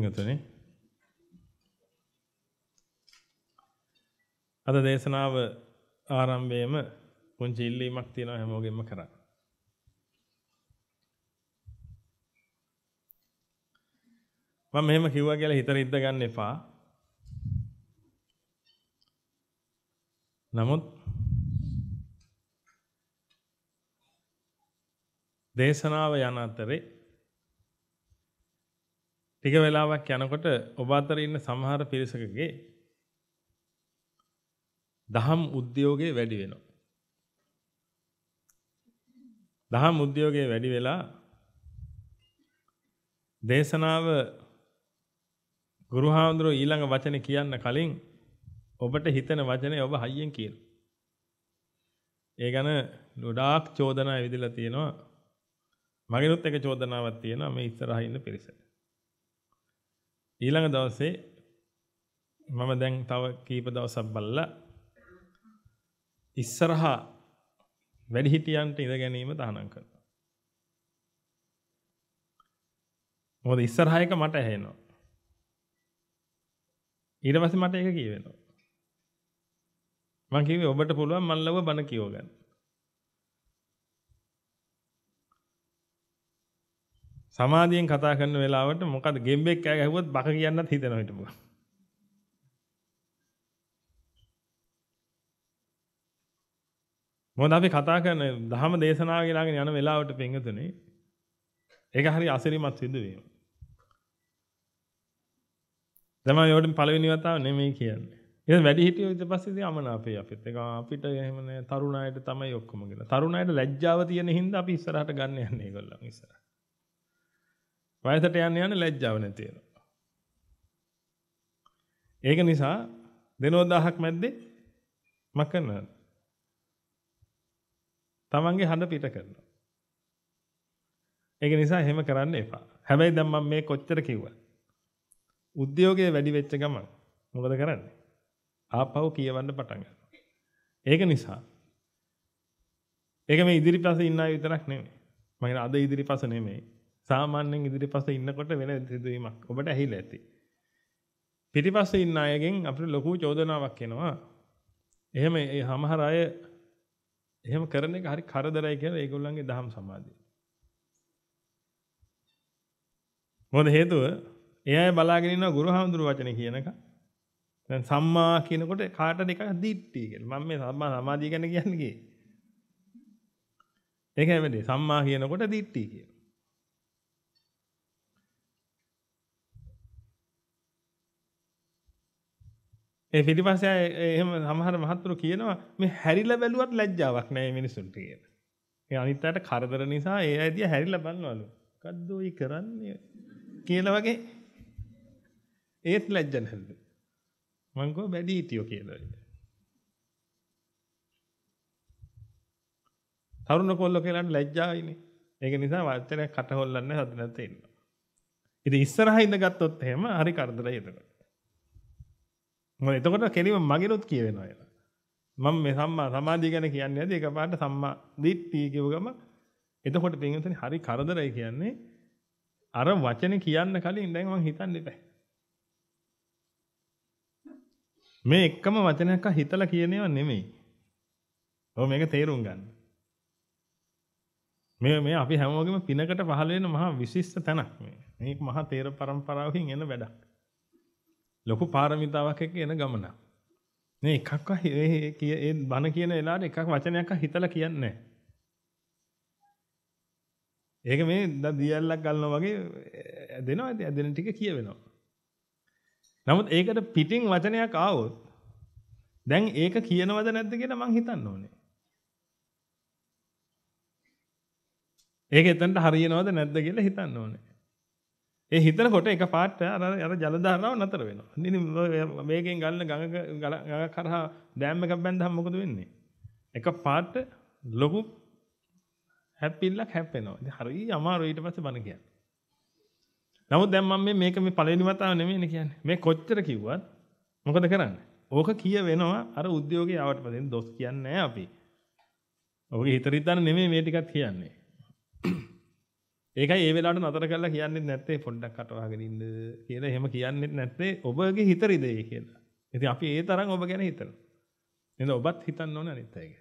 පින්තුනි අද දේශනාව ආරම්භයේම පුංචි ඉල්ලීමක් තියෙනවා හැමෝගෙම කරා. මම මෙහෙම කිව්වා කියලා හිතර ඉද්ද ගන්න එපා. නමුත් දේශනාව යන අතරේ ටික වෙලාවක් යනකොට ඔබ අතර ඉන්න සමහර පිරිසකගේ දහම් උද්‍යෝගේ වැඩි වෙනවා. දහම් උද්‍යෝගේ වැඩි වෙලා දේශනාව ගුරුහාඳුරෝ ඊළඟ වචනේ කියන්න කලින් ඔබට හිතෙන වචනේ ඔබ හයියෙන් කියනවා. ඒ ගැන ගොඩාක් චෝදනා විදිලා තියෙනවා. මගෙනුත් එක චෝදනාවක් තියෙනවා මේ ඉස්සරහා ඉන්න පිරිසට. ඊළඟ දවසේ මම දැන් තව කීප දවසක් බලලා ඉස්සරහා වැඩිහිටියන්ට ඉඳ ගැනීම තහනම් කරනවා. මොකද ඉස්සරහා එක මට ඇහෙනවා. ඊට පස්සේ මට ඒක කියවෙනවා. මං කිව්වේ ඔබට පුළුවන් මල්ලව බණ කියව ගන්න. සමාධියෙන් කතා කරන වෙලාවට මොකද ගෙම්බෙක් කෑ ගැහුවොත් බක කියන්නත් හිතෙනවා හිටපුව. මොකද අපි කතා කරන ධර්ම දේශනාව කියලාගෙන යන වෙලාවට පින්ගතුනේ ඒක හරි අසිරිමත් සිදුවීම. තමයි යෝඩින් පළවෙනි වතාව නෙමෙයි කියන්නේ. ඉතින් වැඩි හිටියෝ ඊට පස්සේ ඉතින් අමනාපේ අපිත් ඒක අපිට එහෙම නෑ තරුණ අයට තමයි ඔක්කොම කියලා. තරුණ අයට ලැජ්ජාව තියෙන හින්දා අපි ඉස්සරහට ගන්න යන්නේ ඒගොල්ලන් ඉස්සරහ. වයසට යන්න යන ලැජ්ජාව නැති වෙනවා. ඒක නිසා දිනෝ දහහක් මැද්දේ මකන තමන්ගේ හඬ පිට කරනවා. ඒක නිසා එහෙම කරන්න එපා. හැබැයි දැන් මම මේ කොච්චර කිව්වා. උද්‍යෝගය වැඩි වෙච්ච ගමන් මොකද කරන්නේ? ආපහු කියවන්න පටන් ගන්නවා. ඒක නිසා ඒක මේ ඉදිරිපස ඉන්න අය විතරක් නෙමෙයි. මම අද ඉදිරිපස නෙමෙයි. සාමාන්‍යයෙන් ඉදිරි පස ඉන්නකොට වෙන සිදුවීමක් ඔබට ඇහිලා ඇති. පිටිපස්ස ඉන්න අයගෙන් අපිට ලොකු චෝදනාවක් එනවා. එහෙම ඒ සමහර අය එහෙම කරන එක හරි කරදරයි කියලා ඒගොල්ලන්ගේ දහම් සමාධිය. මොකද හේතුව? ඒ අය බලාගෙන ඉන්නවා ගුරුහාමුදුරු වචනේ කියනක. දැන් සම්මා කියනකොට කාටද එක දිට්ටි කියලා. මම මේ සම්මා සමාධිය ගැන කියන්නේ කී. ඒකයි වැඩි සම්මා කියනකොට දිට්ටි කියන. ඒ පිටිපස්ස එහෙම සමහර මහත්තුරු කියනවා මේ හැරිල බැලුවත් ලැජ්ජාවක් නෑ මිනිසුන්ට කියන. ඒ අනිත් අයට කරදර නිසා ඒ අයදියා හැරිලා බලනවලු. මොකද්ද ඔයි කරන්නේ කියලා වගේ ඒත් ලැජ්ජ නැහැලු. මං කෝ බැඩි හිටියෝ කියලා. තරුණ කොල්ලෝ කියලා ලැජ්ජායිනේ. ඒක නිසා වචනය කට හොල්ලන්නේ හද නැතේ ඉන්නවා. ඉතින් ඉස්සරහා ඉඳගත්තොත් එහෙම හරි කරදරයි එතකොට. ම එතකොට කෙරීම මගෙනුත් කියවෙන අයලා. මම මේ සම්මා සමාධිය ගැන කියන්නේ නැති එකපාරට සම්මා දිට්ඨිය කියව ගම එතකොට පින්විතනේ හරි කරදරයි කියන්නේ අර වචනේ කියන්න කලින් දැන් මං හිතන්න එපා මේ එකම වචනයක් හිතලා කියන ඒවා නෙමෙයි ඔව් මේක තේරුම් ගන්න මේ මේ අපි හැමෝගෙම පිනකට පහළ වෙන මහා විශිෂ්ට තැනක් මේ මේක මහා තේර પરම්පරාවකින් එන වැඩක් ලොකු පාරමිතාවක් එක්ක එන ගමන. මේ එකක් ඒ බණ කියන වෙලාවට එකක් වචනයක් හිතලා කියන්නේ ඒක මේ දියල්ලක් ගන්නවා වගේ දෙනවා ඉතින් ඇදෙන ටික කියවෙනවා. නමුත් ඒකට පිටින් වචනයක් ආවොත් දැන් ඒක කියනවද නැද්ද කියලා මං හිතන්න ඕනේ. ඒක එතනට හරියනවද නැද්ද කියලා හිතන්න ඕනේ. ඒ හිතනකොට එක පාට අර අර ජල ධාරාව නතර වෙනවා. ඉතින් මේකෙන් ගන්න ගඟක ගඟ කරහා ඩෑම් එකක් බැන්දහම මොකද වෙන්නේ? එක පාට ලොකු හැපිල්ලක් හැපෙනවා. ඉතින් හරි අමාරු ඊට පස්සේ බණ කියන්න. නමුත් දැන් මම මේ මේක මේ පළවෙනි වතාව නෙමෙයිනේ කියන්නේ. මේ කොච්චර කිව්වත් මොකද කරන්නේ? ඕක කිය වෙනවා අර උද්‍යෝගයේ ආවට පස්සේ දොස් කියන්නේ නැහැ අපි. ඔබගේ හිතරිද්දන්න නෙමෙයි මේ ටිකක් කියන්නේ. ඒක ඒවෙලාට නතර කල්ලා කියන්නේ නැත්තේ පොඩ්ඩක් කටවාගෙනන්න කියලා හෙම කියන්නේ නැත්තේ ඔබගේ හිතරිදේ කියලා ඇති අපි ඒ තරම් ඔබ ගැන හිතන එ ඔබත් හිතන්න ඕන නිත්තයක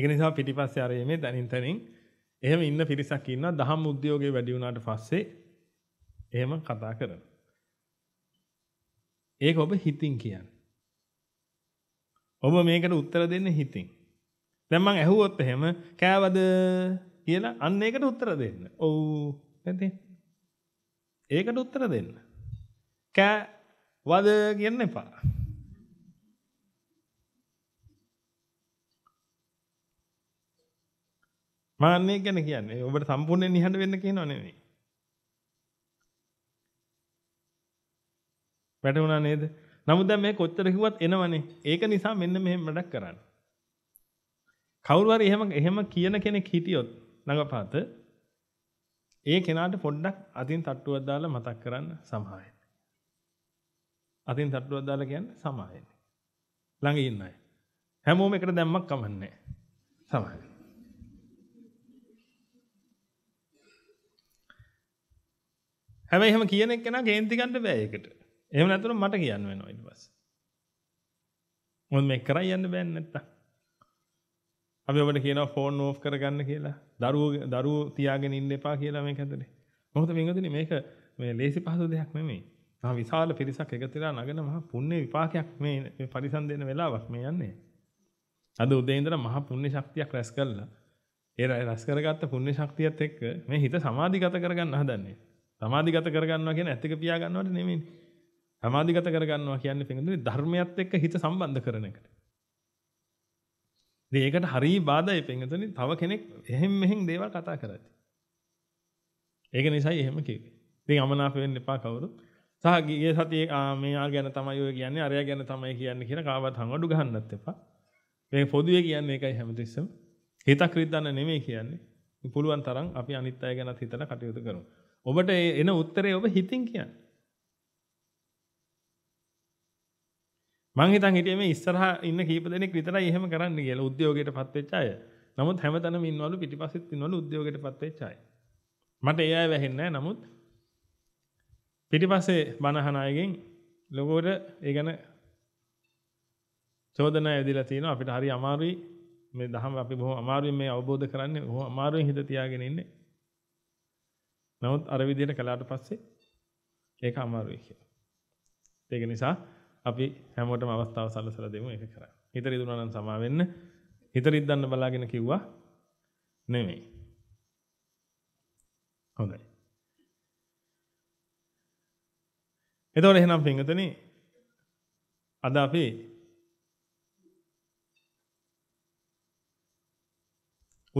එක නිසා පිටිපස්ස අරයමේ දැනින් තැනින් එහෙම ඉන්න පිරිසක් ඉන්න දහම් උද්‍යෝගේ වැඩිවුණට පස්සේ එහෙම කතා කරන ඒක ඔබ හිතින් කියන්න ඔබ මේකට උත්තර දෙන්න හිතින් දැම්මං ඇහුවොත් එහෙම කෑවද කියලා අන්න ඒකට උත්තර දෙන්න. ඔව් නැති. ඒකට උත්තර දෙන්න. කෑ වද කියන්න එපා. මාන්නේ ගැන කියන්නේ ඔබට සම්පූර්ණයෙන් නිහඬ වෙන්න කියනව නෙමෙයි. වැටුණා නේද? නමුත් දැන් මේ කොච්චර කිව්වත් එනවනේ. ඒක නිසා මෙන්න මෙහෙම වැඩක් කරන්න. කවුරු හරි එහෙම එහෙම කියන කෙනෙක් හිටියොත් ළඟපාත ඒ කෙනාට පොඩ්ඩක් අතින් තට්ටුවක් දාලා මතක් කරන්න සමාවෙන්න. අතින් තට්ටුවක් දාලා කියන්නේ සමාවෙන්න. ළඟ ඉන්න අය. හැමෝම එකට දැම්මක් කමන්නේ නැහැ. හැබැයි එහෙම කියන එක්කෙනා කේන්ති ගන්න බෑ ඒකට. එහෙම නැත්නම් මට කියන්න වෙනවා ඊට පස්සේ. මොකද මේක කරා යන්න බෑනේ නැත්තම්. අපි ඔබට කියනවා ෆෝන් ඕෆ් කරගන්න කියලා. දරුවෝ දරුවෝ තියාගෙන ඉන්න එපා කියලා මේක ඇතුලේ. මොකද වින්දුනේ මේක මේ ලේසි පහසු දෙයක් නෙමෙයි. මහා විශාල පිරිසක් එකතිලා නගන මහා පුණ්‍ය විපාකයක් මේ පරිසම් දෙන වෙලාවක් මේ යන්නේ. අද උදේ ඉඳලා මහා පුණ්‍ය ශක්තියක් රැස් කළා. ඒ රැස් කරගත්ත පුණ්‍ය ශක්තියත් එක්ක මේ හිත සමාධිගත කරගන්න හදන්නේ. සමාධිගත කරගන්නවා කියන්නේ ඇත්තක පියා ගන්නවට නෙමෙයි. සමාධිගත කරගන්නවා කියන්නේ පිටින් ධර්මයත් එක්ක හිත සම්බන්ධ කරන එකට. ඒකට හරි බාධයි පෙන්වතුනි තව කෙනෙක් එහෙම මෙහෙන් දේවල් කතා කරති. ඒක නිසායි එහෙම කිව්වේ. ඉතින් අමනාප වෙන්න එපා කවුරුත්. සහ ගියේ සතියේ මේ ආ ගැන තමයි ඔය කියන්නේ අරයා ගැන තමයි කියන්නේ කියලා කාවත් හංගඩු ගහන්නත් එපා. මේ පොදුවේ කියන්නේ ඒකයි හැමතිස්සම. හිතක් රිද්දන්න නෙමෙයි කියන්නේ. පුළුවන් තරම් අපි අනිත් අය ගැනත් හිතලා කටයුතු කරමු. ඔබට එන උත්තරේ ඔබ හිතින් කියන්නේ. මංහිතන් හිටියම ඉස්සරහ ඉන්න කීප දෙනෙක් විතරයි එහෙම කරන්න කියලා උද්‍යෝගයට පත්වෙච්චාය නමුත් හැමතැනම ඉන්නවලු පිටිපස්සෙත් ඉන්නවලු උද්‍යෝගයට පත්වෙච්චාය මට ඒ අය වැහෙන්නේ නමුත් පිටිපස්සේ බනහන අයගෙන් ලොකෝට ඒ ගැන චෝදනා යෙදලා තියෙනවා අපිට හරි අමාරුයි මේ දහම අපි බොහොම අමාරුවෙන් මේ අවබෝධ කරන්නේ බොහොම අමාරුවෙන් හිත තියාගෙන ඉන්නේ නමුත් අර විදිහට කළාට පස්සේ ඒක අමාරුයි කියලා ඒක නිසා අපි හැමෝටම අවස්ථාව සලසලා දෙමු ඒක කරන්න. හිත රිදුණා නම් සමා වෙන්න. හිත රිද්දන්න බලාගෙන කිව්වා නෙමෙයි. හොඳයි. එතකොට එහෙනම් පින්වතනි අද අපි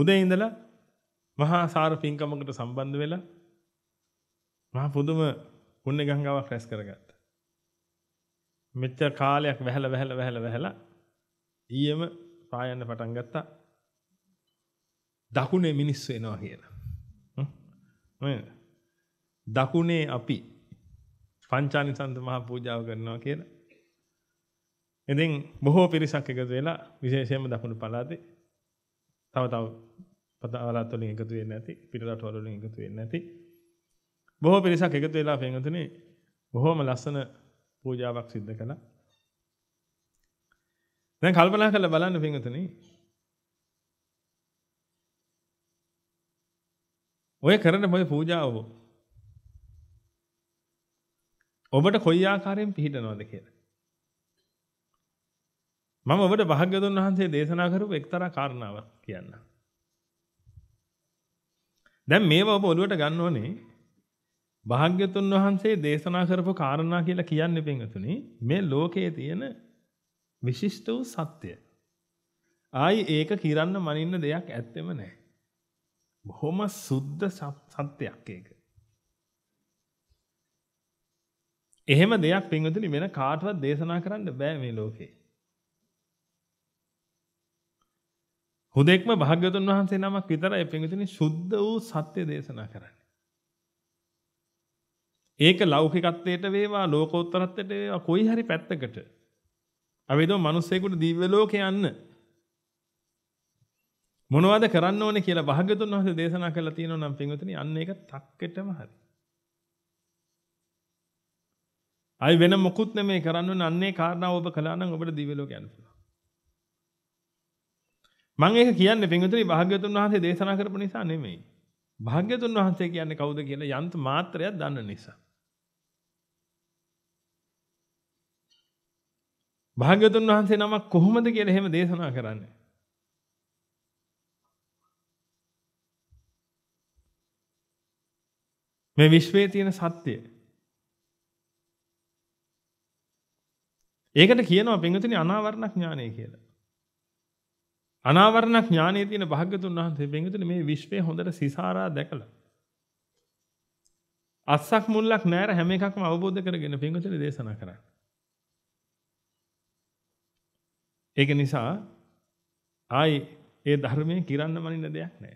උදේ ඉඳලා මහා සාර පින්කමකට සම්බන්ධ වෙලා මහා පුදුම පුණ්‍ය ගංගාවක් රැස් කරගත්තා. මෙච්චර කාලයක් වැහැලා වැහැලා වැහැලා වැහැලා ඊයම පායන්න පටන් ගත්තා. දකුණේ මිනිස්සු එනවා කියලා. නේද? දකුණේ අපි පංචානිසන්ත මහ පූජාව කරනවා කියලා. ඉතින් බොහෝ පිරිසක් එකතු වෙලා විශේෂයෙන්ම දකුණු පළාතේ තව තව පළාත් වලින් එකතු වෙන්නේ නැති පිටරට වලින් එකතු වෙන්නේ නැති බොහෝ පිරිසක් එකතු වෙලා පෙන්වතුනේ බොහොම ලස්සන පූජාවක් සිද්ධ කළා. දැන් කල්පනා කරලා බලන්න පින්වතුනි. ඔය කරන මොය පූජාව ඔබට කොයි ආකාරයෙන් පිළිදනවද කියලා. මම ඔබට භාග්‍යවතුන් වහන්සේ දේශනා කරපු එක්තරා කාරණාවක් කියන්නම්. දැන් මේව ඔබ ඔළුවට ගන්න ඕනේ භාග්‍යතුන් වහන්සේ දේශනා කරපු කාරණා කියලා කියන්නේ පින්වතුනි මේ ලෝකයේ තියෙන විශිෂ්ට වූ සත්‍ය. ආයි ඒක කිරන්න මනින්න දෙයක් ඇත්තෙම නැහැ. බොහොම සුද්ධ සත්‍යයක් ඒක. එහෙම දෙයක් පින්වතුනි වෙන කාටවත් දේශනා කරන්න බෑ මේ ලෝකේ. හුදෙක්ම භාග්‍යවතුන් වහන්සේ නමක් විතරයි පින්වතුනි සුද්ධ වූ සත්‍ය දේශනා කරන්නේ. ඒක ලෞකිකත්වයට වේවා ලෝකෝත්තරත්වයට වේවා කොයි හරි පැත්තකට අවේදෝ මිනිස්සෙකුට දිව්‍ය ලෝකේ යන්න මොනවද කරන්න ඕනේ කියලා භාග්‍යතුන් වහන්සේ දේශනා කළා තියෙනවා නම් පින්වතුනි අන්න ඒක තක්කෙටම හරි. අයි වෙන මොකුත් නෙමේ කරන්න ඕනේ අන්නේ කාරණාව ඔබ කළා නම් ඔබට දිව්‍ය ලෝකේ යන්න පුළුවන්. මම ඒක කියන්නේ පින්වතුනි භාග්‍යතුන් වහන්සේ දේශනා කරපු නිසා නෙමෙයි. භාග්‍යතුන් වහන්සේ කියන්නේ කවුද කියලා යන්ත මාත්‍රයක් දන්න නිසා. භාග්‍යවතුන් වහන්සේ නමක් කොහොමද කියලා එහෙම දේශනා කරන්නේ. මේ විශ්වයේ තියෙන සත්‍යය. ඒකට කියනවා පින්වතුනි අනාවරණ ඥානය කියලා. අනාවරණ ඥානයේ තියෙන භාග්‍යතුන් වහන්සේ පින්වතුනි මේ විශ්වය හොඳට සිසාරා දැකලා අස්සක් මුල්ලක් නැර හැම එකක්ම අවබෝධ කරගෙන පින්වතුනි දේශනා කරන්නේ. ඒක නිසා ආයි ඒ ධර්මය කිරන්න මනින්න දෙයක් නෑ.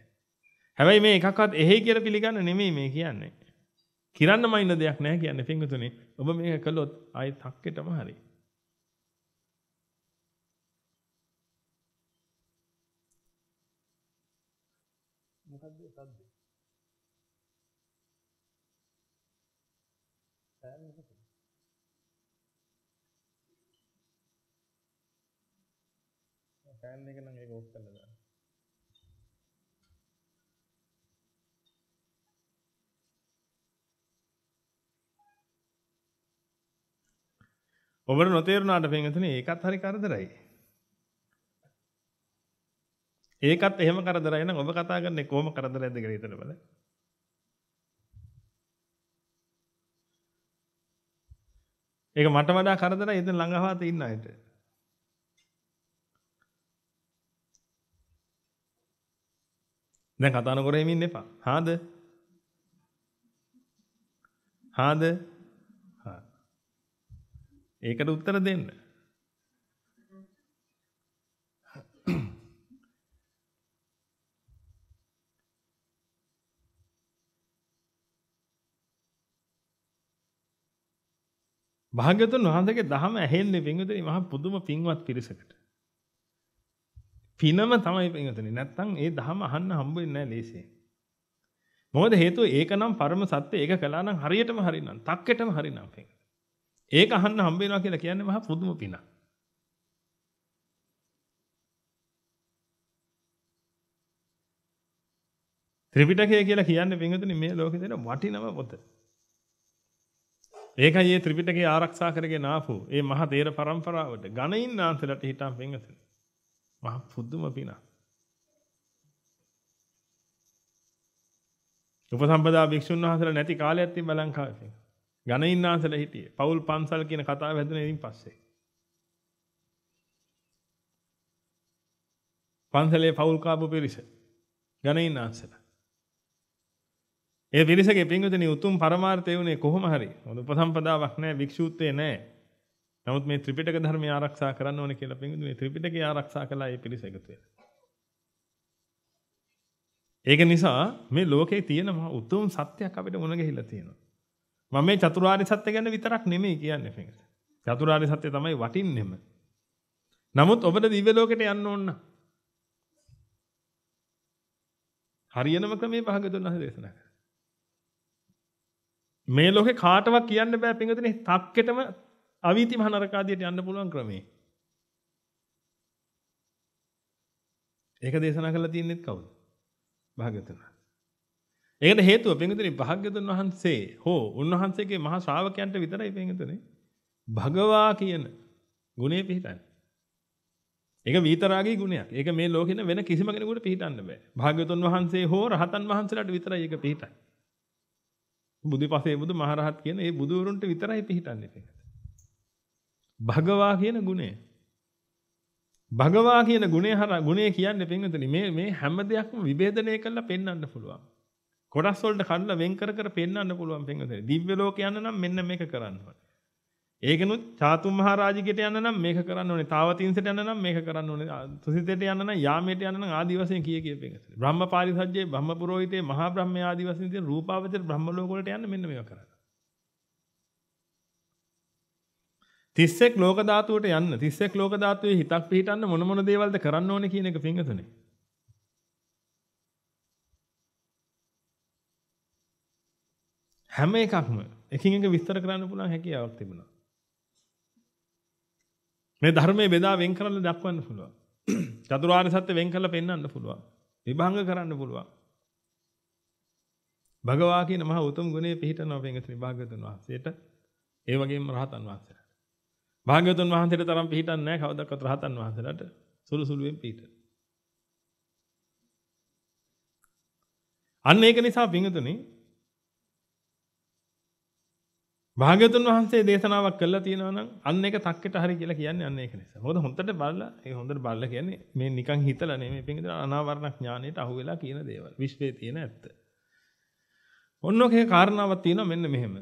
හැබැයි මේ එකක්වත් එහෙයි කියල පිළිගන්න නෙමේ මේ කියන්නේ. කිරන්න මයින්න දෙයක් නෑ කියන්න පිංගතුනේ ඔබ මේ කළොත් ආයි තක්කෙටම හරි. ෆෑන් එක නම් ඒක ඔෆ් කරලා දාන්න. ඔබට නොතේරුණාට පින්වතුනි ඒකත් හරි කරදරයි. ඒකත් එහෙම කරදරයි නම් ඔබ කතා කරන්නේ කොහොම කරදරයක්ද කියලා හිතන්න බලන්න. ඒක මට වඩා කරදරයි ඉතින් ළඟහවත ඉන්න අයට. දැන් කතා නොකර ඉමින් එපා. හාද? හාද? හා. ඒකට උත්තර දෙන්න. භාග්‍යතුන් වහන්සේගේ දහම ඇහෙන්නේ පින්විතේ මහා පුදුම පින්වත් පිරිසකට. පිනම තමයි පින්වතුනි. නැත්තම් ඒ ධම අහන්න හම්බ වෙන්නේ නැහැ ලේසියෙන්. මොකද හේතුව ඒකනම් පරම සත්‍ය ඒක කළා නම් හරියටම හරිනම්, තක්කෙටම හරිනම් පින්වතුනි. ඒක අහන්න හම්බ වෙනවා කියලා කියන්නේ මහා පුදුම පිනක්. ත්‍රිපිටකය කියලා කියන්නේ පින්වතුනි මේ ලෝකේ තියෙන වටිනම පොත. ඒකයි මේ ත්‍රිපිටකේ ආරක්ෂා කරගෙන ආපු මේ මහා තේර පරම්පරාවට ඝනින් ආන්තරට හිටම් පින්වතුනි. මහ පුදුම පිනක්. උපසම්පදා භික්ෂුන් වහන්සේලා නැති කාලයක් තිබ්බ ලංකාවේ. ඝනින්නාසල හිටියේ. පවුල් පන්සල් කියන කතාව හැදුනේ ඉතින් පස්සේ. පන්සලේ පවුල් කාපු පිරිස ඝනින්නාසලා. ඒ පිරිසගේ පින්විතනි උතුම් පරමාර්ථය උනේ කොහොම හරි. උපසම්පදාවක් නැහැ, වික්ෂූත්තේ නැහැ. නමුත් මේ ත්‍රිපිටක ධර්මය ආරක්ෂා කරන්න ඕනේ කියලා පින්විත මේ ත්‍රිපිටකය ආරක්ෂා කළා ඒ පිරිස එකතු වෙලා. ඒක නිසා මේ ලෝකේ තියෙන මහා උතුම් සත්‍යයක් අපිට මුණ ගැහිලා තියෙනවා. මම මේ චතුරාර්ය සත්‍ය ගැන විතරක් නෙමෙයි කියන්නේ පින්විත. චතුරාර්ය සත්‍ය තමයි වටින්නේම. නමුත් ඔබට දිව්‍ය ලෝකෙට යන්න ඕන. හරියනම ක්‍රමේ භාග්‍යවතුන් වහන්සේ දේශනා කළා. මේ ලෝකේ කාටවත් කියන්න බෑ පින්විතනේ තක්කෙටම අවීති මහ නරකාදියට යන්න පුළුවන් ක්‍රමේ. ඒක දේශනා කරලා තියන්නේ කවුද? භාග්‍යතුන්. ඒකට හේතුව පින්විතනි භාග්‍යතුන් වහන්සේ හෝ උන්වහන්සේගේ මහා ශ්‍රාවකයන්ට විතරයි පින්විතනේ භගවා කියන ගුණය පිහිටන්නේ. ඒක විතරාගී ගුණයක්. ඒක මේ ලෝකෙන වෙන කිසිම කෙනෙකුට පිහිටන්න බෑ. භාග්‍යවතුන් වහන්සේ හෝ රහතන් වහන්සේලාට විතරයි ඒක පිහිටන්නේ. බුදුපසේ බුදු මහරහත් කියන ඒ බුදුවරුන්ට විතරයි පිහිටන්නේ ඒක. භගවා කියන ගුණය. භගවා කියන ගුණය හර ගුණය කියන්නේ පින්විතනි මේ මේ හැම දෙයක්ම විභේදනය කරලා පෙන්වන්න පුළුවන්. කොටස් වලට කඩලා වෙන් කර කර පෙන්වන්න පුළුවන් පින්විතනි. දිව්‍ය ලෝක යන්න නම් මෙන්න මේක කරන්න ඕනේ. ඒකනුත් චාතුම් මහරජිකට යන්න නම් මේක කරන්න ඕනේ. තාවතින්සට යන්න නම් මේක කරන්න ඕනේ. තුසිතේට යන්න නම් යාමයට යන්න නම් ආදි වශයෙන් කී කී පින්විතනි. බ්‍රහ්මපාරිසජ්ජේ බ්‍රහ්මපුරෝහිතේ මහා බ්‍රහ්මයා ආදි වශයෙන් තියෙන රූපාවචර බ්‍රහ්ම ලෝක වලට යන්න මෙන්න මේවා කරන්න. තිස්සෙක් ලෝක ධාතුවට යන්න තිස්සෙක් ලෝක ධාතුවේ හිතක් පිහිටන්න මොන මොන දේවල්ද කරන්න ඕනේ කියන එක පිංගතුනේ. හැම එකක්ම එකින් එක විස්තර කරන්න පුළුවන් හැකියාවක් තිබුණා. මේ ධර්මයේ බෙදා වෙන් කරලා දක්වන්න පුළුවන්. චතුරාර්ය සත්‍ය වෙන් කරලා පෙන්වන්න පුළුවන්. විභංග කරන්න පුළුවන්. භගවා කියන මහා උතුම් ගුණේ පිහිටනවා වෙන් තුනි භාග්‍යතුන් වහන්සේට ඒ වගේම රහතන් වහන්සේට භාගතුන් වහන්සේට තරම් පිහිටන්නේ නැහැ කවදාවත් රහතන් වහන්සේලාට සුළු සුළුෙන් පිහිට. අන්න ඒක නිසා පිංගුතුනි භාගතුන් වහන්සේ දේශනාවක් කළා තියෙනවා නම් අන්න ඒක තක්කෙට හරි කියලා කියන්නේ අන්න ඒක නිසා. මොකද හොඳට බලලා ඒ හොඳට බලලා කියන්නේ මේ නිකන් හිතලා නෙමෙයි පිංගුතුනි අනාවරණ ඥාණයට අහු වෙලා කියන දේවල්. විශ්වයේ තියෙන ඇත්ත. ඔන්නෝකේ කාරණාවක් තියෙනවා මෙන්න මෙහෙම.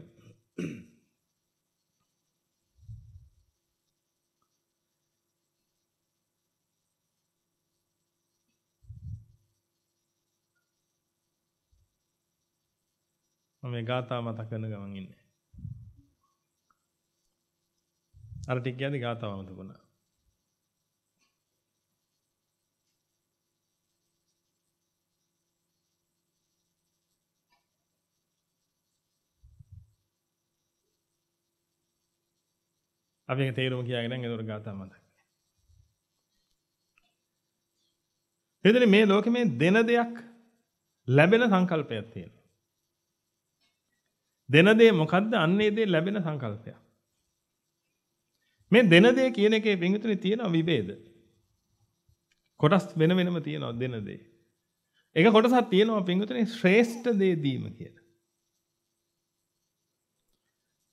මම මේ ගාථා මතක් කරන ගමන් ඉන්නේ. අර ටික කියද්දි ගාථාව මතක වුණා. අපි ඒක තේරුම කියාගෙන නම් ඒතර ගාථා මතක්. එදින මේ ලෝකෙ මේ දෙන දෙයක් ලැබෙන සංකල්පයක් තියෙනවා. දෙන දේ මොකද්ද? අන්නේ දේ ලැබෙන සංකල්පයක්. මේ දෙන දේ කියන එකේ පින්විතනේ තියෙන විභේද. කොටස් වෙන වෙනම තියෙනවා දෙන දේ. එක කොටසක් තියෙනවා පින්විතනේ ශ්‍රේෂ්ඨ දේ දීම කියලා.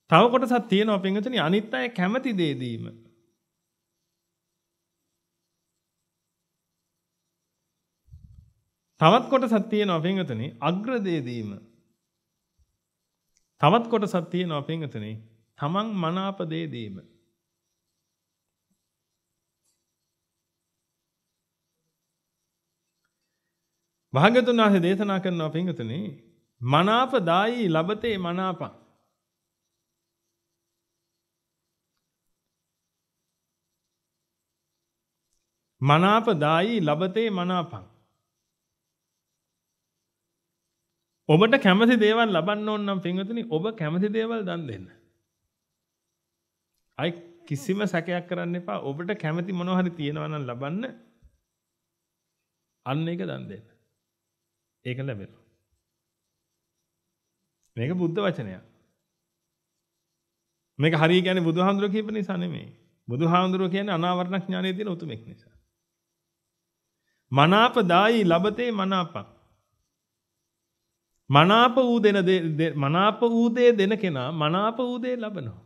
තව කොටසක් තියෙනවා පින්විතනේ අනිත් අය කැමති දේ දීම. තවත් කොටසක් තියෙනවා පින්විතනේ අග්‍ර දේ දීම. තවත් කොටසක් තියෙනවා පින්වතුනි. තමන් මනාප දේ දීම. භාග්‍යතුන් වහන්සේ දේශනා කරනවා පින්වතුනි මනාප දායි ලබතේ මනාපං මනාප දායි ලබතේ මනාපං ඔබට කැමති දේවල් ලබන්න ඕන්නම් පින්වතුනි ඔබ කැමති දේවල් දන් දෙන්න. අයි කිසිම සැකයක් කරන්න එපා ඔබට කැමති මොනවහරි තියෙනවා නම් ලබන්න අන්න ඒක දන් දෙන්න. ඒක ලැබෙනවා. මේක බුද්ධ වචනයක්. මේක හරිය කියන්නේ බුදුහාමුදුරුවෝ කියපු නිසා නෙමෙයි. බුදුහාමුදුරුවෝ කියන්නේ අනාවරණ ඥානයේ තියෙන උතුමෙක් නිසා. මනාපදායි ලබතේ මනාපක්. මනාප වූ දෙන මනාප වූදේ දෙන කෙනා මනාප වූදේ ලබනවා.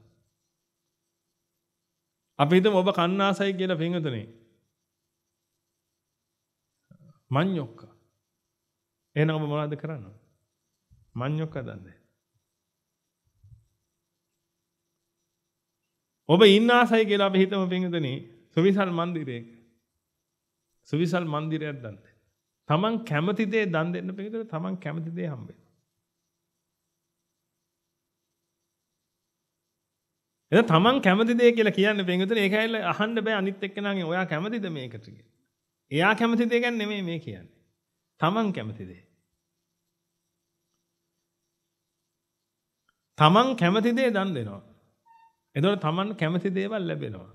අපිහිත ඔබ කන්නාසයි කියලා පිංහතනේ. මං්යොක්ක එන ඔබ මොනාද කරන්න. මං්යොක්ක දන්නේ. ඔබ ඉන්නාසයි කියලා අපිහිතම පිංහතනේ සුවිසල් මන්දිරයක සුවිසල් මන්දිරයක් දන්න. තමන් කැමති දේ දන් දෙන්න පිළිතර තමන් කැමති දේ හම්බෙයි. එතන තමන් කැමති දේ කියලා කියන්නේ පිළිතර ඒක ඇයිල අහන්න බෑ අනිත් එක්කනගේ ඔයා කැමතිද මේකට කියලා. එයා කැමති දේ ගැන නෙමෙයි මේ කියන්නේ. තමන් කැමති දේ. තමන් කැමති දේ දන් දෙනවා. එතකොට තමන් කැමති දේවල් ලැබෙනවා.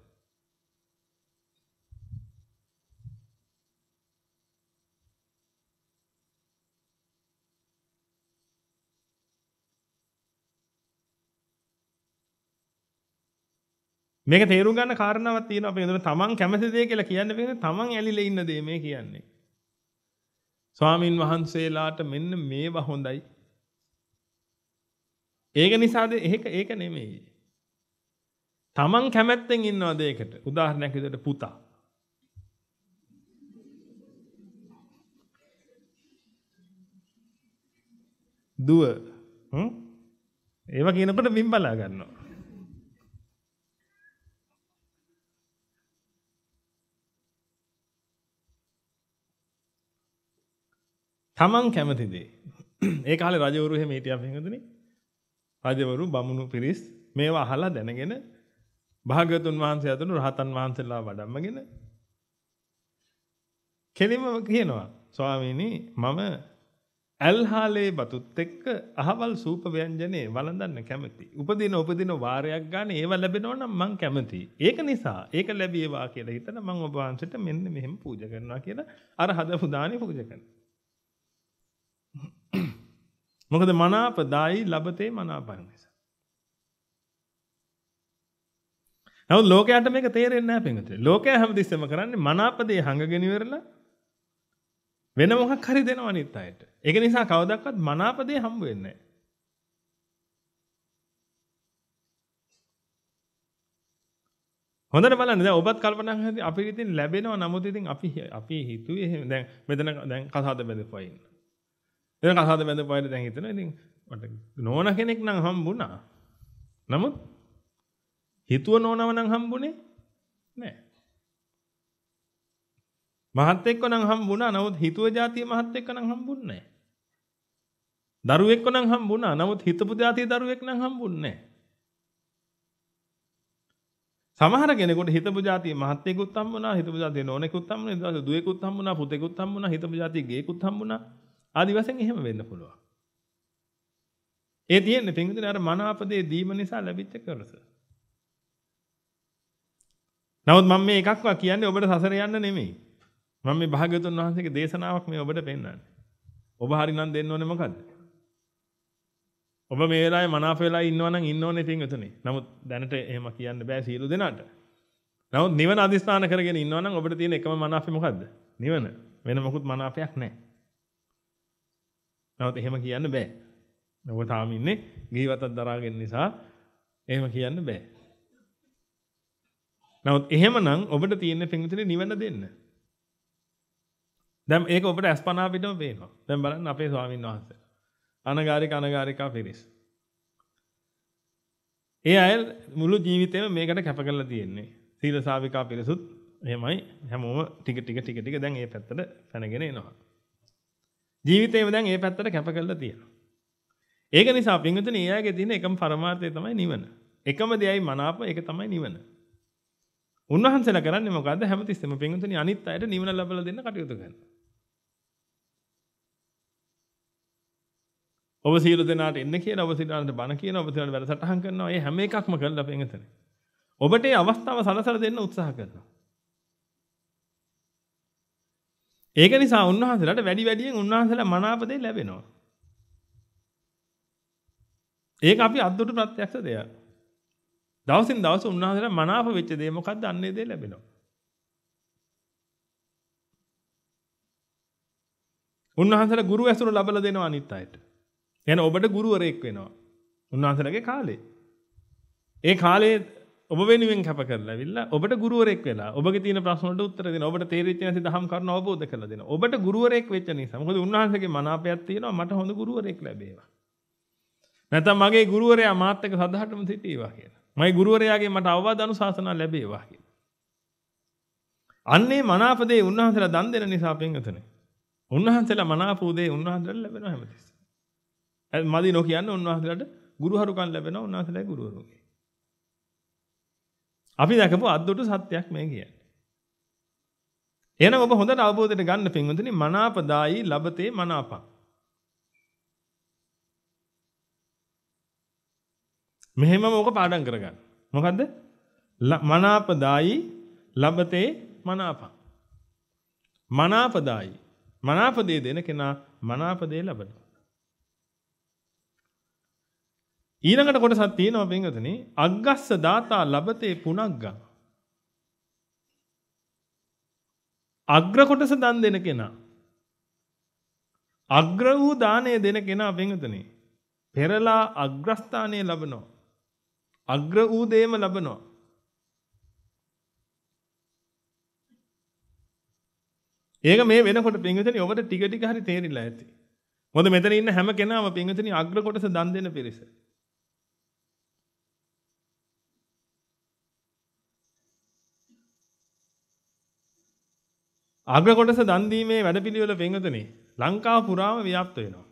මේක තේරුම් ගන්න කාරණාවක් තියෙනවා අපි හිතන තමන් කැමති දේ කියලා කියන්න බෑ තමන් ඇලිලා ඉන්න දේ මේ කියන්නේ. ස්වාමින් වහන්සේලාට මෙන්න මේව හොඳයි. ඒක නිසාද ඒක ඒක නෙමෙයි. තමන් කැමැත්තෙන් ඉන්නවා දෙයකට. උදාහරණයක් විදිහට පුතා. දුව හ්ම් ඒව කියනකොට මින් බලා ගන්නවා. තමන් කැමතිදේ. ඒ කාලේ රජවරු එහෙම හිටියා පින්වතුනි. රජවරු බමුණු පිරිස් මේවා අහලා දැනගෙන භාග්‍යතුන් වහන්සේ අතුණු රහතන් වහන්සේලා වඩම්මගෙන කෙලිම කියනවා ස්වාමීනි මම ඇල්හාලේ බතුත් එක්ක අහවල් සූප ව්‍යංජනේ වළඳන්න කැමති. උපදින උපදින වාරයක් ගන්න ඒව ලැබෙනවා නම් මං කැමති. ඒක නිසා ඒක ලැබේවා කියලා හිතන මං ඔබ වහන්සේට මෙන්න මෙහෙම පූජා කරනවා කියලා අර හදපු දානේ පූජා කරනවා. මොකද මනාපදායි ලබතේ මනාපය නිසා. නමුත් ලෝකයට මේක තේරෙන්නේ නැහැ පින්විතේ. ලෝකයා හැමතිස්සෙම කරන්නේ මනාපදේ හංගගෙන ඉවරලා වෙන මොකක් හරි දෙනවා අනිත් අයට. ඒක නිසා කවදාවත් මනාපදේ හම්බ වෙන්නේ නැහැ. හොඳට බලන්න දැන් ඔබත් කල්පනා කරලා අපිට ඉතින් ලැබෙනවා නමුත් ඉතින් අපි අපි හිතුවේ දැන් මෙතන දැන් කසාද බඳපුවා ඉන්න. ඒ කසාද බැඳ පොයට දැන් හිතන ඉතින් මට නෝන කෙනෙක් නම් හම්බුණා. නමුත් හිතුව නෝනව නම් හම්බුනේ නෑ. මහත් එක්ක නම් හම්බුණා. නමුත් හිතුව જાතිය මහත් එක්ක නම් හම්බුන්නේ නෑ. දරුවෙක්ව නම් හම්බුණා. නමුත් හිතපු જાතිය දරුවෙක් නම් හම්බුන්නේ නෑ. සමහර කෙනෙකුට හිතපු જાතිය මහත්යෙකුත් හම්බුණා. හිතපු જાතිය නෝනෙකුත් හම්බුණා. ඊට පස්සේ දුවෙකුත් හම්බුණා. පුතෙකුත් හම්බුණා. හිතපු જાතිය ගේකුත් හම්බුණා. ආදිවසෙන් එහෙම වෙන්න පුළුවන්. ඒ තියෙන්නේ පින්විතනේ අර මනාපදේ දීම නිසා ලැබිච්ච කරස. නමුත් මම මේ එකක්වා කියන්නේ ඔබට සසර යන්න නෙමෙයි. මම මේ භාග්‍යවතුන් වහන්සේගේ දේශනාවක් මේ ඔබට පෙන්වන්නේ. ඔබ හරිනම් දෙන්න ඕනේ මොකද්ද? ඔබ මේ වෙලාවේ මනාප වෙලා ඉන්නවා නම් ඉන්න ඕනේ පින්විතනේ. නමුත් දැනට එහෙම කියන්න බෑ සීල දෙනාට. නමුත් නිවන අදිස්ථාන කරගෙන ඉන්නවා නම් ඔබට තියෙන එකම මනාපේ මොකද්ද? නිවන. වෙන මොකුත් මනාපයක් නැහැ. නවත් එහෙම කියන්න බෑ. ඔබ තාම ඉන්නේ ගිහිවතක් දරාගෙන නිසා එහෙම කියන්න බෑ. නමුත් එහෙමනම් ඔබට තියෙන පිංගුතුනේ නිවන දෙන්න. දැන් ඒක ඔබට අස්පනා පිටම පේනවා. දැන් බලන්න අපේ ස්වාමීන් වහන්සේ. අනගාരിക අනගාരിക පිරිස්. ඒ අය මුළු ජීවිතේම මේකට කැප කරලා තියෙන්නේ. සීල සාවිකා පිරිසුත් එහෙමයි හැමෝම ටික ටික ටික ටික දැන් ඒ පැත්තට පැනගෙන එනවා. ජීවිතේම දැන් ඒ පැත්තට කැප කරලා තියෙනවා. ඒක නිසා පින්විතනේ එයාගේ තියෙන එකම පරමාර්ථය තමයි නිවන. එකම දෙයයි මනාප ඒක තමයි නිවන. උන්වහන්සේලා කරන්නේ මොකද්ද? හැමතිස්සෙම පින්විතනේ අනිත් අයට නිවන ලබලා දෙන්න කටයුතු කරනවා. ඔබ සියලු දෙනාට එන්න කියලා ඔබ සිතාලට බණ කියන ඔබ සිතාලට වැඩසටහන් කරනවා. ඒ හැම එකක්ම කරලා පින්විතනේ. ඔබට ඒ අවස්ථාව සලසලා දෙන්න උත්සාහ කරනවා. ඒක නිසා උන්වහන්සේලාට වැඩි වැඩියෙන් උන්වහන්සේලා මනාපදේ ලැබෙනවා. ඒක අපි අද්දුට ප්‍රත්‍යක්ෂ දෙයක්. දවසින් දවස උන්වහන්සේලා මනාප වෙච්ච දේ මොකද්ද අන්නේ දේ ලැබෙනවා. උන්වහන්සේලා ගුරු ඇසුර ලබලා දෙනවා අනිත් අයට. එහෙනම් ඔබට ගුරුවරයෙක් වෙනවා. උන්වහන්සේලාගේ කාලේ. ඒ කාලේ ඔබ වෙනුවෙන් කැප කරලා විල්ලා ඔබට ගුරුවරෙක් වෙලා ඔබගේ තියෙන ප්‍රශ්නවලට උත්තර දෙන ඔබට තේරෙච්ච නැති දහම් කරුණු අවබෝධ කරලා දෙන ඔබට ගුරුවරෙක් වෙච්ච නිසා මොකද උන්වහන්සේගේ මනාපයක් තියෙනවා මට හොඳ ගුරුවරෙක් ලැබේවා නැත්නම් මගේ ගුරුවරයා මාත් එක්ක සදාටම සිටීවා කියලා මගේ ගුරුවරයාගේ මට අවවාද අනුශාසනා ලැබේවා කියලා අන්නේ මනාපදේ උන්වහන්සේලා දන් දෙන නිසා පින්වතුනි උන්වහන්සේලා මනාපෝදේ උන්වහන්සේලා ලැබෙනවා හැමතිස්සෙම මදි නොකියන්න උන්වහන්සේලාට ගුරුහරුකම් ලැබෙනවා උන්වහන්සේලාගේ ගුරුවරුන්ගේ අපි දැකපු අද්දුටු සත්‍යයක් මේ කියන්නේ. එහෙනම් ඔබ හොඳට අවබෝධයට ගන්න පින්වතුනි මනාපදායි ලබතේ මනාපං. මෙහෙමම ඕක පාඩම් කරගන්න. මොකද්ද? මනාපදායි ලබතේ මනාපං. මනාපදායි මනාපදේ දෙන කෙනා මනාපදේ ලබනවා. ඊළඟට කොටසක් තියෙනවා බින්ගතනේ අග්ගස්ස දාතා ලබතේ පුනග්ගං අග්‍ර කොටස දන් දෙන කෙනා අග්‍ර වූ දාණය දෙන කෙනා බින්ගතනේ පෙරලා අග්‍රස්ථානය ලබනවා අග්‍ර වූ දේම ලබනවා ඒක මේ වෙනකොට පින්විතනි ඔබට ටික ටික හරි තේරිලා ඇති. මොකද මෙතන ඉන්න හැම කෙනාම පින්විතනි අග්‍ර කොටස දන් දෙන පිරිස. අග්‍ර කොටස දන් දීමේ වැඩපිළිවෙල පෙන්වතුනි ලංකාව පුරාම ව්‍යාප්ත වෙනවා.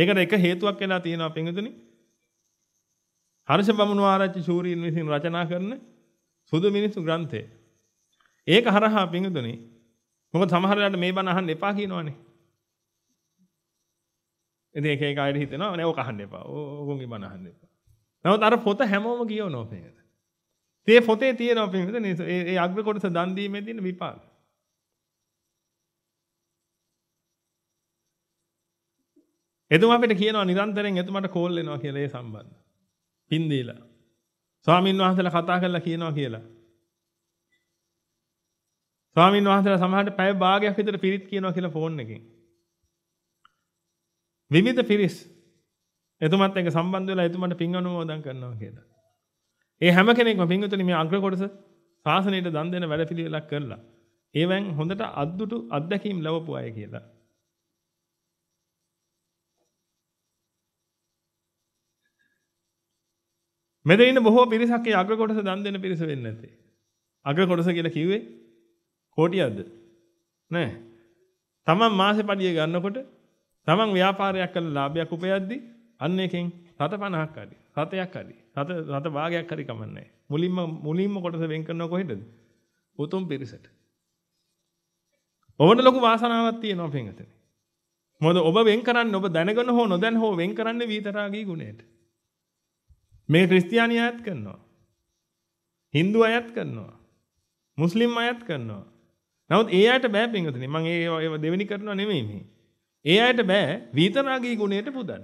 ඒකට එක හේතුවක් වෙලා තියෙනවා පෙන්වතුනි. හර්ෂ බමුණු ආරච්චි ශූරීන් විසින් රචනා කරන සුදු මිනිසු ග්‍රන්ථය. ඒක හරහා පෙන්වතුනි මොකද සමහරවිට මේ බණ අහන්න එපා කියනවනේ. ඉතින් එක එක අයට හිතෙනවා නෑ ඕක අහන්න එපා. ඕගොල්ලෝ බණ අහන්න එපා. නමුත් අර පොත හැමෝම කියවනවා පෙන්වතුනි. තේ පොතේ තියෙනවා පෙන්වතුනි ඒ අග්‍ර කොටස දන් දීමේ තියෙන විපාක. එතුමා අපිට කියනවා නිරන්තරයෙන් එතුමාට කෝල් එනවා කියලා ඒ සම්බන්ධ. පින් දීලා. ස්වාමින් වහන්සේලා කතා කරලා කියනවා කියලා. ස්වාමින් වහන්සේලා සමහරට පැය භාගයක් විතර පිරිත් කියනවා කියලා ෆෝන් එකෙන්. විවිධ පිරිස් එතුමාත් එක්ක සම්බන්ධ වෙලා එතුමාට පින් අනුමෝදන් කරනවා කියලා. ඒ හැම කෙනෙක්ම පින්විතනි මේ අග්‍ර කොටස සාසනයට දන් දෙන වැඩපිළිවෙලක් කරලා ඒවෙන් හොඳට අද්දුටු අත්දැකීම් ලැබපු අය කියලා. මෙතන ඉන්න බොහෝ පිරිසක් ඒ අග්‍ර කොටස දන් දෙන පිරිස වෙන්නේ නැත්තේ. අග්‍ර කොටස කියලා කිව්වේ කෝටියක්ද? නෑ. තමන් මාසේ පඩිය ගන්නකොට තමන් ව්‍යාපාරයක් කරලා ලාභයක් උපයද්දී අන්න එකෙන් රත 50ක් හරි රතයක් හරි රත රත භාගයක් හරි කමන්නේ මුලින්ම මුලින්ම කොටස වෙන් කරනව කොහෙදද උතුම් පිරිසට ඔබට ලොකු වාසනාවක් තියෙනවා පින්වතනි මොකද ඔබ වෙන් කරන්නේ ඔබ දැනගෙන හෝ නොදැන හෝ වෙන් කරන්නේ විතරාගී ගුණයට මේ ක්‍රිස්තියානි අයත් කරනවා. Hindu අයත් කරනවා. මුස්ලිම් අයත් කරනවා. නමුත් ඒ අයට බෑ පින්වතුනි. මම ඒ ඒව දෙවෙනි කරනවා නෙමෙයි මේ. ඒ අයට බෑ වීතරාගී ගුණයට පුදන්න.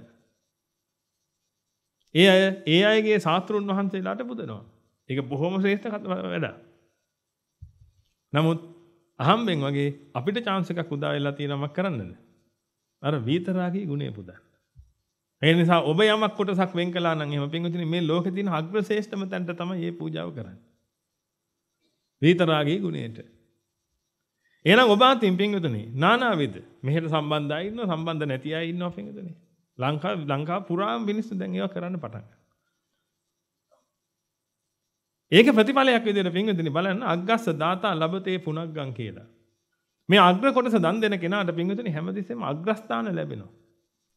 ඒ අය ඒ අයගේ ශාස්ත්‍රුන් වහන්සේලාට පුදනවා. ඒක බොහොම ශ්‍රේෂ්ඨ වැඩක්. නමුත් අහම්බෙන් වගේ අපිට chance එකක් උදා වෙලා තියෙනවක් කරන්නද? අර වීතරාගී ගුණය පුදන්න. ඒ නිසා ඔබ යමක් කොටසක් වෙන් කළා නම් එහෙම පින්විතින් මේ ලෝකේ තියෙන අග්‍රශ්‍රේෂ්ඨම තැනට තමයි මේ පූජාව කරන්නේ. විතරාගී ගුණයට. එහෙනම් ඔබ අතින් පින්විතුනි නානාවිද මෙහෙට සම්බන්ධ අය ඉන්නවා සම්බන්ධ නැති අය ඉන්නවා පින්විතුනි. ලංකා ලංකා පුරාම මිනිස්සු දැන් ඒවා කරන්න පටන් ගන්නවා. ඒක ප්‍රතිඵලයක් විදිහට පින්විතුනි බලන්න අග්ගස්ස දාතා ලබතේ පුනග්ගම් කියලා. මේ අග්‍ර කොටස දන් දෙන කෙනාට පින්විතුනි හැමතිස්සෙම අග්‍රස්ථාන ලැබෙනවා.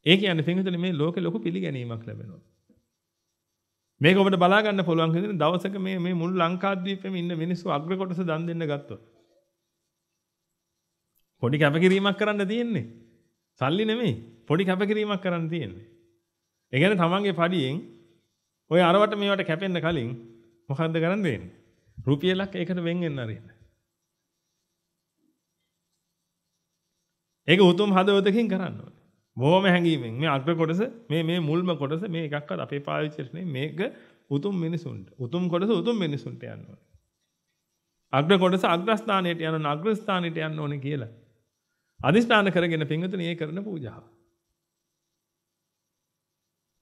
ඒ කියන්නේ පින්විතනි මේ ලෝකේ ලොකු පිළිගැනීමක් ලැබෙනවා. මේක ඔබට බලා ගන්න පුළුවන් කියන දවසක මේ මේ මුළු ලංකාද්වීපෙම ඉන්න මිනිස්සු අග්‍ර කොටස දන් දෙන්න ගත්තොත්. පොඩි කැපකිරීමක් කරන්න තියෙන්නේ. සල්ලි නෙමෙයි. පොඩි කැපකිරීමක් කරන්න තියෙන්නේ. ඒ කියන්නේ තමන්ගේ පඩියෙන් ඔය අරවට මේවට කැපෙන්න කලින් මොකද්ද කරන්න දෙන්නේ? රුපියලක් ඒකට වෙන් වෙන්න අරින්න. ඒක උතුම් හදවතකින් කරන්න ඕනේ. බොහොම හැඟීමෙන් මේ අග්‍ර කොටස මේ මේ මුල්ම කොටස මේ එකක්වත් අපේ පාවිච්චිනේ මේක උතුම් මිනිසුන්ට. උතුම් කොටස උතුම් මිනිසුන්ට යන්න ඕනේ. අග්‍ර කොටස අග්‍ර ස්ථානයට යන්න ඕනේ අග්‍ර ස්ථානයට යන්න ඕනේ කියලා. අදිස්ථාන කරගෙන පින්විතනේ ඒ කරන පූජාව.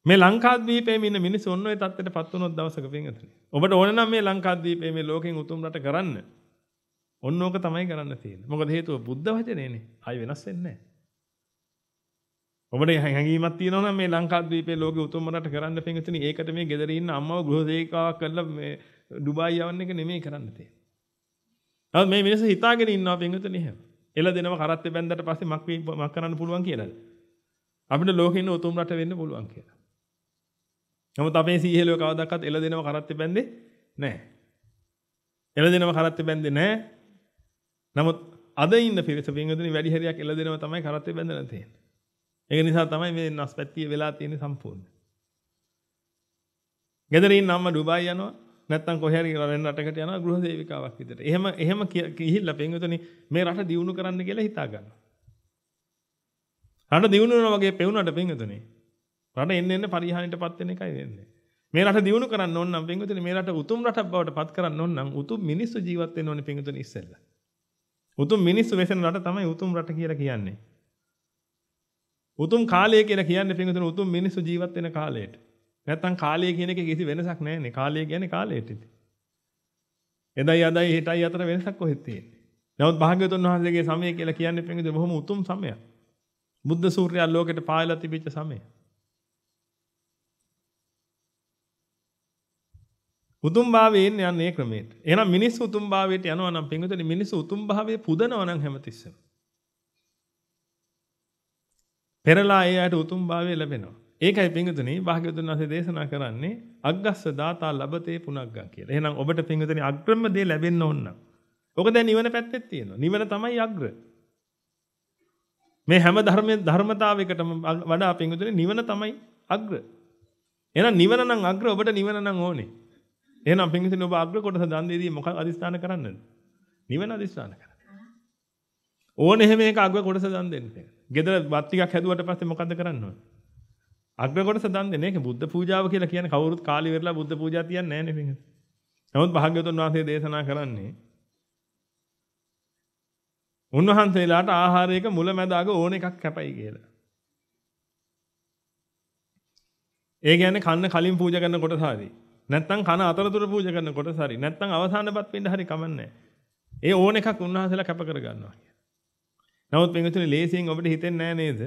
මේ ලංකාද්වීපයේ ඉන්න මිනිස්සු ඔන්න ඔය தත්ත්වයටපත් වුණොත් දවසක පින්විතනේ. ඔබට ඕන නම් මේ ලංකාද්වීපයේ මේ ලෝකෙන් උතුම් රට කරන්න. ඔන්න ඕක තමයි කරන්න තියෙන්නේ. මොකද හේතුව බුද්ධ වචනේනේ. ආයි වෙනස් වෙන්නේ නැහැ. ඔබට හැඟීමක් තියෙනවා නම් මේ ලංකාද්වීපේ ලෝකෙ උතුම්ම රට කරන්න පිංගුතුනි ඒකට මේ ගෙදර ඉන්න අම්මව ගෘහසේවිකාවක් කරලා මේ ඩුබායි යවන්න එක නෙමෙයි කරන්න තියෙන්නේ. නමුත් මේ මිනිස්සු හිතාගෙන ඉන්නවා පිංගුතුනි එහෙම. එළ දෙනව කරත්තේ බැන්දට පස්සේ මක් මක් කරන්න පුළුවන් කියලාද? අපිට ලෝකෙ ඉන්න උතුම් රට වෙන්න පුළුවන් කියලා. නමුත් අපේ සීහෙලව කවදාවත් එළ දෙනව කරත්තේ බැන්දේ නැහැ. එළ දෙනව කරත්තේ බැන්දේ නැහැ. නමුත් අද ඉන්න පිරිස පිංගුතුනි වැඩි හරියක් එළ දෙනව තමයි කරත්තේ බැඳලා තියෙන්නේ. ඒක නිසා තමයි මේ නස්පැත්තිය වෙලා තියෙන්නේ සම්පූර්ණ. ගෙදරින් අම්ම ඩුබායි යනවා නැත්තම් කොහේ හරි වෙන රටකට යනවා ගෘහ සේවිකාවක් විදිහට. එහෙම එහෙම ගිහිල්ලා පෙන්විතනි මේ රට දියුණු කරන්න කියලා හිතා ගන්නවා. රට දියුණු වෙනවා වගේ පෙවුනට පෙන්විතනි. රට එන්න එන්න පරිහානියටපත් වෙන එකයි වෙන්නේ. මේ රට දියුණු කරන්න ඕන නම් පෙන්විතනි මේ රට උතුම් රටක් බවට පත් කරන්න ඕන නම් උතුම් මිනිස්සු ජීවත් වෙන්න ඕනේ පෙන්විතනි ඉස්සෙල්ලා. උතුම් මිනිස්සු වෙසෙන රට තමයි උතුම් රට කියලා කියන්නේ. උතුම් කාලය කියලා කියන්නේ පින්විතන උතුම් මිනිස්සු ජීවත් වෙන කාලයට. නැත්තම් කාලය කියන එකේ කිසි වෙනසක් නැහැ නේ. කාලය කියන්නේ කාලයට ඉතින්. එදයි අදයි හෙටයි අතර වෙනසක් කොහෙද තියෙන්නේ? නමුත් භාග්‍යවතුන් වහන්සේගේ සමය කියලා කියන්නේ පින්විතන බොහොම උතුම් සමයක්. බුද්ධ සූර්යයා ලෝකෙට පායලා තිබිච්ච සමය. උතුම් භාවයේ යන්නේ ක්‍රමයට. එහෙනම් මිනිස්සු උතුම් භාවයට යනවා නම් පින්විතනි මිනිස්සු උතුම් භාවයේ පුදනවා නම් හැමතිස්සෙම. පෙරලා ඒ අයට උතුම් භාවය ලැබෙනවා. ඒකයි පිංගුතුනි භාග්‍යවතුන් වහන්සේ දේශනා කරන්නේ අග්ගස්ස දාතා ලබතේ පුනග්ගා කියලා. එහෙනම් ඔබට පිංගුතුනි අග්‍රම දේ ලැබෙන්න ඕන නම්. ඔක දැන් නිවන පැත්තේ තියෙනවා. නිවන තමයි අග්‍ර. මේ හැම ධර්මයේ ධර්මතාවයකටම වඩා පිංගුතුනි නිවන තමයි අග්‍ර. එහෙනම් නිවන නම් අග්‍ර ඔබට නිවන නම් ඕනේ. එහෙනම් පිංගුතුනි ඔබ අග්‍ර කොටස දන් දෙදී මොකක් අදිස්ථාන කරන්නද? නිවන අදිස්ථාන කරන්න. ඕනේ එහෙම එක අග්‍ර කොටස දන් දෙන්න. ගෙදර වත්තිකක් හැදුවට පස්සේ මොකද්ද කරන්නේ? අග්‍රකොටස දන් දෙන්නේ. ඒක බුද්ධ පූජාව කියලා කියන්නේ කවුරුත් කාලි වෙරලා බුද්ධ පූජා තියන්නේ නැහැ නේ නමුත් භාග්‍යවතුන් වහන්සේ දේශනා කරන්නේ උන්වහන්සේලාට ආහාරයක මුල මැද අග ඕන එකක් කැපයි කියලා. ඒ කියන්නේ කන්න කලින් පූජා කරන කොටස හරි. නැත්නම් කන අතරතුර පූජා කරන කොටස හරි. නැත්නම් අවසානපත් වෙන්න හරි කමන්නේ. ඒ ඕන එකක් උන්වහන්සේලා කැප කර ගන්නවා. නමුත් මෙන්තුනි ලේසියෙන් ඔබට හිතෙන්නේ නැහැ නේද?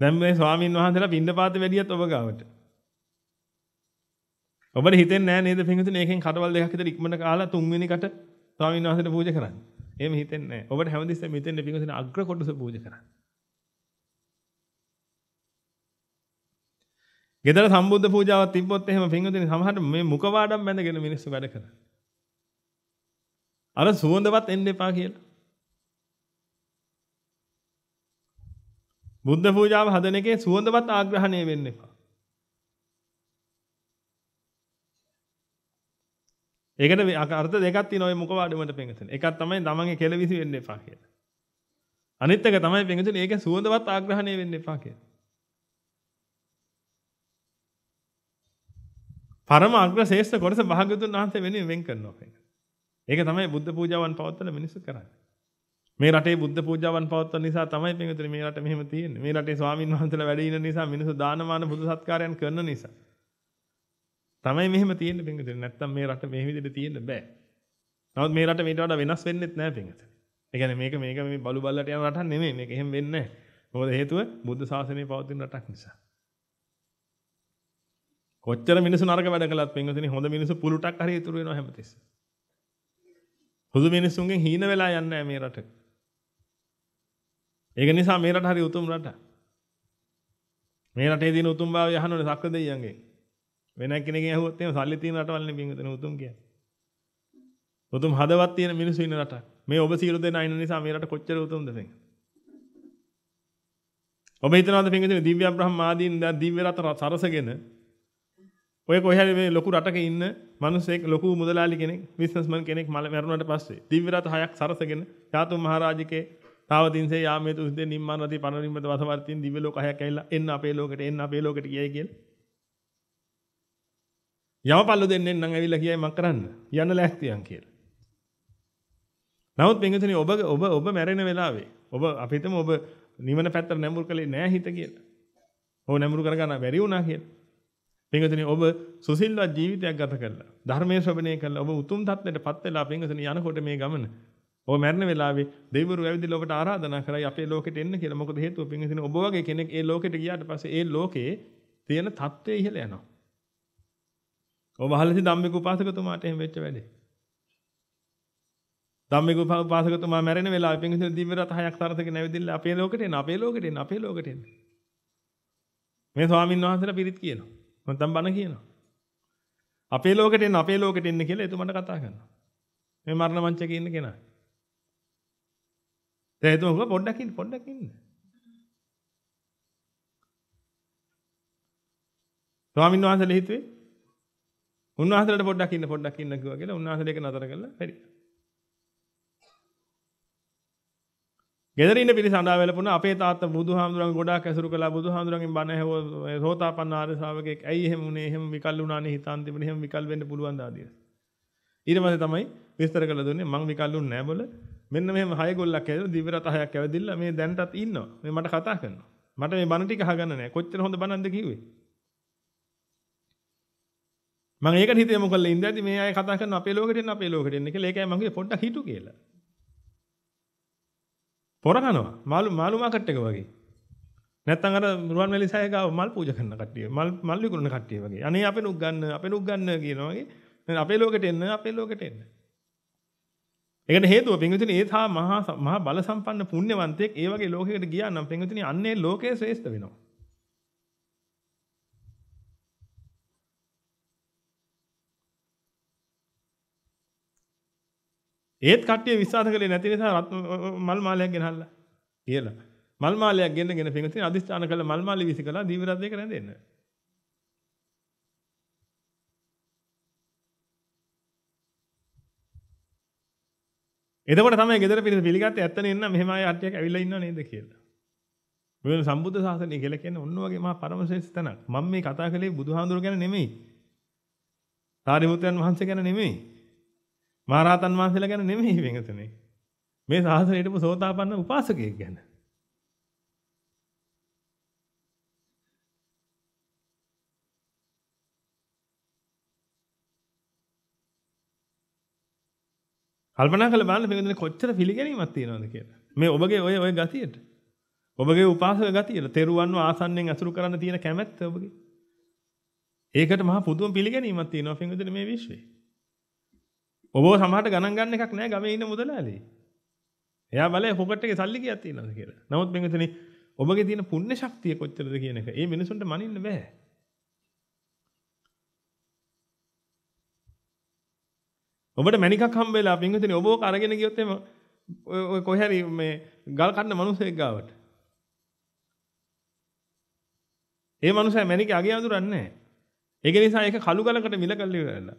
දැන් මේ ස්වාමින් වහන්සේලා පින්නපාත වැඩියත් ඔබ ගාවට. ඔබට හිතෙන්නේ නැහැ නේද පින්තුනි මේකෙන් කටවල් දෙකක් විතර ඉක්මන කාලා තුන්වෙනිකට ස්වාමින් වහන්සේට පූජා කරන්න. එහෙම හිතෙන්නේ නැහැ. ඔබට හැමදෙස්සෙම හිතෙන්නේ පින්තුනි අග්‍ර කොටස පූජා කරන්න. ගෙදර සම්බුද්ධ පූජාවක් තිබ්බොත් එහෙම පින්වතුනි සමහර මේ මුඛවාඩම් බැඳගෙන මිනිස්සු වැඩ කරනවා. අර සුවඳවත් එන්න එපා කියලා. බුද්ධ පූජාව හදන එකේ සුවඳවත් ආග්‍රහණය වෙන්න එපා. ඒකට අර්ථ දෙකක් තියෙනවා මේ මුඛවාඩුමට පෙඟතන. එකක් තමයි තමන්ගේ කෙලවිසි වෙන්න එපා කියලා. අනිත් එක තමයි පෙඟතන ඒකේ සුවඳවත් ආග්‍රහණය වෙන්න එපා කියලා. පරම අග්‍ර ශ්‍රේෂ්ඨ කොටස භාග්‍යතුන් වහන්සේ වෙනුවෙන් වෙන් කරනවා. ඒක තමයි බුද්ධ පූජාවන් පවත්වන මිනිස්සු කරන්නේ. මේ රටේ බුද්ධ පූජාවන් පවත්වන නිසා තමයි පින්විතනේ මේ රට මෙහෙම තියෙන්නේ. මේ රටේ ස්වාමින් වහන්සේලා වැඩ ඉන්න නිසා මිනිස්සු දානමාන බුදු සත්කාරයන් කරන නිසා. තමයි මෙහෙම තියෙන්නේ පින්විතනේ. නැත්තම් මේ රට මේ විදිහට තියෙන්න බෑ. නමුත් මේ රට මීට වඩා වෙනස් වෙන්නෙත් නෑ පින්විතනේ. ඒ කියන්නේ මේක මේක මේ බලු බල්ලට යන රටක් නෙමෙයි. මේක එහෙම වෙන්නේ නෑ. මොකද හේතුව බුද්ධ ශාසනය පවතින රටක් නිසා. කොච්චර මිනිස්සු නරක වැඩ කළත් පින්විතනේ හොඳ මිනිස්සු පුලුටක් හරි ඉතුරු වෙනවා හැමතිස්සෙම. හොඳ මිනිස්සුන්ගෙන් හීන වෙලා යන්නේ නෑ මේ රට. ඒක නිසා මේ රට හරි උතුම් රට. මේ රටේ තියෙන උතුම්භාවය අහනෝනේ සක්‍ර දෙයියන්ගෙන්. වෙන කෙනෙක්ගෙන් අහුවත් එහෙම සල්ලි තියෙන රටවලනේ බින්ගතන උතුම් කියන්නේ. උතුම් හදවත් තියෙන මිනිස්සු ඉන්න රටක්. මේ ඔබ සියලු දෙනා ඉන්න නිසා මේ රට කොච්චර උතුම්ද මේ. ඔබ හිතනවාද පින්ගතන දිව්‍ය බ්‍රහ්මාදීන් දැන් දිව්‍ය රට සරසගෙන ඔය කොහරි මේ ලොකු රටක ඉන්න මිනිස්සෙක් ලොකු මුදලාලි කෙනෙක් බිස්නස්මන් කෙනෙක් මල මරුණාට පස්සේ දිව්‍ය රට හයක් සරසගෙන ධාතු මහරජකේ තාවතින්සේ යාමේ තුසිතේ නිම්මානති පනරිම්මත වසවර්තින් දිව්‍ය ලෝක හයක් ඇවිල්ලා එන්න අපේ ලෝකෙට එන්න අපේ ලෝකෙට කියයි කියලා. යවපල්ලු දෙන්නෙන් නම් ඇවිල්ලා කියයි මක් කරන්න. යන්න ලෑස්තියන් කියලා. නමුත් පින්විතනි ඔබ ඔබ ඔබ මැරෙන වෙලාවේ ඔබ අපිටම ඔබ නිවන පැත්තට නැඹුරු කළේ නෑ හිත කියලා. ඔව් නැඹුරු කරගන්න බැරි වුණා කියලා. පින්විතනි ඔබ සුසිල්වත් ජීවිතයක් ගත කළා. ධර්මයේ ශ්‍රවණය කළා. ඔබ උතුම් தත්ත්වයට පත් වෙලා පින්විතනි යනකොට මේ ගමන ඔබ මැරෙන වෙලාවේ දෙවිවරු ඇවිදලා ඔබට ආරාධනා කරයි අපේ ලෝකෙට එන්න කියලා. මොකද හේතුව පින්විතින ඔබ වගේ කෙනෙක් ඒ ලෝකෙට ගියාට පස්සේ ඒ ලෝකේ තියෙන தත්ත්වය ඉහළ යනවා. ඔබ අහලා තියෙන ධම්මික උපාසකතුමාට එහෙම වෙච්ච වැඩේ. ධම්මික උපාසකතුමා මැරෙන වෙලාවේ පින්විතින දිව්‍ය රත හයක් තරතගෙන ඇවිදලා අපේ ලෝකෙට එන අපේ ලෝකෙට එන අපේ ලෝකෙට එන. මේ ස්වාමීන් වහන්සේලා පිරිත් කියනවා. නැත්නම් බණ කියනවා. අපේ ලෝකෙට එන්න අපේ ලෝකෙට එන්න කියලා එතුමන්ට කතා කරනවා. මේ මරණ මංචකේ ඉන්න කෙනා. එතකොට ඔබ පොඩ්ඩක් ඉන්න පොඩ්ඩක් ඉන්න. ස්වාමීන් වහන්සේලා හිතුවේ උන්වහන්සේලාට පොඩ්ඩක් ඉන්න පොඩ්ඩක් ඉන්න කිව්වා කියලා උන්වහන්සේලා ඒක නතර කළා. හරි. ගෙදර ඉන්න පිරිස අඬා වැළපුණා අපේ තාත්තා බුදුහාමුදුරන් ගොඩාක් ඇසුරු කළා බුදුහාමුදුරන්ගෙන් බණ ඇහුවා සෝතාපන්න ආර්ය ශ්‍රාවකෙක්. ඇයි එහෙම උනේ? එහෙම විකල් වුණානේ හිතාන් තිබුණේ. එහෙම විකල් වෙන්න පුළුවන් දාදියස්. ඊට පස්සේ තමයි විස්තර කරලා දුන්නේ මං විකල්ලුන් නෑ බල මෙන්න මෙහෙම හය ගොල්ලක් ඇවිල්ලා දිව්‍ය රත් හයක් ඇවිදිලා මේ දැනටත් ඉන්නවා. මේ මට කතා කරනවා. මට මේ බණ ටික අහගන්න නෑ. කොච්චර හොඳ බණක්ද කිව්වේ. මම ඒකට හිතේ මොකල්ල ඉඳදී මේ අය කතා කරන අපේ ලෝකෙට එන්න අපේ ලෝකෙට එන්න කියලා ඒකයි මම කිව්වේ පොඩ්ඩක් හිටු කියලා. පොරහනවා මාළු මාළු මාකට් එක වගේ නැත්නම් අර රුවන්වැලි සෑය ගාව මල් පූජා කරන කට්ටිය මල් මල් විකුණන කට්ටිය වගේ අනේ අපේ නුක් ගන්න අපේ නුක් ගන්න කියනවා වගේ නේද? අපේ ලෝකෙට එන්න අපේ ලෝකෙට එන්න. ඒකට හේතුව පින්විතනි ඒ තා මහා මහා බල සම්පන්න පුණ්‍යවන්තයෙක් ඒ වගේ ලෝකයකට ගියා නම් පින්විතනි අන්නේ ලෝකයේ ශ්‍රේෂ්ඨ වෙනවා. ඒත් කට්ටිය විශ්වාස කළේ නැති නිසා මල් මාලයක් ගෙනහල්ලා කියලා. මල් මාලයක් ගෙනගෙන පින්විතනි අදිස්ථාන කළ මල් මාලි විසි කළා දිවි රත්නයක රැඳෙන්න. එතකොට තමයි ගෙදර පිරිස පිළිගත්තේ ඇත්තනේ එන්න මෙහෙම අය අට්ටියක් ඇවිල්ලා ඉන්නව නේද කියලා. මොකද සම්බුද්ධ ශාසනය කියලා කියන්නේ ඔන්න ඔයගේ මහා පරම ශ්‍රේෂ්ඨ තැනක්. මම මේ කතා කළේ බුදුහාඳුර ගැන නෙමෙයි. සාරිපුත්‍රයන් වහන්සේ ගැන නෙමෙයි. මහරහතන් වහන්සේලා ගැන නෙමෙයි වෙනතනේ. මේ ශාසනයේදීම සෝතාපන්න උපාසකයෙක් ගැන. කල්පනා කළ බලන්න පිළිගන්න කොච්චර පිළිගැනීමක් තියෙනවද කියලා. මේ ඔබගේ ඔය ඔය ගතියට. ඔබගේ උපාසක ගතියට, තෙරුවන්ව ආසන්නෙන් අසුරු කරන්න තියෙන කැමැත්ත ඔබගේ. ඒකට මහා පුදුම පිළිගැනීමක් තියෙනවා පිළිගන්න මේ විශ්වයේ. ඔබව සමහරට ගණන් ගන්න එකක් නැහැ ගමේ ඉන්න මුදලාලි. එයා බලේ පොකට් එකේ සල්ලි කීයක් තියෙනවද කියලා. නමුත් මෙතන ඔබගේ තියෙන පුණ්‍ය ශක්තිය කොච්චරද කියන එක. ඒ මිනිසුන්ට මනින්න බෑ. ඔබට මැනිකක් හම්බෙලා පින්විතනේ ඔබ ඔක අරගෙන ගියොත් එම ඔය කොහරි මේ ගල් කන්න මිනිහෙක් ගාවට. ඒ මිනිහා මැනිකේ අගේ අඳුරන්නේ නැහැ. ඒක නිසා ඒක කළු ගලකට මිල කරලා ඉවරලා.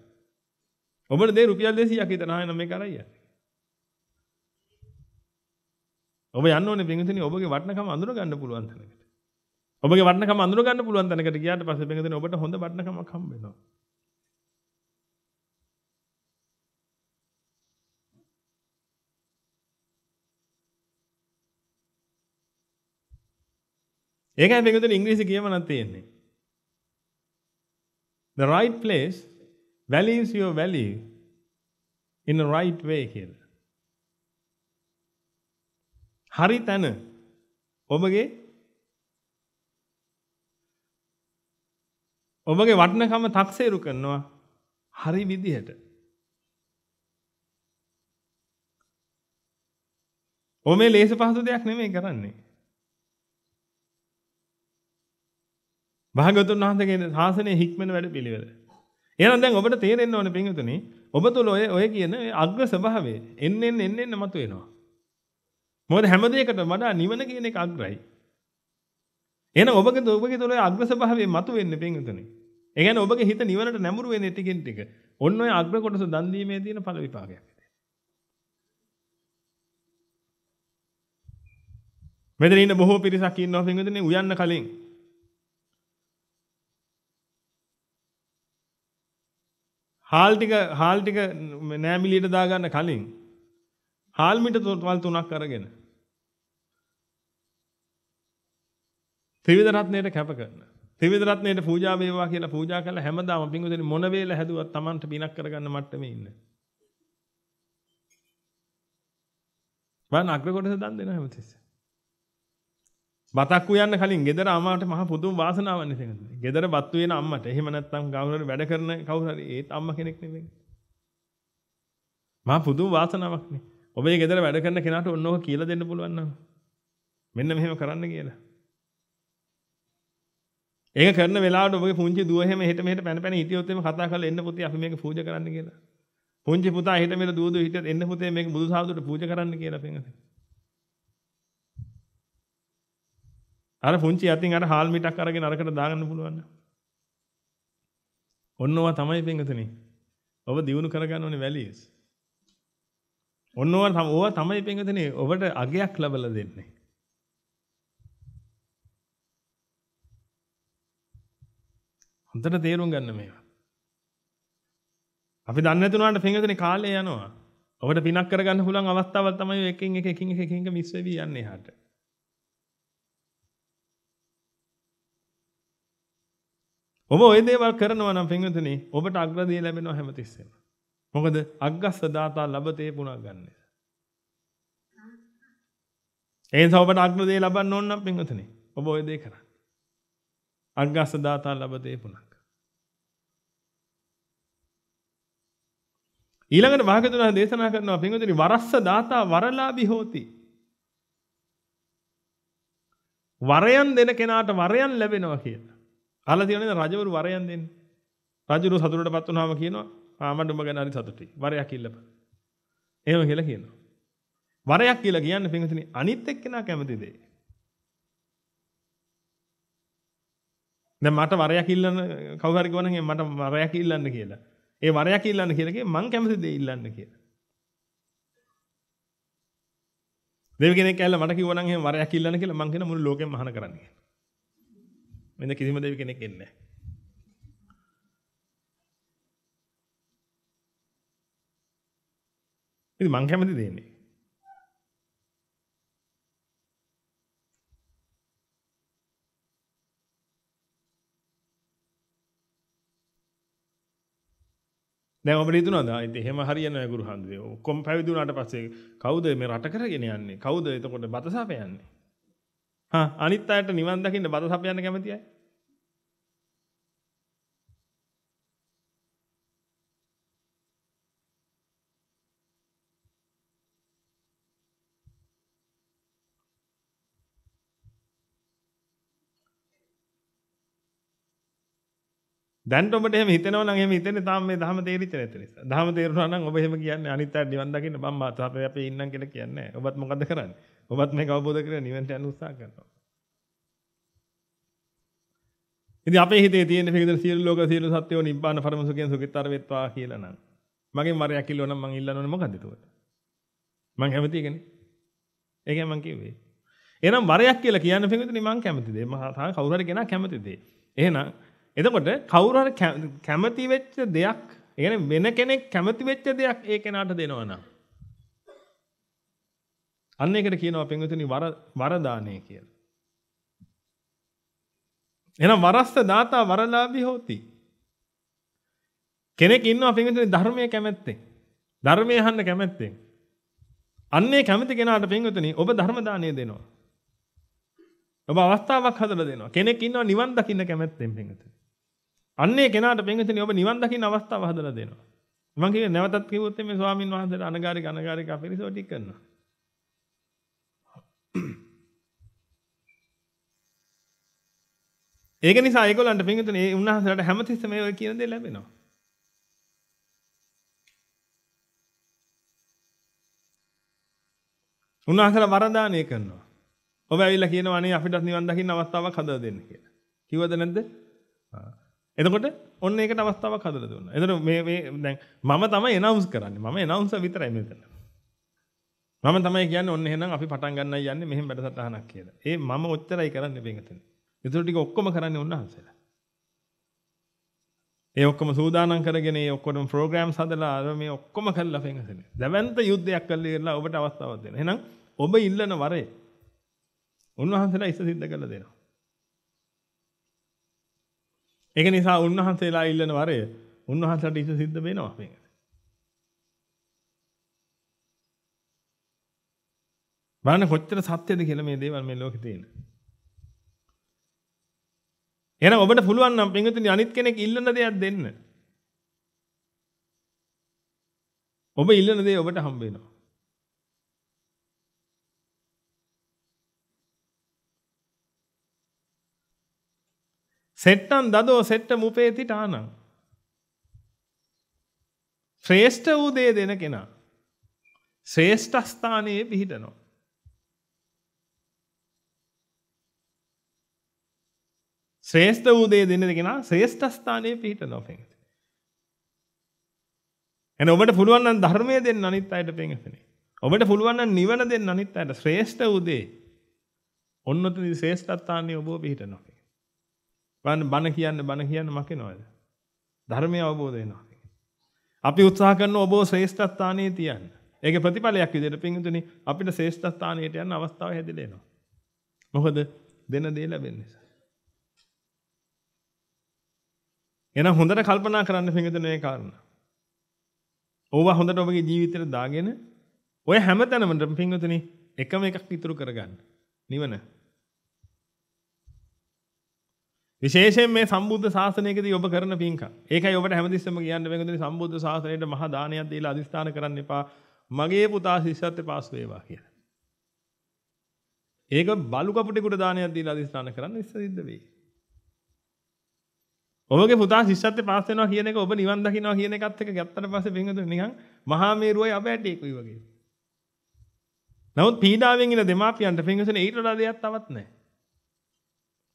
ඔබට දෙයි රුපියල් 200ක් විතර ආයෙ නම් මේක අරයි ඔබ යන්න ඕනේ පින්විතනේ ඔබගේ වටිනකම අඳුර ගන්න පුළුවන් තැනකට. ඔබගේ වටිනකම අඳුර ගන්න පුළුවන් තැනකට ගියාට පස්සේ පින්විතනේ ඔබට හොඳ වටිනකමක් හම්බ වෙනවා. ඒකයි මේකෙන් ඉංග්‍රීසි කියමනක් තියෙන්නේ. The right place values your value in the right way කියලා. හරි තැන ඔබගේ ඔබගේ වටිනකම තක්සේරු කරනවා හරි විදිහට. ඔබ මේ ලේස පහසු දෙයක් නෙමෙයි කරන්නේ. භාගතුන් වහන්සේගේ ශාසනයේ හික්මන වැඩ පිළිවෙල. එහෙනම් දැන් ඔබට තේරෙන්න ඕනේ පින්වතුනි ඔබ තුල ඔය ඔය කියන අග්‍ර ස්වභාවය එන්න එන්න එන්න එන්න මතුවෙනවා. මොකද හැම දෙයකටම වඩා නිවන කියන එක අග්‍රයි. එහෙනම් ඔබගේ ඔබගේ තුල අග්‍ර ස්වභාවය මතුවෙන්නේ පින්වතුනි. ඒ කියන්නේ ඔබගේ හිත නිවනට නැඹුරු වෙන්නේ ටිකෙන් ටික. ඔන්න ඔය අග්‍ර කොටස දන් දීමේ තියෙන ඵල විපාකයක්. මෙතන ඉන්න බොහෝ පිරිසක් ඉන්නවා පින්වතුනි උයන්න කලින් හාල් ටික හාල් ටික නෑමිලියට දාගන්න කලින් හාල් මිට තොල් තුනක් අරගෙන ත්‍රිවිධ රත්නයට කැප කරන ත්‍රිවිධ රත්නයට පූජා වේවා කියලා පූජා කළ හැමදාම පින්වතුනි මොන වේල හැදුවත් Tamanට පිනක් කරගන්න මට්ටමේ ඉන්න. මම අග්‍ර කොටස දන් දෙනවා හැමතිස්සෙම. බතක් උයන්න කලින් ගෙදර අමාට මහ පුදුම වාසනාවක් නේ සෙන්ගතුනි. ගෙදර බත් උයන අම්මට. එහෙම නැත්නම් ගාවුනට වැඩ කරන කවුරු හරි ඒත් අම්මා කෙනෙක් නෙමෙයි. මහ පුදුම වාසනාවක් නේ. ඔබේ ගෙදර වැඩ කරන කෙනාට ඔන්න ඔක කියලා දෙන්න පුළුවන් නම් මෙන්න මෙහෙම කරන්න කියලා. ඒක කරන වෙලාවට ඔබගේ පුංචි දුව එහෙම හෙට මෙහෙට පැන පැන හිටියොත් එimhe කතා කරලා එන්න පුතේ අපි මේක පූජා කරන්න කියලා. පුංචි පුතා හෙට මෙල දුව දුව හිටියත් එන්න පුතේ මේක බුදුසාවුදුට පූජා කරන්න කියලා පෙන්වනවා. අර පුංචි අතින් අර හාල් මිටක් අරගෙන අරකට දාගන්න පුළුවන්. ඔන්නෝවා තමයි පින්වතුනි. ඔබ දිනු කරගන්න ඕනේ වැලියස්. ඔන්නෝවා තම ඕවා තමයි පින්වතුනි ඔබට අගයක් ලැබලා දෙන්නේ. හොඳට තේරුම් ගන්න මේවා. අපි දන්නේ නැතුණාට පින්වතුනි කාලේ යනවා. ඔබට පිනක් කරගන්න පුළුවන් අවස්ථාවල් තමයි එකින් එක එකින් එක එකින් එක මිස් වෙවි යන්නේ එහාට. ඔබ ඔය දේවල් කරනවා නම් පින්වතුනි ඔබට අග්‍රදී ලැබෙනවා හැමතිස්සෙම. මොකද අග්ගස්ස දාතා ලබතේ පුණක් ගන්න. ඒ නිසා ඔබට අග්‍රදී ලබන්න ඕන නම් පින්වතුනි ඔබ ඔය දේ කරන්න. අග්ගස්ස දාතා ලබතේ පුණක්. ඊළඟට වාග්යතුනා දේශනා කරනවා පින්වතුනි වරස්ස දාතා වරලාභි හෝති. වරයන් දෙන කෙනාට වරයන් ලැබෙනවා කියලා. අහලා තියෙනවද රජවරු වරයන් දෙන්නේ? රජුරු සතුටටපත් වුනහම කියනවා ආමඩුම ගැන හරි සතුටුයි. වරයක් ඉල්ලපන්. එහෙම කියලා කියනවා. වරයක් කියලා කියන්නේ පින්විතනි අනිත් එක්කෙනා කැමති දෙයි. දැන් මට වරයක් ඉල්ලන්න කවුරු හරි ගවනන් මට වරයක් ඉල්ලන්න කියලා. ඒ වරයක් ඉල්ලන්න කියලා කිය මං කැමති දේ ඉල්ලන්න කියලා. දෙවි කෙනෙක් ඇවිල්ලා මට කිව්වනම් එහෙම වරයක් ඉල්ලන්න කියලා මං කියන මුළු ලෝකෙම මහාන කරන්න කියලා. මෙන්න කිසිම දෙවි කෙනෙක් එන්නේ ඉතින් මං කැමති දෙන්නේ දැන් ඔබට හිතුණාද? ඉතින් එහෙම හරියන්නේ නැහැ ගුරු හඳුනේ. ඔක්කොම පැවිදි වුණාට පස්සේ කවුද මේ රට කරගෙන යන්නේ? කවුද එතකොට බතසාප යන්නේ? හා අනිත් අයට නිවන් දකින්න බත සපයන්න කැමති අය. දැන් ඔබට එහෙම හිතෙනවා නම් එහෙම හිතෙන්නේ තාම මේ ධහම තේරිච්ච නැති නිසා. ධහම තේරුණා නම් ඔබ එහෙම කියන්නේ අනිත් අයට නිවන් දකින්න මම අපේ අපේ ඉන්නම් කියලා කියන්නේ නැහැ. ඔබත් මොකද්ද කරන්නේ? ඔබත් මේක අවබෝධ කරගෙන නිවනට යන්න උත්සාහ කරනවා. ඉතින් අපේ හිතේ තියෙන මේකද සියලු ලෝක සියලු සත්‍යෝ නිබ්බාන පරම සුඛයෙන් සුඛිතාර වෙත්වා කියලා නම් මගෙන් මරයක් කිල්ලෝ නම් මං ඉල්ලන්නේ මොකද්ද එතකොට? මං කැමති එකනේ. ඒකයි මං කිව්වේ. එහෙනම් වරයක් කියලා කියන්න පිඟුතුනේ මං කැමති දේ. මම තා කවුරු හරි කෙනා කැමති දේ. එහෙනම් එතකොට කවුරු හරි කැමති වෙච්ච දෙයක්, ඒ කියන්නේ වෙන කෙනෙක් කැමති වෙච්ච දෙයක් ඒ කෙනාට දෙනවා නම් අන්න ඒකට කියනවා පින්විතනි වර වරදානය කියලා. එහෙනම් වරස්ස දාතා වරලාභී හොති. කෙනෙක් ඉන්නවා පින්විතනි ධර්මයේ කැමැත්තෙන්. ධර්මයේ අහන්න කැමැත්තෙන්. අන්නේ කැමති කෙනාට පින්විතනි ඔබ ධර්ම දාණය දෙනවා. ඔබ අවස්ථාවක් හදලා දෙනවා. කෙනෙක් ඉන්නවා නිවන් දකින්න කැමැත්තෙන් පින්විතනි. අන්නේ කෙනාට පින්විතනි ඔබ නිවන් දකින්න අවස්ථාව හදලා දෙනවා. මම කියන්නේ නැවතත් කිව්වොත් මේ ස්වාමින් වහන්සේට අනගාරික අනගාරික අපිරිසෝ ටික කරනවා. ඒක නිසා ඒගොල්ලන්ට පින්විතනේ ඒ උන්වහන්සේලාට හැමතිස්සම මේ ඔය කියන දේ ලැබෙනවා. උන්වහන්සේලා වරදානය කරනවා. ඔබ ඇවිල්ලා කියනවා අනේ අපිටත් නිවන් දකින්න අවස්ථාවක් හදලා දෙන්න කියලා. කිව්වද නැද්ද? එතකොට ඔන්න ඒකට අවස්ථාවක් හදලා දුන්නා. එතකොට මේ මේ දැන් මම තමයි announce කරන්නේ. මම announcer විතරයි මෙතන. මම තමයි කියන්නේ ඔන්න එහෙනම් අපි පටන් ගන්නයි යන්නේ මෙහෙම වැඩසටහනක් කියලා. ඒ මම ඔච්චරයි කරන්නේ බෙන්ගතනේ. ඒතර ටික ඔක්කොම කරන්නේ උන්වහන්සේලා. ඒ ඔක්කොම සූදානම් කරගෙන ඒ ඔක්කොම ප්‍රෝග්‍රෑම්ස් හදලා අර මේ ඔක්කොම කරලා බෙන්ගතනේ. දැවැන්ත යුද්ධයක් කරලා ඉරලා ඔබට අවස්ථාවක් දෙනවා. එහෙනම් ඔබ ඉල්ලන වරේ උන්වහන්සේලා ඉස්ස සිද්ධ කරලා දෙනවා. ඒක නිසා උන්වහන්සේලා ඉල්ලන වරේ උන්වහන්සේලාට ඉස්ස සිද්ධ වෙනවා මේක. බලන්න කොච්චර සත්‍යද කියලා මේ දේවල් මේ ලෝකේ තියෙන. එහෙනම් ඔබට පුළුවන් නම් පින්විතනි අනිත් කෙනෙක් ඉල්ලන දේක් දෙන්න. ඔබ ඉල්ලන දේ ඔබට හම්බ වෙනවා. සෙට්ටන් දදෝ සෙට්ට මුපේති ටානං. ශ්‍රේෂ්ඨ වූ දේ දෙන කෙනා. ශ්‍රේෂ්ඨස්ථානයේ පිහිටනවා. ශ්‍රේෂ්ඨ වූදේ දෙන දෙගෙන ශ්‍රේෂ්ඨස්ථානයේ පිහිටනවා පින්වතුනි. එන ඔබට පුළුවන් නම් ධර්මය දෙන්න අනිත් අයට පින්වතුනි. ඔබට පුළුවන් නම් නිවන දෙන්න අනිත් අයට ශ්‍රේෂ්ඨ වූදේ ඔන්නතනි ශ්‍රේෂ්ඨස්ථානයේ ඔබව පිහිටනවා. බන් බන කියන්න බන කියන්න මකිනවද? ධර්මය අවබෝධ වෙනවා. අපි උත්සාහ කරන ඔබව ශ්‍රේෂ්ඨස්ථානයේ තියන්න. ඒක ප්‍රතිඵලයක් විදිහට පින්වතුනි අපිට ශ්‍රේෂ්ඨස්ථානයට යන්න අවස්ථාව හැදිලා එනවා. මොකද දෙන දේ ලැබෙන්නේ. එහෙනම් හොඳට කල්පනා කරන්න පිංගුතුනේ මේ කාරණා. ඕවා හොඳට ඔබගේ ජීවිතයට දාගෙන ඔය හැමතැනම පිංගුතුනේ එකම එකක් ඉතුරු කරගන්න. නිවන. විශේෂයෙන් මේ සම්බුද්ධ ශාසනයකදී ඔබ කරන පින්කම්. ඒකයි ඔබට හැමතිස්සෙම කියන්න මේකදී සම්බුද්ධ ශාසනයට මහා දානයක් දීලා අදිස්ථාන කරන්න එපා. මගේ පුතා ශිෂ්‍යත්වෙ පාස් වේවා කියලා. ඒක බලු කපුටෙකුට දානයක් දීලා අදිස්ථාන කරන්න ඉස්සෙද්ද වෙයි. ඔබගේ පුතා ශිෂ්‍යත්වයට පාස් වෙනවා කියන එක ඔබ නිවන් දකින්නවා කියන එකත් එක්ක ගැත්තට පස්සේ වෙනතුනේ නිකන් මහා මේරුවයි අපැටේකුයි වගේ. නමුත් පීඩාවෙන් ඉන දෙමාපියන්ට පින්වසනේ ඊට වඩා දෙයක් තවත් නැහැ.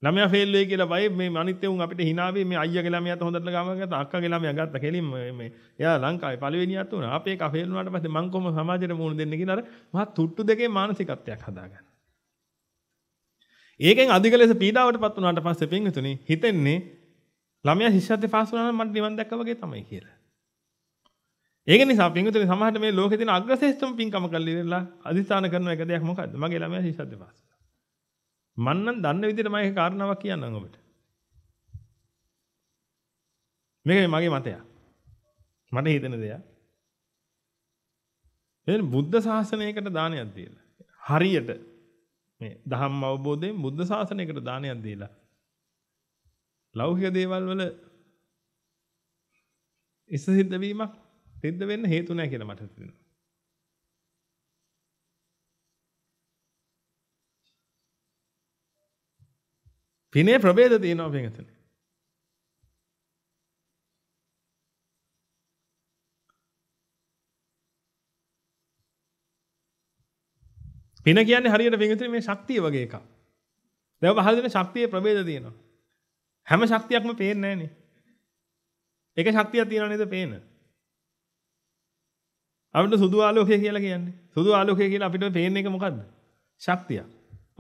ළමයා ෆේල් වෙයි කියලා බය මේ අනිත් එවුන් අපිට hina වෙයි මේ අයියාගේ ළමයාත් හොඳට ගම ගත්තා අක්කාගේ ළමයා ගත්තා කෙලින්ම මේ එයා ලංකාවේ පළවෙනියට උනා. අපේ එක ෆේල් වුණාට පස්සේ මං කොහොම සමාජයට මුහුණ දෙන්නේ කියලා අර මහා තුට්ටු දෙකේ මානසිකත්වයක් හදාගන්න. ඒකෙන් අධික ලෙස පීඩාවටපත් වුණාට පස්සේ පින්වතුනි හිතෙන්නේ ළමයා ශිෂ්‍යත්ව පාස් වුණා නම් මට නිවන් දැක්ක වගේ තමයි කියලා. ඒක නිසා පින්විතනේ සමහරට මේ ලෝකේ තියෙන අග්‍රශ්‍රේෂ්ඨම පින්කම කරලා ඉවරලා අදිස්ථාන කරන එක දෙයක් මොකද්ද? මගේ ළමයා ශිෂ්‍යත්ව පාස් වුණා. මන් නම් දන්න විදිහට මම ඒක කාරණාවක් කියන්නම් ඔබට. මේක මගේ මතයක්. මට හිතෙන දෙයක්. එහෙනම් බුද්ධ ශාසනයකට දානයක් දීලා හරියට මේ ධම්ම අවබෝධයෙන් බුද්ධ ශාසනයකට දානයක් දීලා ලෞහික දේවල් වල ඉස්ස සිද්ධ වීමක් සිද්ධ වෙන්න හේතු නැහැ කියලා මට හිතෙනවා. පිනේ ප්‍රභේද තියෙනවා පින්තුනේ. පින කියන්නේ හරියට පින්තුනේ මේ ශක්තිය වගේ එකක්. දැන් වහල් දෙන ශක්තියේ ප්‍රභේද තියෙනවා. හැම ශක්තියක්ම පේන්නේ නැහනේ. එක ශක්තියක් තියනවා නේද පේන? අපිට සුදු ආලෝකය කියලා කියන්නේ. සුදු ආලෝකය කියලා අපිට පේන්නේ එක මොකද්ද? ශක්තියක්.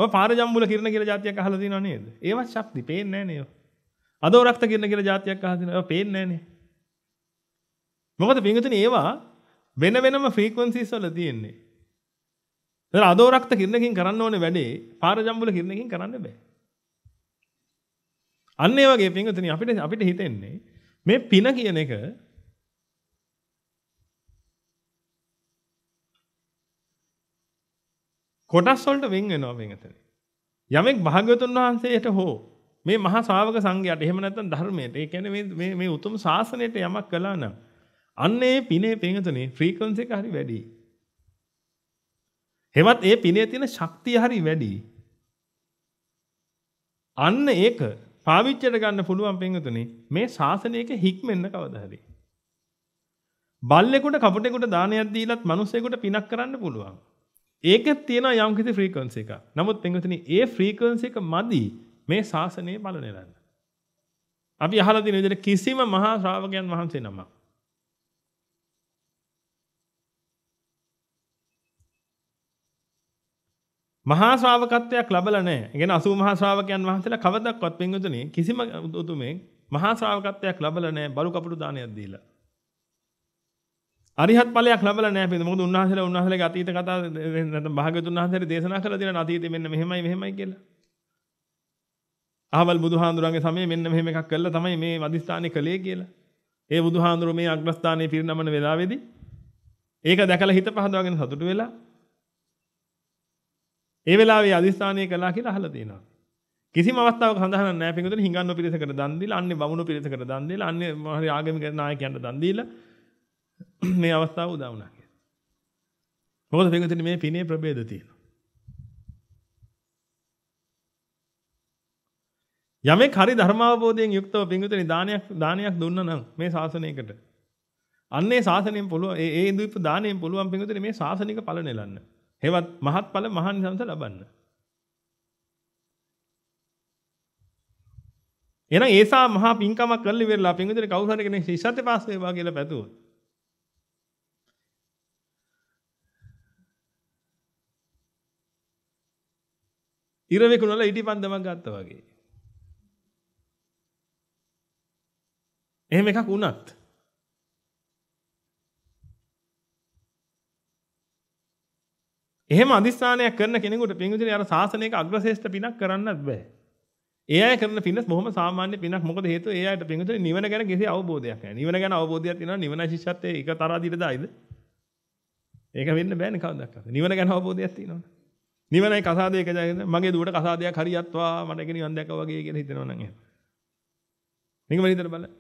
ඔය පාර ජම්බුල කිරණ කියලා જાතියක් අහලා තියෙනව නේද? ඒවත් ශක්ති පේන්නේ නැහනේ. අදෝ රක්ත කිරණ කියලා જાතියක් අහලා තියෙනවා. ඒවා පේන්නේ නැහනේ. මොකද පින්විතනේ ඒවා වෙන වෙනම ෆ්‍රීකවෙන්සිස් වල තියෙන්නේ. ඒතර අදෝ රක්ත කිරණකින් කරන්න ඕනේ වැඩේ පාර ජම්බුල කිරණකින් කරන්න බෑ. අන්න ඒ වගේ පින්වතුනි අපිට අපිට හිතෙන්නේ මේ පින කියන එක කොටස් වලට වෙන් වෙනවා පින්වතුනි. යමෙක් භාග්‍යවතුන් වහන්සේට හෝ මේ මහා ශ්‍රාවක සංඝයාට එහෙම නැත්නම් ධර්මයට ඒ කියන්නේ මේ මේ මේ උතුම් ශාසනයට යමක් කළා නම් අන්න ඒ පිනේ පින්වතුනි ෆ්‍රීකවන්සි එක හරි වැඩි. හෙවත් ඒ පිනේ තියෙන ශක්තිය හරි වැඩි. අන්න ඒක පාවිච්චයට ගන්න පුළුවන් පෙන්වතුනේ මේ ශාසනයක හික්මෙන්න කවදා හරි. බල්ලෙකුට කපුටෙකුට දානයක් දීලත් මිනිස්සෙකුට පිනක් කරන්න පුළුවන්. ඒක තියෙන යම්කිසි ෆ්‍රීකවන්සි එකක්. නමුත් පෙන්වතුනේ ඒ ෆ්‍රීකවන්සි එක මදි මේ ශාසනය බලනෙලන්න. අපි අහලා තියෙන විදිහට කිසිම මහා ශ්‍රාවකයන් වහන්සේ නමක් මහා ශ්‍රාවකත්වයක් ලැබලා නැහැ. ඒ කියන්නේ 80 මහා ශ්‍රාවකයන් වහන්සේලා කවදක්වත් පින්වතුනි කිසිම උතුමෙක් මහා ශ්‍රාවකත්වයක් ලැබලා නැහැ බලු කපුටු දානයක් දීලා. අරිහත් ඵලයක් ලැබලා නැහැ පින්ද. මොකද උන්වහන්සේලා උන්වහන්සේලාගේ අතීත කතා නැත්නම් භාග්‍යවතුන් වහන්සේට දේශනා කරලා දෙනවා අතීතේ මෙන්න මෙහෙමයි මෙහෙමයි කියලා. අහවල් බුදුහාඳුරන්ගේ සමයේ මෙන්න මෙහෙම එකක් කළා තමයි මේ වදිස්ථානේ කළේ කියලා. ඒ බුදුහාඳුර මේ අග්‍රස්ථානයේ පිරිනමන වෙලාවේදී ඒක දැකලා හිත පහදවාගෙන සතුටු වෙලා ඒ වෙලාවේ අදිස්ථානය කළා කියලා අහලා තියෙනවා. කිසිම අවස්ථාවක සඳහන් නැහැ පිටුතන හිඟන්න පිරිසකට දන් දීලා අන්නේ බමුණු පිරිසකට දන් දීලා අන්නේ මහරි ආගමික නායකයන්ට දන් දීලා මේ අවස්ථාව උදා වුණා කියලා. මොකද පිටුතන මේ පිනේ ප්‍රභේද තියෙනවා. යමෙක් හරි ධර්මාවබෝධයෙන් යුක්තව පිටුතන දානයක් දානයක් දුන්නා නම් මේ ශාසනයකට අන්නේ ශාසනයෙන් පුළුවන් ඒ ඒ දුප්ප දාණයෙන් පුළුවන් පිටුතන මේ ශාසනික ඵල නෙලන්නේ. හේවත් මහත්ඵල මහානිසංස ලබන්න. එහෙනම් ඒසා මහා පින්කමක් කරලා ඉවරලා පින්විතේ කවුරු හරි කෙනෙක් ශිෂ්‍යත්ව පාස් වේවා කියලා පැතුවොත් ඉර විකුණලා ඊටි පන්දමක් ගත්තා වගේ. එහෙම එකක් වුණත් එහෙම අධිස්ථානයක් කරන කෙනෙකුට පින්විතනේ අර සාසනයක අග්‍රශ්‍රේෂ්ඨ පිනක් කරන්නත් බෑ. ඒ අය කරන පින බොහොම සාමාන්‍ය පිනක්. මොකද හේතුව ඒ අයට පින්විතනේ නිවන ගැන කිසි අවබෝධයක් නැහැ. නිවන ගැන අවබෝධයක් තියෙනවා නිවන ශිෂ්‍යත්වයේ එක තරහදීටදයිද? ඒක වෙන්න බෑනේ කවදාවත්. නිවන ගැන අවබෝධයක් තියෙනවනේ. නිවනයි කසාදයක ජයද මගේ දුවට කසාදයක් හරියත්වා මට ඒක නිවන් දැක්කා වගේ කියලා හිතනවනම් එහෙම. මේක මම හිතලා බලන්න.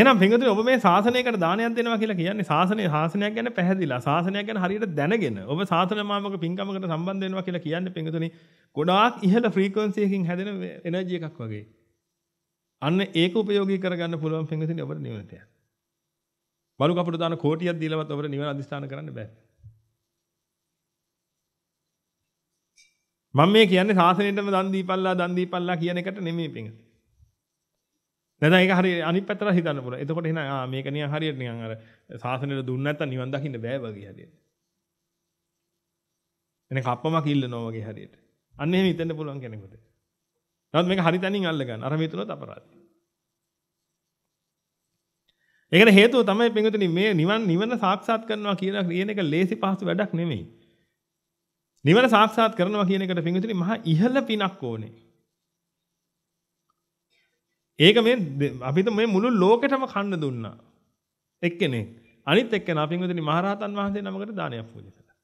එහෙනම් පින්වතුනි ඔබ මේ ශාසනයකට දානයක් දෙනවා කියලා කියන්නේ ශාසනය ශාසනයක් ගැන පැහැදිලා ශාසනයක් ගැන හරියට දැනගෙන ඔබ ශාසන මාමක පින්කමකට සම්බන්ධ වෙනවා කියලා කියන්නේ පින්වතුනි ගොඩාක් ඉහළ ෆ්‍රීකවන්සි එකකින් හැදෙන එනර්ජි එකක් වගේ. අන්න ඒක ප්‍රයෝගික කරගන්න පුළුවන් පින්වතුනි ඔබට නිවනට යන්න. බලු කපුට දාන කෝටියක් දීලවත් ඔබට නිවන අදිස්ථාන කරන්න බෑ. මම මේ කියන්නේ ශාසනයෙන්ම දන් දීපල්ලා දන් දීපල්ලා කියන එකට නෙමෙයි පින්වතුනි. නැත්නම් ඒක හරිය අනිත් පැත්තට හිතන්න පුළුවන්. එතකොට එහෙනම් ආ මේක නිකන් හරියට නිකන් අර සාසනෙට දුන්න නැත්නම් නිවන් දකින්න බෑ වගේ හරියට. එනේ කප්පමක් ඉල්ලනවා වගේ හරියට. අන්න එහෙම හිතන්න පුළුවන් කෙනෙකුට. නමුත් මේක හරි තැනින් අල්ල ගන්න. අර මේ තුනත් අපරාධයි. ඒකට හේතුව තමයි පින්විතනි මේ නිවන් නිවන සාක්ෂාත් කරනවා කියලා කියන එක ලේසි පහසු වැඩක් නෙමෙයි. නිවන සාක්ෂාත් කරනවා කියන එකට පින්විතනි මහා ඉහළ පිනක් ඕනේ. ඒක මේ අපිට මේ මුළු ලෝකෙටම කන්න දුන්නා. එක්කෙනෙක්. අනිත් එක්කෙනා පින්විතනි මහරහතන් වහන්සේ නමකට දානයක් පූජා කළා.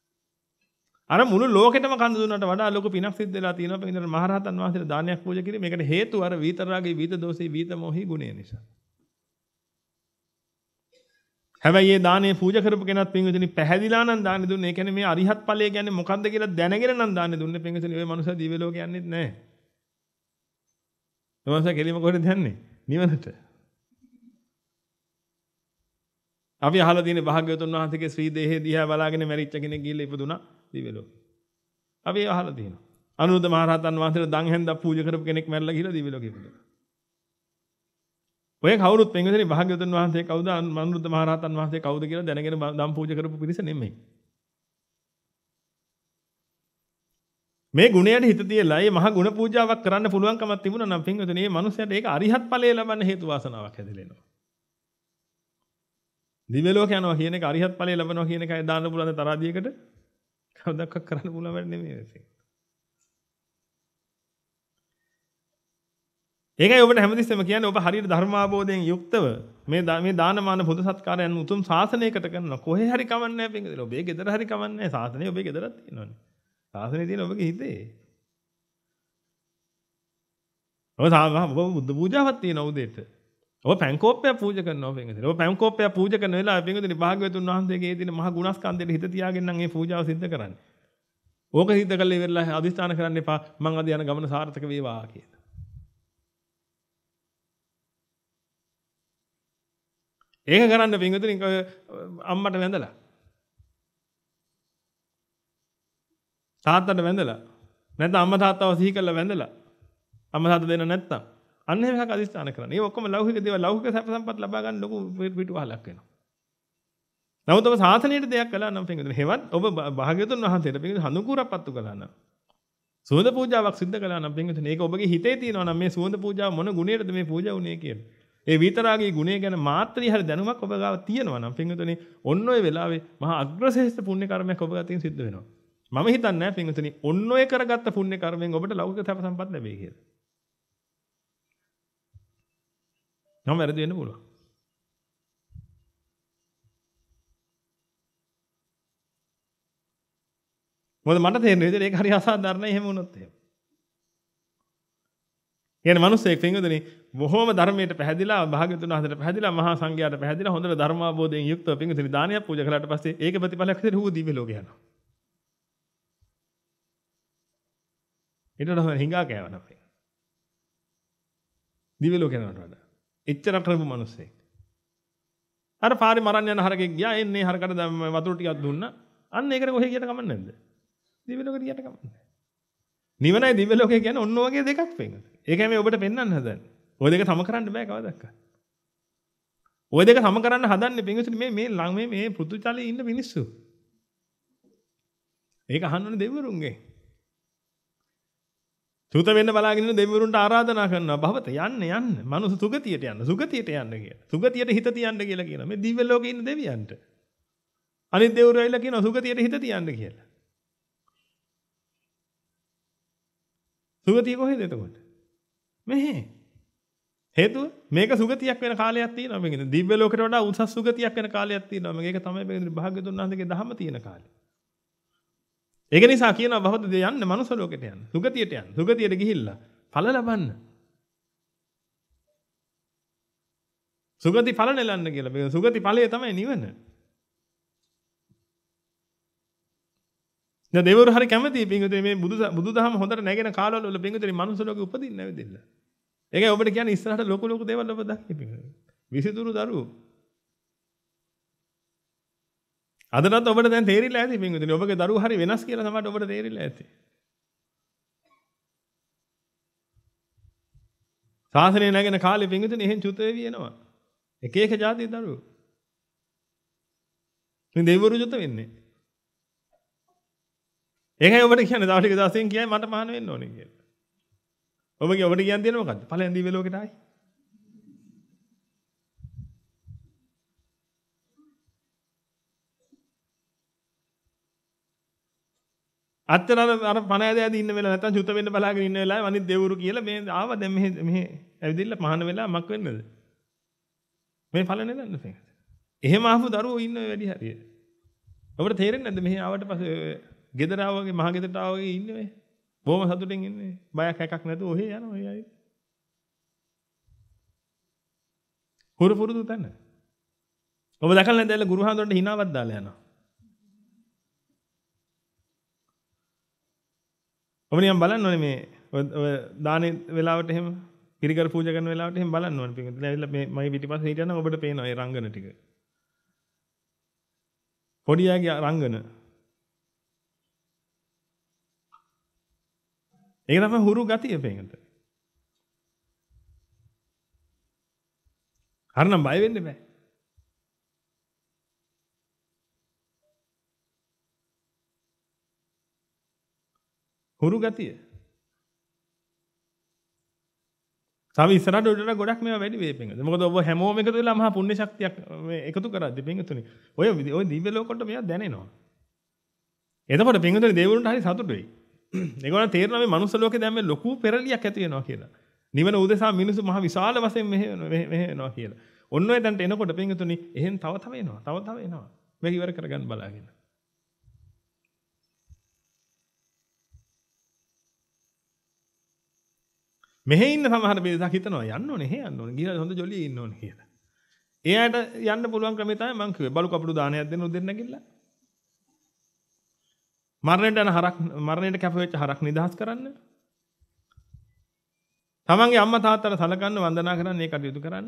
අර මුළු ලෝකෙටම කන්න දුන්නාට වඩා ලොකු පිනක් සිද්ධ වෙලා තියෙනවා පින්විතනි මහරහතන් වහන්සේට දානයක් පූජා කිරීම. මේකට හේතුව අර විතරාගේ විත දෝෂේ විත මොහි ගුණය නිසා. හැබැයි මේ දානේ පූජා කරපු කෙනත් පින්විතනි පැහැදිලා නම් දාන්නේ දුන්නේ. ඒ කියන්නේ මේ අරිහත් ඵලය කියන්නේ මොකක්ද කියලා දැනගෙන නම් දාන්නේ දුන්නේ පින්විතනි ඔය මනුස්සයා දිව්‍ය ලෝක යන්නේත් නැහැ. එමන්ස කෙලිම කොහෙද යන්නේ? නිවනට. අපි අහලා තියෙන භාග්‍යවතුන් වහන්සේගේ ශ්‍රී දේහය දිහා බලාගෙන මැරිච්ච කෙනෙක් ගිහිල්ලා ඉපදුනා දිව්‍ය ලෝකෙ. අපි ඒක අහලා තියෙනවා. අනුරුද්ධ මහ රහතන් වහන්සේට දන් හැන්දක් පූජා කරපු කෙනෙක් මැරිලා ගිහිල්ලා දිව්‍ය ලෝකෙ ඉපදුනා. ඔය කවුරුත් පෙන්වන්නේ භාග්‍යවතුන් වහන්සේ කවුද අනුරුද්ධ මහ රහතන් වහන්සේ කවුද කියලා දැනගෙන දන් පූජා කරපු පිරිස නෙමෙයි. මේ ගුණයට හිත තියලා මේ මහා ගුණ පූජාවක් කරන්න පුළුවන්කමක් තිබුණා නම් පින්වතුනි මේ මනුස්සයාට ඒක අරිහත් ඵලයේ ලබන්න හේතු වාසනාවක් හැදෙලෙනවා. දිව්‍ය ලෝක යනවා කියන එක අරිහත් ඵලයේ ලබනවා කියන එකයි දාන්න පුළුවන් තරාදියකට කවදාවත් කරන්න පුළුවන් වැඩ නෙමෙයි ඒක. ඒකයි ඔබට හැමතිස්සෙම කියන්නේ ඔබ හරියට ධර්මාබෝධයෙන් යුක්තව මේ මේ දානමාන පොදු සත්කාරයන් උතුම් ශාසනයකට කරන කොහේ හරි කවන්නේ නැහැ පින්වතුනි. ඔබේ ගෙදර හරි කවන්නේ නැහැ ශාසනය ඔබේ ගෙදරත් තියෙනවනේ. සාසනේ තියෙන ඔබගේ හිතේ. ඔබ සාම ඔබ බුද්ධ පූජාවක් තියෙන උදේට. ඔබ පැන්කෝප්පයක් පූජා කරනවා වෙනකදී. ඔබ පැන්කෝප්පයක් පූජා කරන වෙලාවෙ වෙනකදී භාග්‍යවතුන් වහන්සේගේ ඒ දින මහ ගුණස්කන්ධයේ හිත තියාගෙන නම් ඒ පූජාව සිද්ධ කරන්නේ. ඕක සිද්ධ කළේ වෙරලා අදිස්ථාන කරන්න එපා. මං අද යන ගමන සාර්ථක වේවා කියලා. ඒක කරන්න පින්විතනින් අම්මට වැඳලා තාත්තට වැඳලා නැත්නම් අම්මා තාත්තව සිහි කරලා වැඳලා අම්මා තාත්තා දෙන්න නැත්තම් අන්න එහෙම එකක් අදිස්ථාන කරන්න. මේ ඔක්කොම ලෞකික දේවල් ලෞකික සැප සම්පත් ලබා ගන්න ලොකු පිටුවහලක් වෙනවා. නමුත් ඔබ සාසනීයට දෙයක් කළා නම් පින්විතනේ හේවත් ඔබ භාග්‍යතුන් වහන්සේට පින්විත හඳුකුරක් පත්තු කළා නම් සුවඳ පූජාවක් සිද්ධ කළා නම් පින්විතනේ ඒක ඔබගේ හිතේ තියෙනවා නම් මේ සුවඳ පූජාව මොන ගුණයටද මේ පූජා වුනේ කියලා. ඒ විතරාගේ ගුණය ගැන මාත්‍රි හරි දැනුමක් ඔබ ගාව තියෙනවා නම් පින්විතනේ ඔන්න ඔය වෙලාවේ මහා අග්‍රශේෂ්ඨ පුණ්‍ය කර්මයක් ඔබ ගතින් සිද්ධ වෙනවා. මම හිතන්නේ පින්විතනි ඔන්න ඔය කරගත්ත පුණ්‍ය කර්මයෙන් ඔබට ලෞකික තප සම්පත් ලැබෙයි කියලා. නම් වැරදි වෙන්න පුළුවන්. මොකද මට තේරෙන විදිහට ඒක හරි අසාධාරණයි එහෙම වුණොත් එහෙම. කියන මිනිස්සෙක් පින්වදනි බොහොම ධර්මයට පැහැදිලා භාග්‍යතුන් වහන්සේට පැහැදිලා මහා සංඝයාට පැහැදිලා හොඳට ධර්මාබෝධයෙන් යුක්තව පින්වදනි දානයක් පූජා කළාට පස්සේ ඒක ප්‍රතිඵලයක් විදිහට ඌ දිව්‍ය ලෝකේ යනවා. ඊට වඩා හිඟා කෑවන අපි. දිව්‍ය ලෝකේ යනවට වඩා. එච්චර කරපු මිනිස්සෙක්. අර පාරේ මරන්න යන හරකෙක් ගියා එන්නේ හරකට වතුර ටිකක් දුන්නා. අන්න ඒකට කොහේ ගියට කමක් නැද්ද? දිව්‍ය ලෝකෙට ගියට කමක් නැහැ. නිවනයි දිව්‍ය ලෝකේ කියන්නේ ඔන්න ඔයගේ දෙකක් වෙනවා. ඒකයි මේ ඔබට පෙන්වන්න හදන්නේ. ඔය දෙක සම කරන්න බෑ කවදක්වත්. ඔය දෙක සම කරන්න හදන්නේ පිංගුතුනි මේ මේ මේ මේ පෘථුවිතලේ ඉන්න මිනිස්සු. ඒක අහන්න ඕනේ දෙවිවරුන්ගේ. සුත වෙන්න බලාගෙන දෙවිවරුන්ට ආරාධනා කරනවා භවත යන්න යන්න මනුස්ස සුගතියට යන්න සුගතියට යන්න කියලා. සුගතියට හිත තියන්න කියලා කියනවා. මේ දිව්‍ය ලෝකේ ඉන්න දෙවියන්ට. අනිත් දෙවිවරු ඇවිල්ලා කියනවා සුගතියට හිත තියන්න කියලා. සුගතිය කොහෙද එතකොට? මෙහෙ. හේතුව මේක සුගතියක් වෙන කාලයක් තියෙනවා. මේක දිව්‍ය ලෝකයට වඩා උසස් සුගතියක් වෙන කාලයක් තියෙනවා. මේක තමයි මේ භාග්‍යතුන් වහන්සේගේ ධහම තියෙන කාලේ. ඒක නිසා කියනවා බහවත දෙය යන්න මනුස්ස ලෝකෙට යන්න. සුගතියට යන්න. සුගතියට ගිහිල්ලා ඵල ලබන්න. සුගති ඵල නෙලන්න කියලා. මේ සුගති ඵලය තමයි නිවන. දැන් දෙවිවරු හරි කැමති පිංගුතුනි මේ බුදු බුදුදහම හොඳට නැගෙන කාලවල වල පිංගුතුනි මනුස්ස ලෝකෙ උපදින්න නැවෙදilla. ඒකයි ඔබට කියන්නේ ඉස්සරහට ලොකු ලොකු දේවල් ඔබ දකින්න. විසිතුරු දරුවෝ අදනත් ඔබට දැන් තේරිලා ඇති පින්විතනි ඔබගේ දරුවෝ හරි වෙනස් කියලා තමයි ඔබට තේරිලා ඇති. සාසනය නැගෙන කාලේ පින්විතනි එහෙන් චුතේ වෙනවා. එක එක જાතියේ දරුවෝ. මේ දෙවිවරු චුත වෙන්නේ. ඒකයි ඔබට කියන්නේ තව ටික දවසෙන් කියයි මට මහාන වෙන්න ඕනේ කියලා. ඔබගේ ඔබට කියන්න තියෙන මොකද්ද? ඵලෙන් දී වෙලෝකෙට ආයි. අත්තර අර පනෑද ඇද ඉන්න වෙලා නැත්නම් චුත වෙන්න බලාගෙන ඉන්න වෙලාවේ අනිත් දෙවුරු කියලා මේ ආව දැන් මෙහෙ මෙහෙ ඇවිදින්න පහන වෙලා මක් වෙන්නද මේ ඵල නේද නැත්නම් එහෙම ආපු දරුවෝ ඉන්න වැඩි හරිය ඔබට තේරෙන්නේ නැද්ද මෙහෙ ආවට පස්සේ ගෙදර ආවා වගේ මහ ගෙදරට ආවා වගේ ඉන්නේ මේ බොහොම සතුටින් ඉන්නේ බයක් හැකක් නැතුව ඔහෙ යනවා ඔය අය හුරු පුරුදු තැන ඔබ දැකලා නැද්ද ගුරුහාඳුන්ට හිනාවක් දාලා යනවා ඔමනියම් බලන්න ඕනේ මේ දානේ වෙලාවට එහෙම පිරිකර පූජා කරන වෙලාවට එහෙම බලන්න ඕනේ පිටින් ඇවිල්ලා මේ මගේ පිටිපස්සේ හිටියනම් ඔබට පේනවා ඒ රංගන ටික පොඩියාගේ රංගන ඒක තමයි හුරු ගතිය පේනට. හරනම් බය වෙන්න බෑ. හුරු ගතිය. තව ඉස්සරහට උඩට ගොඩක් මේවා වැඩි වෙයි පිංගුතුනි. මොකද ඔබ හැමෝම එකතු වෙලා මහා පුණ්‍ය ශක්තියක් මේ එකතු කරද්දී පිංගුතුනි. ඔය ඔය දිව්‍ය ලෝකෙට මේවා දැනෙනවා. එතකොට පිංගුතුනි දේවරුන්ට හරි සතුටු වෙයි. ඒගොල්ලෝ තේරෙනවා මේ මනුස්ස ලෝකේ දැන් මේ ලොකු පෙරලියක් ඇති වෙනවා කියලා. නිවන උදෙසා මිනිස්සු මහා විශාල වශයෙන් මෙහෙවෙනවා මෙහෙවෙනවා කියලා. ඔන්න ඔය දැන්ට එනකොට පිංගුතුනි එහෙන් තව තව එනවා. තව තව එනවා. මේක ඉවර කරගන්න බලාගෙන. මෙහෙ ඉන්න සමහර බෙදක් හිතනවා යන්න ඕනේ එහෙ යන්න ඕනේ ගිහලා හොඳ ජොලිය ඉන්න ඕනේ කියලා. එයාට යන්න පුළුවන් ක්‍රමය තමයි මම කිව්වේ බලු කපුඩු දානයක් දෙන්න උදෙන්න නැගිලා. මරණයට යන හරක් මරණයට කැප වෙච්ච හරක් නිදහස් කරන්න. තමන්ගේ අම්මා තාත්තට සලකන්න වන්දනා කරන්න ඒ කටයුතු කරන්න.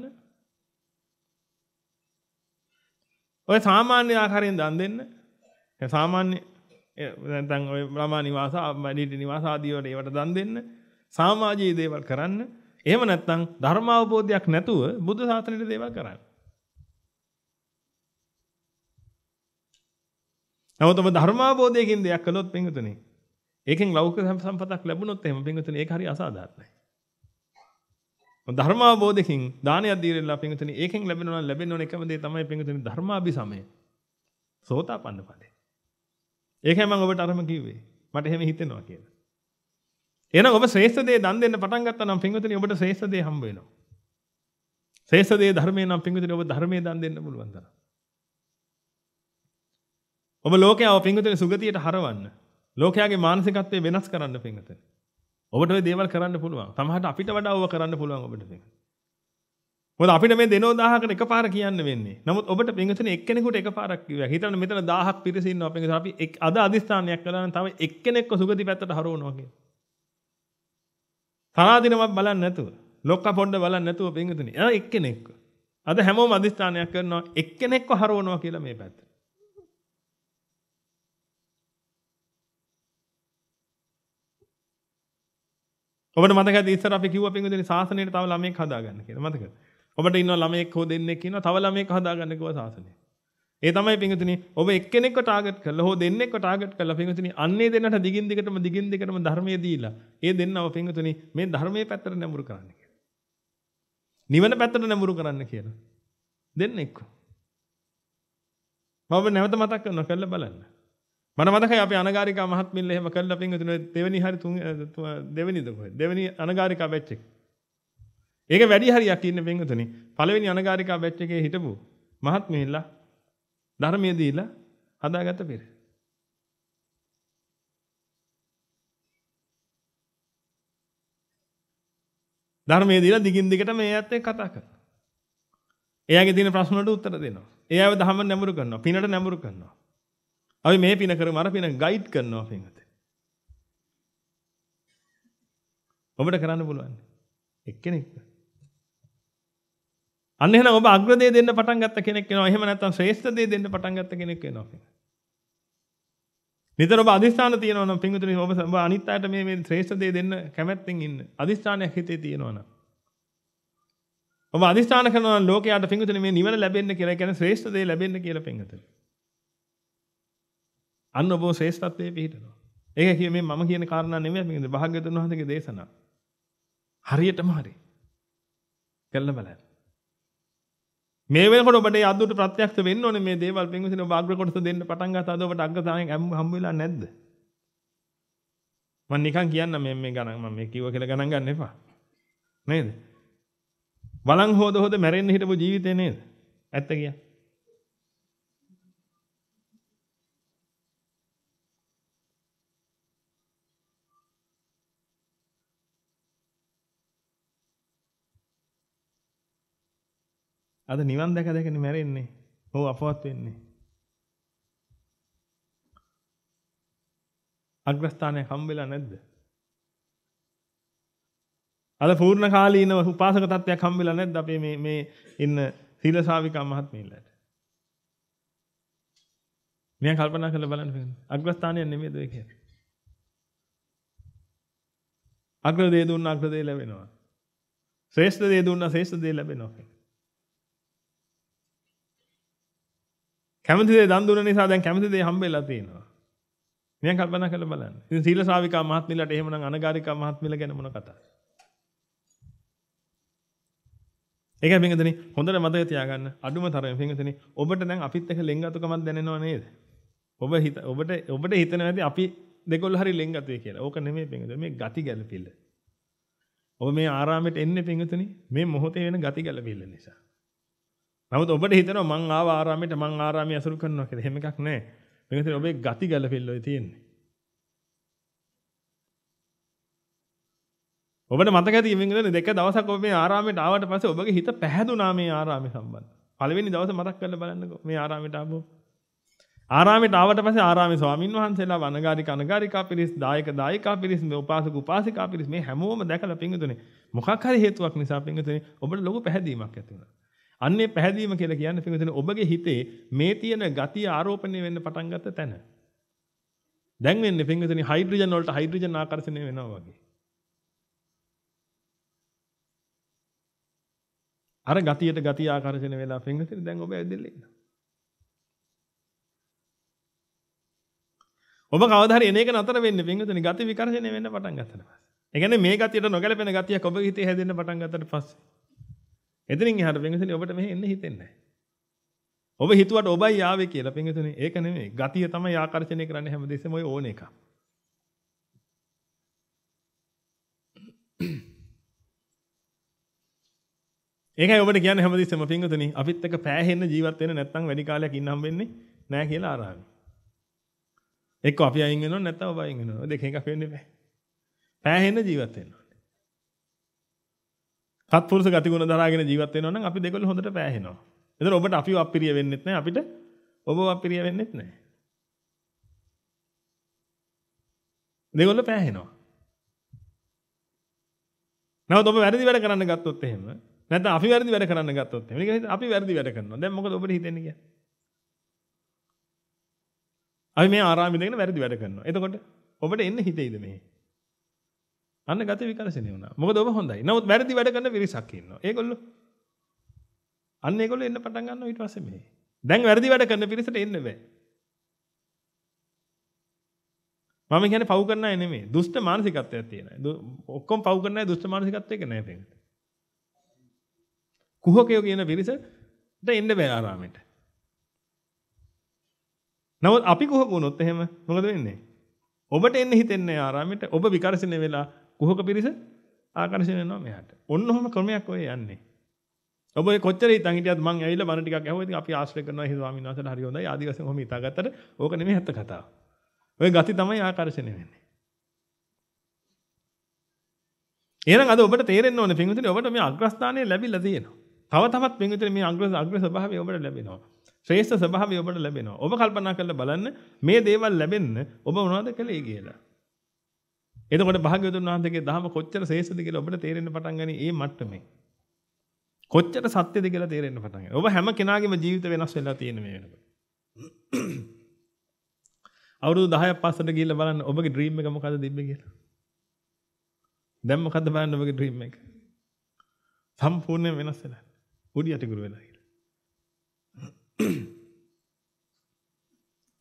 ඔය සාමාන්‍ය ආකාරයෙන් දන් දෙන්න. සාමාන්‍ය දැන් ඔය ළමා නිවාස, වැඩිහිටි නිවාස ආදී වලට ඒවට දන් දෙන්න. සමාජීය දේවල් කරන්න. එහෙම නැත්නම් ධර්මාවබෝධයක් නැතුව බුද්ධ ශාසනයේ දේවල් කරන්න. නමුත් ඔබ ධර්මාවබෝධයෙන් දෙයක් කළොත් පින්තුනේ ඒකෙන් ලෞකික සම්පතක් ලැබුණොත් එහෙම පින්තුනේ ඒක හරි අසාධාරණයි. ධර්මාබෝධකින් දානයක් දීලා පින්තුනේ ඒකෙන් ලැබෙනවා ලැබෙන්න ඕන එකම දේ තමයි පින්තුනේ ධර්මාභිසමය. සෝතාපන්න ඵලය. ඒකයි මම ඔබට අරම කිව්වේ. මට එහෙම හිතෙනවා කියලා. එහෙනම් ඔබ ශ්‍රේෂ්ඨ දේ දන් දෙන්න පටන් ගත්තා නම් පින්විතනි ඔබට ශ්‍රේෂ්ඨ දේ හම්බ වෙනවා. ශ්‍රේෂ්ඨ දේ ධර්මයේ නම් පින්විතනි ඔබ ධර්මයේ දන් දෙන්න පුළුවන් තරම්. ඔබ ලෝකයාව පින්විතනි සුගතියට හරවන්න. ලෝකයාගේ මානසිකත්වය වෙනස් කරන්න පින්විතනි. ඔබට ওই දේවල් කරන්න පුළුවන්. සමහරට අපිට වඩා ඕවා කරන්න පුළුවන් ඔබට පින්විතනි. මොකද අපිට මේ දෙනෝ 1000කට එකපාර කියන්න වෙන්නේ. නමුත් ඔබට පින්විතනි එක්කෙනෙකුට එකපාරක් කිව්වා. හිතන්න මෙතන 1000ක් පිරිස ඉන්නවා පින්විතනි. අපි අද අදිස්ථානයක් කළා නම් තව එක්කෙනෙක්ව සුගති පැත්තට හරවනවා කියලා. සාධනමක් බලන්න නැතුව ලොක්ක පොඩ්ඩ බලන්න නැතුව පින්ගතුනි එයා එක්කෙනෙක් අද හැමෝම අධිෂ්ඨානයක් කරනවා එක්කෙනෙක්ව හරවනවා කියලා මේ පැත්ත ඔබට මතකද ඉස්සර අපි කිව්වා පින්ගතුනි සාසනයට තව ළමෙක් හදාගන්න කියලා මතකද ඔබට ඉන්න ළමෙක් හෝ දෙන්නෙක් ඉන්නවා තව ළමෙක් හදාගන්න කිව්වා සාසනය ඒ තමයි පිංගුතුනි ඔබ එක්කෙනෙක්ව ටාගට් කරලා හෝ දෙන්නෙක්ව ටාගට් කරලා පිංගුතුනි අන්නේ දෙන්නට දිගින් දිගටම දිගින් දිගටම ධර්මයේ දීලා ඒ දෙන්නව පිංගුතුනි මේ ධර්මයේ පැත්තට නැඹුරු කරන්න කියලා. නිවන පැත්තට නැඹුරු කරන්න කියලා. දෙන්නෙක්ව. මම නැවත මතක් කරනවා කරලා බලන්න. මම මතකයි අපි අනගාരികා මහත්මිල්ල එහෙම කරලා පිංගුතුනි දෙවෙනි හරි තුන් දෙවෙනිද කොහෙද? දෙවෙනි අනගාരികා බැච් එක. ඒක වැඩි හරියක් ඉන්න පිංගුතුනි පළවෙනි අනගාരികා බැච් එකේ හිටපු මහත්මිල්ලා ධර්මයේ දීලා හදාගත්ත පෙර. ධර්මයේ දීලා දිගින් දිගට මේ ඇත්ත කතා කරනවා. එයාගේ තියෙන ප්‍රශ්න වලට උත්තර දෙනවා. එයාව ධම්ම නැඹුරු කරනවා. පිනට නැඹුරු කරනවා. අපි මේ පින කරමු අර පින ගයිඩ් කරනවා පින්වත්. ඔබට කරන්න පුළුවන්. එක්කෙනෙක්ට අන්න එහෙනම් ඔබ අග්‍රදේ දෙන්න පටන් ගත්ත කෙනෙක් වෙනවා. එහෙම නැත්නම් ශ්‍රේෂ්ඨ දේ දෙන්න පටන් ගත්ත කෙනෙක් වෙනවා. නිතර ඔබ අදිස්ථාන තියෙනවා නම් පින්විතනි ඔබ ඔබ අනිත් අයට මේ මේ ශ්‍රේෂ්ඨ දේ දෙන්න කැමැත්තෙන් ඉන්න. අදිස්ථානයක් හිතේ තියෙනවා නම්. ඔබ අදිස්ථාන කරනවා නම් ලෝකයට පින්විතනි මේ නිවන ලැබෙන්න කියලා කියන්නේ ශ්‍රේෂ්ඨ දේ ලැබෙන්න කියලා පින්විතනි. අන්න ඔබ ශ්‍රේෂ්ඨත්වයේ පිහිටනවා. ඒක කිය මේ මම කියන කාරණා නෙමෙයි මේක භාග්‍යවතුන් වහන්සේගේ දේශනා. හරියටම හරි. කළ බලන්න. මේ වෙනකොට ඔබට අද්දුට ප්‍රත්‍යක්ෂ වෙන්න ඕනේ මේ දේවල් පින්විසින ඔබ අග්‍ර කොටස දෙන්න පටන් ගත්තාද ඔබට අග්‍ර සාමයෙන් හම්බ වෙලා නැද්ද මම නිකන් කියන්න මේ මේ ගණන් මම මේ කිව්ව කියලා ගණන් ගන්න එපා නේද බලන් හොද හොද මැරෙන්න හිටපු ජීවිතේ නේද ඇත්ත කියන්නේ අද නිවන් දැක දැකන මැරෙන්නේ. ඔව් අපවත් වෙන්නේ. අග්‍රස්ථානයක් හම් වෙලා නැද්ද? අද පූර්ණ කාලීන උපාසක තත්වයක් හම් වෙලා නැද්ද අපේ මේ මේ ඉන්න සීලසාවිකා මහත්මියලට? මෙයන් කල්පනා කරලා බලන්න. අග්‍රස්ථානයක් නෙමෙයිද ඔය කියන්නේ? අග්‍ර දේ දුන්න අග්‍ර දේ ලැබෙනවා. ශ්‍රේෂ්ඨ දේ දුන්න ශ්‍රේෂ්ඨ දේ ලැබෙනවා. කැමතිදේ දන් දුන නිසා දැන් කැමතිදේ හම්බෙලා තියෙනවා. නිකන් කල්පනා කරලා බලන්න. ඉතින් සීල ශ්‍රාවිකා මහත්මිලට එහෙමනම් අනගාരികා මහත්මිල ගැන මොන කතාවද? ඒකයි පින්විතනි හොඳට මතක තියාගන්න. අඩුම තරමේ පින්විතනි ඔබට දැන් අපිත් එක්ක ලෙන්ගතුකමක් දැනෙනව නේද? ඔබ හිත ඔබට ඔබට හිතනවා ඇති අපි දෙකොල්ල හරි ලෙන්ගතුයි කියලා. ඕක නෙමෙයි පින්විතනි. මේ ගති ගැළපිල්ල. ඔබ මේ ආරාමයට එන්නේ පින්විතනි මේ මොහොතේ වෙන ගති ගැළපිල්ල නිසා. නමුත් ඔබට හිතෙනවා මං ආව ආරාමයට මං ආරාමයේ අසුරු කරනවා කියලා. එහෙම එකක් නැහැ. මේක තමයි ඔබේ ගති ගැළපෙල්ලෝයි තියෙන්නේ. ඔබට මතක ඇති මේ දෙක දවසක් ඔබ මේ ආරාමයට ආවට පස්සේ ඔබගේ හිත පැහැදුනා මේ ආරාමය සම්බන්ධ. පළවෙනි දවසේ මතක් කරලා බලන්නකෝ මේ ආරාමයට ආවෝ. ආරාමයට ආවට පස්සේ ආරාමේ ස්වාමින් වහන්සේලා වනගාරික අනගාරිකා පිරිස් දායක දායිකා පිරිස් මේ උපාසක උපාසිකා පිරිස් මේ හැමෝම දැකලා පිංගුතුනේ මොකක් හරි හේතුවක් නිසා පිංගුතුනේ ඔබට ලොකු පැහැදීමක් ඇති වුණා. අන්නේ පැහැදීම කියලා කියන්නේ පින්විතනේ ඔබගේ හිතේ මේ තියෙන ගතිය ආරෝපණය වෙන්න පටන් ගත්ත තැන. දැන් වෙන්නේ පින්විතනේ හයිඩ්‍රජන් වලට හයිඩ්‍රජන් ආකර්ෂණය වෙනවා වගේ. අර ගතියට ගතිය ආකර්ෂණය වෙලා පින්විතනේ දැන් ඔබ ඇදෙල්ල ඉන්නවා. ඔබ කවදා හරි එන එක නතර වෙන්නේ පින්විතනේ ගති විකර්ෂණය වෙන්න පටන් ගන්නට පස්සේ. ඒ කියන්නේ මේ ගතියට නොගැලපෙන ගතියක් ඔබ හිතේ හැදෙන්න පටන් ගන්නට පස්සේ එතනින් එහාට පින්විතනේ ඔබට මෙහෙ එන්න හිතෙන්නේ ඔබ හිතුවට ඔබයි ආවේ කියලා පින්විතනේ ඒක නෙමෙයි. ගතිය තමයි ආකර්ෂණය කරන්නේ හැමදෙස්සෙම ඔය ඕන එක. ඒකයි ඔබට කියන්නේ හැමදෙස්සෙම පින්විතනේ අපිත් එක්ක පෑහෙන්න ජීවත් වෙන්න නැත්නම් වැඩි කාලයක් ඉන්න හම්බෙන්නේ නැහැ කියලා ආරාමයි. එක්ක අපි අයින් වෙනවා නැත්නම් ඔබ අයින් වෙනවා. දෙකෙන් එකක් වෙන්නේ නැහැ. පෑහෙන්න ජීවත් වෙන්න. සත්පුරුෂ ගතිගුණ දරාගෙන ජීවත් වෙනවා නම් අපි දෙකොල්ල හොඳට පෑහෙනවා. එතන ඔබට අපිව අප්‍රිය වෙන්නෙත් නැහැ අපිට ඔබව අප්‍රිය වෙන්නෙත් නැහැ. දෙකොල්ල පෑහෙනවා. නැවත ඔබ වැරදි වැඩ කරන්න ගත්තොත් එහෙම නැත්නම් අපි වැරදි වැඩ කරන්න ගත්තොත් එහෙම නිකන් අපි වැරදි වැඩ කරනවා. දැන් මොකද ඔබට හිතෙන්නේ කියලා? අපි මේ ආරාමෙ ඉඳගෙන වැරදි වැඩ කරනවා. එතකොට ඔබට එන්න හිතෙයිද මේ? අන්න ගත විකර්ෂණය වුණා. මොකද ඔබ හොඳයි. නමුත් වැරදි වැඩ කරන පිරිසක් ඉන්නවා. ඒගොල්ලෝ අන්න ඒගොල්ලෝ එන්න පටන් ගන්නවා ඊට පස්සේ මේ. දැන් වැරදි වැඩ කරන පිරිසට එන්න බෑ. මම කියන්නේ පව් කරන අය නෙමෙයි. දුෂ්ට මානසිකත්වයක් තියෙන අය. ඔක්කොම පව් කරන අය දුෂ්ට මානසිකත්වයක නෑ පෙන්නට. කුහකයෝ කියන පිරිසට එන්න බෑ ආරාමෙට. නමුත් අපි කුහක වුණොත් එහෙම මොකද වෙන්නේ? ඔබට එන්න හිතෙන්නේ ආරාමෙට ඔබ විකර්ෂණය වෙලා කුහක පිරිස ආකර්ෂණය වෙනවා මෙහාට. ඔන්න ඔහම ක්‍රමයක් ඔය යන්නේ. ඔබ කොච්චර හිතන් හිටියත් මං ඇවිල්ලා බණ ටිකක් ඇහුවා. ඉතින් අපි ආශ්‍රය කරනවා හි ස්වාමීන් වහන්සේලා හරි හොඳයි. ආදි වශයෙන් ඔහම හිතාගත්තට ඕක නෙමෙයි ඇත්ත කතාව. ඔය ගති තමයි ආකර්ෂණය වෙන්නේ. එහෙනම් අද ඔබට තේරෙන්න ඕනේ පින්විතනේ ඔබට මේ අග්‍රස්ථානය ලැබිලා තියෙනවා. තව තවත් පින්විතනේ මේ අග්‍ර අග්‍ර ස්වභාවය ඔබට ලැබෙනවා. ශ්‍රේෂ්ඨ ස්වභාවය ඔබට ලැබෙනවා. ඔබ කල්පනා කරලා බලන්න මේ දේවල් ලැබෙන්න ඔබ මොනවද කළේ කියලා. එතකොට භාග්‍යවතුන් වහන්සේගේ දහම කොච්චර ශ්‍රේෂ්ඨද කියලා ඔබට තේරෙන්න පටන් ගනී මේ මට්ටමේ. කොච්චර සත්‍යද කියලා තේරෙන්න පටන් ගනී. ඔබ හැම කෙනාගේම ජීවිත වෙනස් වෙලා තියෙන මේ වෙනකොට. අවුරුදු 10ක් පස්සට ගිහිල්ලා බලන්න ඔබගේ ඩ්‍රීම් එක මොකද්ද තිබ්බේ කියලා. දැන් මොකද්ද බලන්න ඔබගේ ඩ්‍රීම් එක? සම්පූර්ණයෙන් වෙනස් වෙලා. උඩි යටිගුරු වෙලා කියලා.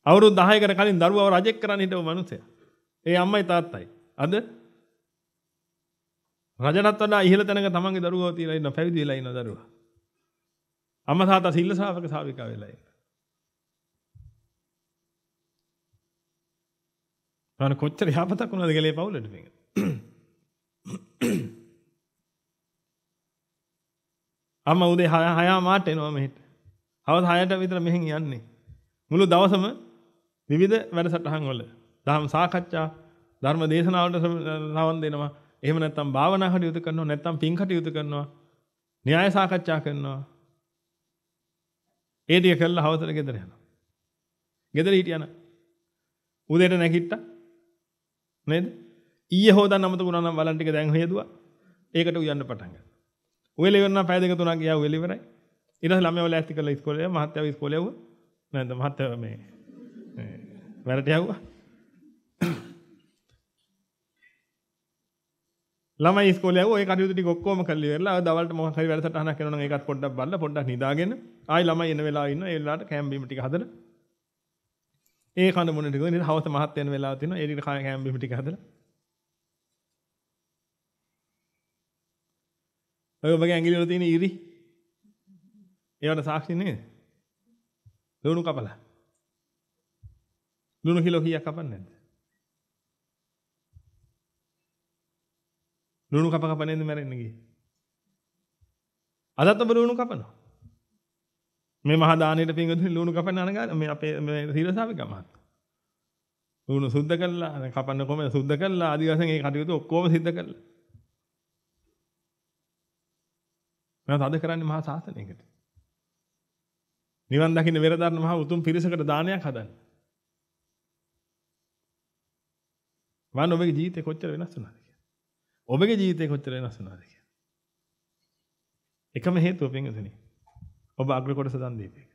අවුරුදු 10කට කලින් දරුවව රජෙක් කරන්න හිටපු මනුස්සයා. ඒ අම්මයි තාත්තයි. අද රජනත් වන්න ඉහල තැනක තමන්ගේ දරුවෝ තියලා ඉන්න පැවිදි වෙලා ඉන්න දරුවා. අම්මා තාත්තා සිල්ල ශාවක ශාවිකා වෙලා ඉන්න. අන කොච්චර යහපතක් වුණාද ගලේ පවුලට මේක. අම්මා උදේ 6 6 මාට එනවා මෙහෙට. හවස 6ට විතර මෙහෙන් යන්නේ. මුළු දවසම විවිධ වැඩසටහන් වල දහම් සාකච්ඡා ධර්ම දේශනාවට සවන් දෙනවා. එහෙම නැත්නම් භාවනා කටයුතු කරනවා නැත්නම් පින් කටයුතු කරනවා. න්‍යාය සාකච්ඡා කරනවා. ඒ ටික කළා හවසට ගෙදර යනවා. ගෙදර හිටියන උදේට නැගිට්ටා. නේද? ඊයේ හොදන්න අමතක වුණා නම් බලන් ටික දැන් හේදුවා. ඒකට උයන්න පටන් ගන්නවා. උයල ඉවරනම් පැය දෙක තුනක් ගියා උයල ඉවරයි. ඊට පස්සේ ළමයා ඔලෑස්ති කරලා ඉස්කෝලේ මහත්තයා ඉස්කෝලේ යවුවා. නැත්නම් මහත්තයා මේ වැරට යවුවා. ළම ස්කෝල ඒ කටයුතු ොක්කෝම කල්ලවෙලා දවලට මොහරි වැරසටහන කරන එකත් පොඩ්ඩක් බල පොඩ්ඩක් නිදාගෙන ආයි ළම එන වෙලා ඉන්න එල්ලාට කැම්බීමටි හදර ඒ කන මොනට ග හවස මහත්යන වෙලා තින ඒට කා කැම්බිමටි හදර ඔයගේ ඇගිලල තියෙන ඉරි ඒවට සාක්ෂිනේ ලුණු කපලා ලුණු කිලෝ කියක් කපන්නේ නැද්ද ලුණු කප කප නේද මැරෙන්නේ ගියේ. අදත් ඔබ ලුණු කපනවා. මේ මහා දානෙට පිංගුතුනි ලුණු කපන්න අනගාන මේ අපේ මේ හිරසාවේ ගමහත්. ලුණු සුද්ධ කළා, කපන්න කොහමද සුද්ධ කළා, ආදි වශයෙන් ඒ කටයුතු ඔක්කොම සිද්ධ කළා. මම තද කරන්නේ මහා සාසනයකට. නිවන් දකින්න වෙරදරන මහා උතුම් පිරිසකට දානයක් හදන්න. වන් ඔබේ ජීවිතේ කොච්චර වෙනස් වුණාද? ඔබගේ ජීවිතේ කොච්චර වෙනස් වුණාද කියලා. එකම හේතුව පින්වතුනි. ඔබ අග්‍ර කොටස දන් දීපේක.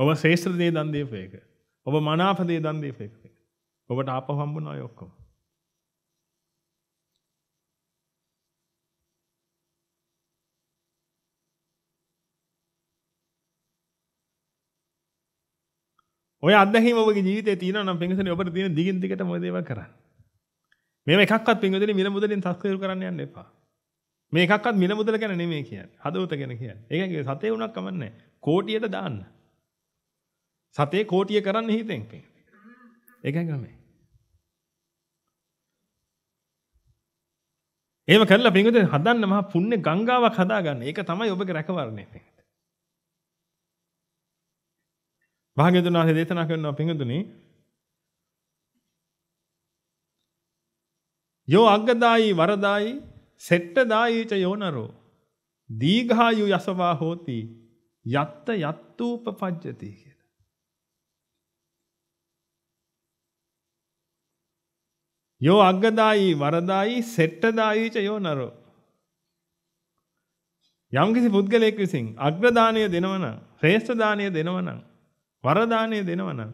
ඔබ ශ්‍රේෂ්ඨ දේ දන් දීපේක. ඔබ මනාප දේ දන් දීපේක. ඔබට ආපහු හම්බුණා ඔය ඔක්කොම. ඔය අත්දැකීම ඔබගේ ජීවිතේ තියෙනවා නම් පින්වතුනි ඔබට තියෙන දිගින් දිගටම ඔය දේවල් කරන්න. මේ එකක්වත් පින්වතුනි මිල මුදලින් තස්කරු කරන්න යන්න එපා. මේ එකක්වත් මිල මුදල ගැන නෙමෙයි කියන්නේ. හදවත ගැන කියන්නේ. ඒකෙන් කිව්වේ සතේ උණක් කමන්නේ. කෝටියට දාන්න. සතේ කෝටිය කරන්න හිතෙන් පින්වතුනි. ඒකයි කරන්නේ. එහෙම කරලා පින්වතුනි හදන්න මහා පුණ්‍ය ගංගාවක් හදාගන්න. ඒක තමයි ඔබගේ රැකවරණය පින්වතුනි. භාග්‍යවතුන් වහන්සේ දේශනා කරනවා පින්වතුනි යෝ අග්ගදායි වරදායි සෙට්ටදායිච යෝනරෝ දීඝායු යසවා හෝති යත්ත යත්තූපපජ්ජති කියලා. යෝ අග්ගදායි වරදායි සෙට්ටදායිච යෝනරෝ යම්කිසි පුද්ගලයෙක් විසින් අග්‍රදානය දෙනවනම් ශ්‍රේෂ්ඨ දානය දෙනවනම් වරදානය දෙනවනම්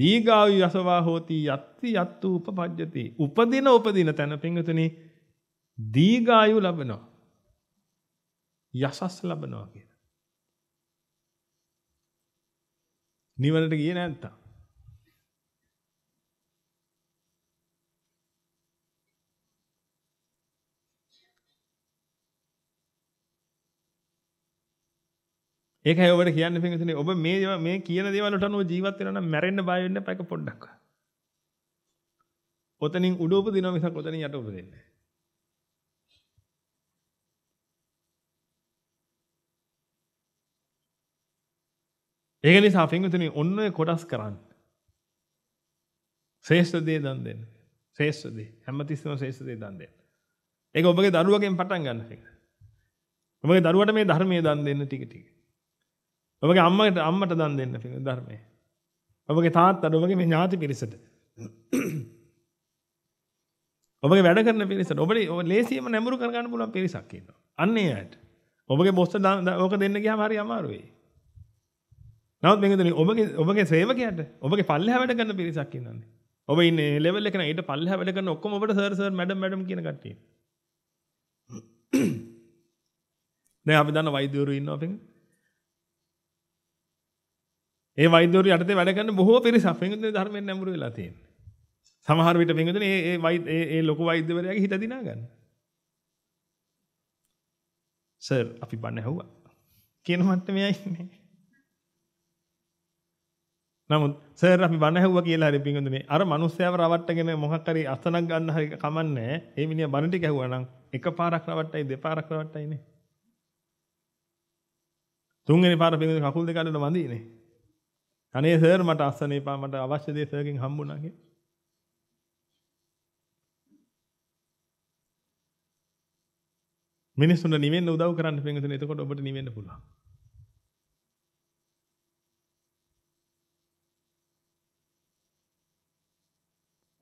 දීගාවි යසවා හෝති යත්ති යත්තු උපපජ්ජති. උපදින උපදින තැන පිංගතුනි දීගායු ලබනවා. යසස් ලබනවා කියලා. නිවනට ගියේ නැත්තම් ඒක ඔබට කියන්න පිඟුතුනේ ඔබ මේ දේවල් මේ කියන දේවල් වලට අනුව ජීවත් වෙනවා නම් මැරෙන්න බය වෙන්න එපා ඒක පොඩ්ඩක්. ඔතනින් උඩ උපදිනවා මිසක් ඔතනින් යට උපදින්නේ නැහැ. ඒක නිසා පිඟුතුනේ ඔන්න ඔය කොටස් කරන්න. ශ්‍රේෂ්ඨ දේ දන් දෙන්න. ශ්‍රේෂ්ඨ දේ හැමතිස්සම ශ්‍රේෂ්ඨ දේ දන් දෙන්න. ඒක ඔබගේ දරුවගෙන් පටන් ගන්න එක. ඔබගේ දරුවට මේ ධර්මයේ දන් දෙන්න ටික ටික. ඔබගේ අම්මට අම්මට දන් දෙන්න පින ධර්මය. ඔබගේ තාත්තට ඔබගේ මේ ඥාති පිරිසට. ඔබගේ වැඩ කරන පිරිසට ඔබට ඔබ ලේසියෙන්ම නැඹුරු කරගන්න පුළුවන් පිරිසක් ඉන්නවා. අන්න ඒ අයට. ඔබගේ බොස්ට ඕක දෙන්න ගියාම හරි අමාරුයි. නමුත් මේක දෙන්නේ ඔබගේ ඔබගේ සේවකයාට ඔබගේ පල්ලෙහා වැඩ කරන පිරිසක් ඉන්නන්නේ. ඔබ ඉන්නේ ලෙවල් එක නේද පල්ලෙහා වැඩ කරන ඔක්කොම ඔබට සර් සර් මැඩම් මැඩම් කියන කට්ටිය. දැන් අපි දන්න වෛද්‍යවරු ඉන්නවා අපෙන්. ඒ වෛද්‍යවරු යටතේ වැඩ කරන බොහෝ පිරිසක් පින්විතනේ ධර්මයෙන් නැඹුරු වෙලා තියෙනවා. සමහර විට පින්විතනේ ඒ ඒ ඒ ලොකු වෛද්‍යවරයාගේ හිත දිනා ගන්න. සර් අපි බණ ඇහුවා. කියන මට්ටමේ ඉන්නේ. නමුත් සර් අපි බණ ඇහුවා කියලා හරි පින්විතනේ අර මිනිස්සයව රවට්ටගෙන මොකක් හරි අසනක් ගන්න හරි කමන්නේ. ඒ මිනිහා බණ ටික ඇහුවා නම් එකපාරක් රවට්ටයි දෙපාරක් රවට්ටයිනේ. තුන්වෙනි පාර පින්විතනේ කකුල් දෙක අඬන වඳිනේ. අනේ සර් මට අස්සනේපා මට අවශ්‍ය දේ සර්ගෙන් හම්බුණා කියලා. මිනිස්සුන්ට නිවෙන්න උදව් කරන්න පින්විතනේ එතකොට ඔබට නිවෙන්න පුළුවන්.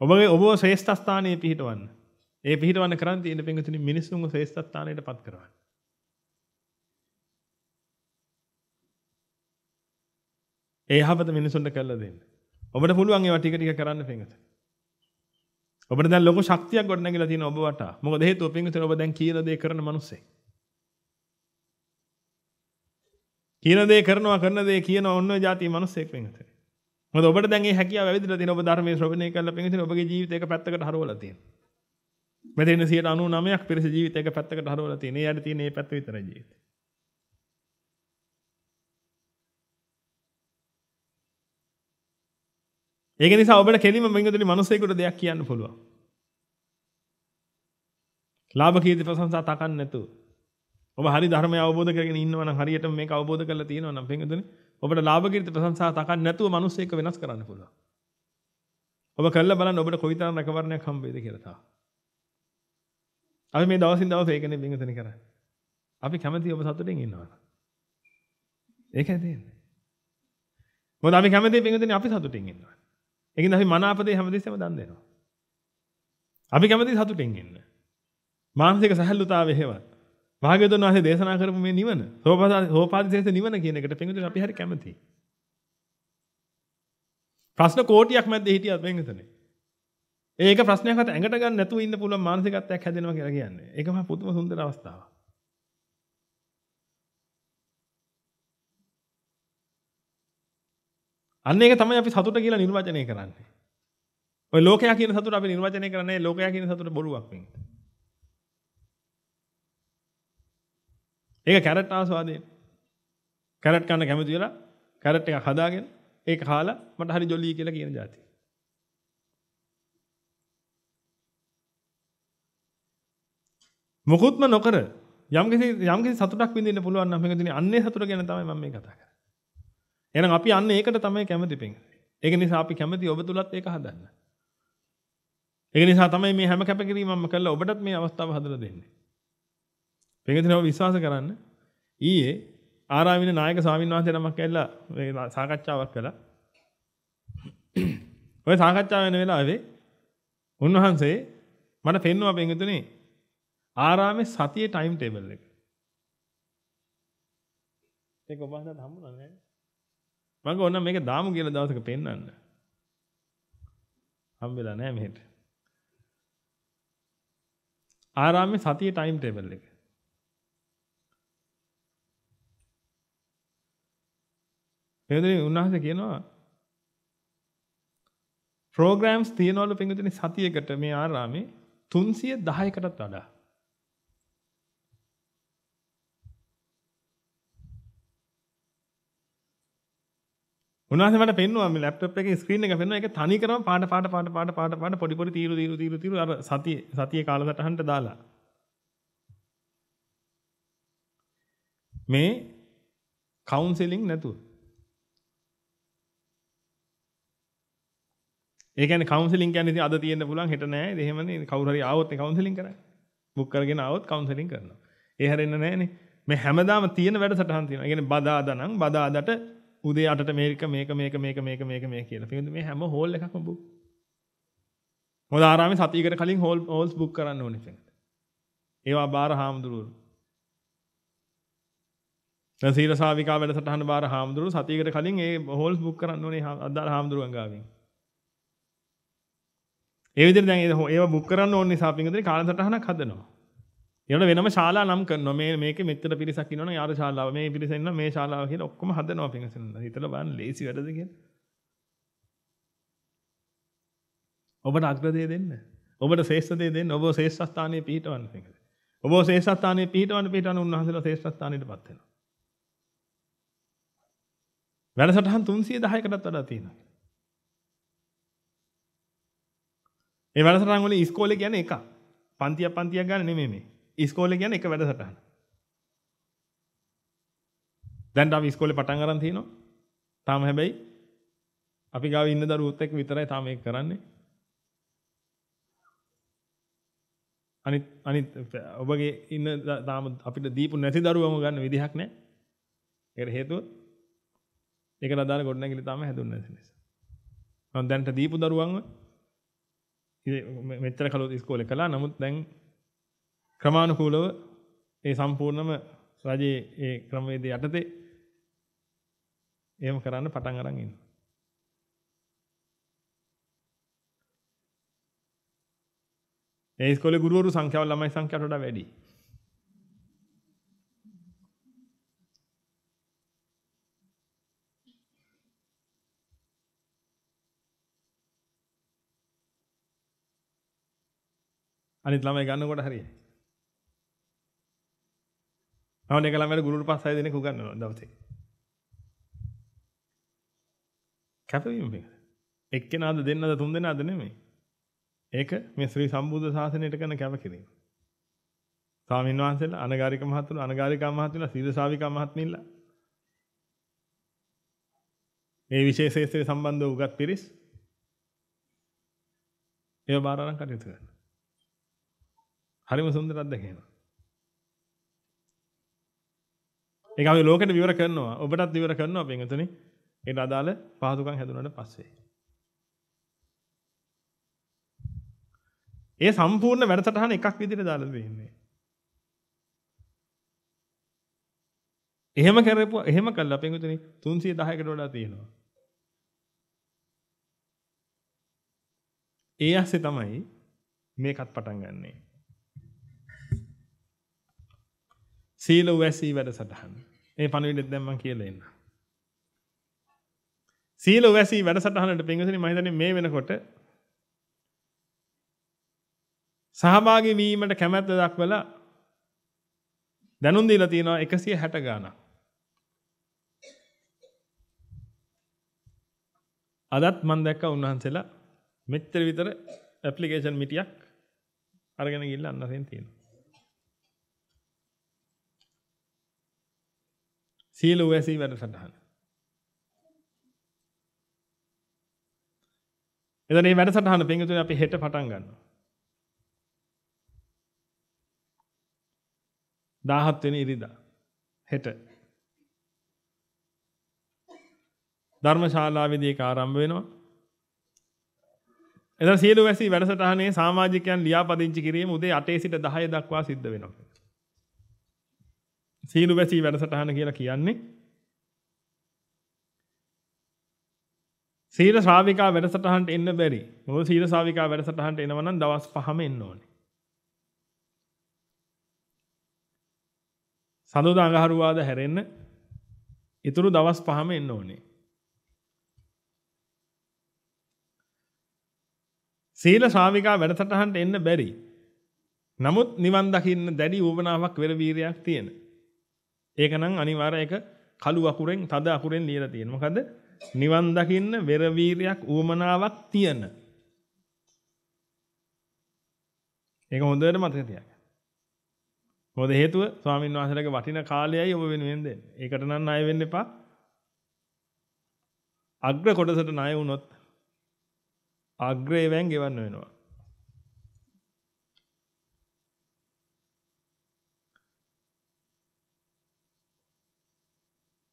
ඔබගේ ඔබව ශ්‍රේෂ්ඨ ස්ථානයේ පිහිටවන්න. ඒ පිහිටවන්න කරන් තියෙන පින්විතනේ මිනිස්සුන්ව ශ්‍රේෂ්ඨ ස්ථානයට පත් කරවන්න. ඒහපත මිනිසුන්ට කරලා දෙන්න. ඔබට පුළුවන් ඒවා ටික ටික කරන්න පිංගත. ඔබට දැන් ලොකු ශක්තියක් ගොඩනැගිලා තියෙන ඔබ වටා. මොකද හේතුව පිංගතන ඔබ දැන් කියන දේ කරන මිනිස්සෙක්. කියන දේ කරනවා කරන දේ කියන ඔන්න જાති මිනිස්සෙක් පිංගතන. මොකද ඔබට දැන් මේ හැකියාව ලැබිලා තියෙන ඔබ ධර්මයේ ශ්‍රවණය කරලා පිංගතන ඔබගේ ජීවිතයක පැත්තකට හරවලා තියෙනවා. මෙතන 99ක් පිරිස ජීවිතයක පැත්තකට හරවලා තියෙන. ඒ යට තියෙන මේ පැත්ත විතරයි ජීවිතේ. ඒක නිසා ඔබට කෙලිම මෙංගතුනි මිනිසෙකුට දෙයක් කියන්න පුළුවන්. ලාභ කීර්ති ප්‍රශංසා තකන්න නැතුව ඔබ හරි ධර්මය අවබෝධ කරගෙන ඉන්නවා නම් හරියට මේක අවබෝධ කරලා තියෙනවා නම් මෙංගතුනි ඔබට ලාභ කීර්ති ප්‍රශංසා තකන්න නැතුව මිනිසෙක වෙනස් කරන්න පුළුවන්. ඔබ කරලා බලන්න ඔබට කොයිතරම් රැකවරණයක් හම්බ වෙයිද කියලා තා. අපි මේ දවසින් දවස ඒකනේ මෙංගතුනි කරන්නේ. අපි කැමති ඔබ සතුටින් ඉන්නවා. ඒකයි තියෙන්නේ. මොකද අපි කැමති මෙංගතුනි අපි සතුටින් ඉන්නවා. ඒකින්ද අපි මනාපදේ හැමදෙස්සෙම දන් දෙනවා. අපි කැමති සතුටින් ඉන්න. මානසික සැහැල්ලුතාවය හේවත්. භාග්‍යවතුන් වහන්සේ දේශනා කරපු මේ නිවන, සෝපාදිසේස නිවන කියන එකට පින්විතුනි අපි හරි කැමතියි. ප්‍රශ්න කෝටියක් මැද්දේ හිටියත් වෙන්ගතනේ. ඒක ප්‍රශ්නයක්වත් ඇඟට ගන්න නැතුව ඉන්න පුළුවන් මානසිකත්වයක් හැදෙනවා කියලා කියන්නේ. ඒක මහ පුදුම සුන්දර අවස්ථාවක්. අන්න ඒක තමයි අපි සතුට කියලා නිර්වචනය කරන්නේ. ඔය ලෝකයා කියන සතුට අපි නිර්වචනය කරන්නේ ලෝකයා කියන සතුට බොරුවක් වෙන. ඒක කැරට් ආස්වාදයෙන්. කැරට් කන්න කැමති වෙලා කැරට් එකක් හදාගෙන ඒක කාලා මට හරි ජොලි කියලා කියන જાති. මොකුත්ම නොකර යම්කිසි යම්කිසි සතුටක් විඳින්න පුළුවන් නම් මේක දිනේ අන්නේ සතුට ගැන තමයි මම මේ කතා කරන්නේ. එහෙනම් අපි අන්න ඒකට තමයි කැමති පින්වතුනි. ඒක නිසා අපි කැමති ඔබ තුලත් ඒක හදන්න. ඒක නිසා තමයි මේ හැම කැපකිරීමක්ම කළා ඔබටත් මේ අවස්ථාව හදලා දෙන්නේ. පින්වතුනි ඔබ විශ්වාස කරන්න ඊයේ ආරාවින නායක ස්වාමීන් වහන්සේ නමක් ඇවිල්ලා සාකච්ඡාවක් කළා. ඔය සාකච්ඡාව වෙන වෙලාවේ උන්වහන්සේ මට පෙන්නවා පින්වතුනි ආරාමේ සතියේ ටයිම් ටේබල් එක. ඒක ඔබ හිතන්න හම්බුණා නේද? මම ඕන මේක දාමු කියලා දවසක පෙන්වන්න. හම්බෙලා නැහැ මෙහෙට. ආරාමේ සතියේ ටයිම් ටේබල් එක. එහෙනම් උන්වහන්සේ කියනවා ප්‍රෝග්‍රෑම්ස් තියනවලු පින්විතනි සතියකට මේ ආරාමේ 310කටත් වඩා. උන්වහසට පෙන්වාම ලැප්ටප් එක ස්ක්‍රීන් එක පෙන්වන එක තනිකරම පාට පාට පාට පාට පාට පාට පොඩි පොඩි තීරු තීරු තීරු තීරු අර සතිය සතියේ කාලසටහනට දාලා මේ කවුන්සෙලින් නැතුව ඒ කියන්නේ කවුන්සෙලින් කියන්නේ ඉතින් අද තියෙන්න පුළුවන් හෙට නෑ ඒ එහෙමනේ කවුරු හරි ආවොත් නේ කවුන්සෙලින් කරන්නේ බුක් කරගෙන ආවොත් කවුන්සෙලින් කරනවා ඒ හැරෙන්න නෑනේ මේ හැමදාම තියෙන වැඩසටහන් තියෙනවා. ඒ කියන්නේ බදාදා නම් බදාදට උදේ අටට මේක මේක මේක මේක මේක මේක මේ කියලා. පින්දුනේ මේ හැම හෝල් එකක්ම බුක්. මොකද ආරාමේ සතියකට කලින් හෝල් හෝල්ස් බුක් කරන්න ඕනේ පින්දුනේ. ඒවා බාර හාමුදුරුවෝ. දැන් සීලසාවිකා වැඩසටහන බාර හාමුදුරුවෝ සතියකට කලින් ඒ හෝල්ස් බුක් කරන්න ඕනේ අදාළ හාමුදුරුවන් ගාවෙන්. ඒ විදිහට දැන් ඒව බුක් කරන්න ඕන නිසා පින්දුනේ කාලසටහනක් හදනවා. ඒවල වෙනම ශාලා නම් කරනවා මේ මේකේ මෙච්චර පිරිසක් ඉන්නවනේ යාර ශාලාව මේ පිරිස ඉන්නවා මේ ශාලාව කියලා ඔක්කොම හදනවා පිංගසෙන් හිතලා බලන්න ලේසි වැඩද කියලා ඔබට අග්‍රදේ දෙන්න ඔබට ශේෂ්ඨ දේ දෙන්න ඔබ ශේෂ්ඨ ස්ථානයේ පිහිටවන්න පිංගස ඔබ ශේෂ්ඨ ස්ථානයේ පිහිටවන්න පිහිටවන්න උන්වහන්සේලා ශේෂ්ඨ ස්ථානයටපත් වෙනවා වැඩසටහන් 310කටත් වඩා තියෙනවා. ඒ වැඩසටහන් වල ඉස්කෝලේ කියන්නේ එකක්. පන්තියක් පන්තියක් ගන්න නෙමෙයි මේ. ඉස්කෝල ගැන එක වැඩසටහන දැන්ටම ස්කෝල පටන් අරන් තියනවා තාම හැබැයි අපි ගාව ඉන්න දරුවොත් එක්ක විතරයි තාම ඒක කරන්නේ අනිත් අනිත් ඔබගේ ඉන්න තාම අපිට දීපු නැති දරුවම ගන්න විදිහක් නැහැ ඒකට හේතුව ඒකට අදාළ ගොඩනැගිලි තාම හැදුන්නේ නැති නිසා මම දැන්ට දීපු දරුවන්ව මෙච්චර කලොත් ඉස්කෝලේ කළා නමුත් දැන් ක්‍රමානුකූලව ඒ සම්පූර්ණම රජයේ ඒ ක්‍රමවේදය යටතේ එහෙම කරන්න පටන් අරන් ඉන්නවා. ඒ ඉස්කෝලේ ගුරුවරු සංඛ්‍යාව ළමයි සංඛ්‍යාවට වඩා වැඩි. අනිත් ළමයි ගන්නකොට හරියයි. නවනේ ළමයට ගුරුතුමෝ පස්සයි දෙනෙක් උගන්වනවා දවසේ. කැපවීම මේක. එක්කෙනාද දෙන්නද තුන් දෙනාද නෙමෙයි. ඒක මේ ශ්‍රී සම්බුද්ධ ශාසනයට කරන කැපකිරීම. ස්වාමීන් වහන්සේලා අනගාരിക මහතුන් අනගාരിക මහතුන්ලා සීල ශාවිකා මහත්මින්ලා මේ විශේෂයේ සම්බන්ධව උගත් පිරිස් ඒව බාර අරන් කටයුතු කරනවා. හරිම සුන්දර අත්දැකීමක්. එකව ලෝකට විවර කරනවා ඔබටත් විවර කරනවා පින්වතුනි ඒ අදාළ පහසුකම් හැදුනට පස්සේ ඒ සම්පූර්ණ වැඩසටහන එකක් විදිහට දාලා දෙන්නේ එහෙම කරපුවා එහෙම කළා පින්වතුනි 310කට වඩා තියෙනවා ඒ ඇස්සේ තමයි මේකත් පටන් ගන්නන්නේ සීල වැසී වැඩ සටහන්. ඒ පණවිඩෙත් දැම්ම කියලා එන්න. සීල වැසී වැඩ සටහනට පිංගසනි මම හිතන්නේ මේ වෙනකොට සහභාගී වීමට කැමැත්ත දක්වලා දැනුම් දීලා තියෙනවා 160 ගාණක්. අදත් මම දැක්ක උන්වහන්සේලා මෙච්චර විතර ඇප්ලිකේෂන් මිටියක් අරගෙන ගිහිල්ලා අන්නසෙන් තියෙනවා. සියලු වැසී වැඩසටහන. එතන මේ වැඩසටහන පින්තුනේ අපි හෙට පටන් ගන්නවා. 17 වෙනි ඉරිදා හෙට ධර්මශාලාවේදී ඒක ආරම්භ වෙනවා. එතන සියලු වැසී වැඩසටහනේ සමාජිකයන් ලියාපදිංචි කිරීම උදේ 8 සිට 10 දක්වා සිද්ධ වෙනවා. සීලු වැසී වැඩසටහන කියලා කියන්නේ. සීල ශ්‍රාවිකා වැඩසටහනට එන්න බැරි. මොකද සීල ශ්‍රාවිකා වැඩසටහනට එනවා නම් දවස් 5ම එන්න ඕනේ. සඳුදා අඟහරුවාද හැරෙන්න ඉතුරු දවස් 5ම එන්න ඕනේ. සීල ශ්‍රාවිකා වැඩසටහනට එන්න බැරි. නමුත් නිවන් දකින්න දැඩි උවමනාවක් වෙර වීරයක් තියෙනවා. ඒක නම් අනිවාර්ය ඒක කළු අකුරෙන් තද අකුරෙන් ලියලා තියෙනවා. මොකද නිවන් දකින්න වෙර වීරයක් ඌමනාවක් තියෙන. ඒක හොඳට මතක තියාගන්න. මොකද හේතුව ස්වාමීන් වහන්සේලගේ වටින කාලයයි ඔබ වෙනුවෙන් දෙන්නේ. ඒකට නම් ණය වෙන්න එපා. අග්‍ර කොටසට ණය වුණොත් අග්‍රේවෙන් ගෙවන්න වෙනවා.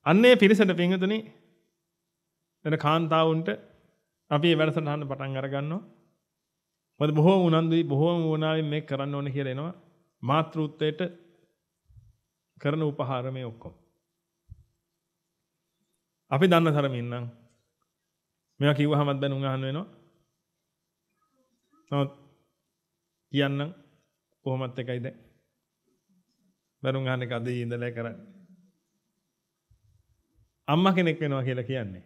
අන්නේ පිරිසට පිංගතුනි එන කාන්තාවුන්ට අපි මේ වැඩසටහන පටන් අරගන්නවා. මොකද බොහෝම උනන්දුයි බොහෝම වුණාවෙන් මේක කරන්න ඕනේ කියලා එනවා. මාතෘත්වයට කරන උපහාර මේ ඔක්කොම. අපි දන්න තරමින් නම් මේවා කිව්වහමත් බැනුම් අහන්න වෙනවා. නමුත් කියන්නම් කොහොමත් එකයි දැන්. බැනුම් අහන එක අද ඉඳලා කරන්නේ. අම්මා කෙනෙක් වෙනවා කියලා කියන්නේ.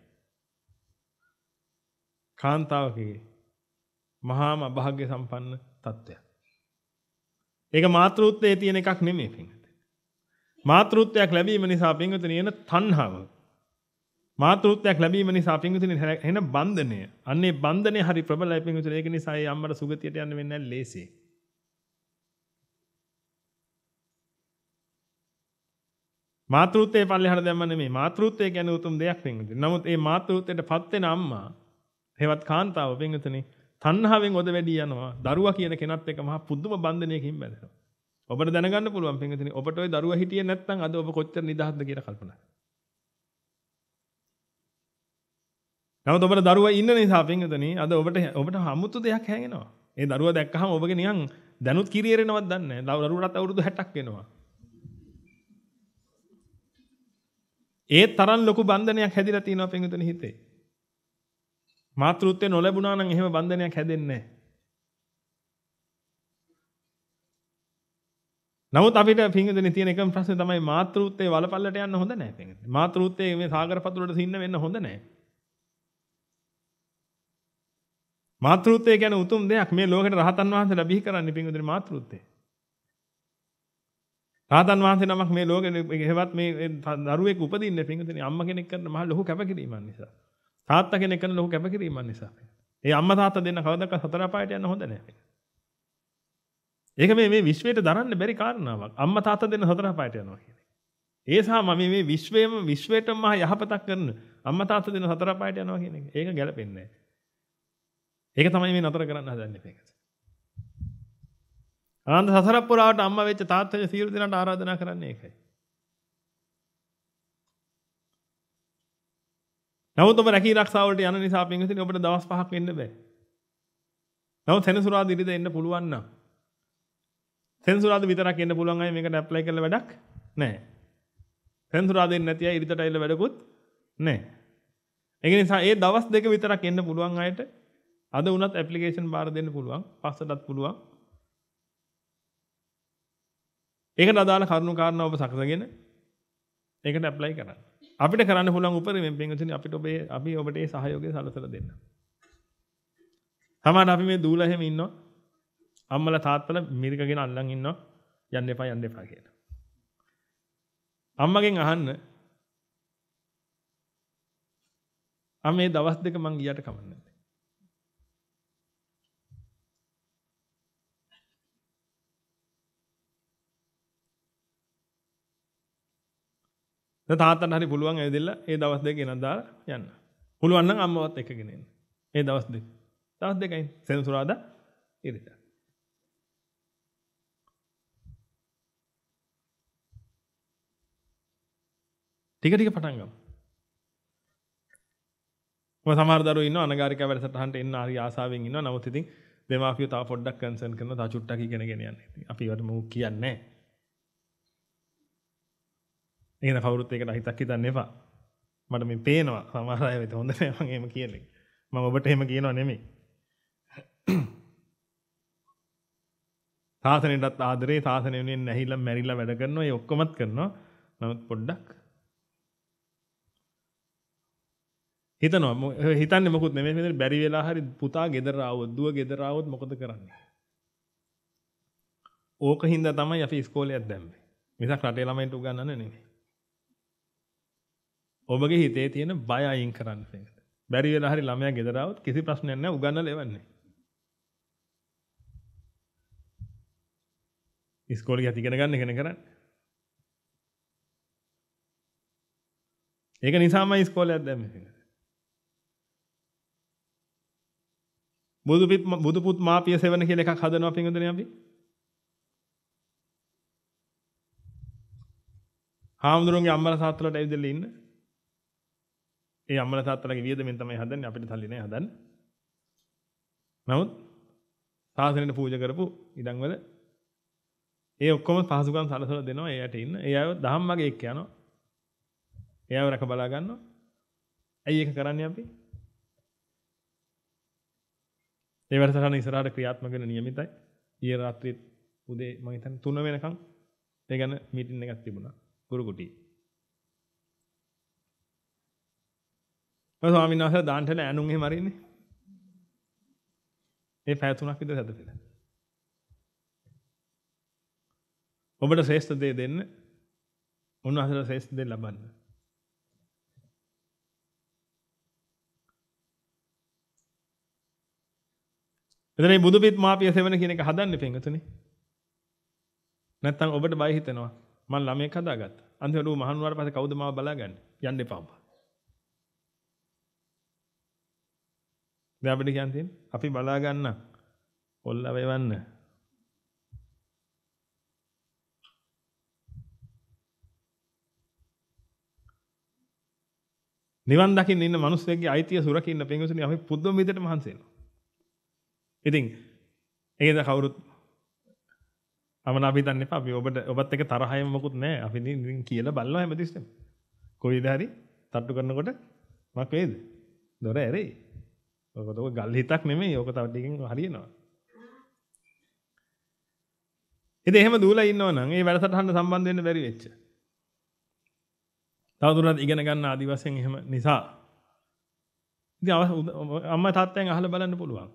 කාන්තාවකගේ මහාම අභාග්‍ය සම්පන්න තත්ත්වයක්. ඒක මාතෘත්වයේ තියෙන එකක් නෙමෙයි පින්වතුනි. මාතෘත්වයක් ලැබීම නිසා පින්වතුනි එන තණ්හාව. මාතෘත්වයක් ලැබීම නිසා පින්වතුනි එන බන්ධනය. අන්නේ බන්ධනේ හරි ප්‍රබලයි පින්වතුනි. ඒක නිසා ඒ අම්මට සුගතියට යන්න වෙන්නේ නැහැ ලේසියි. මාතෘත්වයේ පල්ලෙහාට දැම්ම නෙමෙයි. මාතෘත්වය කියන්නේ උතුම් දෙයක් වෙන්නේ. නමුත් මේ මාතෘත්වයට පත් වෙන අම්මා හේවත් කාන්තාව වෙනතනේ තණ්හාවෙන් ඔද වැඩි යනවා. දරුවා කියන කෙනත් එක්ක මහා පුදුම බන්ධනයකින් බැඳෙනවා. ඔබට දැනගන්න පුළුවන් පින්විතනි ඔබට ওই දරුවා හිටියේ නැත්නම් අද ඔබ කොච්චර නිදහස්ද කියලා කල්පනා කරන්න. නමුත් ඔබට දරුවා ඉන්න නිසා පින්විතනි අද ඔබට ඔබට අමුතු දෙයක් හැගෙනවා. ඒ දරුවා දැක්කහම ඔබගේ නිකන් දැනුත් කිරියරෙනවත් දන්නේ නැහැ. දරුවාට අවුරුදු 60ක් වෙනවා. ඒ තරම් ලොකු බන්ධනයක් හැදිලා තියෙනවා පින්විතනේ හිතේ. මාතෘත්වය නොලැබුණා නම් එහෙම බන්ධනයක් හැදෙන්නේ නැහැ. නමුත් අපිට පින්විතනේ තියෙන එකම ප්‍රශ්නේ තමයි මාතෘත්වයේ වලපල්ලට යන්න හොඳ නැහැ පින්විතනේ. මාතෘත්වයේ මේ සාගර පතුලට සින්න වෙන්න හොඳ නැහැ. මාතෘත්වය කියන්නේ උතුම් දෙයක්. මේ ලෝකෙට රහතන් වහන්සේ ලැබිහි කරන්නේ පින්විතනේ මාතෘත්වයේ. රාතන් වහන්සේ නමක් මේ ලෝකෙ හෙවත් මේ දරුවෙක් උපදින්නේ පින්විතනේ අම්මා කෙනෙක් කරන මහ ලොකු කැපකිරීමක් නිසා. තාත්තා කෙනෙක් කරන ලොකු කැපකිරීමක් නිසා. ඒ අම්මා තාත්තා දෙන්න කවදාවත් සතර පායට යන්න හොඳ නැහැ. ඒක මේ මේ විශ්වයට දරන්න බැරි කාරණාවක්. අම්මා තාත්තා දෙන්න සතර පායට යනවා කියන්නේ. ඒ සහ මම මේ විශ්වයේම විශ්වයටම මහ යහපතක් කරන අම්මා තාත්තා දෙන්න සතර පායට යනවා කියන එක. ඒක ගැලපෙන්නේ නැහැ. ඒක තමයි මේ නතර කරන්න හදන්නේ මේකත්. ආනන්ද සසර පුරාවට අම්මා වෙච්ච තාත්තගේ සියලු දෙනාට ආරාධනා කරන්නේ ඒකයි. නමුත් ඔබ රැකී ආරක්ෂාව වලට යන නිසා පින්විතින් ඔබට දවස් පහක් වෙන්න බෑ. නමුත් සෙනසුරාදා ඉරිදා එන්න පුළුවන් නම් සෙනසුරාදා විතරක් එන්න පුළුවන් අය මේකට ඇප්ලයි කරලා වැඩක් නැහැ. සෙනසුරාදා එන්නේ නැති අය ඉරිදාට එන්න වැඩකුත් නැහැ. ඒක නිසා ඒ දවස් දෙක විතරක් එන්න පුළුවන් අයට අද වුණත් ඇප්ලිකේෂන් බාර දෙන්න පුළුවන්. පස්සටත් පුළුවන්. ඒකට අදාළ කරුණු කාරණා ඔබ සකසගෙන ඒකට ඇප්ලයි කරන්න. අපිට කරන්න පුළුවන් උපරිමයෙන් පින්වතුනි අපිට ඔබේ අපි ඔබට ඒ සහයෝගය සලසලා දෙන්න. සමහර අපි මේ දූලා එහෙම ඉන්නවා. අම්මලා තාත්තලා මිරිකගෙන අල්ලන් ඉන්නවා. යන්න එපා යන්න එපා කියලා. අම්මගෙන් අහන්න අම්මේ දවස් දෙක මං ගියට කමන්නේ තාත්තට හරි පුළුවන් ඇවිදලා ඒ දවස් දෙක ගෙනත් දාලා යන්න. පුළුවන් නම් අම්මවත් එක්කගෙන එන්න. ඒ දවස් දෙක. දවස් දෙකයි සෙනසුරාදා ඉරිදා. ටික ටික පටන් ගමු. මම සමහර දරුවෝ ඉන්නවා අනගාരികා වැඩසටහනට එන්න හරි ආසාවෙන් ඉන්නවා. නමුත් ඉතින් දෙමාපියෝ තව පොඩ්ඩක් කන්සර්න් කරනවා තව චුට්ටක් ඉගෙනගෙන යන්න. ඉතින් අපි ඒවට මොකක් කියන්නේ නැහැ. ඒන කවරුත් එකට හිතක් හිතන්න එපා මට මේ පේනවා සමහරය වෙත හොඳ නෑමන් එම කියන්නේ මම ඔබට එහෙම කියනවා නෙමෙයි තාසනයටත් ආදරේ තාසනය වෙනුවෙන් නැහිලා මැරිලා වැඩ කරනවා ඒ ඔක්කොමත් කරනවා නමුත් පොඩ්ඩක් හිතනවා හිතන්න මොකුත් නෙමෙයි මෙතන බැරි වෙලා හරි පුතා ගෙදර ආවොත් දුව ගෙදර ආවොත් මොකද කරන්නේ ඕක හින්දා තමයි අපි ඉස්කෝලේ යද්දැම්මේ මිසක් රටේ ළමයින්ට උගන්වන්නේ නෙමෙයි ඔබගේ හිතේ තියෙන බය අයින් කරන්න තියෙනවා. බැරි වෙලා හරි ළමයා ගෙදර આવොත් කිසි ප්‍රශ්නයක් නැහැ උගන්නලා එවන්නේ. ඉස්කෝලේ යති ඉගෙන ගන්න ඉගෙන කරන්නේ. ඒක නිසාම ඉස්කෝලයක් දැම්මේ. බුදු පිට බුදු පුත් මාපිය සෙවන කියලා එකක් හදනවා පින්වදනේ අපි. හාමුදුරන්ගේ අම්මලා සාත්තලට ඇවිදලා ඉන්න. ඒ අම්මලා තාත්තලාගේ වියදමෙන් තමයි හදන්නේ අපිට සල්ලි නැහැ හදන්නේ. නමුත් සාසනෙට පූජා කරපු ඉඩම්වල ඒ ඔක්කොම පහසුකම් සලසලා දෙනවා එයාට ඉන්න. ඒ අය දහම්මගේ එක්ක යනවා. එයාව රැක බලා ගන්නවා. ඇයි ඒක කරන්නේ අපි? ඒ වැඩසටහන ඉස්සරහට ක්‍රියාත්මක වෙන નિયમિતයි. ඊයේ රාත්‍රියේ උදේ මම හිතන්නේ 3 වෙනකන් ඒ ගැන මීටින් එකක් තිබුණා. ගුරුකුටියේ. ඔය ස්වාමීන් වහන්සේ දාන්නට ඈනුන් එහෙම අරින්නේ. ඒ පැය තුනක් විතර හැදපිලා. ඔබට ශ්‍රේෂ්ඨ දේ දෙන්න උන්වහන්සේට ශ්‍රේෂ්ඨ දේ ලබන්න. එතන බුදු පිට මාපිය සෙවන කියන එක හදන්න පින්වතුනේ. නැත්තම් ඔබට බය හිතෙනවා. මම ළමයෙක් හදාගත්තා. අන්තිමට ඌ මහනුවර පස්සේ කවුද මාව බලාගන්නේ? යන්න එපා. දැන් අපිට කියන්න තියෙන්නේ අපි බලා ගන්න ඔල්ලව එවන්න. නිවන් දකින්න ඉන්න මිනිස්සෙක්ගේ අයිතිය සුරකින්න පින්වතුනි අපි පුදුම විදිහට මහන්සි වෙනවා. ඉතින් ඒකද කවුරුත් අමන අපි දන්න එපා අපි ඔබට ඔබත් එක තරහයම මොකුත් නැහැ. අපි ඉතින් කියලා බලනවා හැමතිස්සෙම. කොයිද හරි තට්ටු කරනකොට මක් වේද? දොර ඇරෙයි. ඔකතක ගල් හිතක් නෙමේ ඕක තවටිකින් හරියනවා ඉතින් එහෙම දූලා ඉන්නවා නම් ඒ වැඩසටහන සම්බන්ධ වෙන්න බැරි වෙච්ච තවදුරටත් ඉගෙන ගන්න ආදි වශයෙන් එහෙම නිසා ඉතින් අම්මා තාත්තෙන් අහලා බලන්න පුළුවන්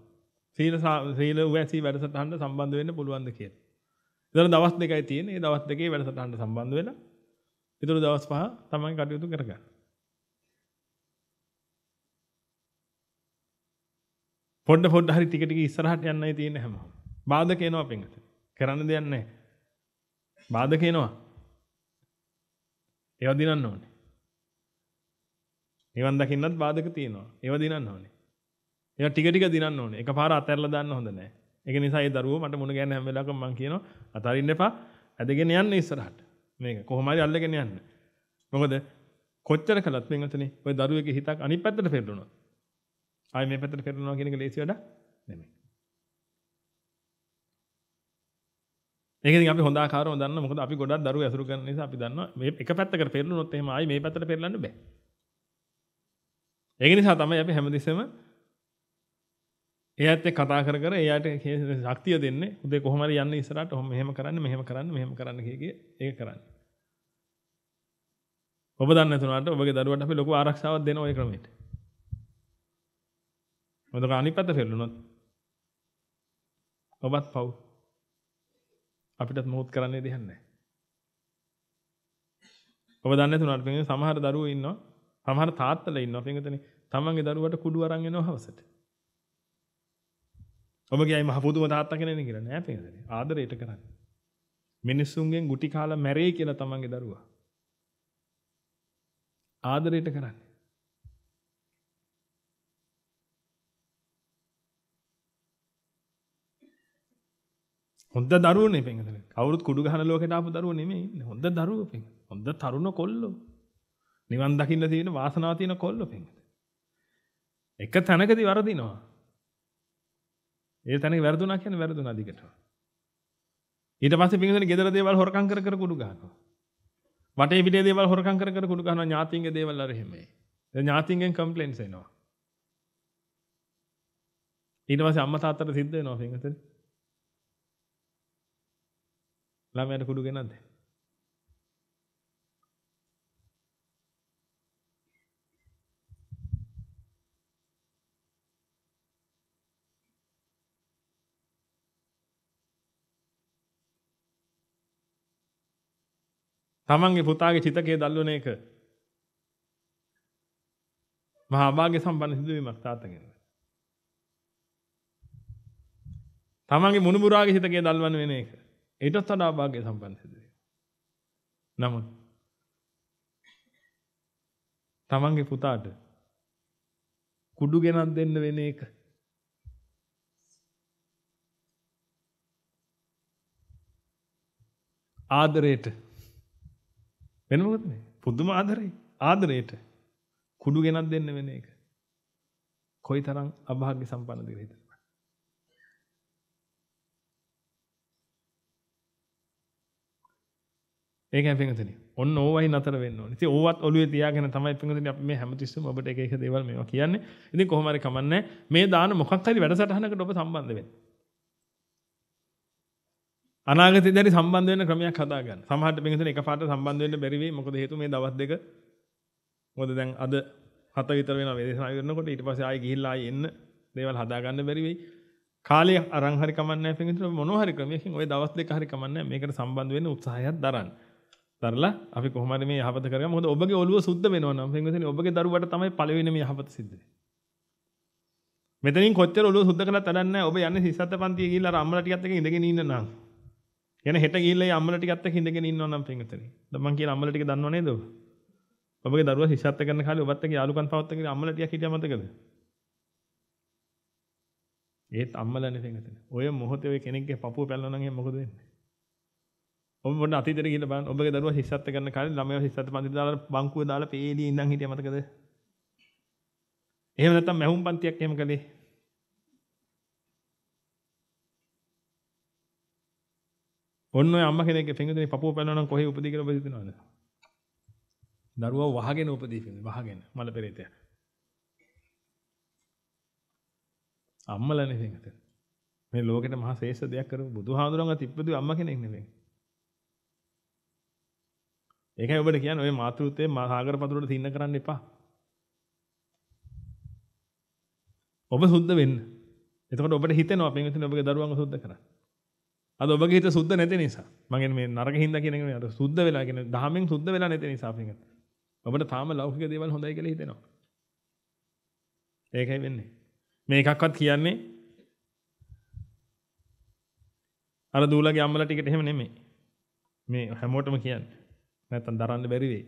සීල සීල උවැසි වැඩසටහනට සම්බන්ධ වෙන්න පුළුවන්ද කියලා ඉතින් දවස් දෙකයි තියෙන්නේ ඒ දවස් දෙකේ වැඩසටහනට සම්බන්ධ වෙලා ඉතුරු දවස් පහ තමයි කටයුතු කරගන්න පොඩ්ඩ පොඩ්ඩ හරි ටික ටික ඉස්සරහට යන්නයි තියෙන්නේ හැමෝම. බාධක එනවා පිංගත. කරන්න දෙයක් නැහැ. බාධක එනවා. ඒවා දිනන්න ඕනේ. නිවන් දකින්නත් බාධක තියෙනවා. ඒවා දිනන්න ඕනේ. ඒවා ටික ටික දිනන්න ඕනේ. එකපාර අතහැරලා දාන්න හොඳ නැහැ. ඒක නිසා ඒ දරුවෝ මට මුණ ගැහෙන හැම වෙලාවකම මම කියනවා අතරින්න එපා. ඇදගෙන යන්න ඉස්සරහට. මේක කොහොම හරි අල්ලගෙන යන්න. මොකද කොච්චර කළත් පිංගතනේ ඔය දරුවෙගේ හිතක් අනිත් පැත්තට පෙරළුණොත් ආයෙ මේ පැත්තට පෙරනවා කියන එක ලේසි වැඩක් නෙමෙයි. ඒක ඉතින් අපි හොඳ ආකාරව දන්නවා මොකද අපි ගොඩක් දරුවෝ ඇසුරු කරන නිසා අපි දන්නවා මේ එක පැත්තකට පෙරළුනොත් එහෙම ආයි මේ පැත්තට පෙරලන්න බෑ. ඒක නිසා තමයි අපි හැමදෙස්සෙම එයාත් එක්ක කතා කර කර එයාට ශක්තිය දෙන්නේ උදේ කොහොම හරි යන්න ඉස්සරහට ඔහොම මෙහෙම කරන්න මෙහෙම කරන්න මෙහෙම කරන්න කිය ඒක කරන්න. ඔබ දන්නේ නැතුණාට ඔබගේ දරුවන්ට අපි ලොකු ආරක්ෂාවක් දෙන ওই ක්‍රමයට. මොකද අනිපත පෙරළුනොත් ඔබත් පව්. අපිටත් මොහොත් කරන්නේ දෙයක් නැහැ. ඔබ දන්නේ නැතුණාට පින්වතුනි සමහර දරුවෝ ඉන්නවා. සමහර තාත්තලා ඉන්නවා පින්වතුනි. තමන්ගේ දරුවට කුඩු අරන් එනවා හවසට. ඔබ කියයි මහ පුදුම තාත්තා කෙනෙක් කියලා නෑ පින්වතුනි. ආදරයට කරන්නේ. මිනිස්සුන්ගෙන් ගුටි කාලා මැරෙයි කියලා තමන්ගේ දරුවා. ආදරයට කරන්නේ. හොඳ දරුවෝ නේ පෙන්වතුනි. කවුරුත් කුඩු ගහන ලෝකෙට ආපු දරුවෝ නෙමෙයි ඉන්නේ. හොඳ දරුවෝ පෙන්වතුනි. හොඳ තරුණ කොල්ලෝ. නිවන් දකින්න තියෙන වාසනාව තියෙන කොල්ලෝ පෙන්වතුනි. එක තැනකදී වරදිනවා. ඒ තැනක වැරදුනා කියන්නේ වැරදුනා දිගට. ඊට පස්සේ පෙන්වතුනි gedara දේවල් හොරකම් කර කර කුඩු ගහනවා. වටේ පිටේ දේවල් හොරකම් කර කර කුඩු ගහනවා ඥාතින්ගේ දේවල් අර එහෙමයි. දැන් ඥාතින්ගෙන් කම්ප්ලේන්ට්ස් එනවා. ඊට පස්සේ අම්මා තාත්තට සිද්ධ වෙනවා පෙන්වතුනි. ළමයට කුඩු ගෙනද? තමන්ගේ පුතාගේ චිතකයේ දල්වන එක මහා භාග්‍ය සම්පන්න සිදුවීමක් තාත්තගෙන. තමන්ගේ මුණුබුරාගේ හිතකේ දල්වන වෙන එක. ඒටත් වඩා භාග්‍ය සම්පන්න සිදුවේ. නමුත් තමන්ගේ පුතාට කුඩු ගෙනත් දෙන්න වෙන එක ආදරයට වෙන මොකද මේ පුදුම ආදරේ ආදරයට කුඩු ගෙනත් දෙන්න වෙන එක කොයිතරම් අභාග්‍ය සම්පන්නද කියලා ඒකයි පින්වතුනි. ඔන්න ඕවයි නතර වෙන්න ඕනේ. ඉතින් ඕවත් ඔළුවේ තියාගෙන තමයි පින්වතුනි අපි මේ හැමතිස්සෙම ඔබට එක එක දේවල් මේවා කියන්නේ. ඉතින් කොහොම හරි කමන්නේ. මේ දාන මොකක් හරි වැඩසටහනකට ඔබ සම්බන්ධ වෙන්න. අනාගතයේදී සම්බන්ධ වෙන්න ක්‍රමයක් හදාගන්න. සමහරට පින්වතුනි එකපාරට සම්බන්ධ වෙන්න බැරි වෙයි. මොකද හේතුව මේ දවස් දෙක. මොකද දැන් අද හත විතර වෙනවා වේදනාව කරනකොට ඊට පස්සේ ආයෙ ගිහිල්ලා ආයෙ එන්න දේවල් හදාගන්න බැරි වෙයි. කාලය අරන් හරි කමන්නේ නැහැ පින්වතුනි මොනවා හරි ක්‍රමයකින් ওই දවස් දෙක හරි කමන්නේ නැහැ. මේකට සම්බන්ධ වෙන්න උත්සාහයක් දරන්න. තරලා අපි කොහොමද මේ යහපත කරගම හොඳ ඔබගේ ඔළුව සුද්ධ වෙනවා නම් පින්වතුනි ඔබගේ දරුවට තමයි පළවෙනි මේ යහපත සිද්ධ වෙන්නේ. මෙතනින් කොච්චර ඔළුව සුද්ධ කළත් අඩන්නේ නැහැ. ඔබ යන්නේ සිස්සත් පන්තිය ගිහිල්ලා අර අම්මලා ටිකත් එක්ක ඉඳගෙන ඉන්න නම්. යන හෙට ගිහිල්ලා ඒ අම්මලා ටිකත් එක්ක ඉඳගෙන ඉන්නවා නම් පින්වතුනි. දැන් මං කියන අම්මලා ටික දන්නව නේද ඔබ? ඔබගේ දරුවා සිස්සත් කරන කාලේ ඔබත් එක්ක යාළුකම් පවත්ත කියලා අම්මලා ටිකක් හිටියා මතකද? ඒත් අම්මලානේ පින්වතුනි. ඔය මොහොතේ ඔය කෙනෙක්ගේ පපුව පැලනවා නම් එහෙනම් මොකද වෙන්නේ? ඔන්න අතීතයට ගිහිල්ලා බලන්න ඔබගේ දරුවා ශිෂ්‍යත්ව කරන කාලේ ළමයා ශිෂ්‍යත්ව පන්ති දාලා බංකුව දාලා පේලිය ඉඳන් හිටිය මතකද? එහෙම නැත්නම් මැහුම් පන්තියක් එහෙම කළේ. ඔන්න ඔය අම්මා කෙනෙක්ගේ පින්විතනේ පපුව පැනනවා නම් කොහේ උපදී කියලා ඔබ හිතනවද? දරුවා වහගෙන උපදී පින්විත වහගෙන මල පෙරේතයා. අම්මලා නෙවෙයි මේ ලෝකෙට මහා ශේෂ දෙයක් කරපු බුදුහාඳුරන්ගේ තිප්පදුවේ අම්මා කෙනෙක් නෙවෙයි. ඒකයි ඔබට කියන්නේ ඔය මාතෘත්වයේ මහාගර පතුරට තින්න කරන්න එපා. ඔබ සුද්ධ වෙන්න. එතකොට ඔබට හිතෙනවා මේ විදිහට ඔබගේ දරුවන්ව සුද්ධ කරන්න. අද ඔබගේ හිත සුද්ධ නැති නිසා මගෙන් මේ නරක හින්දා කියන එක නෙවෙයි අර සුද්ධ වෙලා කියන දහමෙන් සුද්ධ වෙලා නැති නිසා පින්ගත්. ඔබට තාම ලෞකික දේවල් හොඳයි කියලා හිතෙනවා. ඒකයි වෙන්නේ. මේ එකක්වත් කියන්නේ අර දූලගේ අම්මලා ටිකට එහෙම නෙමෙයි. මේ හැමෝටම කියන්නේ. නැත්තම් දරන්න බැරි වෙයි.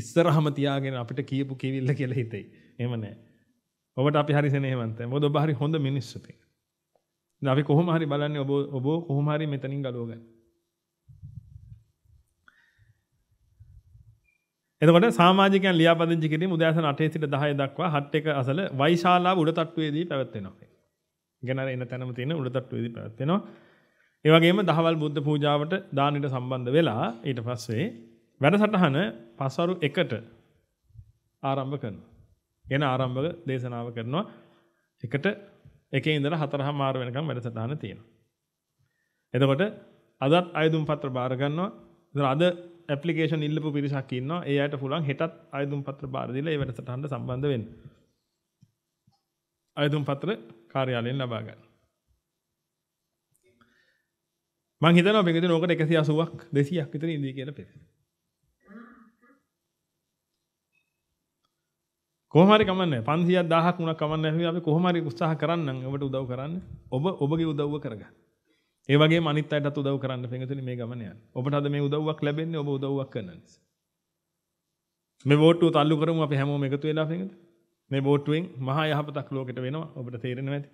ඉස්සරහම තියාගෙන අපිට කියපු කිවිල්ල කියලා හිතෙයි. එහෙම නැහැ. ඔබට අපි හරි සෙනෙහවන්තයි. මොකද ඔබ හරි හොඳ මිනිස්සු තේ. දැන් අපි කොහොම හරි බලන්නේ ඔබ ඔබ කොහොම හරි මෙතනින් ගලව ගන්න. එතකොට සමාජිකයන් ලියාපදිංචි කිරීම උදෑසන 8 සිට 10 දක්වා හට් එක අසල වයිශාලාව උඩටට්ටුවේදී පැවැත්වෙනවා. ගැන එන තැනම තියෙන උඩටට්ටුවේදී පැවැත්වෙනවා. ඒ වගේම දහවල් බුද්ධ පූජාවට දානෙට සම්බන්ධ වෙලා ඊට පස්සේ වැඩසටහන පස්වරු එකට ආරම්භ කරන. එන ආරම්භක දේශනාව කරනවා එකට එකේ ඉඳලා හතරහ මාර වෙනකම් වැඩසටහන තියෙනවා. එතකොට අදත් අයදුම් පත්‍ර බාර ගන්නවා. ඉතින් අද ඇප්ලිකේෂන් ඉල්ලපු පිරිසක් ඉන්නවා. ඒ අයට පුළුවන් හෙටත් අයදුම් පත්‍ර බාර දීලා මේ වැඩසටහනට සම්බන්ධ වෙන්න. අයදුම් පත්‍ර කාර්යාලයෙන් ලබා ගන්න. මං හිතනවා මේකදී නෝකට 180ක් 200ක් විතර ඉඳී කියලා පෙන්නේ. කොහමරි කමන්න පන්සිය දාහක් වුණ කමන්න ඇහ අපි කොහමරි උත්සාහ කරන්න ඔබට උදව් කරන්න ඔබ ඔබගේ උදව්ව කරග ඒවගේ මනිතයට උදව් කරන්න පෙඟතුනි මේ ගමනයන් ඔබට අද මේ උදව්වක් ලැබෙන්නේ ඔබ උදව්වක් කරන නිසා මේ වෝට්ටුව තල්ලු කරමු අපි හැමෝම එකතු වෙලා පෙඟද මේ වෝට්ටුවෙන් මහා යහපතක් ලෝකෙට වෙනවා ඔබට තේරෙනවා ඇති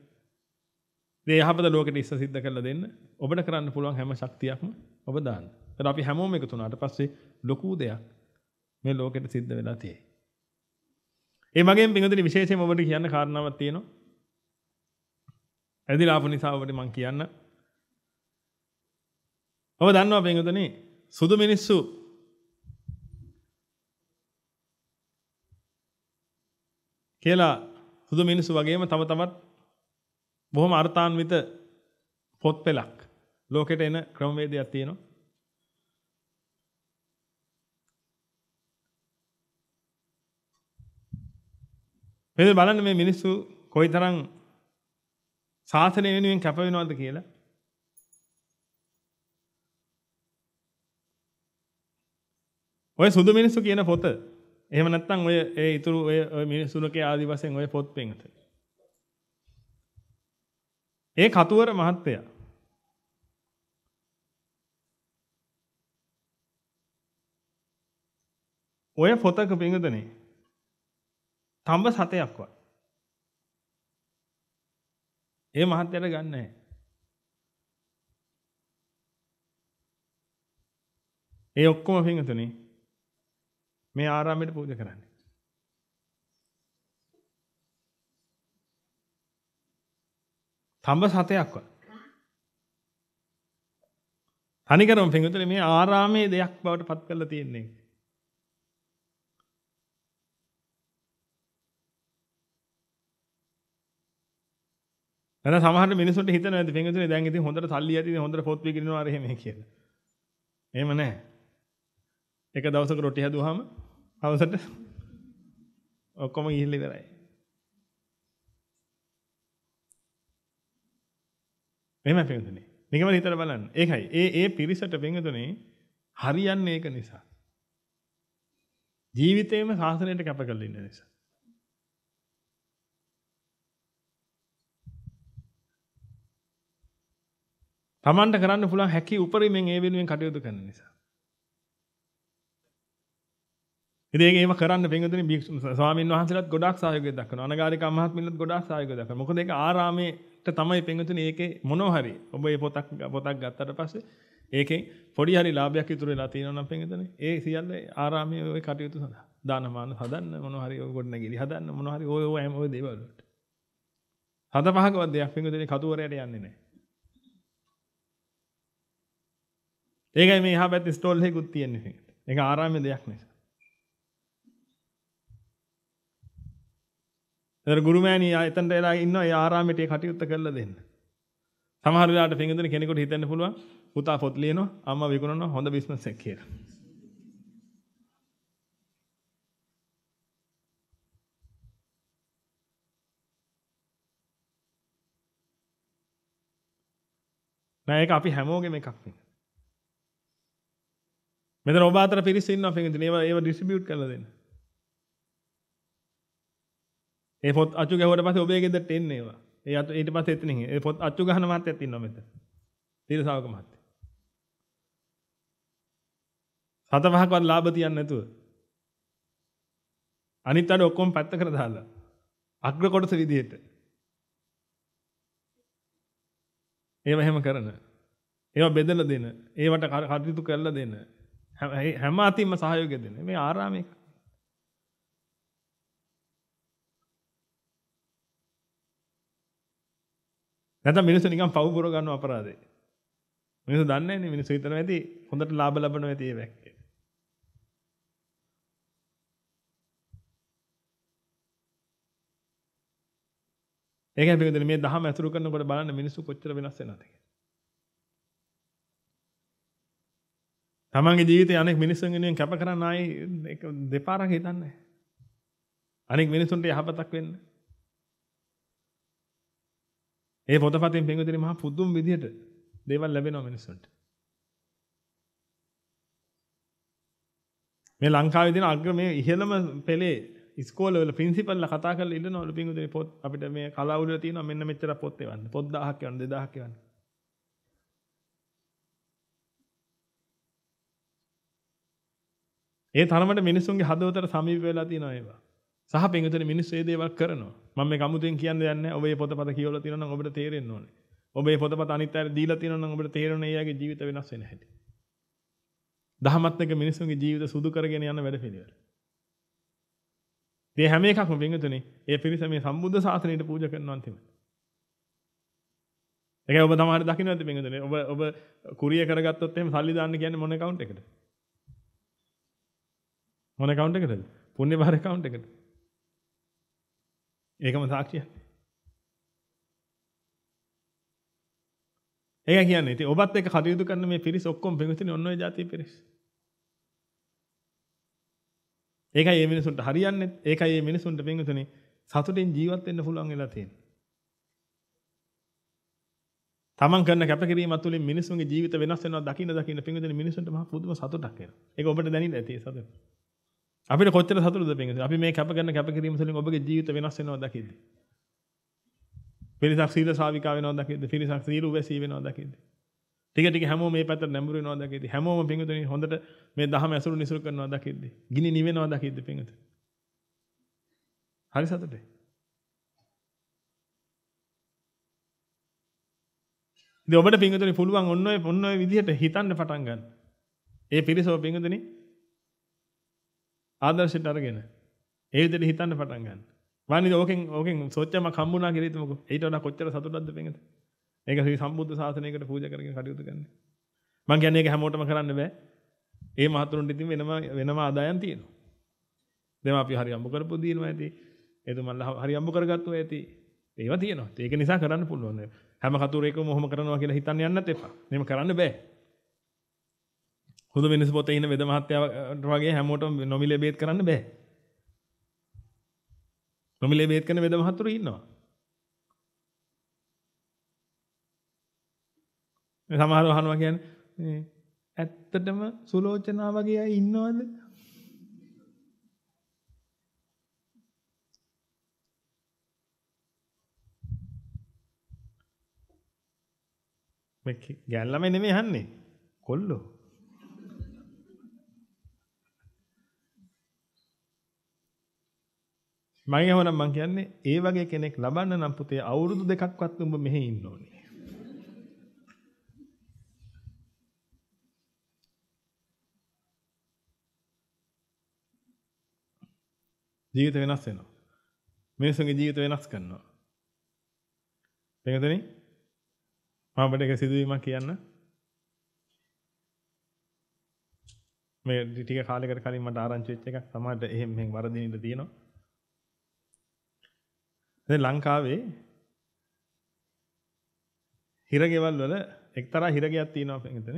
මේ යහපත ලෝකෙට ඉස්ස සිද්ධ කරලා දෙන්න ඔබට කරන්න පුළුවන් හැම ශක්තියක්ම ඔබ දාන්න. ඒත් අපි හැමෝම එකතු වුණාට පස්සේ ලොකු දෙයක් මේ ලෝකෙට සිද්ධ වෙලා තියෙයි. ඒමගේ පිඟතින විශේෂ ඔබට කියන්න කාරණාවත් තියෙනවා ඇදි ලාප නිසාවට මං කියන්න ඔබ දන්නවා පිඟතන සුදු මිනිස්සු කියලා සුදු මිනිස්සු වගේම තම තමත් බොහොම අර්ථාන්විත පොත් පෙලක් ලෝකෙට එන ක්‍රමවේදයක් තියෙනවා මේ බලන්න මේ මිනිස්සු කොයිතරම් සාසනය වෙනුවෙන් කැප වෙනවද කියලා. ඔය සුදු මිනිස්සු කියන පොත. එහෙම නැත්නම් ඔය ඒ ඉතුරු ඔය ඔය මිනිස්සුනකේ ආදි වශයෙන් ඔය පොත් පෙඟත. ඒ කතුවර මහත්තයා ඔය පොතක පිඟුතනේ තඹ සතයක්වත්. ඒ මහත්යට ගන්න නැහැ. ඒ ඔක්කොම පින්තුනි මේ ආරාමයට පූජා කරන්නේ. තඹ සතයක්වත්. තනිකරම පින්තුනි මේ ආරාමයේ දෙයක් බවට පත් කරලා තියෙන්නේ. නැත්නම් සමහර මිනිස්සුන්ට හිතනවා ඇති පින්විතනේ දැන් ඉතින් හොඳට සල්ලි ඇති හොඳට පොත් විකිනනවා අර එහෙම කියලා. එහෙම නැහැ. එක දවසක රොටි හැදුවාම අවසට ඔක්කොම ගිහිල්ලා ඉවරයි. එහෙම පින්විතනේ. නිකම්ම හිතලා බලන්න. ඒකයි. ඒ ඒ පිරිසට පින්විතනේ හරියන්නේ ඒක නිසා. ජීවිතේම සාසනයට කැප කරලා ඉන්න නිසා. තමන්ට කරන්න පුළුවන් හැකි උපරිමයෙන් ඒ වෙනුවෙන් කටයුතු කරන නිසා. ඉතින් ඒක එහෙම කරන්න වෙනදුනේ ස්වාමීන් වහන්සේලාත් ගොඩාක් සහයෝගය දක්වනවා. අනගාരിക මහත්මියලත් ගොඩාක් සහයෝගය දක්වනවා. මොකද ඒක ආරාමේට තමයි පෙන්වතුනේ ඒකේ මොනෝ හරි ඔබ මේ පොතක් පොතක් ගත්තට පස්සේ ඒකෙන් පොඩි හරි ලාභයක් ඉතුරු වෙලා තියෙනවා නම් පෙන්වතුනේ. ඒ සියල්ල ආරාමයේ ওই කටයුතු සඳහා. දානමාන හදන්න මොනෝ හරි ඔය ගොඩනැගිලි හදන්න මොනෝ හරි ඔය ඔය හැම ඔය දේවල් වලට. හද පහකවත් දෙයක් පෙන්වතුනේ කතුවරයට යන්නේ නැහැ. ඒකයි මේ හා පැත් ස්ටෝල්හෙකුත් තියෙන්නේ එක ආරාම දෙයක් නිසා. එතන ගුරුමෑණී එතනට එලා ඉන්නවා ඒ ආරාමෙට ඒ කටයුත්ත කරලා දෙන්න. සමහර වෙලාවට පින්දුන කෙනෙකුට හිතෙන්න පුළුවන් පුතා පොත් ලියනවා අම්මා විකුණනවා හොඳ බිස්නස් එකක් කියලා. නෑ ඒක අපි හැමෝගෙම එකක් වෙනවා. මෙත ඔබාතර පිරිසින්න පිති ඒව ඒ ඩිස්ිියුට් කලදන්න ඒ පොත් අච්චු ගැවට පස ඔබේගෙද ටෙන්නේවා ඒ අතු ඊට පස එතින ඒ පොත් අච්චු ගහන මත ඇති නොමත තිරසාාවක මත්ත සත පහකවත් ලාබතියන්න නැතුව අනිත් අඩ ඔක්කොම පැත්ත කර දාලා අග්‍ර කොටස විදියට ඒව හැම කරන ඒවා බෙදල දෙන ඒවට කටයුතු කරලා දෙන්න හැම අතින්ම සහයෝගය දෙන මේ ආරාමය එක. නැත්නම් මිනිස්සු නිකන් පව් පුර ගන්න අපරාධේ. මිනිස්සු දන්නේ නැහැ නේ මිනිස්සු හිතනවා ඇති හොඳට ලාභ ලබනවා ඇති ඒ වැක්කේ. ඒකයි පිළිදෙන මේ දහම ඇතුළු කරනකොට බලන්න මිනිස්සු කොච්චර වෙනස් වෙනවද කියලා. තමන්ගේ ජීවිතේ අනෙක් මිනිසුන් වෙනුවෙන් කැප කරන්න ආයි දෙපාරක් හිතන්නේ. අනෙක් මිනිසුන්ට යහපතක් වෙන්න. ඒ පොතපතෙන් පෙන්වදින මහා පුදුම විදියට දේවල් ලැබෙනවා මිනිසුන්ට. මේ ලංකාවේ දෙන අග්‍ර මේ ඉහළම පෙළේ ඉස්කෝලවල ප්‍රින්සිපල්ලා කතා කරලා ඉන්නවලු පින්වදින පොත් අපිට මේ කලාවුල තියෙනවා මෙන්න මෙච්චර පොත් එවන්න. පොත් 1000ක් එවන්න 2000ක් එවන්න. ඒ තරමට මිනිසුන්ගේ හදවතට සමීප වෙලා තියෙනවා ඒවා. සහ පින්විතනි මිනිස්සු ඒ දේවල් කරනවා. මම මේ කමුතෙන් කියන්නේ දැන් නෑ. ඔබ මේ පොතපත කියවලා තියෙනවා නම් ඔබට තේරෙන්න ඕනේ. ඔබ මේ පොතපත අනිත් අයට දීලා තියෙනවා නම් ඔබට තේරෙන්නේ එයාගේ ජීවිත වෙනස් වෙන හැටි. දහමත් එක මිනිසුන්ගේ ජීවිත සුදු කරගෙන යන වැඩපිළිවෙල. ඒ හැම එකක්ම පින්වතුනි ඒ පිරිස මේ සම්බුද්ධ ශාසනයට පූජා කරනවා අන්තිමට. ඒකයි ඔබ තමයි දකින්න ඇති පින්වතුනි. ඔබ ඔබ කුරිය කරගත්තොත් එහෙම සල්ලි දාන්න කියන්නේ මොන account එකද? මොන account එකටද? පුණ්‍ය බාර account එකට. ඒකම සාක්ෂිය. ඒක කියන්නේ ඉතින් ඔබත් එක්ක කටයුතු කරන මේ පිරිස ඔක්කොම බෙන්විතනේ ඔන්න ඔය જાතිය පිරිස. ඒකයි මේ මිනිසුන්ට හරියන්නේ. ඒකයි මේ මිනිසුන්ට බෙන්විතනේ සතුටින් ජීවත් වෙන්න පුළුවන් වෙලා තියෙන්නේ. තමන් කරන කැපකිරීම තුළින් මිනිසුන්ගේ ජීවිත වෙනස් වෙනවා දකින්න දකින්න පින්විතනේ මිනිසුන්ට මහ පුදුම සතුටක් එනවා. ඒක ඔබට දැනෙන්න ඇති සතුට. අපිට කොච්චර සතුටුද පින්වතුනි අපි මේ කැප කරන කැප කිරීම තුළින් ඔබගේ ජීවිත වෙනස් වෙනවා දකිද්ද පිරිසක් සීල ශාවිකා වෙනවා දකිද්ද පිරිසක් සීල උවැසී වෙනවා දකිද්ද ටික ටික හැමෝම මේ පැත්තට නැඹුරු වෙනවා දකිද්ද හැමෝම පින්වතුනි හොඳට මේ දහම ඇසුරු නිසුරු කරනවා දකිද්ද ගිනි නිවෙනවා දකිද්ද පින්වතුනි හරි සතුටුයි ඉතින් ඔබට පින්වතුනි පුළුවන් ඔන්න ඔය ඔන්න ඔය විදිහට හිතන්න පටන් ගන්න ඒ පිරිසව පින්වතුනි ආදර්ශයට අරගෙන ඒ විදිහට හිතන්න පටන් ගන්න. වන්නේ ඕකෙන් ඕකෙන් සොච්චමක් හම්බුණා කියලා හිතමුකෝ. ඊට වඩා කොච්චර සතුටක්ද වෙන්නේ? ඒක ශ්‍රී සම්බුද්ධ ශාසනයකට පූජා කරගෙන කටයුතු කරන්න. මම කියන්නේ ඒක හැමෝටම කරන්න බෑ. ඒ මහතුරුන්ට ඉතින් වෙනම වෙනම ආදායම් තියෙනවා. දැන් අපි හරි අම්බු කරපු දිනම ඇති. එතුමන්ලා හරි අම්බු කරගත්තු ඇති. ඒවා තියෙනවා. ඒක නිසා කරන්න පුළුවන්. හැම කතුරේකම මොහොම කරනවා කියලා හිතන්න යන්නත් එපා. මේක කරන්න බෑ. හොඳ වෙනස් පොත ඉන්න වෙද මහත්තයාවට වගේ හැමෝටම නොමිලේ බේත් කරන්න බෑ. නොමිලේ බේත් කරන වෙද මහතුරු ඉන්නවා. සමහරව අහනවා කියන්නේ ඇත්තටම සුලෝචනා වගේ අය ඉන්නවද? මේ ගැල්ලම නෙමෙයි අහන්නේ. කොල්ලෝ මම එහොනම් මම කියන්නේ ඒ වගේ කෙනෙක් ලබන්න නම් පුතේ අවුරුදු දෙකක්වත් උඹ මෙහි ඉන්න ඕනේ. ජීවිත වෙනස් වෙනවා. මිනිස්සුන්ගේ ජීවිත වෙනස් කරනවා. එතනදී මම ඔබට එක සිදුවීමක් කියන්න. මේ ටික කාලයකට කලින් මට ආරංචි වෙච්ච එකක් තමයි එහෙම මෙහෙම වරදින ඉඳ තියෙනවා. දැන් ලංකාවේ හිරගෙවල් වල එක්තරා හිරගයක් තියෙනවා එතන.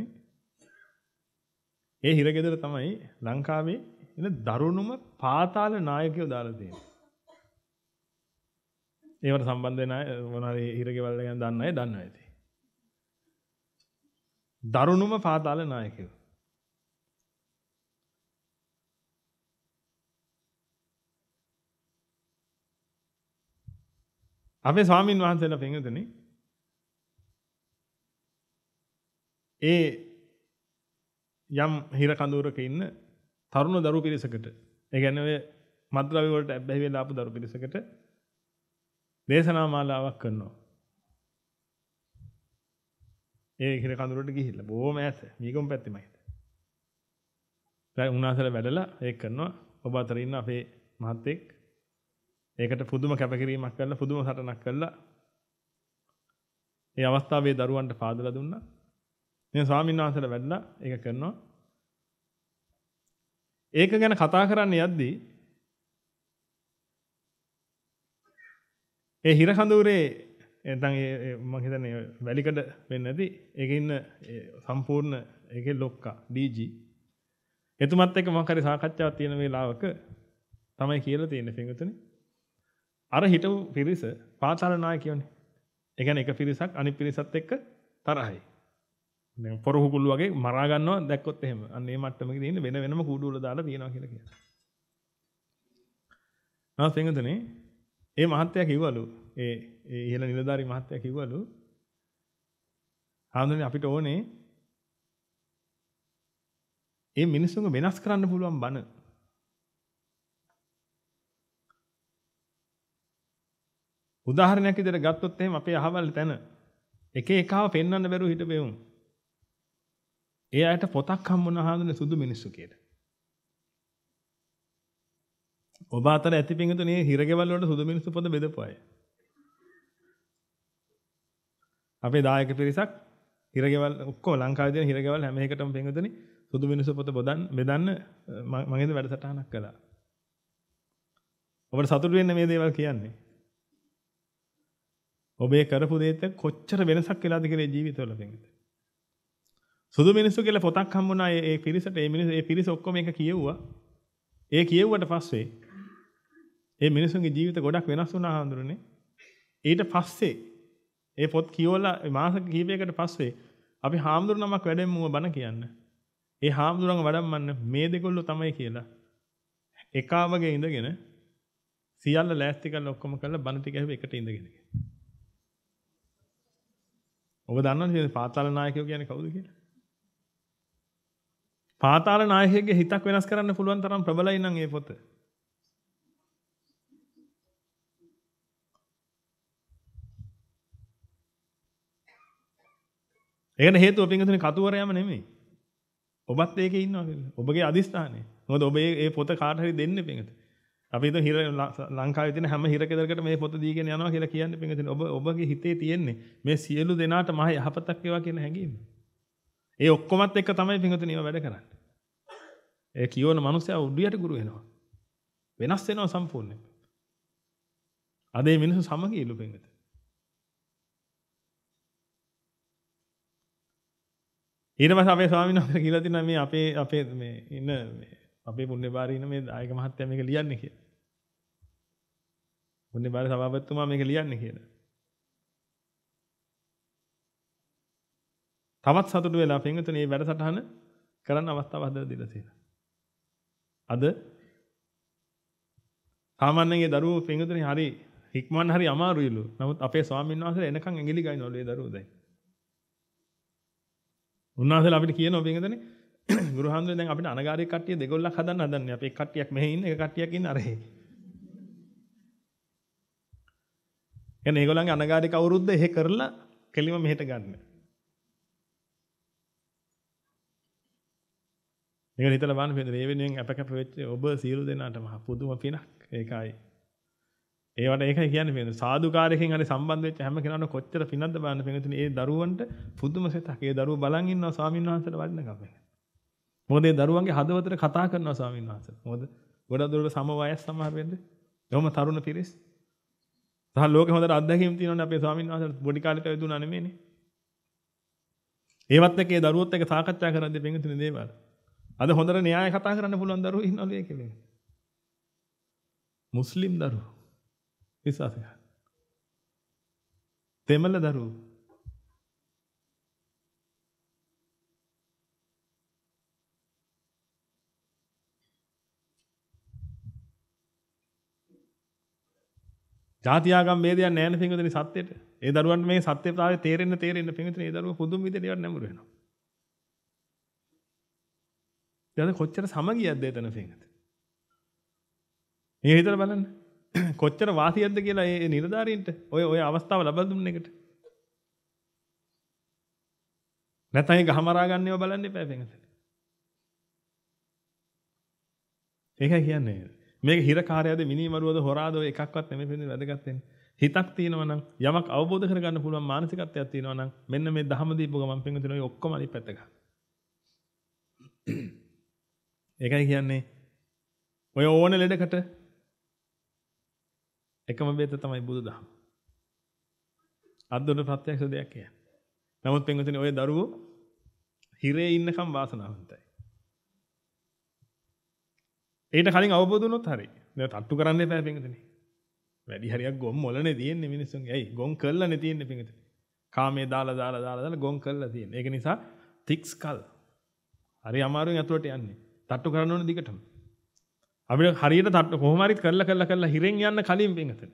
ඒ හිරගෙදර තමයි ලංකාවේ එන දරුණුම පාතාල නායකයෝ දාලා තියෙන්නේ. ඒවට සම්බන්ධ වෙන අය මොනවාරි හිරගෙවල් ගැන දන්න අය දන්නවා ඇති. දරුණුම පාතාල නායකයෝ. අපේ ස්වාමින් වහන්සේලා පින්වතුනි ඒ යම් හිර කඳවුරක ඉන්න තරුණ දරු පිරිසකට ඒ කියන්නේ ඔය මද්රවි වලට ඇබ්බැහි වෙලා ආපු දරු පිරිසකට දේශනා මාලාවක් කරනවා. ඒ හිර කඳවුරට ගිහිල්ලා බොහොම ඈත මීගොම් පැත්තෙමයි. දැන් උනාසල වැඩලා ඒක කරනවා. ඔබ අතර ඉන්න අපේ මහත්තයෙක් ඒකට පුදුම කැපකිරීමක් කරලා පුදුම සටනක් කරලා ඒ අවස්ථාවේ දරුවන්ට පාදලා දුන්නා. මේ ස්වාමීන් වහන්සේලා වැඩලා ඒක කරනවා. ඒක ගැන කතා කරන්න යද්දී ඒ හිර කඳුරේ නැත්නම් ඒ මම හිතන්නේ වැලිකඩ වෙන්නේ නැති ඒකේ ඉන්න සම්පූර්ණ ඒකේ ලොක්කා DG එතුමත් එක්ක මොකක් හරි සාකච්ඡාවක් තියෙන වෙලාවක තමයි කියලා තියෙන්නේ පිටුතුනේ අර හිටව පිරිස පාතාල නායකයෝනේ. ඒ කියන්නේ එක පිරිසක් අනිත් පිරිසත් එක්ක තරහයි. දැන් පොරහු කුළු වගේ මරා ගන්නවා දැක්කොත් එහෙම. අන්න ඒ මට්ටමකදී ඉන්න වෙන වෙනම කූඩු වල දාලා තියනවා කියලා කියනවා. නවත් වෙනදනේ ඒ මහත්තයා කිව්වලු ඒ ඒ ඉහළ නිලධාරි මහත්තයා කිව්වලු ආන්දනේ අපිට ඕනේ මේ මිනිස්සුන්ව වෙනස් කරන්න පුළුවන් බණ උදාහරණයක් විදිහට ගත්තොත් එහෙම අපේ අහවල් තැන එක එකව පෙන්වන්න බැරුව හිටපෙවුම්. ඒ අයට පොතක් හම්බුණා හඳුනේ සුදු මිනිස්සු කියලා. ඔබ අතර ඇති පිංගුතුනේ හිරගෙවල් වලට සුදු මිනිස්සු පොත බෙදපු අය. අපේ දායක පිරිසක් හිරගෙවල් ඔක්කොම ලංකාවේ තියෙන හිරගෙවල් හැම එකටම පිංගුතුනේ සුදු මිනිස්සු පොත බෙදන්න බෙදන්න මගේද වැඩසටහනක් කළා. ඔබට සතුටු වෙන්න මේ දේවල් කියන්නේ. ඔබේ කරපු දේත කොච්චර වෙනසක් වෙලාද කියලා ජීවිතවල තියෙනද? සුදු මිනිස්සු කියලා පොතක් හම්බුණා ඒ පිරිසට ඒ මිනිස්සු ඒ පිරිස ඔක්කොම එක කියෙව්වා. ඒ කියෙව්වට පස්සේ ඒ මිනිසුන්ගේ ජීවිත ගොඩක් වෙනස් වුණා හඳුරන්නේ. ඊට පස්සේ ඒ පොත් කියවලා මාස කිහිපයකට පස්සේ අපි හාමුදුරනමක් වැඩෙමුව බණ කියන්න. ඒ හාමුදුරන් වඩම්මන්න මේ දෙකොල්ලෝ තමයි කියලා. එකාවගේ ඉඳගෙන සියල්ල ලෑස්ති කරලා ඔක්කොම කරලා බණ ටික හැව එකට ඉඳගෙන. ඔබ දන්නවද පාතාල නායකයෝ කියන්නේ කවුද කියලා? පාතාල නායකයෙක්ගේ හිතක් වෙනස් කරන්න පුළුවන් තරම් ප්‍රබලයි නම් මේ පොත. ඒකට හේතුව පින්තුනේ කතුවරයම නෙමෙයි. ඔබත් ඒකේ ඉන්නවා කියලා. ඔබගේ අදිස්ථානය. මොකද ඔබ මේ පොත කාට හරි දෙන්න පින්තුනේ. අපි හිතමු හිර ලංකාවේ තියෙන හැම හිර කෙදරකට මේ පොත දීගෙන යනවා කියලා කියන්නේ පින්වතුනි ඔබ ඔබගේ හිතේ තියෙන්නේ මේ සියලු දෙනාට මහ යහපතක් වේවා කියන හැඟීම. ඒ ඔක්කොමත් එක තමයි පින්වතුනි ඒවා වැඩ කරන්නේ. ඒ කියවන මනුස්සයා උඩියට ගුරු වෙනවා. වෙනස් වෙනවා සම්පූර්ණයෙන්. අද මේ මිනිස්සු සමගීලු පින්වතුනි. ඊට පස්සේ අපේ ස්වාමීන් වහන්සේ කියලා තිනවා මේ අපේ අපේ මේ ඉන්න මේ අපේ පුන්නේ බාරීන මේ දායක මහත්තයා මේක ලියන්නේ කියලා. පුන්නේ බාරේ සභාපතිතුමා මේක ලියන්නේ කියලා. තවත් සතුටු වෙලා පින්විතනේ මේ වැඩසටහන කරන්න අවස්ථාවක් හදලා දීලා තියෙනවා. අද සාමාන්‍යයෙන් දරුවෝ පින්විතනේ හරි හික්මන්න හරි අමාරුයිලු. නමුත් අපේ ස්වාමීන් වහන්සේලා එනකන් ඇඟිලි ගන්නවලු ඒ දරුවෝ දැන්. උන්වහන්සේලා අපිට කියනවා පින්විතනේ ගුරුහාමුදුරෙන් දැන් අපිට අනගාරයේ කට්ටිය දෙගොල්ලක් හදන්න හදන්නේ. අපි එක් කට්ටියක් මෙහි ඉන්න, එක කට්ටියක් ඉන්න අරහේ. කියන්නේ ඒගොල්ලන්ගේ අනගාරික අවුරුද්ද එහෙ කරලා කෙලිම මෙහෙට ගන්න. මේක හිතලා බලන්න පින්ද මේ වෙනුවෙන් අප කැප වෙච්ච ඔබ සියලු දෙනාට මහ පුදුම පිනක්. ඒකයි. ඒවට ඒකයි කියන්නේ පින්ද සාදුකාරයෙන් හරි සම්බන්ධ වෙච්ච හැම කෙනාට කොච්චර පිනක්ද බලන්න පින්ද ඒ දරුවන්ට පුදුම සිතක්. ඒ දරුවෝ බලන් ඉන්නවා ස්වාමින්වහන්සේට වඩින කම. මොකද ඒ දරුවන්ගේ හදවතට කතා කරනවා ස්වාමීන් වහන්සේ. මොකද ගොඩක් දුරට සම වයස් සමහර වෙන්නේ. එහොම තරුණ පිරිස්. සහ ලෝකෙ හොඳට අත්දැකීම් තියෙනවානේ අපේ ස්වාමීන් වහන්සේට පොඩි කාලේ පැවිදුණා නෙමෙයිනේ. ඒවත් එක්ක ඒ දරුවොත් එක්ක සාකච්ඡා කරද්දී පින්තුනේ දේවල්. අද හොඳට න්‍යාය කතා කරන්න පුළුවන් දරුවෝ ඉන්නවලු ඒ කෙනෙක්. මුස්ලිම් දරුවෝ. විශ්වාස කරන්න. දෙමළ දරුවෝ ජාතියාගම් මේදයක් නෑන පින්වතුනි සත්‍යයට. ඒ දරුවන් මේ සත්‍යතාවය තේරෙන්න තේරෙන්න පින්වතුනි ඒ දරුවෝ පුදුම විදිහට ඒවට නැඹුරු වෙනවා. දැන් කොච්චර සමගියක්ද එතන පින්වත. මේ හිතලා බලන්න. කොච්චර වාසියක්ද කියලා ඒ නිලධාරීන්ට ඔය ඔය අවස්ථාව ලබා දුන්න එකට. නැත්නම් ඒ ගහමරා ගන්න ඒවා බලන්න එපා පින්වත. ඒකයි කියන්නේ. මේක හිරකාරයද මිනිමරුවද හොරාද එකක්වත් නෙමෙයි පිළිඳින වැදගත් හිතක් තියෙනවා නම් යමක් අවබෝධ කරගන්න පුළුවන් මානසිකත්වයක් තියෙනවා නම් මෙන්න මේ ධහම දීපු ගමන් පින්විතන ඔය ඔක්කොම අනිත් පැත්ත ගන්න. ඒකයි කියන්නේ ඔය ඕන ලෙඩකට එකම බේත තමයි බුදු දහම. අද්දුර ප්‍රත්‍යක්ෂ දෙයක් කියන්නේ. නමුත් පින්විතන ඔය දරුවෝ හිරේ ඉන්නකම් වාසනාවන්තයි. ඒට කලින් අවබෝධනොත් හරි තත්තු කරන්න පෑ පිතන වැඩි හරියක් ගොම් මොලන තියන්නේ මිනිසුන් ඇයි ගොන් කල්ලන තියන්න පිත කාමේ දාලා දාලා දාලා ගොන් කල්ල තියෙන එක නිසා තික්ස් කල් හරි අමාරුවෙන් ඇතුලට යන්නේ තට්ටු කරන්න ඕන දිගටම අපිට හරියට තට්ටු කොහොම හරි කරලා කරලා කරලා හිරෙන් යන්න කලින් පිතන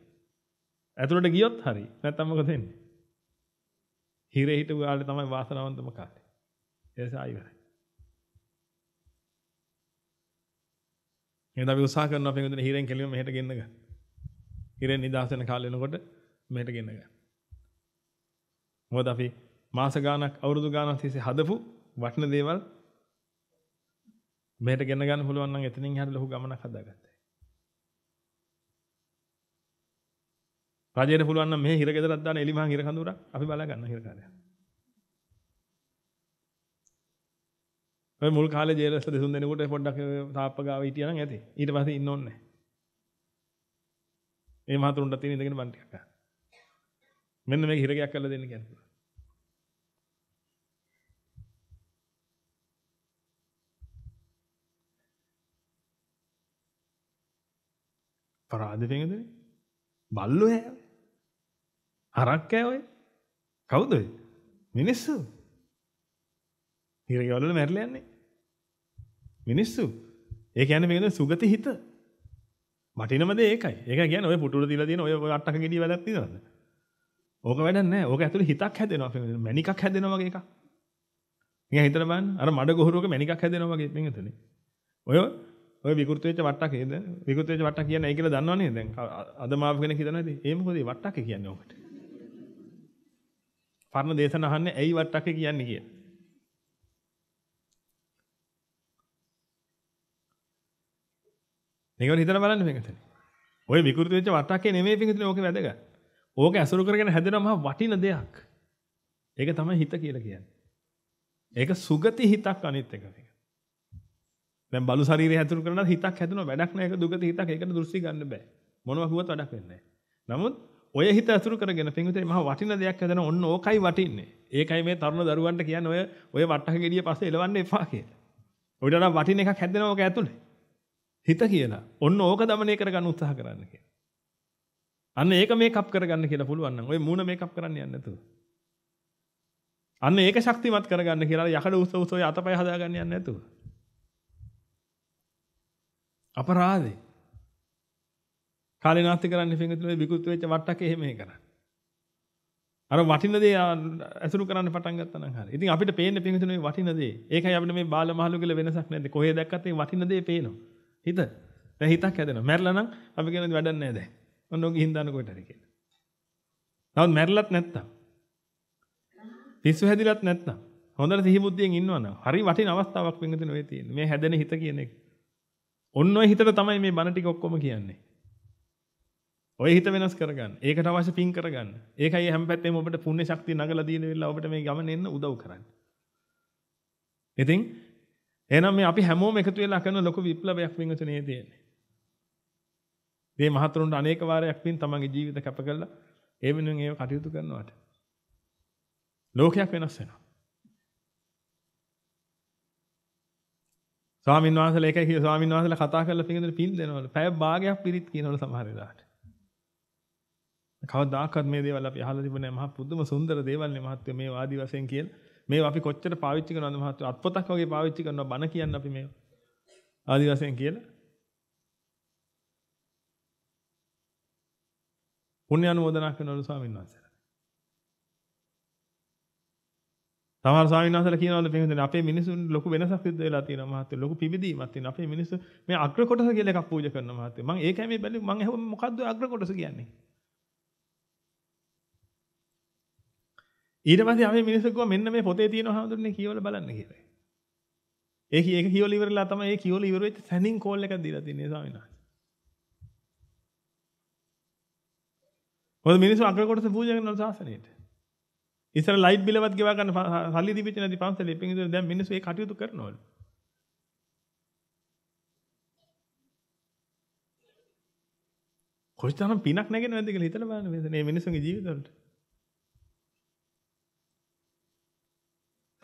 ඇතුලට ගියොත් හරි නැත්නම් මොකද වෙන්නේ හිරේ හිටපු කාලේ තමයි වාසනාවන්තම කාලේ එයාසයි ඉවරයි එද විසා කරන පිගුදන හිරෙන් කෙලීම හට ගෙන්නක හිරෙන් නිදහසන කාලනකොට මෙට ගෙන්නක මොද අපි මාස ගානක් අවුරුදු ගානක් තිසේ හදපු වටන දේවල් මෙට ගෙන ගන්න පුළුවන් නම් එතනින් හරිය ලොකු ගමනක් හදාගත්තා රජයට පුළුවන් නම් මේ හිර ගෙදරක් දාන එලිමහන් හිර කඳුරක් අපි බලා ගන්න හිර කාර්යය ඔය මුල් කාලේ ජේලස් දෙසුන් දෙනකොට පොඩ්ඩක් තාප්ප ගාව හිටියා නම් ඇති. ඊට පස්සේ ඉන්න ඕනේ නැහැ. ඒ මහතුරුන්ට තියෙන ඉඳගෙන බන් ටිකක් ගන්න. මෙන්න මේක හිරගයක් කරලා දෙන්න කියන්නේ. පරාදේ වෙන්නේ. බල්ලෝ ඈ. හරක් ඈ ඔය. කවුද ඔය? මිනිස්සු. හිරගවල මැරලයන්නේ මිනිස්සු ඒක යන මේද සුගති හිත මටිනමද ඒකයි ඒක ගැන ඔය පුටුර දිලා තියෙන ඔය අට්ටක ගෙඩිය වැඩක් තියෙනවද ඕක වැඩක් නැහැ ඕක ඇතුලේ හිතක් හැදෙනවා මැණිකක් හැදෙනවා වගේ එකක් නිකන් හිතලා බලන්න අර මඩ ගොහරුවක මැණිකක් හැදෙනවා වගේ මේ එතනේ ඔය ඔය විකෘති වෙච්ච වට්ටක් නේද විකෘති වෙච්ච වට්ටක් කියන්නේ ඒ කියලා දන්නවනේ දැන් අද මාව කෙනෙක් හිතනවාද ඒ මොකද මේ වට්ටක් කියන්නේ ඔකට පරණ දේශන අහන්නේ ඇයි වට්ටක් කියන්නේ කියලා මේකවල හිතන බලන්න පිංගුතුනි. ඔය විකෘති වෙච්ච වට්ටක්කේ නෙමෙයි පිංගුතුනි ඕකේ වැදගත්. ඕක ඇසුරු කරගෙන හැදෙන මහා වටින දෙයක්. ඒක තමයි හිත කියලා කියන්නේ. ඒක සුගති හිතක් අනිත් එක. දැන් බලු ශරීරය ඇතුළු කරනවා හිතක් හැදුණා වැඩක් නැහැ ඒක දුගති හිතක් ඒකට දෘෂ්ටි ගන්න බෑ. මොනවා කිව්වත් වැඩක් වෙන්නේ නැහැ. නමුත් ඔය හිත ඇසුරු කරගෙන පිංගුතුනි මහා වටින දෙයක් හැදෙන ඔන්න ඕකයි වටින්නේ. ඒකයි මේ තරුණ දරුවන්ට කියන්නේ ඔය ඔය වට්ටක ගෙඩිය පස්සේ එලවන්න එපා කියලා. ඔයිට වඩා වටින එකක් හැදෙනවා ඕක ඇතුළේ. හිත කියලා. ඔන්න ඕක দমনය කරගන්න උත්සාහ කරන්න කියලා. අන්න ඒක මේකප් කරගන්න කියලා පුළුවන් නම් ඔය මූණ මේකප් කරන්න යන්නේ නැතුව. අන්න ඒක ශක්තිමත් කරගන්න කියලා යකඩ උස උස ඔය අතපය හදාගන්න යන්නේ නැතුව. අපරාධේ. කාලේ නාස්ති කරන්න පිංගුතුලේ විකුත් වෙච්ච වට්ටක් එහෙමයි කරන්නේ. අර වටින දේ ඇසුරු කරන්න පටන් ගත්තා නම් හරි. ඉතින් අපිට පේන්නේ පිංගුතුනේ වටින දේ. ඒකයි අපිට මේ බාල මහලු කියලා වෙනසක් නැද්ද? කොහේ දැක්කත් මේ වටින දේ පේනවා. හිත දැන් හිතක් හැදෙනවා මැරලා නම් අපි කියන වැඩක් නැහැ දැන් ඔන්න ඔගේ හින්දාන කොට හරි කියලා නමුත් මැරලත් නැත්තම් පිස්සු හැදිලත් නැත්තම් හොඳට සිහි බුද්ධියෙන් ඉන්නවනම් හරි වටින අවස්ථාවක් වෙන ඔය තියෙන්නේ මේ හැදෙන හිත කියන එක ඔන්න ඔය හිතට තමයි මේ බණ ටික ඔක්කොම කියන්නේ ඔය හිත වෙනස් කරගන්න. ඒකට අවශ්‍ය පින් කරගන්න. ඒකයි හැම පැත්තෙම ඔබට පුණ්‍ය ශක්තිය නගලා දින වෙලා ඔබට මේ ගමන එන්න උදව් කරන්නේ. ඉතින් එහෙනම් මේ අපි හැමෝම එකතු වෙලා කරන ලොකු විප්ලවයක් වින්තුනේ තියෙන්නේ. මේ මහත්තුරුන්ට අනේක වාරයක් පින් තමන්ගේ ජීවිත කැප කළා ඒ වෙනුවෙන් ඒව කටයුතු කරනවට ලෝකයක් වෙනස් වෙනවා. ස්වාමීන් වහන්සේලා ඒකයි කිය ස්වාමීන් වහන්සේලා කතා කරලා පින්දුන පින් දෙනවලු. පැය භාගයක් පිරිත් කියනවලු සමහර වෙලාවට. කවදාකවත් මේ දේවල් අපි අහලා තිබුණේ නැහැ. මහා පුදුම සුන්දර දේවල් නේ මහත්මයා මේ ආදි වශයෙන් කියලා. මේවා අපි කොච්චර පාවිච්චි කරනවද මහත්තයෝ අත්පොතක් වගේ පාවිච්චි කරනවා බන කියන්න අපි මේවා. ආදි වශයෙන් කියලා. පුණ්‍ය අනුමෝදනා කරනවලු ස්වාමීන් වහන්සේලා. සමහර ස්වාමීන් වහන්සේලා කියනවලු පින්වතුනි අපේ මිනිසුන් ලොකු වෙනසක් සිද්ධ වෙලා තියෙනවා මහත්තයෝ ලොකු පිබිදීමක් තියෙනවා. අපේ මිනිස්සු මේ අග්‍ර කොටස කියලා එකක් පූජා කරනවා මහත්තයෝ. මම ඒකයි මේ බැලුවේ මම ඇහුවා මොකද්ද අග්‍ර කොටස කියන්නේ? ඊට පස්සේ අපි මිනිස්සු කිව්වා මෙන්න මේ පොතේ තියෙන හැමදෙන්නේ කියවලා බලන්න කියලා. ඒ කී ඒක කියවලා ඉවරලා තමයි ඒ කියවලා ඉවර වෙච්ච සැනින් කෝල් එකක් දීලා තින්නේ ස්වාමීන් වහන්සේ. මොකද මිනිස්සු අග්‍ර කොටස පූජා කරන සාසනයට. ඉස්සර ලයිට් බිලවත් ගෙවා ගන්න සල්ලි දීපිට නැති පන්සලේ පිංගුදුන දැන් මිනිස්සු ඒ කටයුතු කරනවලු. කොච්චරනම් පිනක් නැගෙනවද කියලා හිතලා බලන්න මේ මිනිස්සුන්ගේ ජීවිතවලට.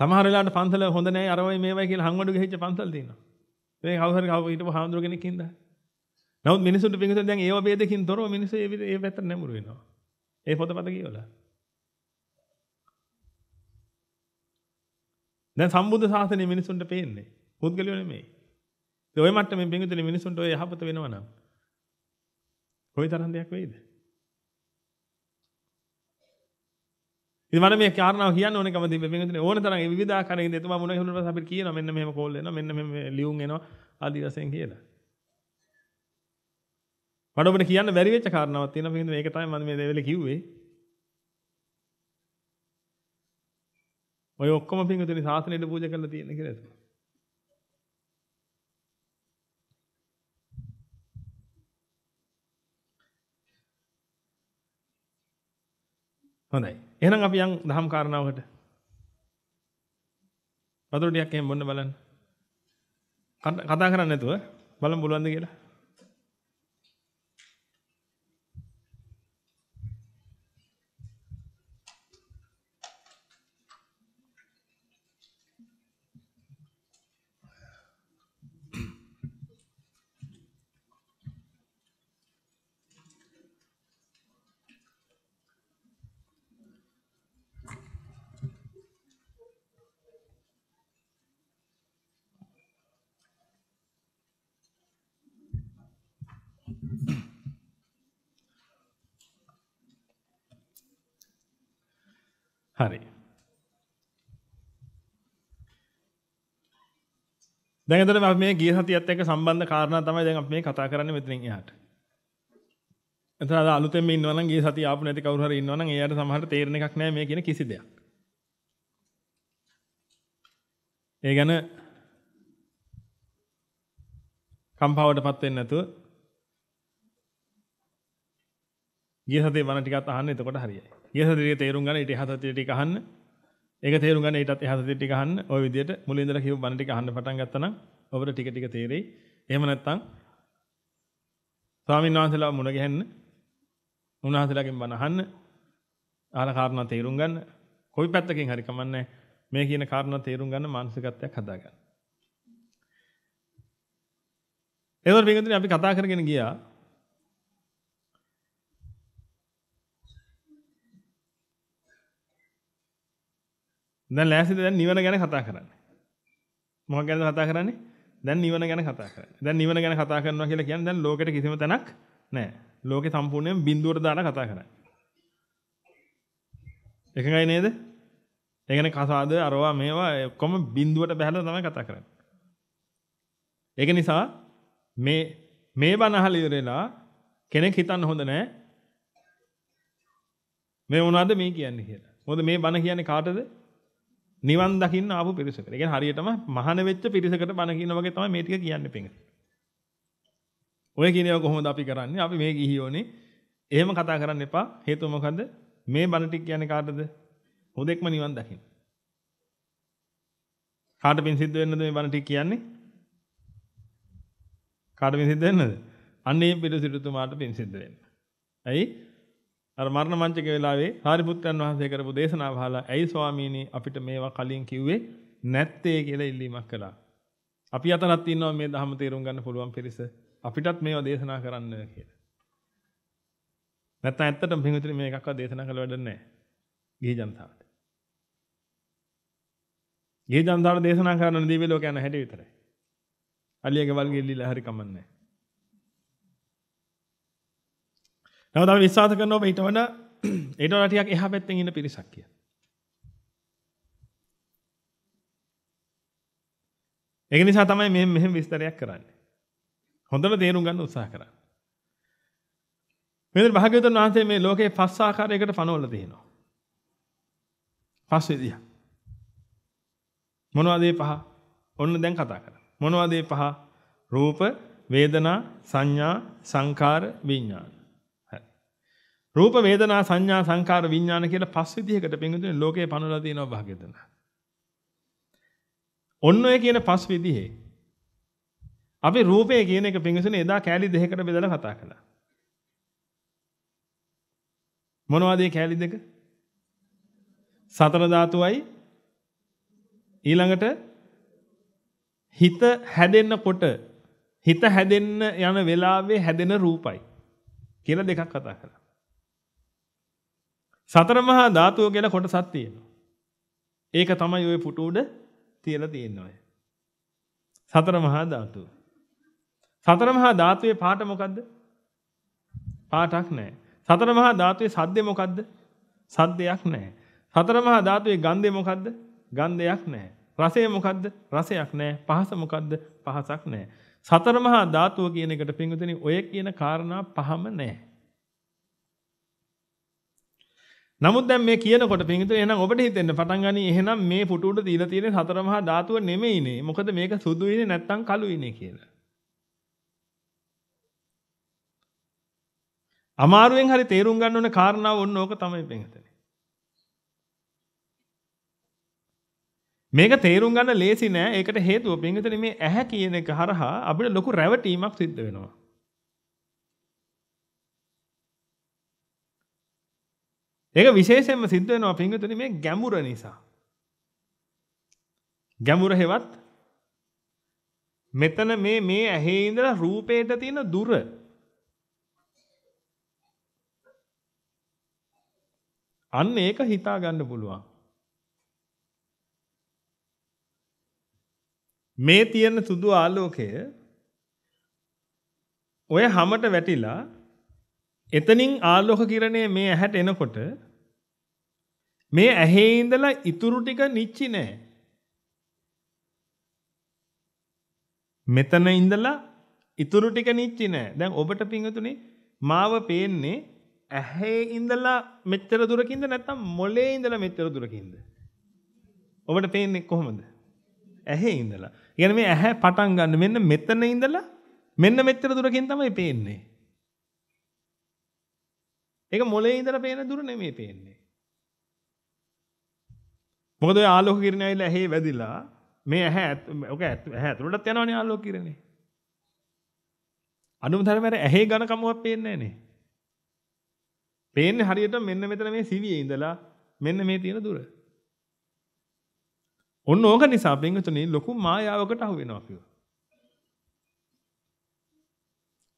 සමහර වෙලාවට පන්සල හොඳ නැහැ අරවයි මේවයි කියලා හංවඩු ගහච්ච පන්සල් තියෙනවා. මේ කවුරු හරි කව හිටපු හාමුදුර කෙනෙක් ඉඳලා. නමුත් මිනිසුන්ට පිංගුසෙන් දැන් ඒව ભેදකින් තොරව මිනිස්සු ඒ ඒ පැත්තට නැඹුරු වෙනවා. ඒ පොතපත කියවලා. දැන් සම්බුද්ධ ශාසනය මිනිසුන්ට පේන්නේ. පුද්ගලියෝ නෙමෙයි. ඒ ඔය මට්ටමේ පිංගුතලි මිනිසුන්ට ඔය යහපත වෙනවා නම් කොයි තරම් දෙයක් වෙයිද? ඉතින් මම මේ කාරණාව කියන්න ඕනේ කම දෙන්න මේ මෙතන ඕන තරම් විවිධාකාරයෙන් එතුමා මොන හුරුන පස්සේ අපිට කියනවා මෙන්න මෙහෙම කෝල් එනවා මෙන්න මෙහෙම ලියුම් එනවා ආදි වශයෙන් කියලා. මට ඔබට කියන්න බැරි වෙච්ච කාරණාවක් තියෙනවා මේ මේක තමයි මම මේ දෙවෙලේ කිව්වේ. ඔය ඔක්කොම පින්විතනේ සාසනයට පූජා කරලා තියෙන කියලා. හොඳයි. එහෙනම් අපි යන් දහම් කාරණාවකට. වතුර ටිකක් එහෙම බොන්න බලන්න. කතා කරන්නේ නැතුව බලමු පුළුවන්ද කියලා. හරි. දැන් එතන අපි මේ ගිය සතියත් එක්ක සම්බන්ධ කාරණා තමයි දැන් අපි මේ කතා කරන්නේ මෙතනින් එහාට. එතන අද අලුතෙන් මේ ඉන්නවා නම් ගිය සතිය ආපු නැති කවුරු හරි ඉන්නවා නම් එයාට සමහර තේරෙන එකක් නැහැ මේ කියන කිසි දෙයක්. ඒ ගැන කම්පාවටපත් වෙන්නේ නැතුව ගිය සතියේ මම ටිකක් අහන්න එතකොට හරියයි. ඊහසතියේ තේරුම් ගන්න ඊට හතතියේ ටික අහන්න. ඒක තේරුම් ගන්න ඊටත් හතතියේ ටික අහන්න. ওই විදිහට මුලින් ඉඳලා කියපු බණ ටික අහන්න පටන් ගත්තා නම් ඔබට ටික ටික තේරෙයි. එහෙම නැත්නම් ස්වාමීන් වහන්සේලා මුණ ගැහෙන්න. උන්වහන්සේලාගෙන් බණ අහන්න. අහලා කාරණා තේරුම් ගන්න. කොයි පැත්තකින් හරි කමන්නේ. මේ කියන කාරණා තේරුම් ගන්න මානසිකත්වයක් හදාගන්න. ඒවර පිටින් අපි කතා කරගෙන ගියා දැන් ලෑස්තිද දැන් නිවන ගැන කතා කරන්න. මොකක් ගැනද කතා කරන්නේ? දැන් නිවන ගැන කතා කරන්නේ. දැන් නිවන ගැන කතා කරනවා කියලා කියන්නේ දැන් ලෝකෙට කිසිම තැනක් නැහැ. ලෝකේ සම්පූර්ණයෙන් බිඳුවට දාලා කතා කරන්නේ. එකඟයි නේද? ඒ කියන්නේ කසාද අරවා මේවා ඔක්කොම බිඳුවට බහැලා තමයි කතා කරන්නේ. ඒක නිසා මේ මේ බනහල ඉවරලා කෙනෙක් හිතන්න හොඳ නෑ මේ මොනවද මේ කියන්නේ කියලා. මොකද මේ බන කියන්නේ කාටද? නිවන් දකින්න ආපු පිරිසකට. ඒ කියන්නේ හරියටම මහාන වෙච්ච පිරිසකට බණ කියන වගේ තමයි මේ ටික කියන්නේ පිංග. ඔය කියන ඒවා කොහොමද අපි කරන්නේ? අපි මේ ගිහියෝනේ. එහෙම කතා කරන්න එපා. හේතුව මොකද? මේ බණ ටික කියන්නේ කාටද? හොදෙක්ම නිවන් දකින්න. කාට පින් සිද්ධ වෙන්නද මේ බණ ටික කියන්නේ? කාට පින් සිද්ධ වෙන්නද? අන්නේ පිරිසිටුතුමාට පින් සිද්ධ වෙන්න. ඇයි? අර මරණ මංචක වෙලාවේ සාරිපුත්‍රයන් වහන්සේ කරපු දේශනාව අහලා ඇයි ස්වාමීනි අපිට මේවා කලින් කිව්වේ නැත්තේ කියලා ඉල්ලීමක් කළා. අපි අතනත් ඉන්නවා මේ ධර්ම තේරුම් ගන්න පුළුවන් පිරිස. අපිටත් මේවා දේශනා කරන්න කියලා. නැත්නම් ඇත්තටම පින්විතනි මේ එකක්වත් දේශනා කළ වැඩක් නැහැ. ගිහි ජනතාවට. ගිහි ජනතාවට දේශනා කරන්න දීවිලෝ කියන හැටි විතරයි. අලියගේ වල්ගෙල්ලිලා හරි කමන්නේ නැහැ. නව තම විශ්වාස කරනවා ඊට වඩා ඊට වඩා ටිකක් එහා පැත්තෙන් ඉන්න පිරිසක් කියලා. ඒක නිසා තමයි මෙහෙම මෙහෙම විස්තරයක් කරන්නේ. හොඳට තේරුම් ගන්න උත්සාහ කරන්න. මෙතන භාග්‍යවතුන් වහන්සේ මේ ලෝකේ පස් ආකාරයකට පනවලා තියෙනවා. පස් විදිහ. මොනවද මේ පහ? ඔන්න දැන් කතා කරමු. මොනවද මේ පහ? රූප, වේදනා, සංඥා, සංකාර, විඥාන. රූප වේදනා සංඥා සංකාර විඥාන කියලා පස් විදිහකට පින්විතනේ ලෝකේ පනවලා තියෙනවා භාග්‍යතන. ඔන්න ඔය කියන පස් විදිහේ අපි රූපය කියන එක පින්විතනේ එදා කෑලි දෙකකට බෙදලා කතා කළා. මොනවද ඒ කෑලි දෙක? සතර ධාතුවයි ඊළඟට හිත හැදෙන්නකොට හිත හැදෙන්න යන වෙලාවේ හැදෙන රූපයි කියලා දෙකක් කතා කළා. සතර මහා ධාතුව ගැන කොටසක් තියෙනවා. ඒක තමයි ওই පුටු උඩ තියලා තියෙන්නේ. සතර මහා ධාතුව. සතර මහා ධාතුවේ පාට මොකද්ද? පාටක් නැහැ. සතර මහා ධාතුවේ සද්දේ මොකද්ද? සද්දයක් නැහැ. සතර මහා ධාතුවේ ගන්ධේ මොකද්ද? ගන්ධයක් නැහැ. රසය මොකද්ද? රසයක් නැහැ. පහස මොකද්ද? පහසක් නැහැ. සතර මහා ධාතුව කියන එකට පින්විතනි ඔය කියන කාරණා පහම නැහැ. නමුත් දැන් මේ කියනකොට පිංගුතුනි එහෙනම් ඔබට හිතෙන්න පටන් ගනි එහෙනම් මේ පුටුවට දීලා තියෙන සතර මහා ධාතුව නෙමෙයිනේ. මොකද මේක සුදුයිනේ නැත්තම් කළුයිනේ කියලා. අමාරුවෙන් හරි තේරුම් ගන්න ඕන කාරණාව ඔන්න ඕක තමයි පිංගුතුනි. මේක තේරුම් ගන්න ලේසි නෑ. ඒකට හේතුව පිංගුතුනි මේ ඇහැ කියන එක හරහා අපිට ලොකු රැවටීමක් සිද්ධ වෙනවා. ඒක විශේෂයෙන්ම සිද්ධ වෙනවා පින්විතනි මේ ගැඹුර නිසා. ගැඹුර හේවත් මෙතන මේ මේ ඇහි ඉඳලා රූපේට තියෙන දුර අන්න ඒක හිතා ගන්න පුළුවන්. මේ තියෙන සුදු ආලෝකය ඔය හැමත වැටිලා එතනින් ආලෝක කිරණය මේ ඇහැට එනකොට මේ ඇහි ඉඳලා ඉතුරු ටික නිච්චි නෑ. මෙතන ඉඳලා ඉතුරු ටික නිච්චි නෑ. දැන් ඔබට පිංගුතුනේ මාව පේන්නේ ඇහි ඉඳලා මෙච්චර දුරකින්ද නැත්නම් මොලේ ඉඳලා මෙච්චර දුරකින්ද? ඔබට පේන්නේ කොහොමද? ඇහි ඉඳලා. කියන්නේ මේ ඇහැ පටන් ගන්න මෙන්න මෙතන ඉඳලා මෙන්න මෙච්චර දුරකින් තමයි පේන්නේ. ඒක මොලේ ඉඳලා පේන දුර නෙමෙයි පේන්නේ. මොකද ඔය ආලෝක කිරණ ඇවිල්ලා ඇහි වැදිලා මේ ඇහැ ඔක ඇහැ ඇතුළටත් යනවනේ ආලෝක කිරණේ. අනුමතරම ඇහි ඝන කමුවක් පේන්නේ නැහනේ. පේන්නේ හරියට මෙන්න මෙතන මේ සිවියේ ඉඳලා මෙන්න මේ තියෙන දුර. ඔන්න ඕක නිසා බෙන්ගතුනේ ලොකු මායාවකට අහු වෙනවා කිව්වා.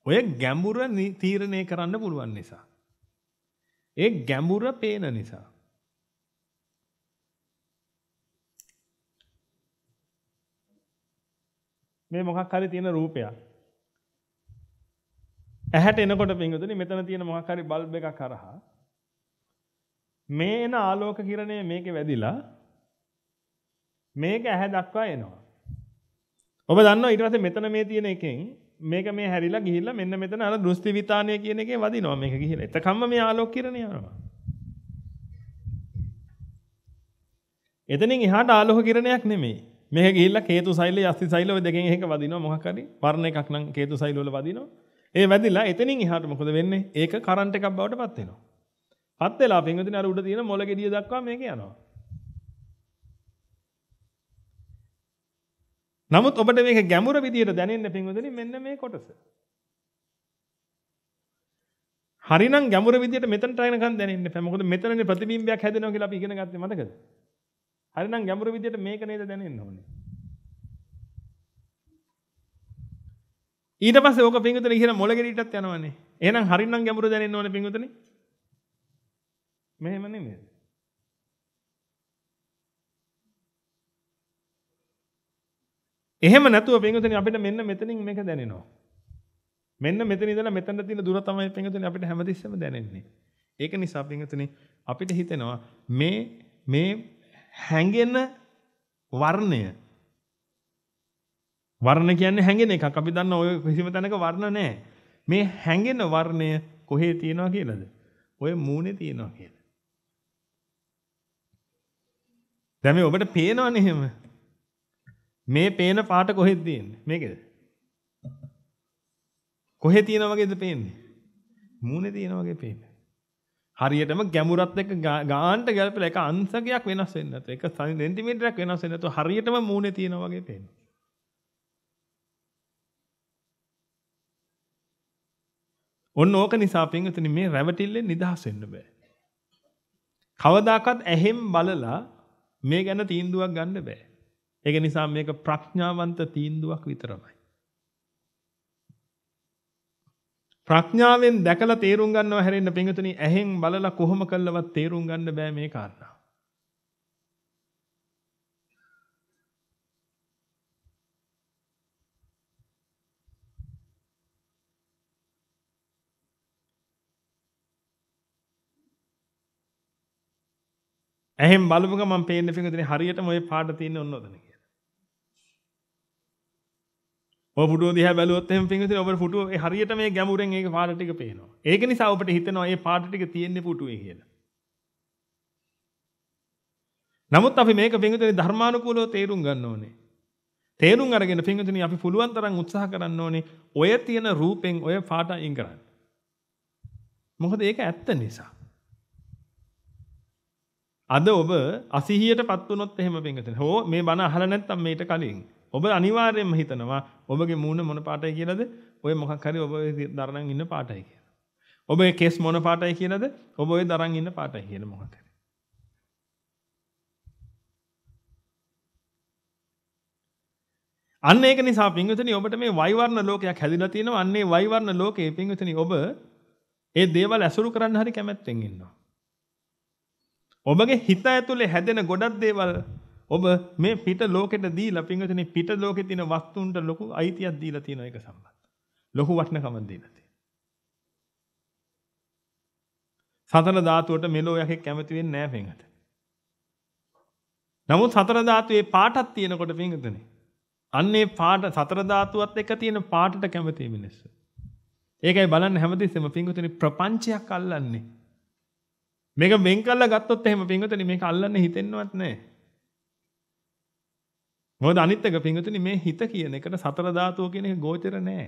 ඔය ගැඹුර තීරණය කරන්න පුළුවන් නිසා. ඒ ගැඹුර පේන නිසා. මේ මොකක් හරි තියෙන රූපයක්. ඇහැට එනකොට පින්වතුනි මෙතන තියෙන මොකක් හරි බල්බ් එකක් කරහා මේ එන ආලෝක කිරණය මේකේ වැදිලා මේක ඇහැ දක්වා එනවා. ඔබ දන්නවා ඊට පස්සේ මෙතන මේ තියෙන එකෙන් මේක මේ හැරිලා ගිහිල්ලා මෙන්න මෙතන අර දෘෂ්ටි විතාණය කියන එකේ වදිනවා මේක ගිහිල්ලා. එතකම්ම මේ ආලෝක කිරණ යනවා. එතනින් එහාට ආලෝක කිරණයක් නෙමෙයි. මේක ගිහිල්ලා හේතු සෛලයේ අස්ති සෛලයේ ඔය දෙකෙන් එකක වදිනවා මොකක් හරි වර්ණ එකක් නම් හේතු සෛල වල වදිනවා. ඒ වැදිලා එතනින් එහාට මොකද වෙන්නේ? ඒක කරන්ට් එකක් බවට පත් වෙනවා. පත් වෙලා පින්විතින් අර උඩ තියෙන මොළ ගෙඩිය දක්වා මේක යනවා. නමුත් ඔබට මේක ගැමුර විදියට දැනෙන්න පින්වදන මෙන්න මේ කොටස. හරිනම් ගැමුර විදියට මෙතනට එනකන් දැනෙන්න එපා. මොකද මෙතනනේ ප්‍රතිබිම්බයක් හැදෙනවා කියලා අපි ඉගෙන ගත්තේ මතකද? හරිනම් ගැමුර විදියට මේක නේද දැනෙන්න ඕනේ. ඊට පස්සේ ඕක පින්වතුනි කියන මොළගෙඩියටත් යනවනේ. එහෙනම් හරිනම් ගැමුර දැනෙන්න ඕනේ පින්වතුනි. මෙහෙම නෙමෙයි. එහෙම නැතුව පින්වතුනි අපිට මෙන්න මෙතනින් මේක දැනෙනවා. මෙන්න මෙතන ඉඳලා මෙතන තියෙන දුර තමයි පින්වතුනි අපිට හැමතිස්සෙම දැනෙන්නේ. ඒක නිසා පින්වතුනි අපිට හිතෙනවා මේ මේ හැඟෙන වර්ණය වර්ණ කියන්නේ හැඟෙන එකක්. අපි දන්න ඔය කිසිම තැනක වර්ණ නැහැ. මේ හැඟෙන වර්ණය කොහේ තියෙනවා කියලාද? ඔය මූණේ තියෙනවා කියලා. දැන් මේ ඔබට පේනවනේ එහෙම. මේ පේන පාට කොහෙද තියෙන්නේ? මේකද? කොහෙ තියෙන වගේද පේන්නේ? මූණේ තියෙන වගේ පේන්නේ. හරියටම ගැඹුරත් එක්ක ගානට ගැලපෙලා එක අංශකයක් වෙනස් වෙන්නේ නැතු. එක සෙන්ටිමීටරයක් වෙනස් වෙන්නේ නැතු. හරියටම මූණේ තියෙන වගේ පේනවා. ඔන්න ඕක නිසා පින්විතනි මේ රැවටිල්ලෙන් නිදහස් වෙන්න බෑ. කවදාකවත් ඇහෙන් බලලා මේ ගැන තීන්දුවක් ගන්න බෑ. ඒක නිසා මේක ප්‍රඥාවන්ත තීන්දුවක් විතරමයි. ප්‍රඥාවෙන් දැකලා තේරුම් ගන්නව හැරෙන්න පිංගුතුනි ඇහෙන් බලලා කොහොම කළවත් තේරුම් ගන්න බෑ මේ කාරණා. ඇහෙන් බලපුක මම පේන්නේ පිංගුතුනි හරියටම ওই පාඩ තියෙන්නේ ඔන්න ඔතන. ඔය පුටුව දිහා බැලුවොත් එහෙම පින්විතේ ඔබට පුටුව හරියට මේ ගැඹුරෙන් ඒක පාට ටික පේනවා. ඒක නිසා ඔබට හිතෙනවා මේ පාට ටික තියෙන්නේ පුටුවේ කියලා. නමුත් අපි මේක පින්විතේ ධර්මානුකූලව තේරුම් ගන්න ඕනේ. තේරුම් අරගෙන පින්විතේ අපි පුළුවන් තරම් උත්සාහ කරන්න ඕනේ ඔය තියෙන රූපෙන් ඔය පාට අයින් කරන්න. මොකද ඒක ඇත්ත නිසා. අද ඔබ අසිහියට පත් වුණොත් එහෙම පින්විතේ. හෝ මේ බණ අහලා නැත්නම් මේට කලින් ඔබ අනිවාර්යයෙන්ම හිතනවා ඔබගේ මූණ මොන පාටයි කියලාද? ඔය මොකක් හරි ඔබ දරණන් ඉන්න පාටයි කියලා. ඔබේ කෙස් මොන පාටයි කියලාද? ඔබ ඔය දරන් ඉන්න පාටයි කියලා මොකක් හරි. අන්න ඒක නිසා පින්විතනි ඔබට මේ වෛවර්ණ ලෝකයක් හැදිලා තියෙනවා. අන්නේ වෛවර්ණ ලෝකයේ පින්විතනි ඔබ ඒ දේවල් ඇසුරු කරන්න හරි කැමැත්තෙන් ඉන්නවා. ඔබගේ හිත ඇතුලේ හැදෙන ගොඩක් දේවල් ඔබ මේ පිට ලෝකෙට දීලා පින්වතුනි පිට ලෝකෙ තියෙන වස්තුන්ට ලොකු අයිතියක් දීලා තියෙන එක සම්බන්ධ. ලොකු වටිනකමක් දීලා තියෙනවා. සතර ධාතුවට මෙලෝ යකෙක් කැමති වෙන්නේ නැහැ පින්වත. නමුත් සතර ධාතුවේ පාටක් තියෙනකොට පින්වතුනි අන්නේ පාට සතර ධාතුවත් එක තියෙන පාටට කැමති මිනිස්සු. ඒකයි බලන්න හැමතිස්සෙම පින්වතුනි ප්‍රපංචයක් අල්ලන්නේ. මේක වෙන් කරලා ගත්තොත් එහෙම පින්වතුනි මේක අල්ලන්න හිතෙන්නවත් නැහැ. මොකද අනිත් එක පිංගුතුනි මේ හිත කියන එකට සතර ධාතුව කියන එක ගෝචර නෑ.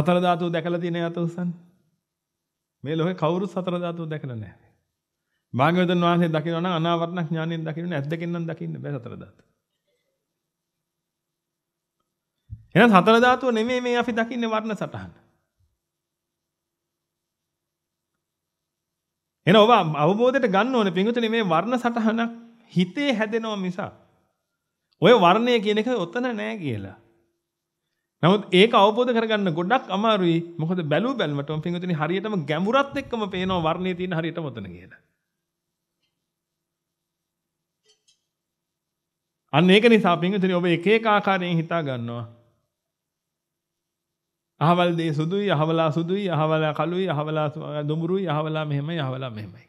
සතර ධාතුව දැකලා තියෙන යත උසන්. මේ ලෝකේ කවුරුත් සතර ධාතුව දැකලා නෑ. භාග්‍යවතුන් වහන්සේ දකිනවා නම් අනාවරණ ඥාණයෙන් දකින්නේ ඇද්දකින් නම් දකින්න බෑ සතර ධාතුව. එහෙනම් සතර ධාතුව නෙමෙයි මේ අපි දකින්නේ වර්ණ සටහන. එන ඔබ අවබෝධයට ගන්න ඕනේ පිංගුතුනි මේ වර්ණ සටහනක් හිතේ හැදෙනවා මිසක් ඔය වර්ණය කියන එක ඔතන නෑ කියලා. නමුත් ඒක අවබෝධ කරගන්න ගොඩක් අමාරුයි. මොකද බැලු බැලමටම පිංගුතුනි හරියටම ගැඹුරත් එක්කම පේනවා වර්ණයේ තියෙන හරියටම ඔතන කියලා. අන්න ඒක නිසා පිංගුතුනි ඔබ එක එක ආකාරයෙන් හිතා ගන්නවා. අහවල් දේ සුදුයි අහවලා සුදුයි අහවලා කළුයි අහවලා දුඹුරුයි අහවලා මෙහෙමයි අහවලා මෙහෙමයි.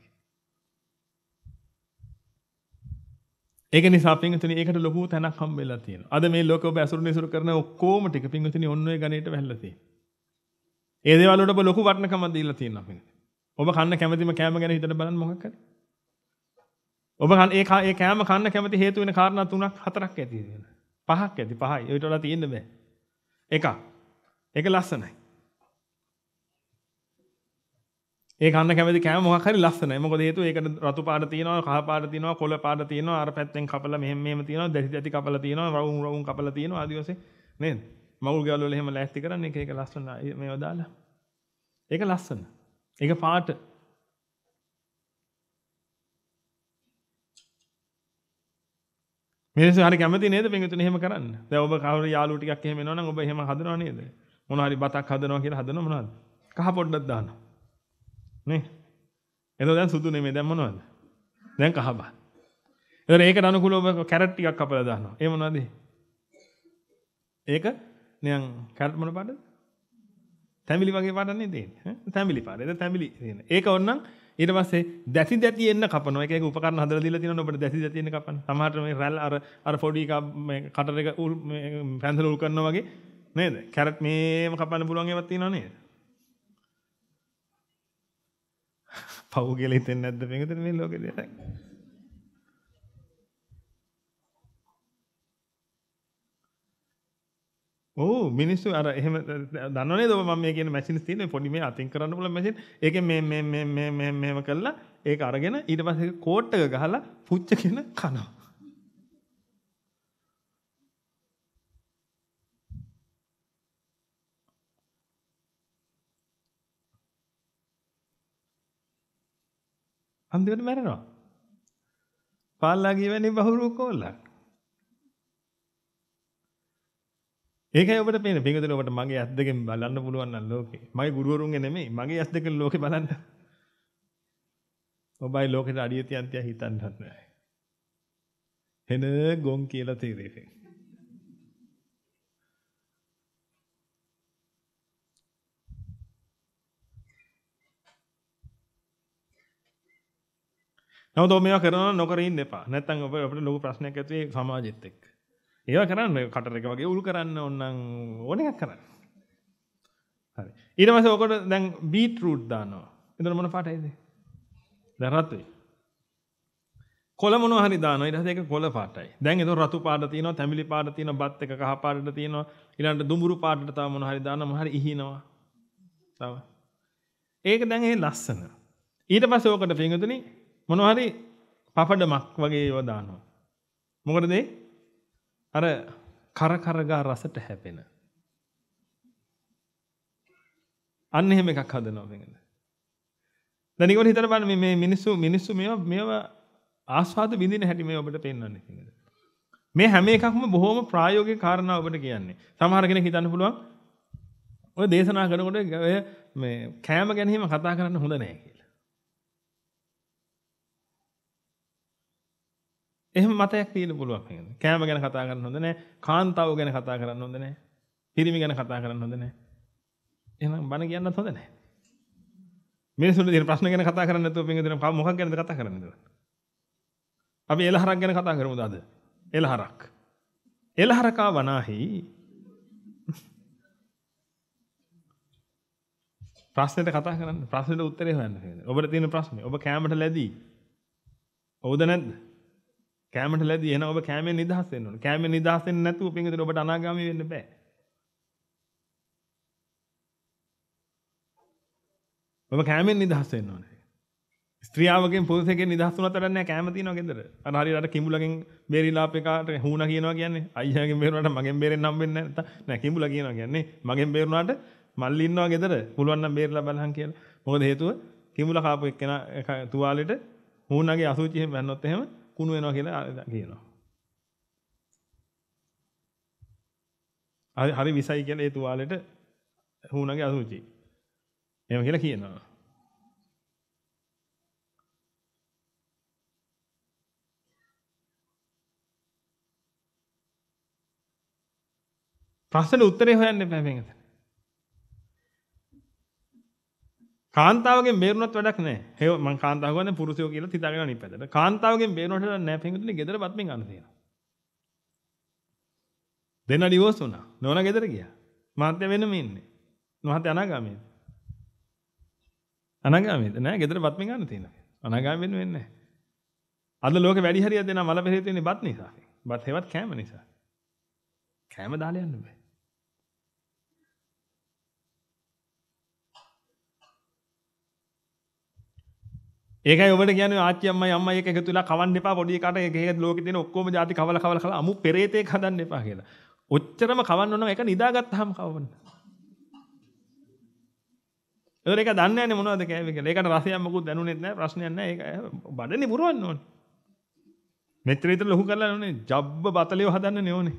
ඒක නිසා පින්විතනි ඒකට ලොකු තැනක් හම් වෙලා තියෙනවා. අද මේ ලෝකෙ ඔබ අසුරු නිසුරු කරන ඔක්කොම ටික පින්විතනි ඔන්න ඔය ගණේට වැහැලා තියෙනවා. ඒ දේවල් වලට ඔබ ලොකු වටිනකමක් දීලා තියෙනවා පින්විතනි. ඔබ කන්න කැමැතිම කෑම ගැන හිතට බලන්න මොකක් හරි. ඔබ ඒ ඒ කෑම කන්න කැමති හේතු වෙන කාරණා තුනක් හතරක් ඇති වෙනවා. පහක් ඇති පහයි. ඒකට වඩා තියෙන්න බෑ. එකක් ඒක ලස්සනයි. ඒ ගන්න කැමති කෑම මොකක් හරි ලස්සනයි. මොකද හේතුව ඒකට රතු පාට තියෙනවා, කහ පාට තියෙනවා, කොළ පාට තියෙනවා, අර පැත්තෙන් කපලා මෙහෙම මෙහෙම තියෙනවා, දැටි දැටි කපලා තියෙනවා, රවුම් රවුම් කපලා තියෙනවා ආදි වශයෙන් නේද? මවුල් ගෙවල් වල එහෙම ලෑස්ති කරන්නේ ඒක ඒක ලස්සන මේව දාලා. ඒක ලස්සන. ඒක පාට. මිනිස්සු හරි කැමති නේද පින්විතුනේ එහෙම කරන්න. දැන් ඔබ කවුරු යාළුවෝ ටිකක් එහෙම එනවනම් ඔබ එහෙම හදනව නේද? මොනහරි බතක් හදනවා කියලා හදන මොනවද? කහ පොඩ්ඩක් දානවා. නේ? එතකොට දැන් සුදු නෙමෙයි දැන් මොනවද? දැන් කහ බත්. එතකොට ඒකට අනුකූලව කැරට් ටිකක් කපලා දානවා. ඒ මොනවද? ඒක නියම් කැරට් මොන පාටද? තැඹිලි වගේ පාටක් නේ තියෙන්නේ. තැඹිලි පාට. ඒක තැඹිලි තියෙන. ඒක ඕනනම් ඊට පස්සේ දැසි දැති එන්න කපනවා. ඒක ඒක උපකරණ හදලා දීලා තියෙනවා ඔබට දැසි දැති එන්න කපන්න. සමහරට මේ රැල් අර අර පොඩි එකක් මේ කටර එක මේ පැන්සල උල් කරනවා වගේ නේද? කැරට් මේම කපන්න පුළුවන් ඒවා තියෙනව නේද? පව් කියලා හිතෙන්නේ නැද්ද මේකද මේ ලෝකේ දෙයක්? ඕ මිනිස්සු අර එහෙම දන්නවනේ ඔබ මම මේ කියන මැෂින්ස් තියෙන පොඩි මේ අතින් කරන්න පුළුවන් මැෂින්. ඒකේ මේ මේ මේ මේ මේම කළා ඒක අරගෙන ඊට පස්සේ කෝට් එක ගහලා පුච්චගෙන කනවා. අන්තිමට මැරෙනවා. පාල්ලා කියවනේ බහුරුව කොල්ලා. ඒකයි ඔබට පේන්නේ. පින්විතනේ ඔබට මගේ ඇස් දෙකෙන් බලන්න පුළුවන් නම් ලෝකේ. මගේ ගුරුවරුන්ගේ නෙමෙයි. මගේ ඇස් දෙකෙන් ලෝකේ බලන්න. ඔබයි ලෝකෙට අඩිය තියන් තියා හිතන්නත් නෑ. හෙන ගොන් කියලා තේරෙන්නේ. නමුත් ඔබ මේවා කරනවා නොකර ඉන්න එපා. නැත්තම් ඔබ අපිට ලොකු ප්‍රශ්නයක් ඇති වෙයි සමාජෙත් එක්ක. ඒවා කරන්න කටර එක වගේ උල් කරන්න ඕනනම් ඕන එකක් කරන්න. හරි. ඊට පස්සේ ඔකට දැන් බීට් රූට් දානවා. එතන මොන පාටයිද? දැන් රතුයි. කොළ මොනවා හරි දානවා. ඊට පස්සේ ඒක කොළ පාටයි. දැන් ඒක රතු පාට තියෙනවා, තැඹිලි පාට තියෙනවා, බත් එක කහ පාටට තියෙනවා. ඊළඟට දුඹුරු පාටට තව මොන හරි දානවා, මොන හරි ඉහිනවා. තව. ඒක දැන් ඒ ලස්සන. ඊට පස්සේ ඔකට පින්විතනේ මොනවා හරි පපඩමක් වගේ ඒවා දානවා. මොකටද ඒ? අර කරකරගා රසට හැපෙන. අන්න එහෙම එකක් හදනවා වෙනද. දැන් ඊගොල්ලෝ හිතන බලන්න මේ මේ මිනිස්සු මිනිස්සු මේවා මේවා ආස්වාද විඳින හැටි මේ ඔබට පෙන්වන්නේ නේද? මේ හැම එකක්ම බොහොම ප්‍රායෝගික කාරණා ඔබට කියන්නේ. සමහර කෙනෙක් හිතන්න පුළුවන් ඔය දේශනා කරනකොට ඔය මේ කෑම ගැන හිම කතා කරන්න හොඳ නැහැ කියලා. එහෙම මතයක් තියෙන පුළුවන් නේද? කෑම ගැන කතා කරන්න හොඳ නැහැ. කාන්තාව ගැන කතා කරන්න හොඳ නැහැ. පිරිමි ගැන කතා කරන්න හොඳ නැහැ. එහෙනම් බන කියන්නත් හොඳ නැහැ. මිනිස්සුන්ට තියෙන ප්‍රශ්න ගැන කතා කරන්න නැතුව පින්විතන මොකක් ගැනද කතා කරන්නේ නේද? අපි එලහරක් ගැන කතා කරමුද අද? එලහරක්. එලහරකා වනාහි ප්‍රශ්නෙට කතා කරන්න ප්‍රශ්නෙට උත්තරේ හොයන්න. ඔබට තියෙන ප්‍රශ්නේ. ඔබ කැමරට ලැබී. ඔව්ද නැද්ද? කෑමට ලැබී එන ඔබ කෑමෙන් නිදහස් වෙන්න ඕන. කෑමෙන් නිදහස් වෙන්නේ නැතුව පින්විතේ ඔබට අනාගාමී වෙන්න බෑ. ඔබ කෑමෙන් නිදහස් වෙන්න ඕනේ. ස්ත්‍රියාවකෙන් පුරුෂයෙක්ගෙන් නිදහස් වුණත් වැඩක් නැහැ කෑම තියනවා ගෙදර. අර හරියට අර කිඹුලගෙන් බේරිලාප් එකට හුණා කියනවා කියන්නේ අයියාගෙන් බේරුණාට මගෙන් බේරෙන්න හම්බෙන්නේ නැහැ. නෑ කිඹුලා කියනවා කියන්නේ මගෙන් බේරුණාට මල්ලි ඉන්නවා ගෙදර. පුළුවන් නම් බේරලා බලහන් කියලා. මොකද හේතුව කිඹුලා කාපු එක්කෙනා තුවාලෙට හුණාගේ අසුචි එහෙම වැන්නොත් එහෙම කුණු වෙනවා කියලා කියනවා. හරි හරි විසයි කියලා ඒ තුවාලෙට හුණගේ අසුචි. එහෙම කියලා කියනවා. ප්‍රශ්නේ උත්තරේ හොයන්න එපා මේකට. කාන්තාවගේ බේරුණත් වැඩක් නෑ හේ මං කාන්තාව ගන්න පුරුෂයෝ කියලා හිතාගෙන අනිත් පැත්තට කාන්තාවගේ බේරුණට නෑ පින්තුනේ ගෙදර බත්මින් ගන්න තියෙනවා දෙන්න ඩිවෝස් වුණා නෝනා ගෙදර ගියා මාත්‍ය වෙනම ඉන්නේ මහත්ය අනාගාමීද අනාගාමීද නෑ ගෙදර බත්මින් ගන්න තියෙනවා අනාගාමී වෙන්න වෙන්නේ අද ලෝකෙ වැඩි හරියක් දෙනා මල පෙරේ තියෙන බත් නිසා බත් හේවත් කෑම නිසා කෑම දාලා යන්න බෑ ඒක ඔබට කියන ආච්චියම්ම අම්ම ඒක එකතුලා කවන්න එපා පොඩි කාට ඒකේ ලෝකෙ තියෙන ඔක්කොම ಜಾති කවල කවල කවල අමු පෙරේතෙක් හදන්න එපා කියලා. ඔච්චරම කවන්න ඕන නම් ඒක නිදාගත්තාම කවන්න. ඒතර ඒක දන්නේ නැහැ මොනවද කෑවේ කියලා. ඒකට රසයක් මොකුත් දැනුනේත් නැහැ ප්‍රශ්නයක් නැහැ. ඒක බඩනේ පුරවන්න ඕනේ. මෙච්චර විතර ලොහු කරලා නෝනේ. ජබ්බ බතලියව හදන්න ඕනේ.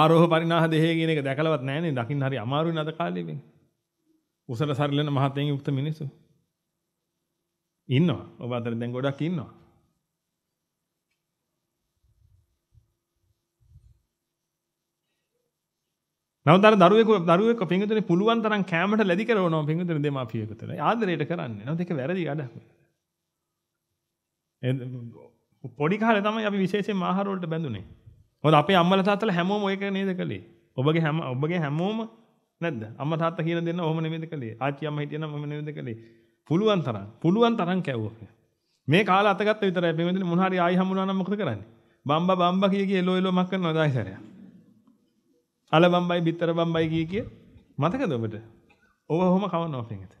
ආරෝහ පරිණාහ දෙහි කියන එක දැකලවත් නැහනේ. දකින්න හරි අමාරුයි නද කාලේ මේ. උසල සරලන මහතෙන් යුක්ත මිනිස්සු ඉන්නවා. ඔබ අතර දැන් ගොඩක් ඉන්නවා. නවතර දරුවෙකු දරුවෙක් පිංගුතුනේ පුළුවන් තරම් කැමරට ලැබි කරවනවා පිංගුතුනේ දෙමාපියෙකුට. ආදරයට කරන්නේ. නෝ දෙක වැරදි අඩක්. පොඩි කාලේ තමයි අපි විශේෂයෙන්ම ආහාර වලට බැඳුනේ. මොකද අපේ අම්මලා තාත්තලා හැමෝම ඒක නේද කළේ. ඔබගේ හැම ඔබගේ හැමෝම නැද්ද? අම්මා තාත්තා කියලා දෙන්න ඔහොම නෙමෙයිද කළේ. ආච්චි අම්මා හිටියනම් ඔහොම නෙමෙයිද කළේ. පුළුවන් තරම් පුළුවන් තරම් කැවුවා. මේ කාලේ අතගත්ත විතරයි මේ මොන හරි ආයි හම්බුනා නම් මොකද කරන්නේ? බම්බා බම්බා කිය කිය එලෝ එලෝ මක් කරනවා දායි සැරයක්. අල බම්බයි බිත්තර බම්බයි කිය කිය මතකද ඔබට? ඔව ඔහොම කවනවා පිටින්.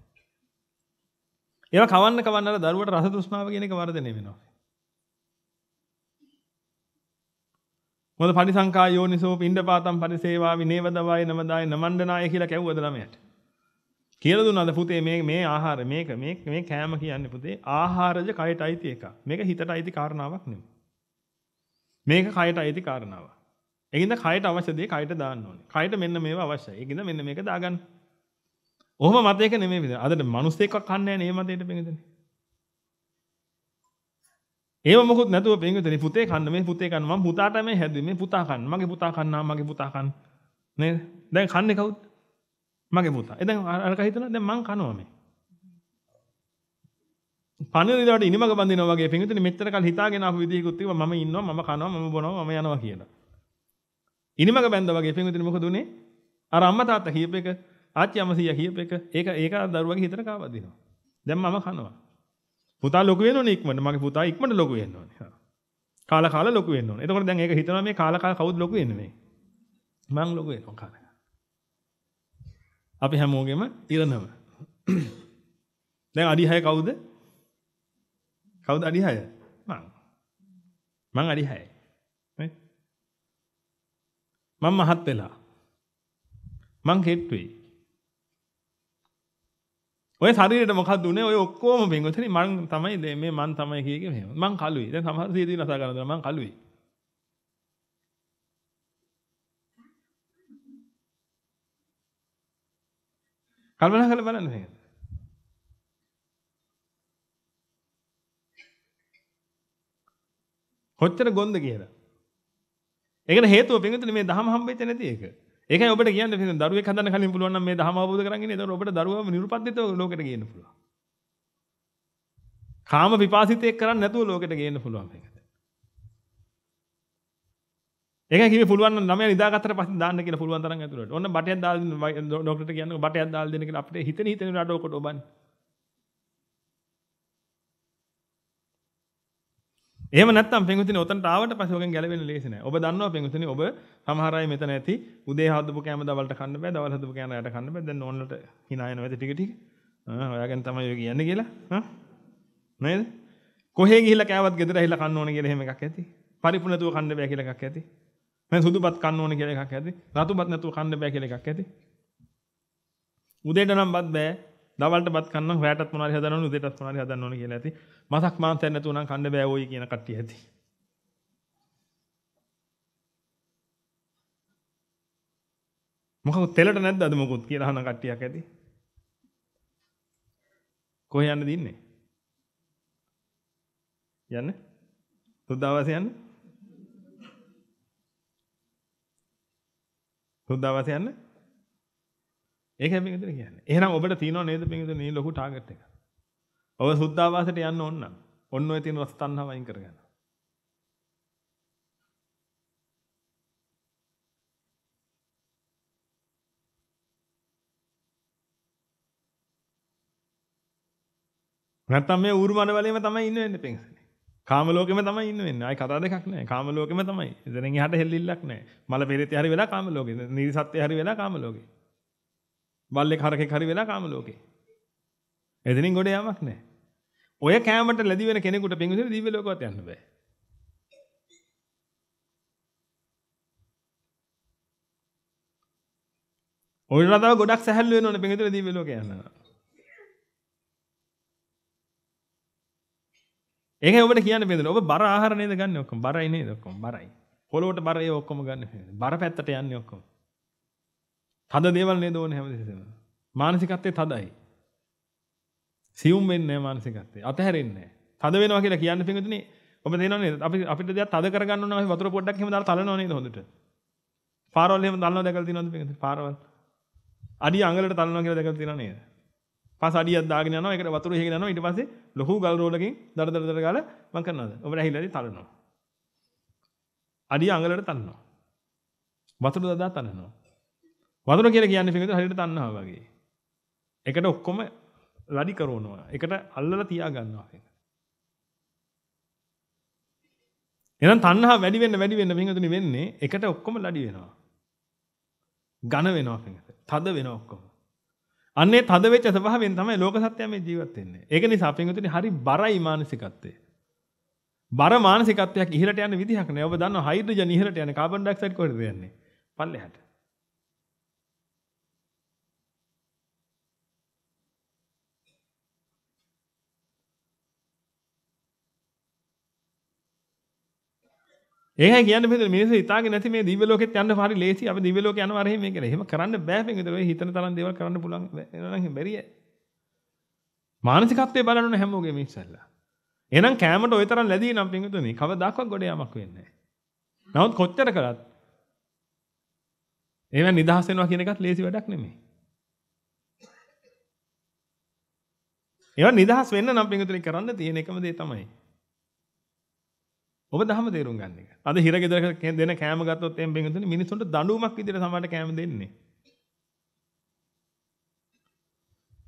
ඒවා කවන්න කවන්න අර දරුවට රස තෘෂ්ණාව කියන එක වර්ධනය වෙනවා. මොකද පරිසංකා යෝනිසෝ පින්ඩපාතම් පරිසේවා විනේවදවයි නමදායි නමණ්ඩනාය කියලා කැව්වද ළමයට? කියලා දුන්නාද පුතේ මේ මේ ආහාර මේක මේ මේ කෑම කියන්නේ පුතේ ආහාරජ කයට අයිති එකක්. මේක හිතට අයිති කාරණාවක් නෙමෙයි. මේක කයට අයිති කාරණාවක්. ඒකින්ද කයට අවශ්‍ය දේ කයට දාන්න ඕනේ. කයට මෙන්න මේවා අවශ්‍යයි. ඒකින්ද මෙන්න මේක දාගන්න. ඔහොම මතයක නෙමෙයි විතර. අදට මිනිස් එක්ක කන්නේ නැහැ නේ මතයට බෙන්දනේ. ඒව මොකුත් නැතුව පින්විතනි පුතේ කන්න මේ පුතේ කන්න මම පුතාට මේ හැදුවේ මේ පුතා කන්න මගේ පුතා කන්නා මගේ පුතා කන්න නේද දැන් කන්නේ කවුද මගේ පුතා එදැන් අරක හිතන දැන් මං කනවා මේ පනිරට ඉනිමග බඳන වගේ පිහිතන මෙතර කල් හිතාගෙන විදිකුත්තිව ම ඉන්නවා ම කනවා ම බොනවා ම යනවා කියලා. ඉනිමග බැඳ වගේ පිහිතන මොකදුනේ අර අම්ම තාත්තා කියප එක ආච්චි අමසිය කියප එක ඒක ඒක දරුවගේ හිතර කාවදිනවා. දැන් මම කනවා. පුතා ලොකු වෙන්න ඕනේ ඉක්මනට. මගේ පුතා ඉක්මනට ලොකු වෙන්න ඕනේ. කාලා කාලා ලොකු වෙන්න ඕනේ. එතකොට දැන් ඒක හිතනවා මේ කාලා කාලා කවුද ලොකු වෙන්නේ මේ? මං ලොකු වෙනවා කාලා. අපි හැමෝගෙම ඉරණම. දැන් අඩි 6 කවුද? කවුද අඩි 6? මං. මං අඩි 6යි. නේ? මං මහත් වෙලා. මං හෙට් වෙයි. ඔය ශරීරයට මොකක්ද උනේ ඔය ඔක්කොම බින්ගොතනි මං තමයි මේ මං තමයි කීකේ මෙහෙම මං කලුයි දැන් සමහර සීදී නසා ගන්නද මං කලුයි කල්පනා කරලා බලන්න මේක කොච්චර ගොන්ද කියලා ඒකට හේතුව පින්ගොතනි මේ දහම හම්බෙච්ච නැති එක ඒක ඔබට කියන්න දරුව කදන්න කලින් පුළුවන් මේ දහමබෝධ කරගෙන ද ඔබට දරුව නිරුපත්ත ලෝකට ගන්න පුළුව කාම විපාසිතය කරන්න නැතුව ලෝකට ගන්න පුළුවන් එකද ඒක කිව්ව පුළුවන් නම් ළමයා නිදාගත්තට පස්සේ දාන්න කියලා පුළුවන් තරම් ඇතුළට. ඔන්න බටයක් දාලා දෙන්න ඩොක්ටර්ට කියන්නේ බටයක් දාලා දෙන්න කියලා අපිට හිතෙන හිතෙන රට ඔකට ඔබන්නේ. එම නත්තම් පෙගති ඔතන් ාවට පසුව ගැලවෙන ලේසන ඔබ දන්න පෙගතින ඔබ හමහරයි මෙත නැති උදේ හදපු කෑම දවලට කන්න බෑ දවලහදපු කෑමයට කන්න බෑ දැන් ඕනට හිනායන වෙත ටික ටික ඔයාගෙන තමයි ඔය කියන්නේ කියලා නේද කොහේ ගිහිල්ලා කෑවත් ගෙදර ඇහිලා කන්න ඕන කියලා එහෙම එකක් ඇති පරිපූර්ණතුව කන්න බෑ කියලා එකක් ඇති මම සුදුපත් කන්න ඕන කියලා එකක් ඇති රතුපත් නැතුව කන්න බෑ කියලා එකක් ඇති උදේට නම් බත් බෑ දවල්ට බත් කන්න වැටත් මොනාරි හදන්න ඕන උදේටත් මොනාරි හදන්න ඕන කියලා ඇති. මසක් මාංශයක් නැතුව නම් කන්න බෑ ඕයි කියන කට්ටිය ඇති. මොකද තෙලට නැද්ද අද මොකොත් කියලා අහන කට්ටියක් ඇති. කොහේ යන්න දින්නේ? යන්න? සුද්දාවාස යන්න? සුද්දාවාස යන්න? ඒකයි පින්විතර කියන්නේ. එහෙනම් ඔබට තියෙනව නේද පින්විතර මේ ලොකු ටාගට් එක. ඔබ සුද්ධාවාසයට යන්න ඕන නම් ඔන්න ඔය තියෙන රස තණ්හාව අයින් කරගන්න. නැත්තම් මේ ඌරුමන වලේම තමයි ඉන්න වෙන්නේ පින්සනේ. කාම ලෝකෙම තමයි ඉන්න වෙන්නේ. ආයි කතා දෙකක් නැහැ. කාම ලෝකෙම තමයි. එතනින් එහාට හෙල්ලිල්ලක් නැහැ. මල පෙරේතේ හරි වෙලා කාම ලෝකේ. නිරිසත්ත්‍ය හරි වෙලා කාම ලෝකේ. බල්ලෙක් හරකෙක් හරි වෙලා කාම ලෝකේ. එතනින් ගොඩ යamak නැහැ. ඔය කෑමට ලැබි වෙන කෙනෙකුට පින්විතේ දිව්‍ය ලෝකවත් යන්න බෑ. ඔය රටාව ගොඩක් සැහැල්ලු වෙන්න ඕනේ පින්විතේ දිව්‍ය ලෝකේ යන්න. ඒකයි ඔබට කියන්න බෙදෙන. ඔබ බර ආහාර නේද ගන්න ඔක්කොම. බරයි නේද ඔක්කොම. බරයි. පොළොවට බර ඒ ඔක්කොම ගන්න. බර පැත්තට යන්නේ ඔක්කොම. තද දේවල් නේද ඕනේ හැමදෙස්සෙම. මානසිකත්වයේ තදයි. සියුම් වෙන්නේ නැහැ මානසිකත්වය. අතහැරෙන්නේ නැහැ. තද වෙනවා කියලා කියන්නේ පින්විතනේ. ඔබ තේරෙනව නේද? අපි අපිට දෙයක් තද කරගන්න ඕන නම් අපි වතුර පොඩ්ඩක් එහෙම දාලා තලනවා නේද හොඳට? පාරවල් එහෙම තලනවා දැකලා තියෙනවද පින්විතනේ? පාරවල්. අඩිය අඟලට තලනවා කියලා දැකලා තියෙනව නේද? පස් අඩියක් දාගෙන යනවා. ඒකට වතුර හේගෙන යනවා. ඊට පස්සේ ලොකු ගල් රෝලකින් දඩ දඩ දඩ ගාලා මං කරනවාද? ඔබට ඇහිලාදී තලනවා. අඩිය අඟලට තලනවා. වතුර දදා තලනවා. වඳුර කියලා කියන්නේ පිළිගන්න හරියට තණ්හාව වගේ. එකට ඔක්කොම ලඩි කරනවා. එකට අල්ලලා තියා ගන්නවා. එහෙනම් තණ්හා වැඩි වෙන්න වැඩි වෙන්න පිළිගන්න වෙන්නේ එකට ඔක්කොම ලඩි වෙනවා. ඝන වෙනවා පිළිගන්න. තද වෙනවා ඔක්කොම. අන්නේ තද වෙච්ච ස්වභාවයෙන් තමයි ලෝක සත්‍යය මේ ජීවත් වෙන්නේ. ඒක නිසා පිළිගන්න හරි බරයි මානසිකත්වය. බර මානසිකත්වයක් ඉහළට යන විදිහක් නෑ. ඔබ දන්නවා හයිඩ්‍රජන් ඉහළට යන කාබන් ඩයොක්සයිඩ් කොහෙද යන්නේ? පල්ලෙහාට. ඒකයි කියන්නේ මෙතන මිනිස්සු හිතාගෙන නැති මේ දිව්‍ය ලෝකෙත් යන්න හරි ලේසි අපි දිව්‍ය ලෝකේ යනවා රෙහි මේ කියලා. එහෙම කරන්න බෑ පිටින් ඔය හිතන තරම් දේවල් කරන්න පුළුවන් එනවා නම් බැරිය. මානසිකත්වයේ බලන්න ඕන හැමෝගේ මේ ඉස්සල්ලා. එහෙනම් කෑමට ওই තරම් ලැබී නම් පිටින් කවදාකවත් ගොඩ යාමක් වෙන්නේ නැහැ. නමුත් කොච්චර කරත් ඒවා නිදහස් වෙනවා කියන එකත් ලේසි වැඩක් නෙමෙයි. ඒවා නිදහස් වෙන්න නම් පිටින් කරන්න තියෙන එකම දේ තමයි ඔබ දහම තේරුම් ගන්න එක. අද හිර ගෙදර දෙන කෑම ගත්තොත් එම් බෙන්ගතුනි මිනිසුන්ට දඬුවමක් විදිහට සමහරට කෑම දෙන්නේ.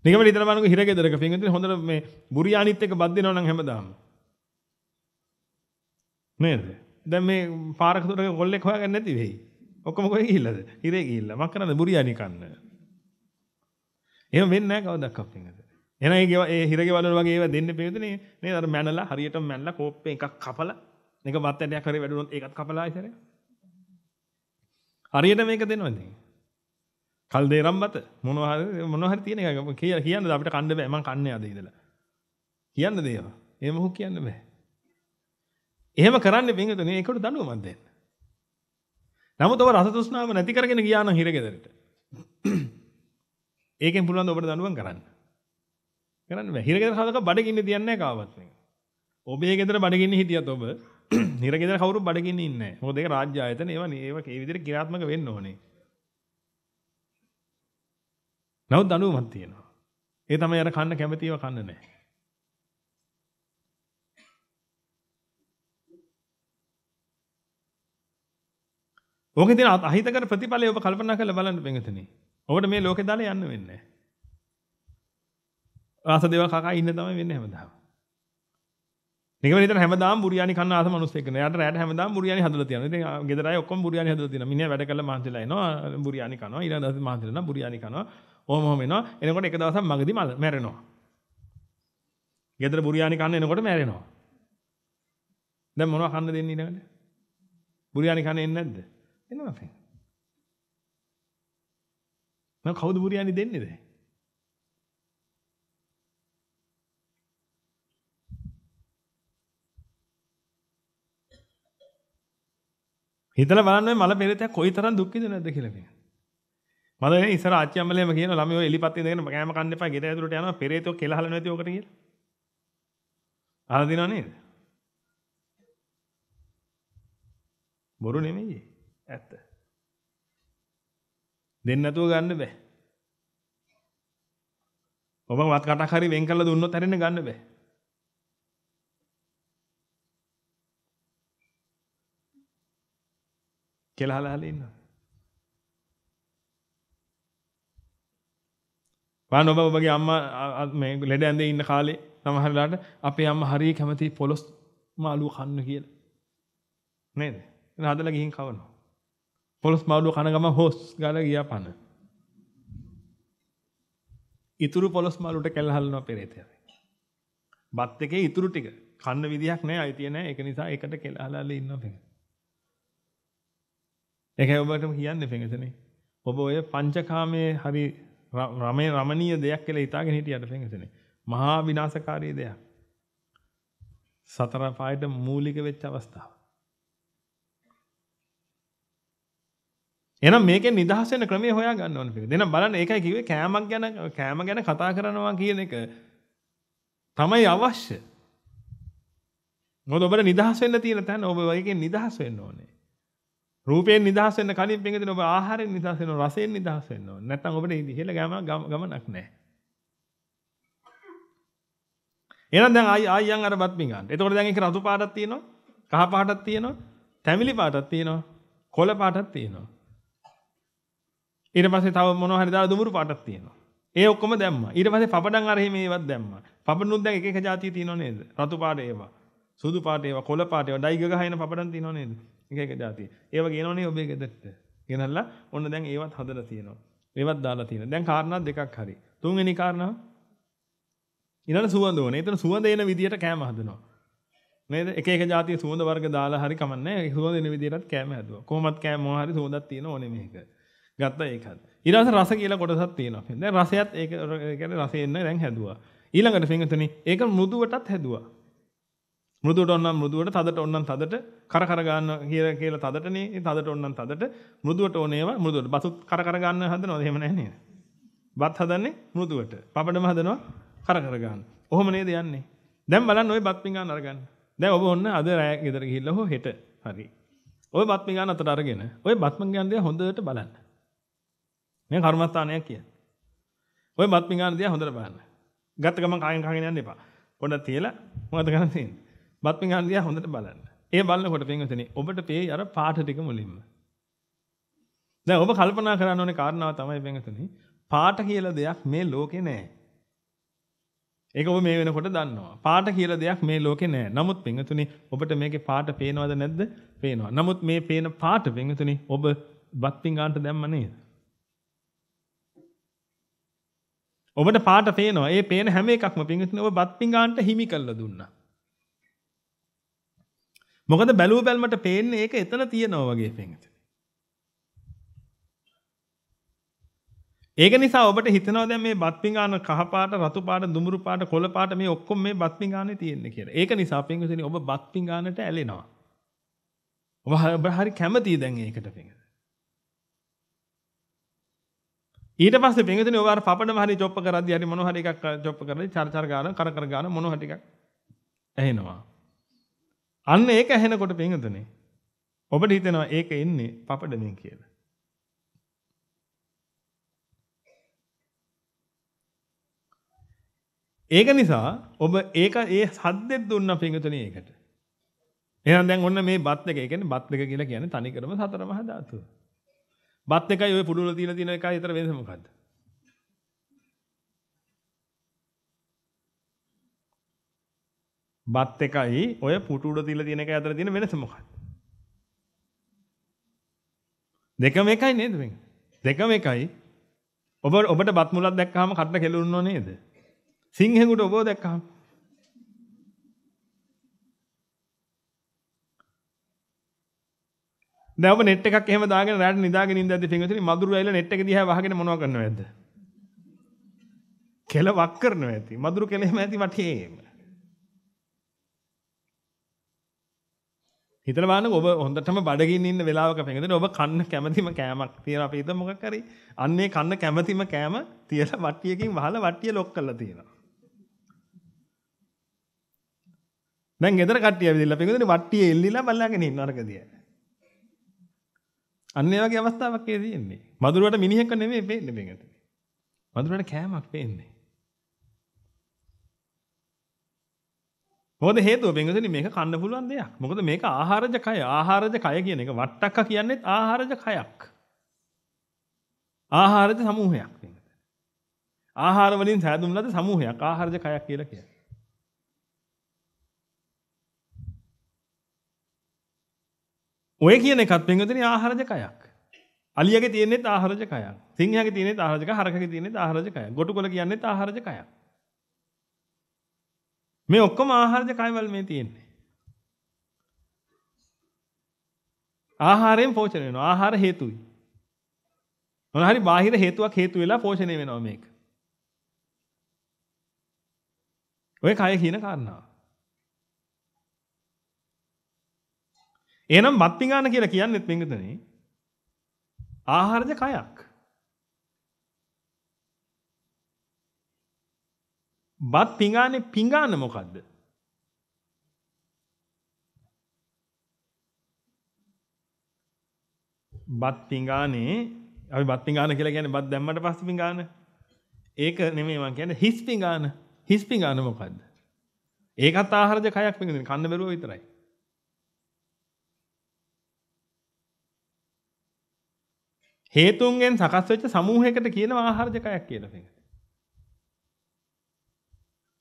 නිකම්ම හිතන බලනකො හිර ගෙදරක බෙන්ගතුනි හොඳට මේ බුරියානිත් එක බත් දෙනවා නම් හැමදාම. නේද? දැන් මේ පාරක තුරක කොල්ලෙක් හොයාගන්න නැති වෙයි. ඔක්කොම කොහෙ ගිහිල්ලාද? හිරේ ගිහිල්ලා. මක් කරන්නේ බුරියානි කන්න. එහෙම වෙන්නේ නැහැ කවදාවත් බෙන්ගතුනි. එහෙනම් ඒ හිරගේ වලන වගේ ඒවා දෙන්න බෙන්ගතුනි නේද? අර මැනලා හරියටම මැනලා කෝප්පේ එකක් කපලා එක බත්තනයක් හරි වැඩුණොත් ඒකත් කපලා ඉතර. හරියට මේක දෙනවද? කල් දේරම් බත මොනවා හරි මොනවා හරි තියෙන එක කියලා කියන්නද අපිට කන්න බෑ මං කන්නේ අද ඉඳලා. කියන්න දේව. එහෙම හු කියන්න බෑ. එහෙම කරන්නේ බින්දුනේ ඒකට දඬුවමක් දෙන්න. නමුත් ඔබ රස තෘෂ්ණාව නැති කරගෙන ගියා නම් හිරගෙදරට. ඒකෙන් පුළුවන් ඔබට දඬුවම් කරන්න. කරන්න බෑ. හිරගෙදර හදක බඩගින්නේ තියන්නේ නැහැ කාවත් මේක. ඔබේ ගෙදර බඩගින්නේ හිටියත් ඔබ නිරගෙදර කවුරු බඩගින්න ඉන්න මොකද ඒක රාජ්‍ය ආයතන ඒවා ඒවා ඒ විදිහට ක්‍රියාත්මක වෙන්න ඕනේ. නමුත් දඬුවමක් තියෙනවා. ඒ තමයි අර කන්න කැමතිව කන්න නැහැ. ඕකේ තියෙන අහිතකර ප්‍රතිඵලය ඔබ කල්පනා කරලා බලන්න බෙන්ගතනේ. ඔබට මේ ලෝකේ දාලා යන්න වෙන්නේ නැහැ. ආස දේවල් කකා ඉන්න තමයි වෙන්නේ හැමදාම. නිකම හිතන හැමදාම බුරියානි කන්න ආස මිනිස්සෙක් නේ. යාට රැට හැමදාම බුරියානි හදලා තියෙනවා. ඉතින් ගෙදර අය ඔක්කොම බුරියානි හදලා තියෙනවා. මිනිහා වැඩ කරලා මහන්සිලා එනවා. බුරියානි කනවා. ඊළඟ දවසේ මහන්සිලා එනවා. බුරියානි කනවා. ඕම ඕම එනවා. එනකොට එක දවසක් මගදී මල මැරෙනවා. ගෙදර බුරියානි කන්න එනකොට මැරෙනවා. දැන් මොනව කන්න දෙන්නේ ඊළඟට? බුරියානි කන්න එන්නේ නැද්ද? එනවා. මම කවුද බුරියානි දෙන්නේ දැන්? හිතල බලන්න මල පෙරතයක් කොයි තරම් දුක් විඳින නැද්ද කියලා මේ. මම දැන් ඉස්සර ආච්චි අම්මලේම කියන ළමයෝ එලිපත් ඉඳගෙන කෑම කන්න එපා ගෙදර ඇතුළට යනවා පෙරේතෝ කෙලහල නැති ඔකට කියලා. අහලා දිනව නේද? බොරු නෙමෙයි. ඇත්ත. දෙන්න නැතුව ගන්න බෑ. ඔබ වත් කටක් හරි වෙන් කරලා දුන්නොත් හැරෙන්න ගන්න බෑ. කියලා අහලා අහලා ඉන්නවා. වාන ඔබ ඔබගේ අම්මා මේ ලෙඩ ඇඳේ ඉන්න කාලේ සමහරලාට අපේ අම්මා හරිය කැමති පොලොස් මාළු කන්න කියලා. නේද? එන හදලා ගිහින් කවනවා. පොලොස් මාළු කන ගම හොස් ගාලා ගියා පන. ඉතුරු පොලොස් මාළුට කැල්ල හල්නවා පෙරේතයා. බත් එකේ ඉතුරු ටික කන්න විදිහක් නැහැ අයිතිය නැහැ ඒක නිසා ඒකට කෙලහලලා ඉන්නවා පෙරේතයා. ඒක ඔබට කියන්න පෙඟසන ඔබ ඔය පංචකාමයේ හරි රමේ රමණීය දෙයක් කියලා හිතාගෙන හිටියට පෙඟසන මහා විනාශකාරී දෙයක් සතර පායට මූලික වෙච්ච අවස්ථාව එහෙනම් මේකෙන් නිදහස් වෙන ක්‍රමය හොයා ගන්න ඕනේ පිළිගන්න. එහෙනම් බලන්න ඒකයි කිව්වේ කෑමක් ගැන කෑම ගැන කතා කරනවා කියන එක තමයි අවශ්‍ය. මොකද ඔබට නිදහස් වෙන්න තියෙන තැන ඔබ වගේ නිදහස් වෙන්න ඕනේ. රූපයෙන් නිදහස් වෙන්න කලින් පින්විතනේ ඔබ ආහාරයෙන් නිදහස් වෙනවා රසයෙන් නිදහස් වෙන්න ඕනේ. නැත්නම් ඔබට ඉහළ ගම ගමනක් නැහැ. එහෙනම් දැන් ආයි ආයියන් අර බත් පිඟාන්න. එතකොට දැන් ඒක රතු පාටක් තියෙනවා. කහ පාටක් තියෙනවා. තැමිලි පාටක් තියෙනවා. කොළ පාටක් තියෙනවා. ඊට පස්සේ තව මොනවා හරි දාලා දුඹුරු පාටක් තියෙනවා. ඒ ඔක්කොම දැම්මා. ඊට පස්සේ පපඩම් අර එහෙම ඒවත් දැම්මා. පපඩනුත් දැන් එක එක જાති තියෙනව නේද? රතු පාට ඒවා. සුදු පාට ඒවා, කොළ පාට ඒවා, ඩයිග ගහ එන පපඩම් තියෙනව නේද? එක ජාති ඒව ගෙනනේ ඔබේ ගෙදරට ගෙනල්ලා ඔන්න දැන් ඒවත් හදලා තියෙනවා ඒවත් දාලා තියෙනවා දැන් කාරණා දෙකක් හරි තුන්වෙනි කාරණා ඊළඟ සුවඳ ඕනේ එතන සුවඳ එන විදියට කෑම හදනවා නේද එක එක ජාතිය සුවඳ වර්ග දාලා හරි කමන්නේ සුවඳ එන විදියටත් කෑම හදුවා කොහොමත් කෑම මොනවා හරි සුවඳක් තියෙන ඕනේ මේක ගත්ත ඒකත් ඊළඟට රස කියලා කොටසක් තියෙනවා දැන් රසයත් ඒක කියන්නේ රසය එන්න දැන් හැදුවා ඊළඟට පින්විතනි ඒක මෘදුවටත් හැදුවා මෘදුවට ඔන්නම් මෘදුවට තදට ඔන්නම් තදට කර කර ගන්න කියලා කියලා තදටනේ තදට ඔන්නම් තදට මෘදුවට ඕනේවා මෘදුවට බසුත් කර කර ගන්න හදනවද එහෙම නැහැ නේද බත් හදන්නේ මෘදුවට පපඩම හදනවා කර කර ගන්න ඔහොම නේද යන්නේ දැන් බලන්න ওই බත් පිඟාන අරගන්න දැන් ඔබ ඔන්න අද රැය ගෙදර ගිහිල්ලා හෝ හෙට හරි ඔය බත් පිඟාන අතට අරගෙන ඔය බත් පිඟාන දිහා හොඳට බලන්න මේ කර්මස්ථානයක් කියන්නේ ඔය බත් පිඟාන දිහා හොඳට බලන්න ගත්ත ගමන් කායෙන් කාගෙන යන්න එපා පොඩ්ඩක් තියලා මොකද කරන්නේ බත්මින් හන්දියා හොඳට බලන්න. ඒ බලනකොට පින්වතනි ඔබට පේ අර පාට ටික මුලින්ම. දැන් ඔබ කල්පනා කරන්න ඕනේ කාරණාව තමයි පින්වතනි පාට කියලා දෙයක් මේ ලෝකේ නැහැ. ඒක ඔබ මේ වෙනකොට දන්නවා. පාට කියලා දෙයක් මේ ලෝකේ නැහැ. නමුත් පින්වතනි ඔබට මේකේ පාට පේනවද නැද්ද? පේනවා. නමුත් මේ පේන පාට පින්වතනි ඔබ බත්පිඟාන්ට දැම්ම නේද? ඔබට පාට පේනවා. ඒ පේන හැම එකක්ම පින්වතුනි ඔබ බත් පිඟාන්ට හිමි කරලා දුන්නා. මොකද බැලූ බැල්මට පේන්නේ ඒක එතන තියෙනවා වගේ පෙන්ගත. ඒක නිසා ඔබට හිතනවා දැන් මේ බත් පිඟාන කහපාට රතු පාට දුඹුරු පාට කොළ පාට මේ ඔක්කොම මේ බත් පිඟානේ තියෙන්නේ කියලා. ඒක නිසා පෙන්ගතනේ ඔබ බත් පිඟානට ඇලෙනවා. ඔබ ඔබ හරි කැමතියි දැන් ඒකට පෙන්ගත. ඊට පස්සේ පෙන්ගතනේ ඔබ අර පපඩම හරි චොප්ප කරද්දී හරි මොන හරි එකක් චොප්ප කරද්දී චර චර ගාන කර කර ගාන මොන හරි එකක් ඇහෙනවා. අන්න ඒක ඇහෙනකොට පිංගුතුනේ ඔබට හිතෙනවා ඒක ඉන්නේ පපඩමින් කියලා. ඒක නිසා ඔබ ඒක ඒ සද්දෙත් දුන්න පිංගුතුනේ ඒකට. එහෙනම් දැන් ඔන්න මේ බත් එක, ඒ කියන්නේ බත් එක කියලා කියන්නේ තනිකරම සතරමහා ධාතුව. බත් එකයි ওই පුඩුවල තියලා තියෙන එකයි අතර වෙනස මොකද්ද? බත් එකයි ඔය පුටු උඩ තියලා තියෙන එක අතර තියෙන වෙනස මොකක්ද? දෙකම එකයි නේද මේ? දෙකම එකයි. ඔබ ඔබට බත් මුලක් දැක්කහම කටට කෙලුණෝ නේද? සිංහෙකුට ඔබව දැක්කහම දැන් ඔබ net එකක් එහෙම දාගෙන රැට නිදාගෙන ඉඳද්දි පිංගුතුනි මදුරු ඇවිල්ලා net එක දිහා වහගෙන මොනව කරනවද? කෙල වක් කරනවා ඇති. මදුරු කෙල එහෙම ඇති වටේම. හිතලවාන ඔබ හොඳටම බඩගින් ඉන්න වෙලාවක පෙන්ද ඔබ කන්න කැමතිම කෑමක් තියෙන අප හිත මොකක් කරි අන්නේ කන්න කැමතිම කෑම තියල වට්ටියකින් වහල වට්ටිය ලොක් කල තියෙන දැන් ගෙදර කට්ටිය විදිල්ල පෙන්ද වට්ටිය එල්ලිලා බල්ලාගෙන ඉන්න අරකදිය අන්නේ වගේ අවස්ථාවක් ඒ තියෙන්නේ මදුරුවට මිනිහෙක්ව නෙමෙයි පේන්නේ මේකට මදුරුවට කෑමක් පේන්නේ මොකද හේතුව බෙන්ගතුනි මේක කන්න පුළුවන් දෙයක්. මොකද මේක ආහාරජ කය. ආහාරජ කය කියන එක වට්ටක්ක කියන්නේ ආහාරජ කයක්. ආහාරජ සමූහයක් බෙන්ගතුනි. ආහාර වලින් සෑදුම් ලද සමූහයක් ආහාරජ කයක් කියලා කියන්නේ. ඔය කියන එකත් පින්වතුනි ආහාරජ කයක්. අලියගේ තියෙන්නේත් ආහාරජ කයක්. සිංහයාගේ තියෙන්නේත් ආහාරජ කයක්, හරකගේ තියෙන්නේත් ආහාරජ කයක්. ගොටුකොල කියන්නේත් ආහාරජ කයක්. මේ ඔක්කොම ආහාරජ කයවල මේ තියෙන්නේ. ආහාරයෙන් පෝෂණය වෙනවා. ආහාර හේතුයි. මොන හරි බාහිර හේතුවක් හේතු වෙලා පෝෂණය වෙනවා මේක. ඔය කය කියන කාරණාව. එහෙනම් මත්පිඟාන කියලා කියන්නේ මෙන්නතනේ ආහාරජ කයක්. බත් පිඟානේ පිඟාන මොකද්ද? බත් පිඟානේ අපි බත් පිඟාන කියලා කියන්නේ බත් දැම්මට පස්සේ පිඟාන. ඒක නෙමෙයි මම කියන්නේ හිස් පිඟාන. හිස් පිඟාන මොකද්ද? ඒකත් ආහාරජ කයක් පිඟින කන්න බැරුව විතරයි. හේතුන්ගෙන් සකස් වෙච්ච සමූහයකට කියනවා ආහාරජ කයක් කියලා පිඟින.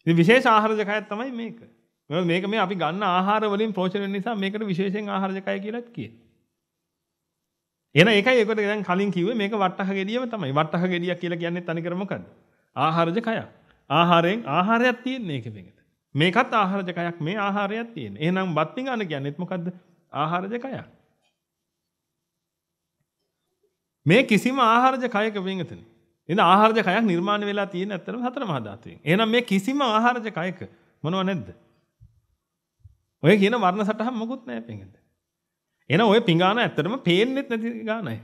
ඉතින් විශේෂ ආහාර දෙකක් තමයි මේක. මේක මේ අපි ගන්න ආහාර වලින් ප්‍රෝෂණය වෙන නිසා මේකට විශේෂයෙන් ආහාර දෙකයි කියලාත් කියනවා. එහෙනම් ඒකයි ඒකට දැන් කලින් කිව්වේ මේක වට්ටහ ගෙඩියම තමයි. වට්ටහ ගෙඩිය කියලා කියන්නේ තනිකර මොකද්ද? ආහාරජ කයක්. ආහාරයෙන් ආහාරයක් තියෙන එක මේකට. මේකත් ආහාරජ කයක් මේ ආහාරයක් තියෙන. එහෙනම් බත් පිඟාන කියන්නේත් මොකද්ද? ආහාරජ කයක්. මේ කිසිම ආහාරජ කයක වෙනතනේ එන ආහාරජ කයක් නිර්මාණ වෙලා තියෙන ඇත්තටම හතර මහා ධාතුවෙන්. එහෙනම් මේ කිසිම ආහාරජ කයක මොනව නැද්ද? ඔය කියන වර්ණ සටහන් මොකුත් නැහැ පින්ගෙන්ද. එහෙනම් ඔය පිඟාන ඇත්තටම පේන්නෙත් නැති ගානයි.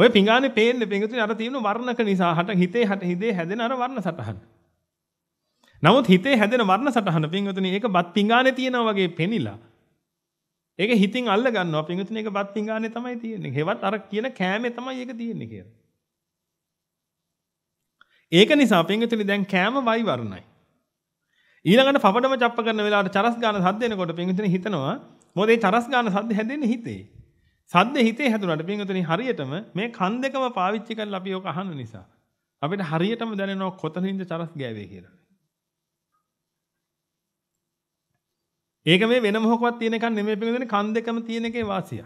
ඔය පිඟානේ පේන්නේ පිඟුතුනේ අර තියෙන වර්ණක නිසා හට හිතේ හට හිතේ හැදෙන අර වර්ණ සටහන. නමුත් හිතේ හැදෙන වර්ණ සටහන පින්වතුනි ඒක බත් පිඟානේ තියෙනවා වගේ පෙනිලා ඒක හිතින් අල්ල ගන්නවා පිංගුතුනේ ඒක බත් පිංගානේ තමයි තියෙන්නේ. හෙවත් අර කියන කෑමේ තමයි ඒක තියෙන්නේ කියලා. ඒක නිසා පිංගුතුනේ දැන් කෑම වයි වර්ණයි. ඊළඟට පපඩම චප්ප කරන වෙලාවට චරස් ගාන සද්ද එනකොට පිංගුතුනේ හිතනවා මොකද මේ චරස් ගාන සද්ද හැදෙන්නේ හිතේ. සද්ද හිතේ හැදුනට පිංගුතුනේ හරියටම මේ කන් දෙකම පාවිච්චි කරලා අපි ඕක අහන නිසා අපිට හරියටම දැනෙනවා කොතනින්ද චරස් ගෑවේ කියලා. ඒක මේ වෙන මොහොකවත් තියෙන එකක් නෙමෙයි පිළිගන්නේ කන් දෙකම තියෙන එකේ වාසිය.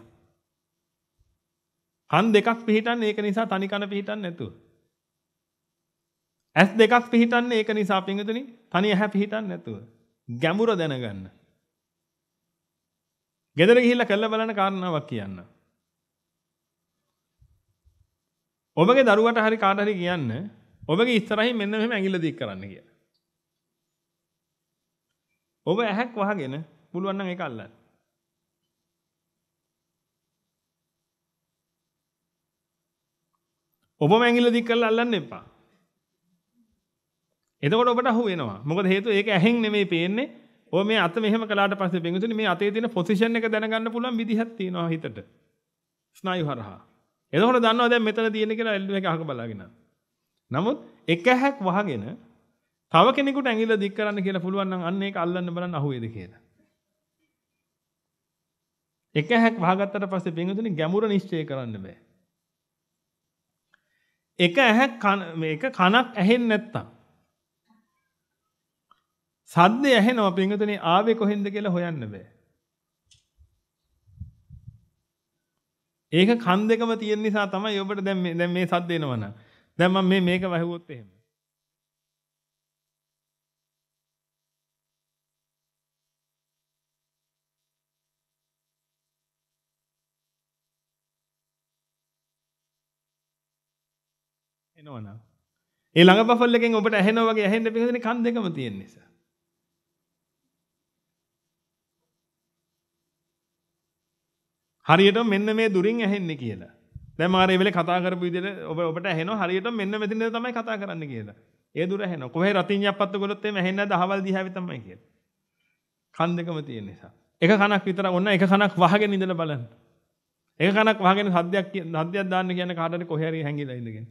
කන් දෙකක් පිහිටන්නේ ඒක නිසා තනි කන පිහිටන්නේ නැතුව. ඇස් දෙකක් පිහිටන්නේ ඒක නිසා පිංගුතුනි තනි ඇහැ පිහිටන්නේ නැතුව. ගැඹුර දැනගන්න. ගෙදර ගිහිල්ලා කළ බලන කාරණාවක් කියන්න. ඔබගේ දරුවට හරි කාට හරි කියන්න ඔබගේ ඉස්සරහින් මෙන්න මෙහෙම ඇඟිල්ල දික් කරන්න කියලා. ඔබ ඇහැක් වහගෙන පුළුවන් නම් ඒක අල්ලන්න. ඔබම ඇඟිල්ල දික් කරලා අල්ලන්න එපා. එතකොට ඔබට අහු වෙනවා. මොකද හේතුව ඒක ඇහෙන් නෙමෙයි පේන්නේ. ඔය මේ අත මෙහෙම කළාට පස්සේ බෙන්ගුතුනි මේ අතේ තියෙන පොසිෂන් එක දැනගන්න පුළුවන් විදිහක් තියෙනවා හිතට. ස්නායු හරහා. එතකොට දන්නවා දැන් මෙතන තියෙන කියලා එල්ලු එක අහක බලාගෙන. නමුත් එක හැක් වහගෙන තව කෙනෙකුට ඇඟිල්ල දික් කරන්න කියලා පුළුවන් නම් අන්න ඒක අල්ලන්න බලන්න අහුවේද කියලා. එක හැක් වහගත්තට පස්සේ පින්විතුනි ගැඹුර නිශ්චය කරන්න බෑ. එක ඇහක් කන මේක කනක් ඇහෙන්නේ නැත්තම් සද්දේ ඇහෙනවා පින්විතුනි ආවේ කොහෙන්ද කියලා හොයන්න බෑ. ඒක කන් දෙකම තියෙන නිසා තමයි ඔබට දැන් මේ දැන් මේ සද්ද එනවනම්. දැන් මම මේ මේක වැහුවොත් එහෙම. එනවනම්. ඒ ළඟ බෆල් එකෙන් ඔබට ඇහෙනවා වගේ ඇහෙන්න පිටින් කන් දෙකම තියෙන නිසා. හරියට මෙන්න මේ දුරින් ඇහෙන්නේ කියලා. දැන් මාර ඒ වෙලේ කතා කරපු විදිහට ඔබ ඔබට ඇහෙනවා හරියට මෙන්න මෙතන තමයි කතා කරන්න කියලා. ඒ දුර ඇහෙනවා. කොහේ රතින් යප්පත්ත ගොල්ලොත් එහෙම ඇහෙන්නේ නැද්ද? අහවල් දිහාවේ තමයි කියලා. කන් දෙකම තියෙන නිසා. එක කනක් විතර ඔන්න එක කනක් වහගෙන ඉඳලා බලන්න. එක කනක් වහගෙන සද්දයක් සද්දයක් දාන්න කියන්නේ කාටද කොහේ හරි හැංගිලා ඉඳගෙන.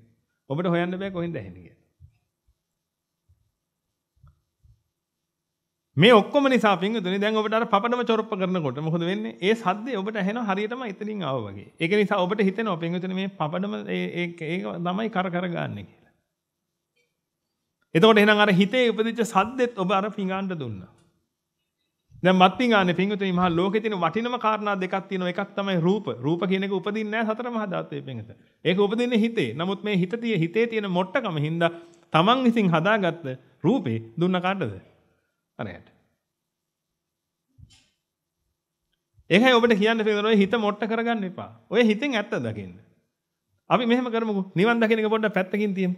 ඔබට හොයන්න බෑ කොහෙන්ද ඇහෙන්නේ කියලා. මේ ඔක්කොම නිසා පින්වතුනි දැන් ඔබට අර පපඩම චොරොප්ප කරනකොට මොකද වෙන්නේ? ඒ සද්දේ ඔබට ඇහෙනවා හරියටම එතනින් ආවා වගේ. ඒක නිසා ඔබට හිතෙනවා පින්වතුනි මේ පපඩම ඒක තමයි කර කර ගන්න කියලා. එතකොට එහෙනම් අර හිතේ උපදිච්ච සද්දෙත් ඔබ අර පිඟාන්න දුන්නා. දැන් මත්පිඟානේ පිඟුතුනි මහා ලෝකේ තියෙන වටිනම කාරණා දෙකක් තියෙනවා එකක් තමයි රූප. රූප කියන එක උපදින්නේ නැහැ සතර මහා ධාතුවේ පිඟත. ඒක උපදින්නේ හිතේ. නමුත් මේ හිතතිය හිතේ තියෙන මොට්ටකම හින්දා Taman විසින් හදාගත්ත රූපේ දුන්න කාටද? අරයට. ඒකයි ඔබට කියන්න පිඟුතුනි හිත මොට්ට කරගන්න එපා. ඔය හිතෙන් ඇත්ත දකින්න. අපි මෙහෙම කරමුකෝ. නිවන් දකින්න එක පොඩ්ඩක් පැත්තකින් තියමු.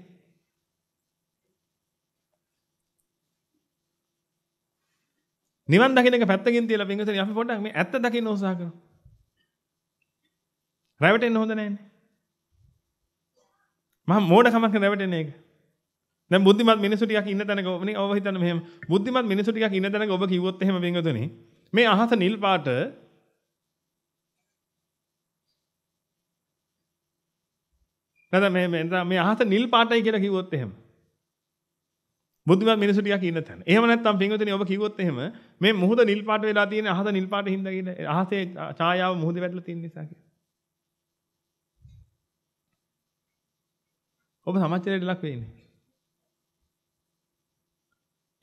නිවන් දකින්න එක පැත්තකින් තියලා පින්විතනේ අපි පොඩ්ඩක් මේ ඇත්ත දකින්න උත්සාහ කරමු. රැවටෙන්න හොඳ නැන්නේ. මම මෝඩකමක් රැවටෙන එක. දැන් බුද්ධිමත් මිනිසු ටිකක් ඉන්න තැනක ඔබනේ ඔබ හිතන්න මෙහෙම බුද්ධිමත් මිනිසු ටිකක් ඉන්න තැනක ඔබ කිව්වොත් එහෙම පින්විතනේ මේ අහස නිල් පාට නැද මේ මේ අහස නිල් පාටයි කියලා කිව්වොත් එහෙම බුද්ධිමත් මිනිස්සු ටිකක් ඉන්න තැන. එහෙම නැත්නම් පින්වතුනි ඔබ කිව්වොත් එහෙම මේ මුහුද නිල් පාට වෙලා තියෙන අහස නිල් පාට හින්දා කියලා අහසේ ඡායාව මුහුදේ වැටලා තියෙන නිසා කියලා. ඔබ සමාජයට ලක් වෙන්නේ.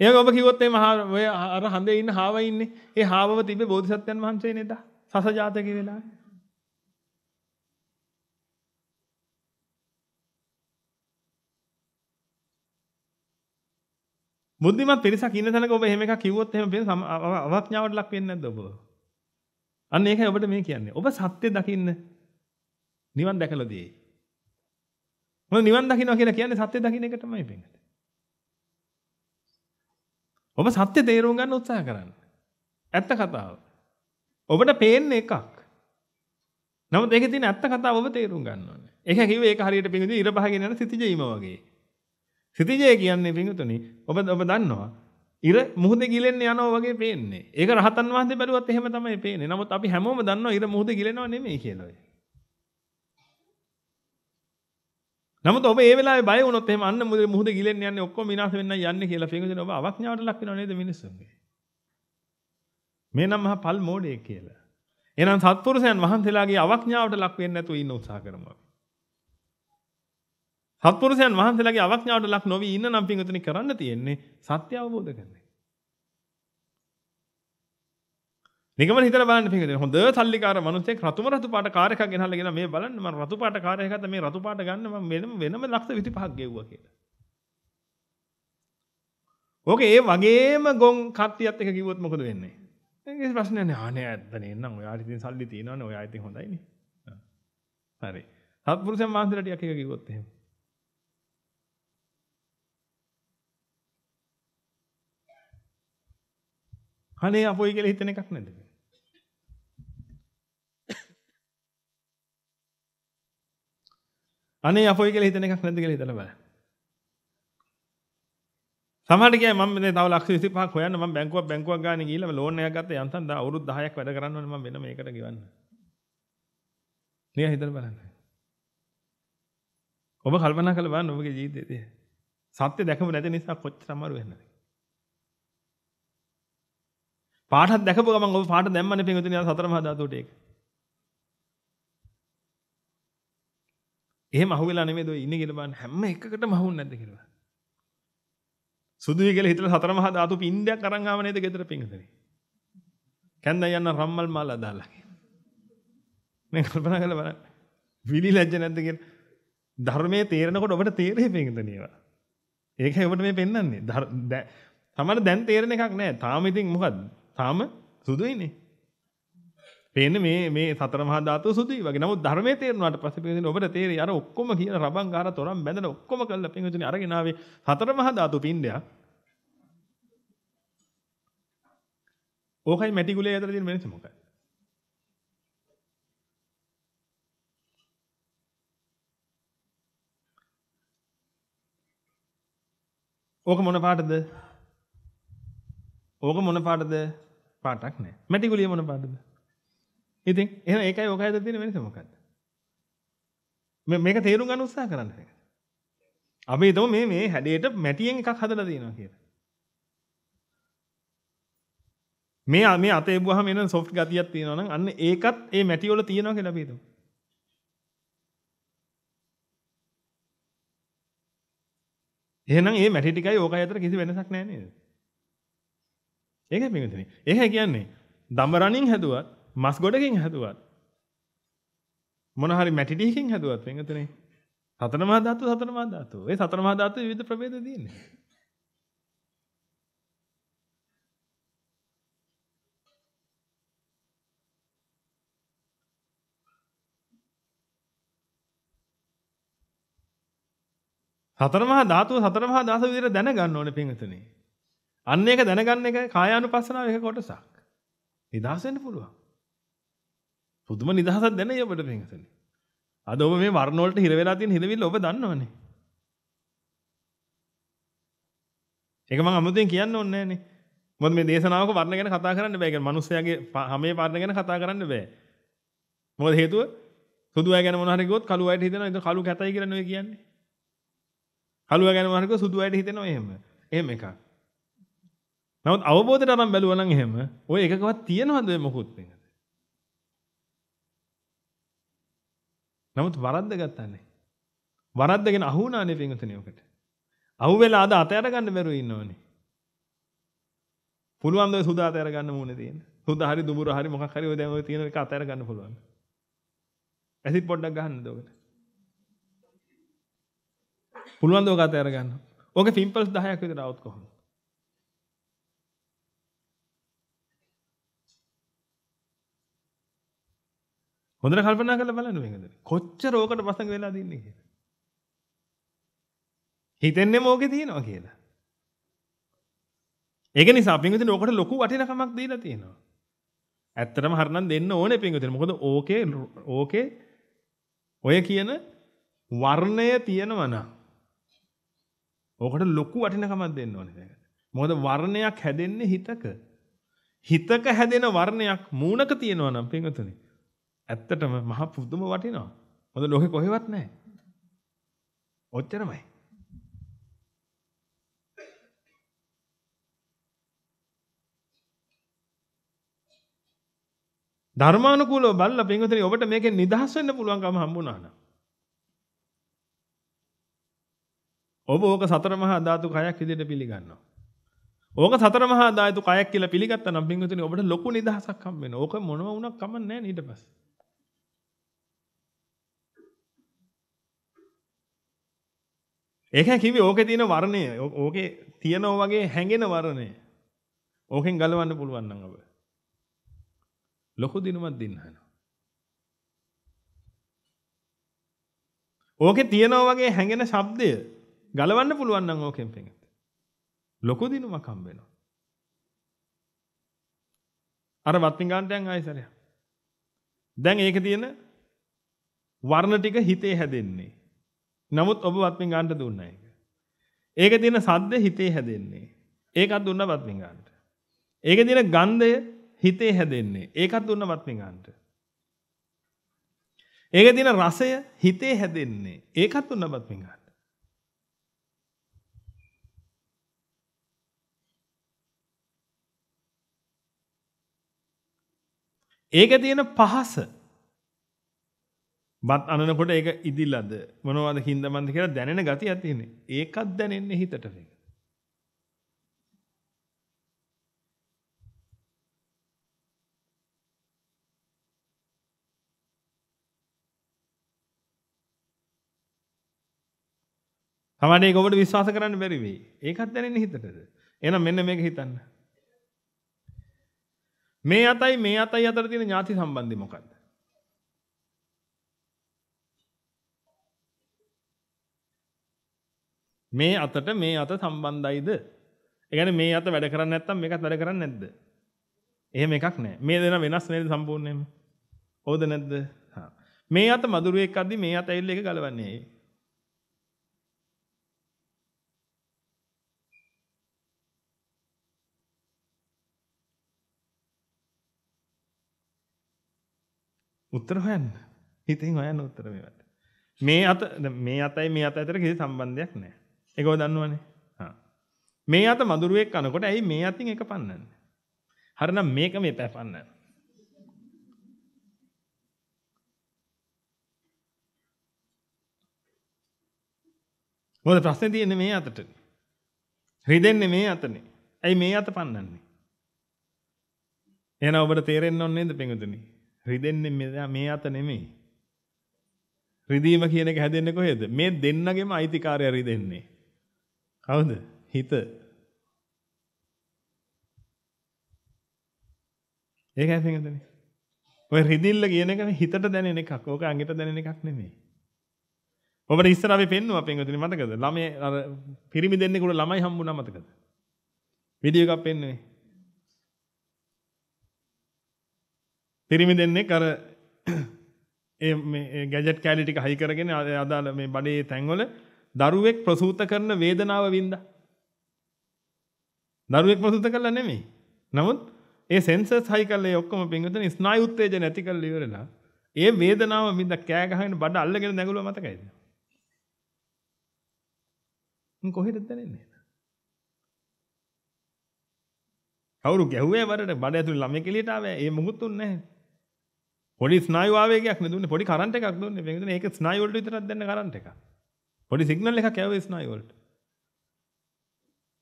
එහෙනම් ඔබ කිව්වොත් මේ මහා ඔය අර හඳේ ඉන්න හාව ඉන්නේ. ඒ හාවව තිබ්බේ බෝධිසත්වයන් වහන්සේ නේද? සසජාතකේ වෙලාවේ. බුද්ධිමත් පිරිසක් ඉන්න තැනක ඔබ එහෙම එකක් කිව්වොත් එහෙම වෙන අවඥාවට ලක් වෙන්නේ නැද්ද ඔබ? අන්න ඒකයි ඔබට මේ කියන්නේ. ඔබ සත්‍ය දකින්න නිවන් දැකලා දෙයි. මොන නිවන් දකින්නවා කියලා කියන්නේ සත්‍ය දකින්න එක තමයි වෙන්නේ. ඔබ සත්‍ය තේරුම් ගන්න උත්සාහ කරන්න. ඇත්ත කතාව. ඔබට පේන්නේ එකක්. නමුත් ඒකේ තියෙන ඇත්ත කතාව ඔබ තේරුම් ගන්න ඕනේ. ඒක කිව්වේ ඒක හරියට පිංගුදී ඉර බහගෙන යන සිතිජීම වගේ. සිතිජය කියන්නේ පිංගුතුනි ඔබ ඔබ දන්නවා ඉර මුහුදේ ගිලෙන්න යනවා වගේ පේන්නේ. ඒක රහතන් වහන්සේ බැලුවත් එහෙම තමයි පේන්නේ. නමුත් අපි හැමෝම දන්නවා ඉර මුහුදේ ගිලෙනව නෙමෙයි කියලා. නමුත් ඔබ ඒ වෙලාවේ බය වුණොත් එහෙම අන්න මුහුදේ ගිලෙන්න යන්නේ ඔක්කොම විනාශ වෙන්න යන්නේ කියලා පිංගුතුනි ඔබ අවඥාවට ලක් වෙනව නේද මිනිස්සුන්ගේ. මේ නම් මහා පල් මෝඩයෙක් කියලා. එහෙනම් සත්පුරුෂයන් වහන්සේලාගේ අවඥාවට ලක් වෙන්නේ නැතුව ඉන්න උත්සාහ කරමු අපි. සත්පුරුෂයන් වහන්සේලාගේ අවඥාවට ලක් නොවි ඉන්න නම් පින්වතුනි කරන්න තියෙන්නේ සත්‍ය අවබෝධ කරගන්න. නිගමන හිතලා බලන්න පින්වතුනි හොඳ සල්ලිකාර මිනිස්සෙක් රතුම රතු පාට කාර් එකක් ගෙනහලා ගෙන මේ බලන්න මම රතු පාට කාර් එකක් මේ රතු පාට ගන්න මම වෙනම වෙනම ලක්ෂ 25ක් ගෙව්වා කියලා. ඕකේ ඒ වගේම ගොන් කට්ටියත් එක කිව්වොත් මොකද වෙන්නේ? ඒක ප්‍රශ්නයක් නෑ. අනේ ඇත්ත නේ නං ඔයාලා ඉතින් සල්ලි තියෙනවනේ ඔයාලා ඉතින් හොඳයිනේ. හරි. සත්පුරුෂයන් වහන්සේලා ටිකක් එක කිව්වොත් එහෙම. අනේ අපොයි කියලා හිතන එකක් නැද්ද? අනේ අපොයි කියලා හිතන එකක් නැද්ද කියලා හිතලා බලන්න. සමහරට කියයි මම මේ තව ලක්ෂ 25ක් හොයන්න මම බැංකුවක් බැංකුවක් ගානේ ගිහිල්ලා ලෝන් එකක් ගත්තා යන්තම් අවුරුදු 10ක් වැඩ කරන්න ඕනේ මම වෙන මේකට ගෙවන්න. නිකන් හිතලා බලන්න. ඔබ කල්පනා කරලා බලන්න ඔබගේ ජීවිතයේ තියෙන සත්‍ය දැකපු නැති නිසා කොච්චර අමාරු වෙනවද? පාටක් දැකපු ගමන් ඔබ පාට දැම්මනේ පින්විතනේ සතර මහා ධාතුට ඒක. එහෙම අහුවෙලා නෙමෙයි ඔය ඉන්නේ කියලා බලන්න හැම එකකටම අහුන්නේ නැද්ද කියලා. සුදුයි කියලා හිතලා සතර මහා ධාතු පින්ඩයක් අරන් ආව නේද ගෙදර පින්විතනේ. කැන්දා යන්න රම්මල් මාල දාලා. මේ කල්පනා කරලා බලන්න. විලි ලැජ්ජ නැද්ද කියලා. ධර්මයේ තේරෙනකොට ඔබට තේරෙයි පින්විතනේ ඒවා. ඒකයි ඔබට මේ පෙන්වන්නේ. සමහර දැන් තේරෙන එකක් නෑ. තාම ඉතින් මොකද්ද? තාම සුදුයිනේ. පේන මේ මේ සතර මහා ධාතු සුදුයි වගේ. නමුත් ධර්මයේ තේරුණාට පස්සේ පේන ඔබට තේරෙයි අර ඔක්කොම කියන රබන් ගාලා තොරන් බැඳලා ඔක්කොම කරලා පින්වතුනි අරගෙන ආවේ සතර මහා ධාතු පින්ඩයක්. ඕකයි මැටිකුලේ අතර තියෙන වෙනස මොකක්ද? ඕක මොන පාටද? ඕක මොන පාටද? පාටක් නැහැ. මැටි ගුලිය මොන පාටද? ඉතින් එහෙනම් ඒකයි ඔකයි අතර තියෙන වෙනස මොකක්ද? මේ මේක තේරුම් ගන්න උත්සාහ කරන්න. අපි හිතමු මේ මේ හැඩයට මැටියෙන් එකක් හදලා තියෙනවා කියලා. මේ මේ අතේ බුවහම එන සොෆ්ට් ගතියක් තියෙනවා නම් අන්න ඒකත් ඒ මැටි වල තියෙනවා කියලා අපි හිතමු. එහෙනම් මේ මැටි ටිකයි ඕකයි අතර කිසි වෙනසක් නැහැ නේද? ඒක පිගතන ඒහ කියන්නේ දම්බරණින් හැදුවත් මස් ගොඩකින් හැදුවත් මොනහරි මැටිඩීකින් හැදුවත් පිගතනේ සතනමා ධාතු සතනමා ධාතු ඒ සතනමා ධාතු විවිධ ප්‍රභේද තියෙන්නේ සතර මහා ධාතුව සතර මහා ධාතුව විදිහට දැනගන්න ඕනේ පින්වතුනි. අන්න ඒක දැනගන්න එක කායානුපස්සනාව එක කොටසක්. නිදහස් වෙන්න පුළුවන්. පුදුම නිදහසක් දැනෙයි ඔබට පින්සනේ. අද ඔබ මේ වර්ණ වලට හිර වෙලා තියෙන හිරවිල්ල ඔබ දන්නවනේ. ඒක මම අමුතුවෙන් කියන්න ඕනේ නෑනේ. මොකද මේ දේශනාවක වර්ණ ගැන කතා කරන්න බෑ. කියන්නේ මිනිස්සයාගේ හැමේ වර්ණ ගැන කතා කරන්න බෑ. මොකද හේතුව සුදු අය ගැන මොන හරි කිව්වොත් කළු අයට හිතෙනවා ඒක කළු කැතයි කියලා නෙවෙයි කියන්නේ. කළු අය ගැන මොන හරි කිව්වොත් සුදු අයට හිතෙනවා එහෙම. එහෙම එකක්. නවත් අවබෝධයට අරන් බැලුවනම් එහෙම ඔය එකකවත් තියනවද මොකුත් නේද? නමුත් වරද්ද ගත්තානේ. වරද්දගෙන අහු වුණානේ පින්විතනේ ඔකට. අහු වෙලා අද අතහැර ගන්න බැරුව ඉන්නවනේ. පුළුවන් දේ සුදා අතහැර ගන්න මොනේ තියෙන. සුදා හරි දුඹුර හරි මොකක් හරි ඔය දැන් ඔය තියෙන එක අතහැර ගන්න පුළුවන්. ඇසිඩ් පොඩ්ඩක් ගහන්නද ඔකට? පුළුවන් දෝක අතහැර ගන්න. ඔගේ පිම්පල්ස් 10ක් විතර આવුත් කොහොමද? හොඳට කල්පනා කරලා බලන්න මේකද. කොච්චර ඕකට පසඟ වෙලා දින්නේ කියලා. හිතන්නේ මොකේ තියෙනවා කියලා. ඒක නිසා පින්විතනේ ඕකට ලොකු වටිනකමක් දීලා තියෙනවා. ඇත්තටම හරනම් දෙන්න ඕනේ පින්විතනේ. මොකද ඕකේ ඕකේ ඔය කියන වර්ණය තියෙනවා නම් ඕකට ලොකු වටිනකමක් දෙන්න ඕනේ. මොකද වර්ණයක් හැදෙන්නේ හිතක. හිතක හැදෙන වර්ණයක් මූණක තියෙනවා නම් පින්විතනේ ඇත්තටම මහ පුදුම වටිනවා. මොකද ලෝකේ කොහෙවත් නැහැ. ඔච්චරමයි. ධර්මානුකූලව බලලා පින්වතුනි ඔබට මේකෙන් නිදහස් වෙන්න පුළුවන්කම හම්බුණා නම් ඔබ ඕක සතර මහා ධාතු කයක් විදිහට පිළිගන්නවා. ඕක සතර මහා ධාතු කයක් කියලා පිළිගත්තා නම් පින්වතුනි ඔබට ලොකු නිදහසක් හම්බ වෙනවා. ඕක මොනවා වුණත් කමක් නැහැ ඊට පස්සේ. ඒක කිවි ඕක තියෙන වර්ණය ඕකේ තියනෝ වගේ හැඟෙන වර්ණය ඕකෙන් ගලවන්න පුළුවන් නම් අප ලොකු දිනුමක් දෙන්න ඕකේ තියනෝ වගේ හැඟෙන ශබ්දය ගලවන්න පුළුවන් නම් ඕකෙන් පෙඟත් ලොකු දිනුමක් හම්බ වෙනවා අර වත්පිඟාන්ටයන් ආයෙ සරයක් දැන් ඒක තියෙන වර්ණ ටික හිතේ හැදෙන්නේ නමුත් ඔබ වත්මින් ගන්නට දුන්න එක. ඒක තියෙන සද්ද හිතේ හැදෙන්නේ. ඒකත් දුන්න වත්මින් ගන්නට. ඒක තියෙන ගන්ධය හිතේ හැදෙන්නේ. ඒකත් දුන්න වත්මින් ගන්නට. ඒක තියෙන රසය හිතේ හැදෙන්නේ. ඒකත් දුන්න වත්මින් ගන්නට. ඒක තියෙන පහස බත් අනනකොට ඒක ඉදිලද මොනවද හින්දමන්ද කියලා දැනෙන ගතියක් තියෙන්නේ. ඒකත් දැනෙන්නේ හිතට මේක. සමහර ඒක ඔබට විශ්වාස කරන්න බැරි වෙයි. ඒකත් දැනෙන්නේ හිතටද? එහෙනම් මෙන්න මේක හිතන්න. මේ අතයි මේ අතයි අතර තියෙන ඥාති සම්බන්ධය මොකක්ද? මේ අතට මේ අත සම්බන්ධයිද එකන මේ අත වැඩ කරන්න ඇත්තම් එකත් වැඩ කරන්න නැද්ද එහෙම එකක් නෑ මේ දෙන වෙනස් නේද සම්පූර්ණයම ඕද නැද්ද මේ අත මදුරුවෙක් අද්දි මේ අත ඇල්ල එක ගලවන්නේ උත්තර හොයන්න හිතෙන් හොයන්න උත්තර මේවට මේ අත මේ අතයි මේ අත අතර කිසි සම්බන්ධයක් නැහැ ඒකව දන්නවනේ මේ අත මදුරුවෙක් කනකොට ඇයි මේ අතින් එක පන්නන්නේ හරිනම් මේක මේ පැපන්න මොකද ප්‍රශ්නේ තියෙන්නේ මේ අතට රිදෙන්නේ මේ අතනේ ඇයි මේ අත පන්නන්නේ එහෙනම් ඔබට තේරෙන්න ඕනේ නේද පිඟුතුනි රිදෙන්නේ මේ අත නෙමෙයි රිදීම කියන එක හැදෙන්නේ කොහෙද මේ දෙන්නගේම අයිතිකාරය රිදෙන්නේ කවුද? හිත. ඒකයි පින්වතුනි. ඔය රිදිල්ල කියන එක හිතට දැනෙන එකක්. ඕක අඟට දැනෙන එකක් නෙමෙයි. ඔබට ඉස්සර අපි පෙන්නුවා පින්වතුනි මතකද? ළමයි අර පිරිමි දෙන්නෙකුට ළමයි හම්බුණා මතකද? වීඩියෝ එකක් පෙන්නුවේ. පිරිමි දෙන්නෙක් අර ඒ ගැජට් කෑලි ටික හයි කරගෙන අදාළ මේ බඩේ තැන්වල දරුවෙක් ප්‍රසූත කරන වේදනාව වින්දා. දරුවෙක් ප්‍රසූත කළා නෙමෙයි. නමුත් ඒ සෙන්සර්ස් හයි කරලා ඒ ඔක්කොම පින්විතන ස්නායු උත්තේජන ඇති කරලා ඉවරලා ඒ වේදනාව වින්ද කෑ ගහගෙන බඩ අල්ලගෙන නැගුණා මතකයිද? මම කොහෙද දැනෙන්නේ? කවුරු ගැහුවේ වරට බඩ ඇතුලේ ළමෙක් එළියට ආවේ. ඒ මොකුත් උන්නේ නැහැ. පොඩි ස්නායු ආවේගයක් නෙදුන්නේ පොඩි කරන්ට් එකක් දුන්නේ. මේක දුන්නේ ඒක ස්නායු වලට විතරක් දෙන්න කරන්ට් එකක්. පොඩි සිගනල් එක කැව ස්නායිවල්ට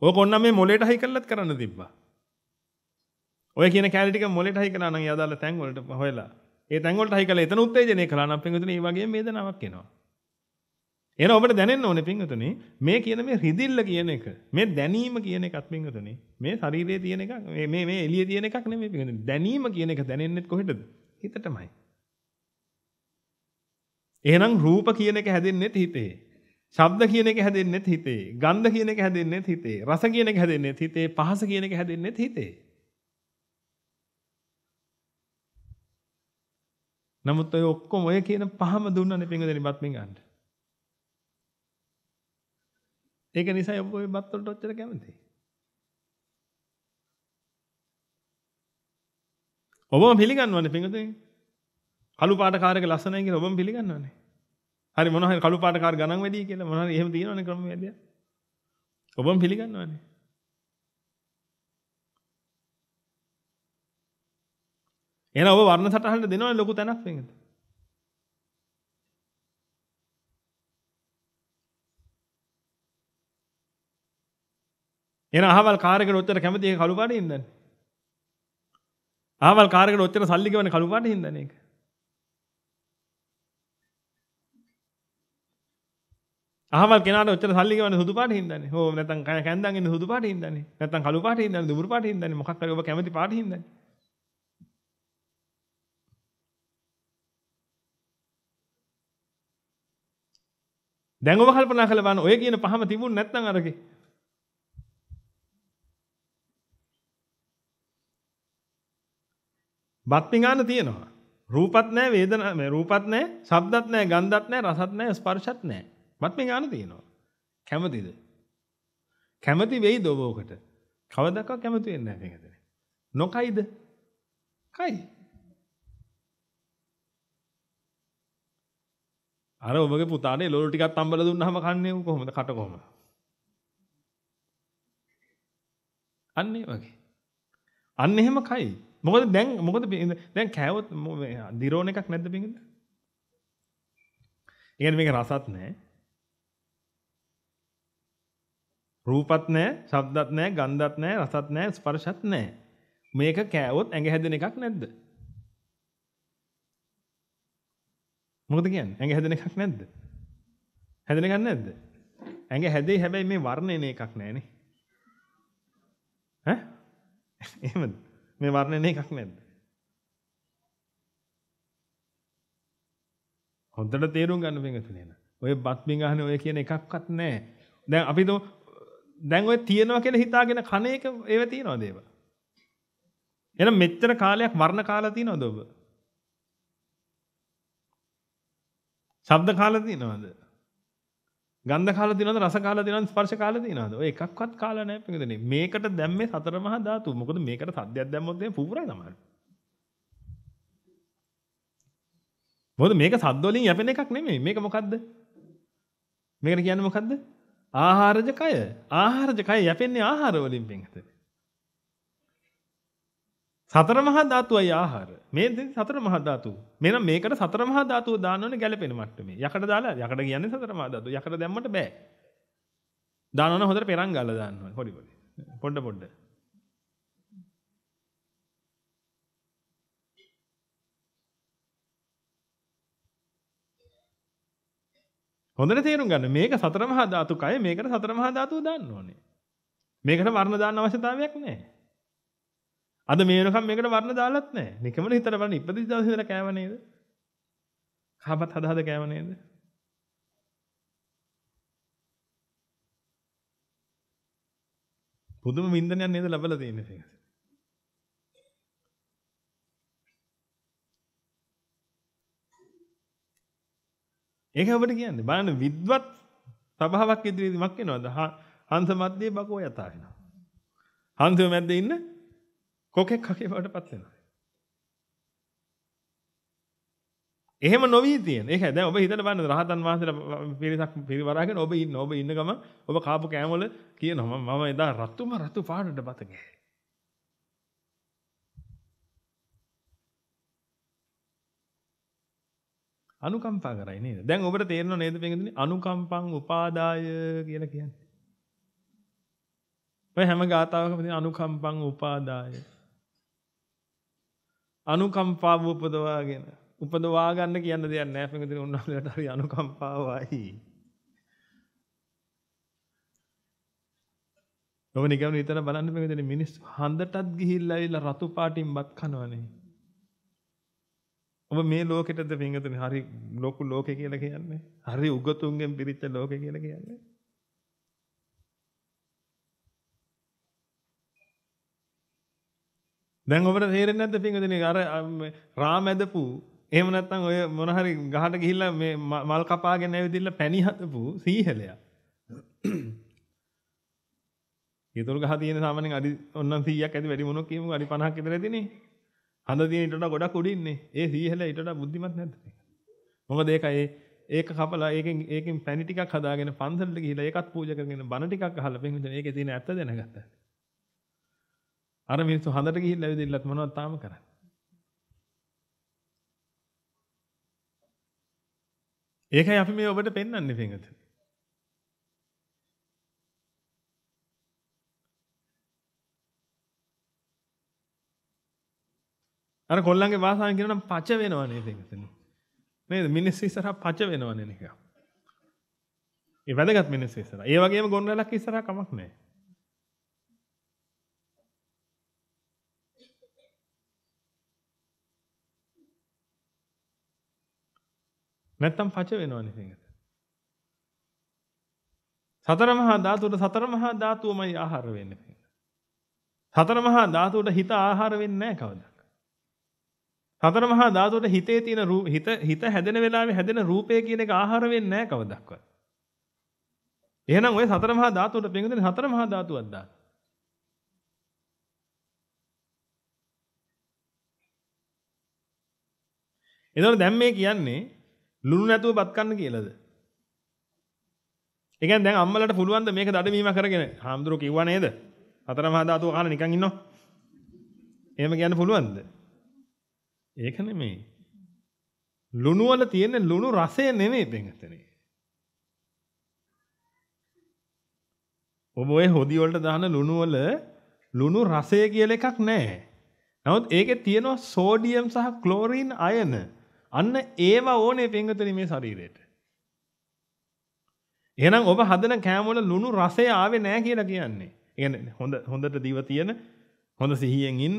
ඕ කොන්න මේ මොලේට හහි කල්ලත් කරන්න තිබ්බා ඔය කියන කෑටික මොලට හි කරන අදාල තැන්වලට පහොලා ඒ තැන්ගොට හි කල එතන උත්තේජන කලාන පිතුන වගේ මේදනාවක් කෙනවා එන ඔබට දැනෙන් ඕන පිංහතුනේ මේ කියන මේ රිදිල්ල කියන එක මේ දැනීම කියන එකත් පිංහතුනේ මේ ශරීරයේ තියෙන එක මේ මේ එළිය තියෙන එකක් නෙමේ පිංහතුනේ දැනීම කියන එක දැනෙන්නෙත් කොහෙටද හිතටමයි එහෙනම් රූප කියන එක හැදෙන්නෙත් හිතේ ශබ්ද කියන එක හැදෙන්නෙත් හිතේ. ගන්ධ කියන එක හැදෙන්නෙත් හිතේ. රස කියන එක හැදෙන්නෙත් හිතේ. පහස කියන එක හැදෙන්නෙත් හිතේ. නමුත් ඔය ඔක්කොම ඔය කියන පහම දුන්නනේ පින්වදෙනි බත් මින් ගන්න. ඒක නිසා ඔබ ඔය බත් වලට ඔච්චර කැමති. ඔබම පිළිගන්නවනේ පින්වදෙනි. කළු පාට කාරක ලස්සනයි කියලා ඔබම පිළිගන්නවනේ. හරි මොනවා හරි කළු පාට කාර් ගණන් වැඩි කියලා මොනවා හරි එහෙම තියෙනවනේ ක්‍රමවේදය. ඔබම පිළිගන්නවනේ. එහෙනම් ඔබ වර්ණ සටහනට දෙනවනේ ලොකු තැනක් වෙනකද? එහෙනම් අහවල් කාර් එකට ඔච්චර කැමති ඒක කළු පාටින් ඉඳන්නේ. අහවල් කාර් එකට ඔච්චර සල්ලි ගෙවන්නේ කළු පාටින් ඉඳන්නේ ඒක. අහවල් කෙනාට ඔච්චර සල්ලි ගෙවන්නේ සුදු පාට හින්දානේ. ඕ නැත්නම් කැන්දන් ඉන්නේ සුදු පාට හින්දානේ. නැත්නම් කළු පාට හින්දානේ, දුඹුරු පාට හින්දානේ, මොකක් හරි ඔබ කැමති පාට හින්දානේ. දැන් ඔබ කල්පනා කරලා බලන්න ඔය කියන පහම තිබුණ නැත්නම් අරකේ. බත් පිඟාන තියෙනවා. රූපත් නැහැ, වේදනා රූපත් නැහැ, ශබ්දත් නැහැ, ගන්ධත් නැහැ, රසත් නැහැ, ස්පර්ශත් නැහැ. මත් මේ ඥාන තියෙනවා. කැමතිද? කැමති වෙයිද ඔබ ඔකට? කවදාවත් කැමති වෙන්නේ නැහැ පිටතේ. නොකයිද? කයි. අර ඔබගේ පුතානේ ලෝලු ටිකක් තම්බල දුන්නාම කන්නේ කොහොමද? කට කොහමද? අන්න ඒ වගේ. අන්න එහෙම කයි. මොකද දැන් මොකද දැන් කෑවොත් දිරෝන එකක් නැද්ද බින්ද? ඒ කියන්නේ මේක රසත් නැහැ. රූපත් නෑ, ශබ්දත් නෑ, ගන්ධත් නෑ, රසත් නෑ, ස්පර්ශත් නෑ. මේක කෑවොත් ඇඟ හැදෙන එකක් නැද්ද? මොකද කියන්නේ? ඇඟ හැදෙන එකක් නැද්ද? හැදෙන එකක් නැද්ද? ඇඟ හැදේ හැබැයි මේ වර්ණන එකක් නෑනේ. ඈ? එහෙමද? මේ වර්ණන එකක් නැද්ද? හොඳට තේරුම් ගන්න වෙනතුනේ. ඔය බත් බිඟහනේ ඔය කියන එකක්වත් නැහැ. දැන් අපි දැන් ඔය තියනවා කියලා හිතාගෙන කන එක ඒව තියනවද ඒව? එහෙනම් මෙච්චර කාලයක් වර්ණ කාලා තියනවද ඔබ? ශබ්ද කාලා තියනවද? ගන්ධ කාලා තියනවද? රස කාලා තියනවද? ස්පර්ශ කාලා තියනවද? ඔය එකක්වත් කාලා නැහැ පිටුදනේ. මේකට දැම්මේ සතර මහා ධාතු. මොකද මේකට සද්දයක් දැම්මොත් එහෙම පුපුරයි තමයි. මොකද මේක සද්ද වලින් යැපෙන එකක් නෙමෙයි. මේක මොකද්ද? මේකට කියන්නේ මොකද්ද? ආහාරජ කය. ආහාරජ කය යැපෙන්නේ ආහාර වලින් පින්කත. සතර මහා ධාතුයි ආහාර. මේ සතර මහා ධාතු. මෙන්න මේකට සතර මහා ධාතුව දාන්න ඕනේ ගැළපෙන මට්ටමේ. යකඩ දාලා යකඩ කියන්නේ සතර මහා ධාතුව. යකඩ දැම්මට බෑ. දාන්න ඕන හොඳට පෙරන් ගාලා දාන්න ඕනේ. පොඩි පොඩි. පොඩ පොඩ. හොඳට තේරුම් ගන්න මේක සතර මහා ධාතු කය මේකට සතර මහා ධාතුව දාන්න ඕනේ. මේකට වර්ණ දාන්න අවශ්‍යතාවයක් නැහැ. අද මේ වෙනකම් මේකට වර්ණ දාලත් නැහැ. නිකමන හිතට බලන්න ඉපදිච්ච දවසේ ඉඳලා කෑව නේද? කහපත් හදා හදා කෑව නේද? පුදුම වින්දනයක් නේද ලැබලා තියෙන්නේ ඒක ඔබට කියන්න බලන්න විද්වත් සභාවක් ඉදිරියේ මක් වෙනවද හංස මැද්දේ බකෝ යතා වෙනවා හංස මැද්දේ ඉන්න කොකෙක් කකේ වඩටපත් වෙනවා එහෙම නොවී තියෙන ඒක දැන් ඔබ හිතලා බලන්න රහතන් වහන්සේලා පිරිසක් පිරිවරාගෙන ඔබ ඉන්න ඔබ ඉන්න ගම ඔබ කාපු කෑමවල කියනවා මම එදා රතුම රතු පාටට බත ගෑ අනුකම්පා කරයි නේද? දැන් ඔබට තේරෙනව නේද පින්දුනි? අනුකම්පං උපාදාය කියලා කියන්නේ. ඔය හැම ගාතාවකම තියෙන අනුකම්පං උපාදාය. අනුකම්පාව උපදවාගෙන උපදවා ගන්න කියන්න දෙයක් නැහැ පින්දුනි. උන්වහන්සේට හරි අනුකම්පාවයි. ඔබ නිකන් විතර බලන්න පින්දුනි මිනිස් හන්දටත් ගිහිල්ලා ඇවිල්ලා රතු පාටින් බත් කනවනේ. ඔබ මේ ලෝකෙටද වින්ගතනේ හරි ලොකු ලෝකෙ කියලා කියන්නේ. හරි උගතුන්ගෙන් පිරිච්ච ලෝකෙ කියලා කියන්නේ. දැන් ඔබට තේරෙන්නේ නැද්ද පින්වදනේ අර රාම ඇදපු එහෙම නැත්නම් ඔය මොන හරි ගහට ගිහිල්ලා මේ මල් කපාගෙන ඇවිදින්න පැණි හදපු සීහලයා. ඊතල ගහ තියෙන සාමාන්‍යයෙන් අඩි ඔන්නම් 100ක් ඇති වැඩි මොනක් කියමු අඩි 50ක් විතර ඇතිනේ. හඳ තියෙන ඊටට ගොඩක් උඩින්නේ. ඒ සීහල ඊටට බුද්ධිමත් නැද්ද? මොකද ඒක ඒ ඒක කපලා ඒකෙන් ඒකෙන් පැණි ටිකක් හදාගෙන පන්සලට ගිහිලා ඒකත් පූජා කරගෙන බණ ටිකක් අහලා පෙන්වන්න ඒකේ තියෙන ඇත්ත දැනගත්තා. අර මිනිස්සු හඳට ගිහිල්ලා ඇවිදින්නත් මොනවද තාම කරන්නේ? ඒකයි අපි මේ ඔබට පෙන්වන්නේ පින්වතුනි. අර කොල්ලන්ගේ වාසාන් කියනනම් පච වෙනවා නේද එතන. නේද? මිනිස් ඉස්සරහ පච වෙනවා නේද එක. ඒ වැදගත් මිනිස් ඉස්සරහ. ඒ වගේම ගොන්නලක් ඉස්සරහ කමක් නැහැ. නැත්තම් පච වෙනවා නේද ඒක. සතර මහා ධාතුවට සතර මහා ධාතුවමයි ආහාර වෙන්නේ. සතර මහා ධාතුවට හිත ආහාර වෙන්නේ නැහැ කවදා. සතර මහා ධාතුවේ හිතේ තියෙන රූප හිත හිත හැදෙන වෙලාවේ හැදෙන රූපය කියන එක ආහාර වෙන්නේ නැහැ කවදක්වත්. එහෙනම් ওই සතර මහා ධාතුවට පින්දුනේ සතර මහා ධාතුවක් දාන්න. එතකොට දැන් මේ කියන්නේ ලුණු නැතුව බත් කන්න කියලාද? ඒ කියන්නේ දැන් අම්මලට පුළුවන් ද මේක දඩමීම කරගෙන හාමුදුරුවෝ කිව්වා නේද? හතර මහා ධාතුව කහලා නිකන් ඉන්නව. එහෙම කියන්න පුළුවන්ද? ඒක නෙමේ. ලුණු වල තියෙන ලුණු රසය නෙමෙයි බෙන්තනේ. ඔබ ඔය හොදි වලට දාන ලුණු වල ලුණු රසය කියලා එකක් නැහැ. නමුත් ඒකේ තියෙනවා සෝඩියම් සහ ක්ලෝරින් අයන. අන්න ඒවා ඕනේ පෙන්වතනි මේ ශරීරයට. එහෙනම් ඔබ හදන කෑම වල ලුණු රසය ආවේ නැහැ කියලා කියන්නේ. ඒ කියන්නේ හොඳ හොඳට දිව තියෙන හොඳ සිහියෙන් ඉන්න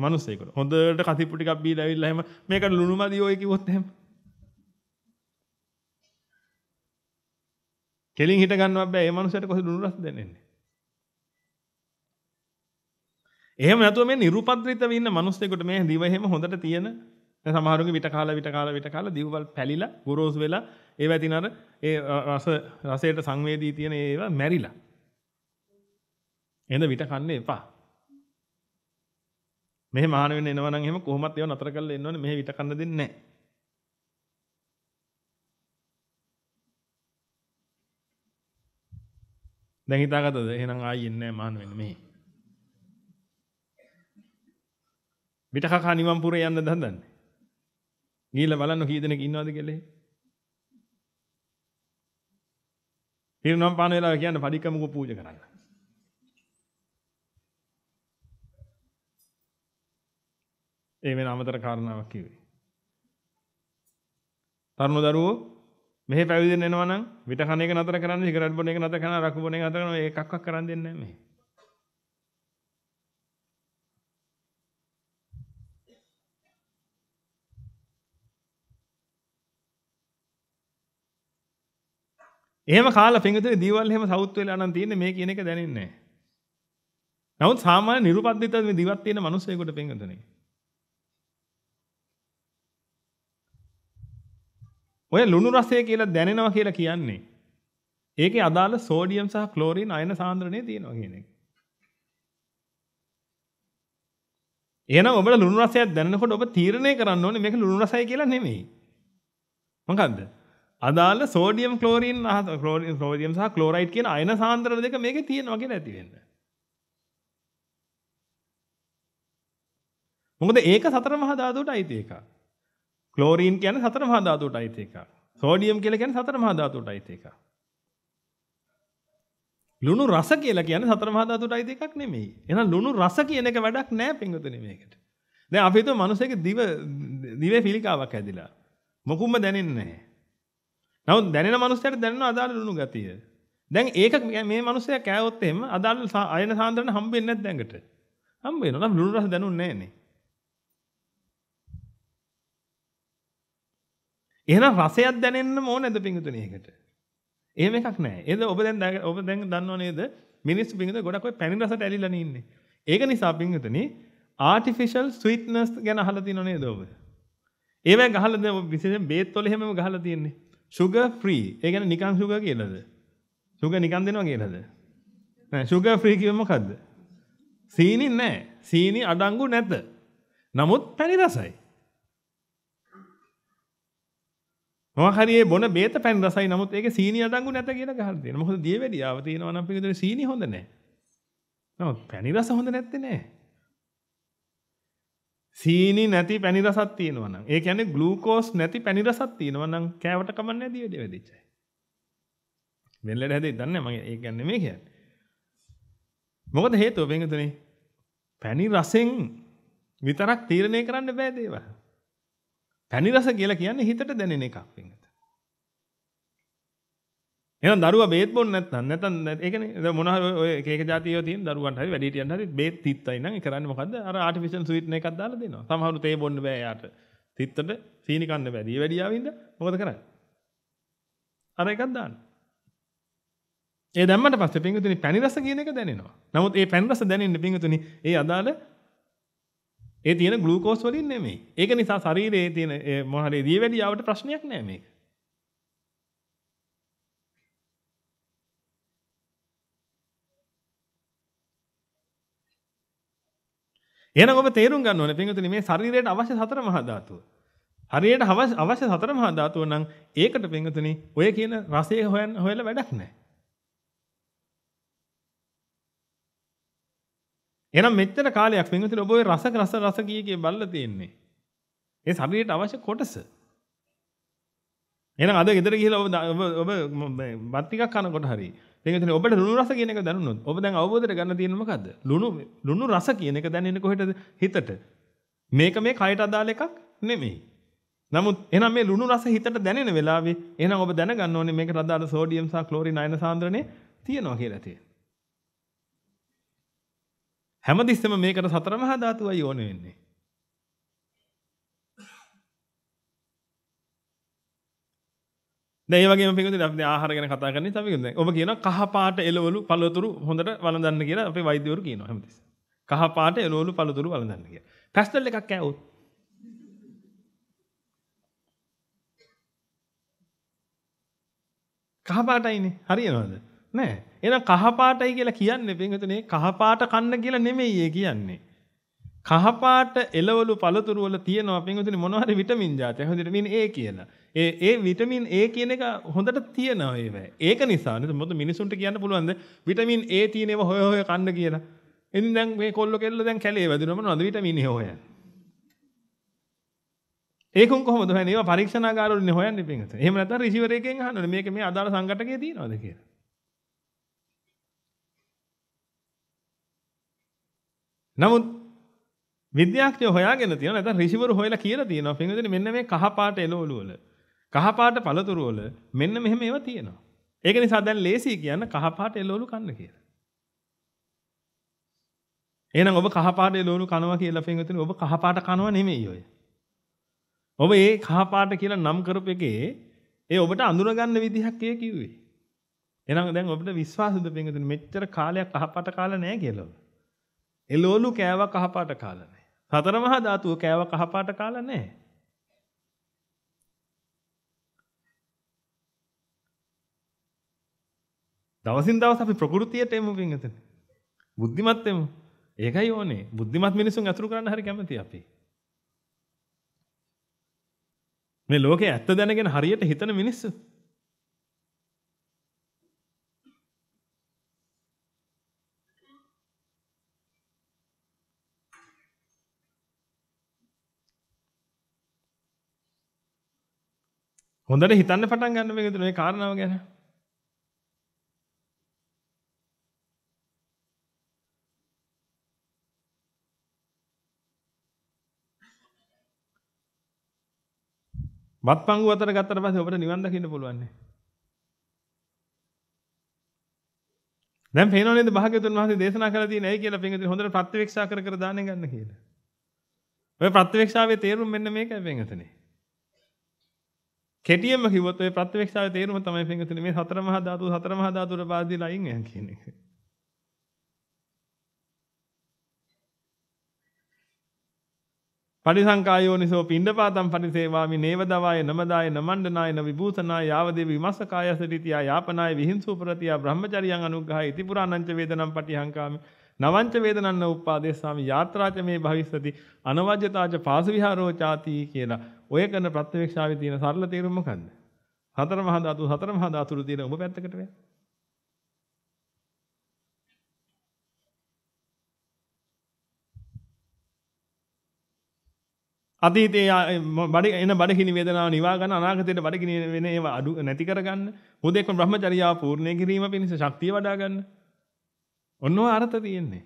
මනුස්සෙකට හොඳට කතිපුටි කබ්බී ලැවිල්ලහම මේක ලුණු මදි ඔය කිව්වොත්හෙම කෙලින් හිට ගන්නවා බෑ ඒ මනුස්සයට කොහොමද ලුණු රස දැනෙන්නේ එහෙම නැතුව මේ nirupadritව ඉන්න මනුස්සෙකට මේ දිව එහෙම හොඳට තියෙන සමහරුගේ විට කාලා විට කාලා විට කාලා දිවවල් පැලිලා ගොරෝසු වෙලා ඒවා තින අර ඒ රස රසයට සංවේදී තියෙන ඒවා මැරිලා එන විට කන්නේ එපා මෙහෙ මහාන වෙන්න එනවා නම් එහෙම කොහොමත් ඒව නතර කරලා එන්න ඕනේ මෙහෙ විත කන්න දෙන්නේ නැහැ. දැන් හිතාගත්තද එහෙනම් ආයෙ එන්නේ නැහැ මහාන වෙන්න මෙහෙ. විත කකා නිවන් පුරේ යන්න දන්දන්නේ. ගිහිල්ලා බලන්න කී දෙනෙක් ඉන්නවද කියලා. ඊරනම් පාන වෙලාව කියන්නේ පඩිකමක පූජා කරන්න. ඒ වෙන අමතර කාරණාවක් කිව්වේ. තරුණ දරුවෝ මෙහෙ පැවිදෙන්න එනවා නම් විට කන එක නතර කරන්න, සිගරට් බොන එක නතර කරන්න, රකු බොන එක නතර කරන්න ඒකක්වත් කරන් දෙන්නේ නැහැ මෙහෙ. එහෙම කාලා පිංගුතුනේ දීවල් එහෙම සවුත් වෙලා නම් තියෙන්නේ මේ කියන එක දැනෙන්නේ නැහැ. නමුත් සාමාන්‍ය නිරුපද්දිතව මේ දිවක් තියෙන මිනිස්සෙකුට පිංගුතුනේ ඔය ලුණු රසය කියලා දැනෙනවා කියලා කියන්නේ. ඒකේ අදාළ සෝඩියම් සහ ක්ලෝරීන් අයන සාන්ද්‍රණය තියෙනවා කියන එක. එහෙනම් ඔබට ලුණු රසයක් දැනෙනකොට ඔබ තීරණය කරන්න ඕනේ මේක ලුණු රසයි කියලා නෙමෙයි. මොකද්ද? අදාළ සෝඩියම් ක්ලෝරීන් ක්ලෝරීන් සෝඩියම් සහ ක්ලෝරයිඩ් කියන අයන සාන්ද්‍රණ දෙක මේකේ තියෙනවා කියලා ඇති වෙන්න. මොකද ඒක සතර මහා ධාතුවට අයිති එකක්. ක්ලෝරීන් කියන්නේ සතර මහා ධාතුවට අයිති එකක්. සෝඩියම් කියලා කියන්නේ සතර මහා ධාතුවට අයිති එකක්. ලුණු රස කියලා කියන්නේ සතර මහා ධාතුවට අයිති එකක් නෙමෙයි. එහෙනම් ලුණු රස කියන එක වැඩක් නෑ පින්වතුනි මේකට. දැන් අපි හිතමු මිනිසෙක දිව දිවේ පිළිකාවක් ඇදිලා. මොකුම්ම දැනෙන්නේ නැහැ. නමුත් දැනෙන මිනිස්සුන්ට දැනෙන අදාළ ලුණු ගතිය. දැන් ඒක මේ මිනිස්සයා කෑවොත් එහෙම අදාළ අයන සාන්ද්‍රණ හම්බෙන්නේ නැත්නම් ඇඟට. හම්බ වෙනවා නම් ලුණු රස දැනුන්නේ නැහැ නේ. එහෙනම් රසයක් දැනෙන්න ඕන නැද පිංගුතුනි ඒකට. එහෙම එකක් නැහැ. ඒද ඔබ දැන් ඔබ දැන් දන්නව නේද? මිනිස්සු පිංගුතුනි ගොඩක් ඔය පැණි රසට ඇලිලානේ ඉන්නේ. ඒක නිසා පිංගුතුනි ආටිෆිෂල් ස්වීට්නස් ගැන අහලා තියෙනව නේද ඔබ? ඒවයි ගහලා දැන් ඔබ විශේෂයෙන් බේත් වල එහෙමම ගහලා තියෙන්නේ. sugar free. ඒ කියන්නේ නිකන් sugar කියලාද? sugar නිකන් දෙනවා කියලාද? නෑ sugar free කිව්වෙ මොකද්ද? සීනි නෑ. සීනි අඩංගු නැත. නමුත් පැණි රසයි. මොහරි බොන බේත පැන් රසයි නමුත් ඒක සීනි අඩංගු නැත කියලා ගහලා තියෙනවා. මොකද දියවැඩියාව තියෙනවා නම් පිටින් සීනි හොඳ නැහැ. නමුත් පැණි රස හොඳ නැත්තේ නෑ. සීනි නැති පැණි රසක් තියෙනවා නම් ඒ කියන්නේ ග්ලූකෝස් නැති පැණි රසක් තියෙනවා නම් කෑවට කමන්නේ නැති වැඩි වෙදිච්චයි. වෙනලට හැදෙයි දන්නේ මම ඒ කියන්නේ මේ කියන්නේ. මොකද හේතුව වෙන තුනේ පැණි රසෙන් විතරක් තීරණය කරන්න බෑ දේවල්. පැණි රස කියලා කියන්නේ හිතට දැනෙන එකක් වෙනද. එහෙනම් දරුවා බේත් බොන්නේ නැත්නම් නැත්නම් ඒ කියන්නේ මොන හරි ඔය එක එක જાතියෝ තියෙන දරුවන්ට හරි වැඩිහිටියන්ට හරි බේත් තිත්තයි නම් ඒ කරන්නේ මොකද්ද? අර ආටිෆිෂල් ස්වීට්නර් එකක් දාලා දෙනවා. සමහරු තේ බොන්න බෑ එයාට. තිත්තට සීනි කන්න බෑ. දිය වැඩියාවින්ද මොකද කරන්නේ? අර එකක් දාන්න. ඒ දැම්මට පස්සේ පින්විතුනි පැණි රස කියන එක දැනෙනවා. නමුත් ඒ පැණි රස දැනෙන්නේ පින්විතුනි ඒ අදාළ ඒ තියෙන ගලූකෝස් වලින් නෙමෙයි. ඒක නිසා ශරීරයේ තියෙන මොහරේ දියවැඩියාවට ප්‍රශ්නයක් නෑ මේක. එහෙනම් ඔබ තේරුම් ගන්න ඕනේ පින්විතනි මේ ශරීරයට අවශ්‍ය සතර මහා ධාතුව. හරියට අවශ්‍ය සතර මහා ධාතුව නම් ඒකට පින්විතනි ඔය කියන රසය හොයන්න හොයලා වැඩක් නැහැ. එහෙනම් මෙච්චර කාලයක් වෙනතුන ඔබ ওই රස රස රස කිය කිය බල්ල තියෙන්නේ. ඒ ශරීරයට අවශ්‍ය කොටස. එහෙනම් අද ගෙදර ගිහලා ඔබ ඔබ බත් ටිකක් කනකොට හරි. එතන ඔබට ලුණු රස කියන එක දැනුනොත් ඔබ දැන් අවබෝධයට ගන්න තියෙන්නේ මොකද්ද? ලුණු ලුණු රස කියන එක දැනෙන්නේ කොහෙටද? හිතට. මේක මේ කයට අදාළ එකක් නෙමෙයි. නමුත් එහෙනම් මේ ලුණු රස හිතට දැනෙන වෙලාවේ එහෙනම් ඔබ දැනගන්න ඕනේ මේකට අදාළ සෝඩියම් සහ ක්ලෝරින් අයන සාන්ද්‍රණය තියෙනවා කියලා තියෙනවා. හැමතිස්සෙම මේකට සතර මහා ධාතුවයි ඕන වෙන්නේ. දැන් මේ වගේම පිටුදී අපි ආහාර ගැන කතා කරන්නේ තමයි දැන්. ඔබ කියනවා කහ පාට එළවලු පළතුරු හොඳට වළඳන්න කියලා අපේ වෛද්‍යවරු කියනවා හැමතිස්සෙම. කහ පාට එළවලු පළතුරු වළඳන්න කියලා. පැස්ටල් එකක් කෑවොත් කහ පාටයිනේ. හරියනවද? නෑ. එහෙනම් කහපාටයි කියලා කියන්නේ පින්විතනේ කහපාට කන්න කියලා නෙමෙයි ඒ කියන්නේ. කහපාට එළවලු පළතුරු වල තියෙනවා පින්විතනේ මොනවා හරි විටමින් જાති. හොඳට මින් A කියලා. ඒ ඒ විටමින් A කියන එක හොඳට තියෙනවා ඒවැ. ඒක නිසා නේද මොකද මිනිසුන්ට කියන්න පුළුවන්ද විටමින් A තියෙන ඒවා හොය හොය කන්න කියලා. ඉතින් දැන් මේ කොල්ල කෙල්ල දැන් කැලේ වැදුනම මොනවද විටමින් A හොයන්නේ? ඒකම කොහොමද හොයන්නේ? ඒවා පරීක්ෂණාගාරවලින් හොයන්නේ පිටින්. එහෙම නැත්නම් රිසීවර් එකෙන් අහන්න ඕනේ මේක මේ අදාළ සංගටකයේ තියනවද කියලා. නමුත් විද්‍යාඥයෝ හොයාගෙන තියෙනවා නැත්නම් ඍෂිවරු හොයලා කියලා තියෙනවා පින්වතුනි මෙන්න මේ කහපාට එළවලු වල කහපාට පළතුරු වල මෙන්න මෙහෙම ඒවා තියෙනවා. ඒක නිසා දැන් ලේසි කියන්න කහපාට එළවලු කන්න කියලා. එහෙනම් ඔබ කහපාට එළවලු කනවා කියලා පින්වතුනි ඔබ කහපාට කනවා නෙමෙයි ඔය. ඔබ ඒ කහපාට කියලා නම් කරපු එකේ ඒ ඔබට අඳුරගන්න විදිහක් ඒ කිව්වේ. එහෙනම් දැන් ඔබට විශ්වාසද පින්වතුනි මෙච්චර කාලයක් කහපාට කාලා නැහැ කියලා ඔබ. එළවලු කෑව කහපාට කාලා නැහැ. සතර මහා ධාතුව කෑව කහපාට කාලා නැහැ. දවසින් දවස අපි ප්‍රകൃතියට එමු වින්නතන. බුද්ධිමත් වෙමු. ඒකයි ඕනේ. බුද්ධිමත් මිනිසුන් අතුරු කරන්න හරි කැමති අපි. මේ ලෝකේ ඇත්ත දැනගෙන හරියට හිතන මිනිස්සු හොඳට හිතන්න පටන් ගන්න මේකද මේ කාරණාව ගැන. වත් පංගු අතර ගත්තට පස්සේ ඔබට නිවන් දකින්න පුළුවන් නේ. දැන් පේනව නේද භාග්‍යවතුන් වහන්සේ දේශනා කරලා තියෙන ඇයි කියලා පින්විතේ හොඳට ප්‍රත්‍යවේක්ෂා කර කර දාන්නේ ගන්න කියලා. ඔය ප්‍රත්‍යවේක්ෂාවේ තේරුම මෙන්න මේකයි පින්විතනේ. කෙටියෙන්ම කිව්වොත් ඔය ප්‍රත්‍යවේක්ෂාවේ තේරුම තමයි පින්වතුනි මේ හතර මහා ධාතු හතර මහා ධාතුර බාධි ලයින් එක කියන එක. පරිසංකායෝනිසෝ පිණ්ඩපාතම් පරිසේවාමි නේවදවාය නමදාය නමණ්ඩනාය නවිභූතනාය යාවදේ විමස්සකායස රිතියා යාපනාය විහිංසූපරතියා බ්‍රහ්මචරියං අනුග්‍රහය ඉතිපුරාණංච වේදනම් පටිහංකාමි නවංච වේදනන්න උපාදේශාමි යාත්‍රාච මේ භවිස්සති අනවජ්‍යතාච පාසවිහාරෝ ചാති කියලා ඔය කරන ප්‍රත්‍යවේක්ෂාවේ තියෙන සරල තේරුම මොකද්ද? හතර මහා ධාතු හතර මහා ධාතුරු තියෙන ඔබ පැත්තකට වෙන. අතීතයේ බඩ එන බඩගිනි වේදනාව නිවා ගන්න අනාගතයේ බඩගිනි වෙන ඒවා අඩු නැති කරගන්න හුදෙක්ම බ්‍රහ්මචර්යාව පූර්ණේ කිරීම පිණිස ශක්තිය වඩා ගන්න. ඔන්නෝ අර්ථ තියෙන්නේ.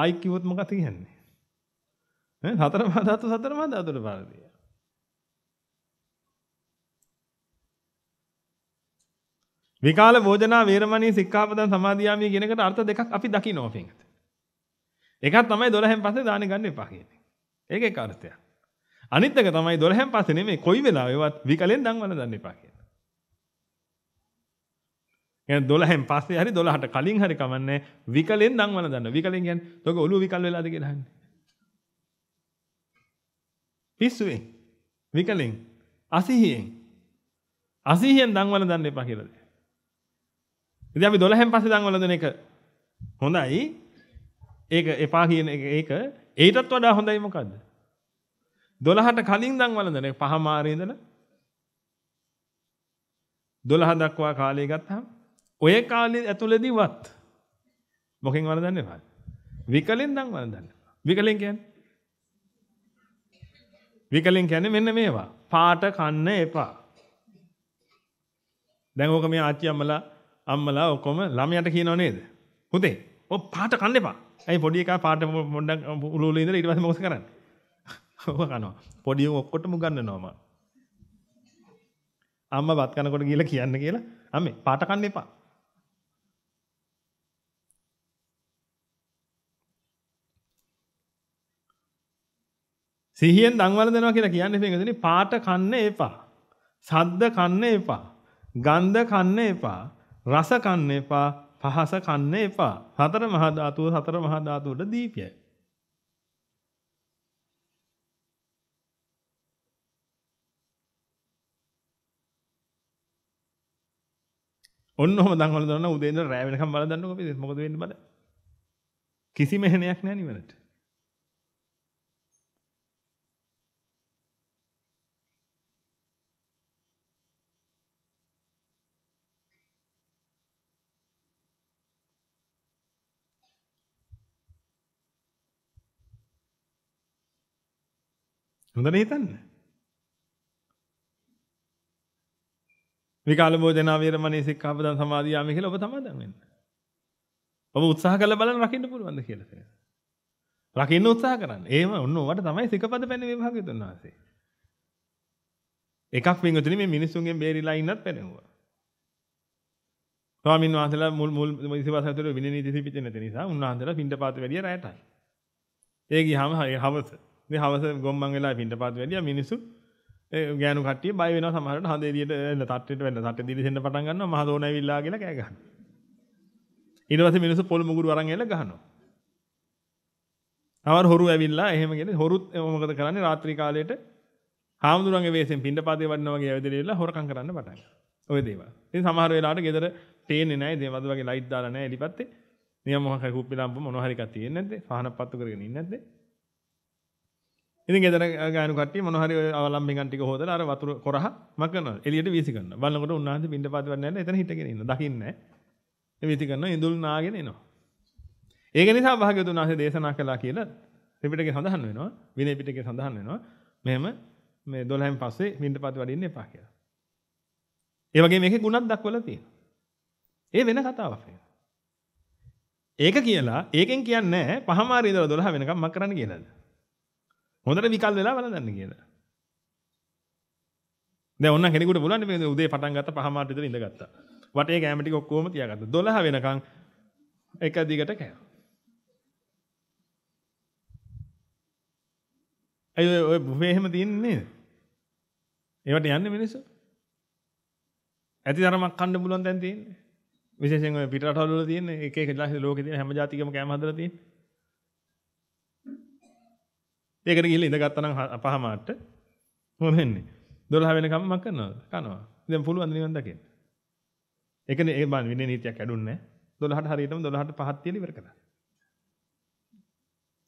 ආයි කිව්වොත් මොකක්ද කියන්නේ? සතර මහා ධාතු සතර මහා ධාතුට පරිදි. විකාල භෝජනා වේරමණී සික්ඛාපදං සමාදියාමි කියන එකට අර්ථ දෙකක් අපි දකිනවා පින්කත. එකක් තමයි 12න් පස්සේ දාන ගන්න එපා කියන්නේ. ඒක එක අර්ථයක්. අනිත් එක තමයි 12න් පස්සේ නෙමෙයි කොයි වෙලාවෙවත් විකලෙන් දන් වල දන්න එපා කියන්නේ. يعني 12න් පස්සේ හරි 12ට කලින් හරි කමන්නේ විකලෙන් දන් වල දන්න. විකලෙන් කියන්නේ තෝක ඔළුව විකල් වෙලාද කියලා අහන්නේ. පිස්සුවෙන් විකලෙන් අසිහියෙන් අසිහියෙන් දන්වල දන්න එපා කියලාද ඉතින් අපි 12න් පස්සේ දන්වල දෙන එක හොඳයි ඒක එපා කියන එක ඒක ඒටත් වඩා හොඳයි මොකද්ද 12ට කලින් දන්වල දෙන එක පහ මාරේ ඉඳලා 12 දක්වා කාලය ගත්තාම ඔය කාලේ ඇතුළේදීවත් මොකෙන් වරදන්නේ නැහැ විකලෙන් දන් වරදන්නේ විකලෙන් කියන්නේ විකලෙන් කියන්නේ මෙන්න මේවා. පාට කන්න එපා. දැන් ඕක මේ ආච්චි අම්මලා අම්මලා ඔක්කොම ළමයට කියනව නේද? පුතේ, ඔය පාට කන්න එපා. ඇයි පොඩි එකා පාට පොඩ්ඩක් උළු උළු ඉඳලා ඊට පස්සේ මොකද කරන්නේ? ඕක කනවා. පොඩි උන් ඔක්කොටම උගන්වනවා මම. අම්මා වත් කනකොට කියලා කියන්න කියලා. අම්මේ පාට කන්න එපා. සිහියෙන් දන්වල දෙනවා කියලා කියන්නේ පින්වතුනි පාට කන්න එපා. සද්ද කන්න එපා. ගන්ධ කන්න එපා. රස කන්න එපා. පහස කන්න එපා. සතර මහා ධාතුව සතර මහා ධාතුවට දීපයයි. ඔන්න ඔහම දන්වල දන්න උදේ ඉඳලා රෑ වෙනකම් බලදන්නකෝ මොකද වෙන්නේ බලන්න. කිසිම එහෙණයක් නැහැ නිවනට. හොඳන හිතන්න. විකාල භෝජනා වේරමණී සික්ඛාපදං සමාධි යාම කියලා ඔබ තමයි දන්නේ. ඔබ උත්සාහ කරලා බලන්න රකින්න පුළුවන්ද කියලා කියලා. රකින්න උත්සාහ කරන්න. එහෙම ඔන්න ඔයාලට තමයි සිකපද පැන්නේ මේ භාග්‍යතුන් වහන්සේ. එකක් වින්ගතුනි මේ මිනිස්සුන්ගෙන් බේරිලා ඉන්නත් පෙනෙවුවා. ස්වාමීන් වහන්සේලා මුල් මුල් ඉතිවාස ඇතුළේ විනය නීති පිටින් නැති නිසා උන්වහන්සේලා පින්ඩ පාත වැඩිය රැයටයි. ඒ ගියාම හවස හවස ගොම්මන් වෙලා පිට පත් වැඩිය මිනිසු ගෑනු කටිය බය වෙන සමහරට හඳ එළියට එන්න තට්ටෙට වෙන්න තට්ටෙ දිලි දෙන්න පටන් ගන්නවා මහ දෝන ඇවිල්ලා කියලා කෑ ගන්න. ඊට පස්සේ මිනිස්සු පොල් මුගුරු අරන් එලා ගහනවා. තවර හොරු ඇවිල්ලා එහෙමගෙන හොරුත් මොකද කරන්නේ රාත්‍රී කාලයට හාමුදුරන්ගේ වෙස්යෙන් පින්ඩපාතේ වඩනවා වගේ ඇවිදලා ඉල්ල හොරකම් කරන්න පටන් ගන්නවා. ඔය දේවල්. ඉතින් සමහර වෙලාවට ගෙදර තේන්නේ නැහැ ඉතින් වද වගේ ලයිට් දාලා නැහැ එලිපැත්තේ. නියම මොකක් හරි කුප්පි ලාම්පුව මොනවා හරි එකක් තියෙන්නේ නැද්ද? පහනක් පත්තු කරගෙන ඉන්නේ නැද්ද? ඉතින් ගෙදර ගානු කට්ටිය මොන හරි අවලම්බිකන් ටික හොදලා අර වතුර කොරහ මකනවා. එළියට වීසි කරනවා. බලනකොට උන්වහන්සේ පින්ඩ පාත වෙන්නේ නැහැ. එතන හිටගෙන ඉන්න. දකින්නේ නැහැ. වීසි කරනවා ඉඳුල් නාගෙන එනවා. ඒක නිසා භාග්‍යවතුන් වහන්සේ දේශනා කළා කියලා ත්‍රිපිටකේ සඳහන් වෙනවා. විනය පිටකේ සඳහන් වෙනවා. මෙහෙම මේ 12න් පස්සේ පින්ඩ පාත වඩින්න එපා කියලා. ඒ වගේ මේකේ ගුණක් දක්වලා තියෙනවා. ඒ වෙන කතාවක් ඒක. ඒක කියලා ඒකෙන් කියන්නේ නැහැ පහමාරි ඉඳලා 12 වෙනකම් මක් කරන්න කියලාද? හොඳට විකල් වෙලා බලන්න කියලා. දැන් ඔන්න කෙනෙකුට බලන්න මේ උදේ පටන් ගත්ත පහමාට විතර ඉඳගත්තා. වටේ කැම ටික ඔක්කොම තියාගත්තා. 12 වෙනකන් එක දිගට කෑවා. අය ඔය බුෆේ එහෙම තියන්නේ නේද? ඒවට යන්නේ මිනිස්සු. ඇති තරමක් කන්න පුළුවන් දැන් තියෙන්නේ. විශේෂයෙන් ඔය පිටරටවල තියෙන එක එක ලෝකේ තියෙන හැම જાතිකම කෑම හදලා තියෙන්නේ. ඒකට ගිහිල්ලා ඉඳගත්තනම් පහමාට මොකද වෙන්නේ? 12 වෙනකම් මම කරනවද? කනවා. දැන් පුළුවන් නිවන් දකින්න. ඒ කියන්නේ ඒ මන් විනය නීතියක් ඇඩුන්නේ නැහැ. 12ට හරියටම 12ට පහක් තියලා ඉවර කරා.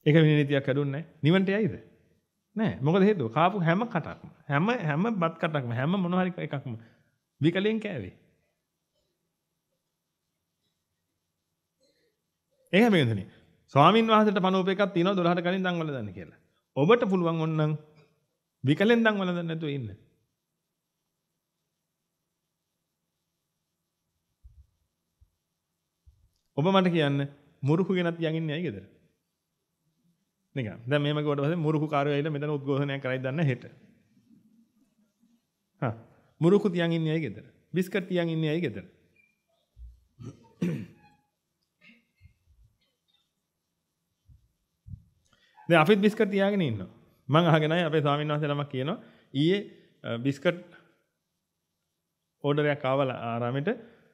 ඒක විනය නීතියක් ඇඩුන්නේ නැහැ. නිවන්ට යයිද? නෑ. මොකද හේතුව? කාපු හැම කටක්ම හැම හැම බත් කටක්ම හැම මොන හරි එකක්ම විකලෙන් කෑවේ. එහෙම වෙනදනේ. ස්වාමින් වහන්සේට පණෝපේකක් තියෙනවා 12ට කලින් දන්වල දන්න කියලා. ඔබට පුළුවන් ඕනනම් විකලෙන්දන් වළඳන්න නැතුව ඉන්න. ඔබ මට කියන්න මුරුකු ගෙනත් යන් ඉන්නේ ඇයි ගෙදර? නේද? දැන් මේම කොට පස්සේ මුරුකු කාර්යය ඇවිල්ලා මෙතන උද්ඝෝෂණයක් කරයි දන්න හෙට. හා මුරුකු තියන් ඉන්නේ ඇයි ගෙදර? බිස්කට් තියන් ඉන්නේ ඇයි ගෙදර? දැන් අපිත් බිස්කට් තියාගෙන ඉන්නවා. මම අහගෙනයි අපේ ස්වාමීන් වහන්සේ ළමක් කියනවා ඊයේ බිස්කට් ඕඩරයක් ආවල ආරාමෙට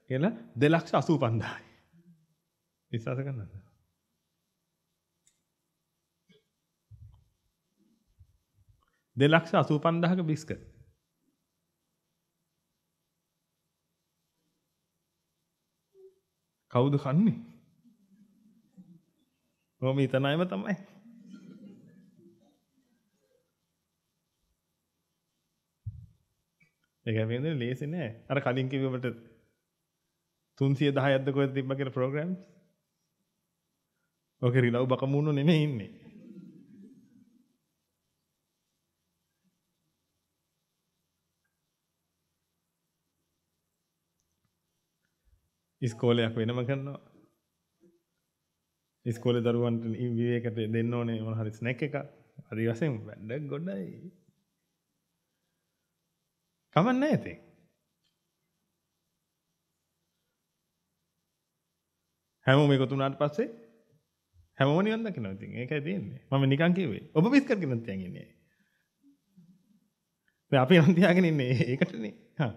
කියලා 285000යි. විශ්වාස කරන්නද? දෙලක්ෂ අසූ පන්දහක බිස්ක කවුද කන්නේ හොම ඉතනයිම තමයි ඒකැපද ලේසි නෑ අර කලින් කිවට තුන්සිය දහ ඇද කො තිබ කියෙන ප්‍රෝග්‍රම් ඕක රිලව් බකමුණු නෙම ඉන්නේ ඉස්කෝලයක් වෙනම කරනවා ඉස්කෝල දරුවන්ට ඉවිවේකට දෙන්න ඕනේ මොන හරි ස්නැක් එක අදි වශයෙන් වැඩ ගොඩයි කමන්නේ ඉතින්. හැමෝම එකතු වුණාට පස්සේ හැමෝම නිවන් දකිනවා ඉතින්. ඒකයි තියෙන්නේ. මම නිකන් කිව්වේ. ඔබ විස් කරගෙන තියන් ඉන්නේ. දැන් අපි නම් තියාගෙන ඉන්නේ ඒකටනේ. හා.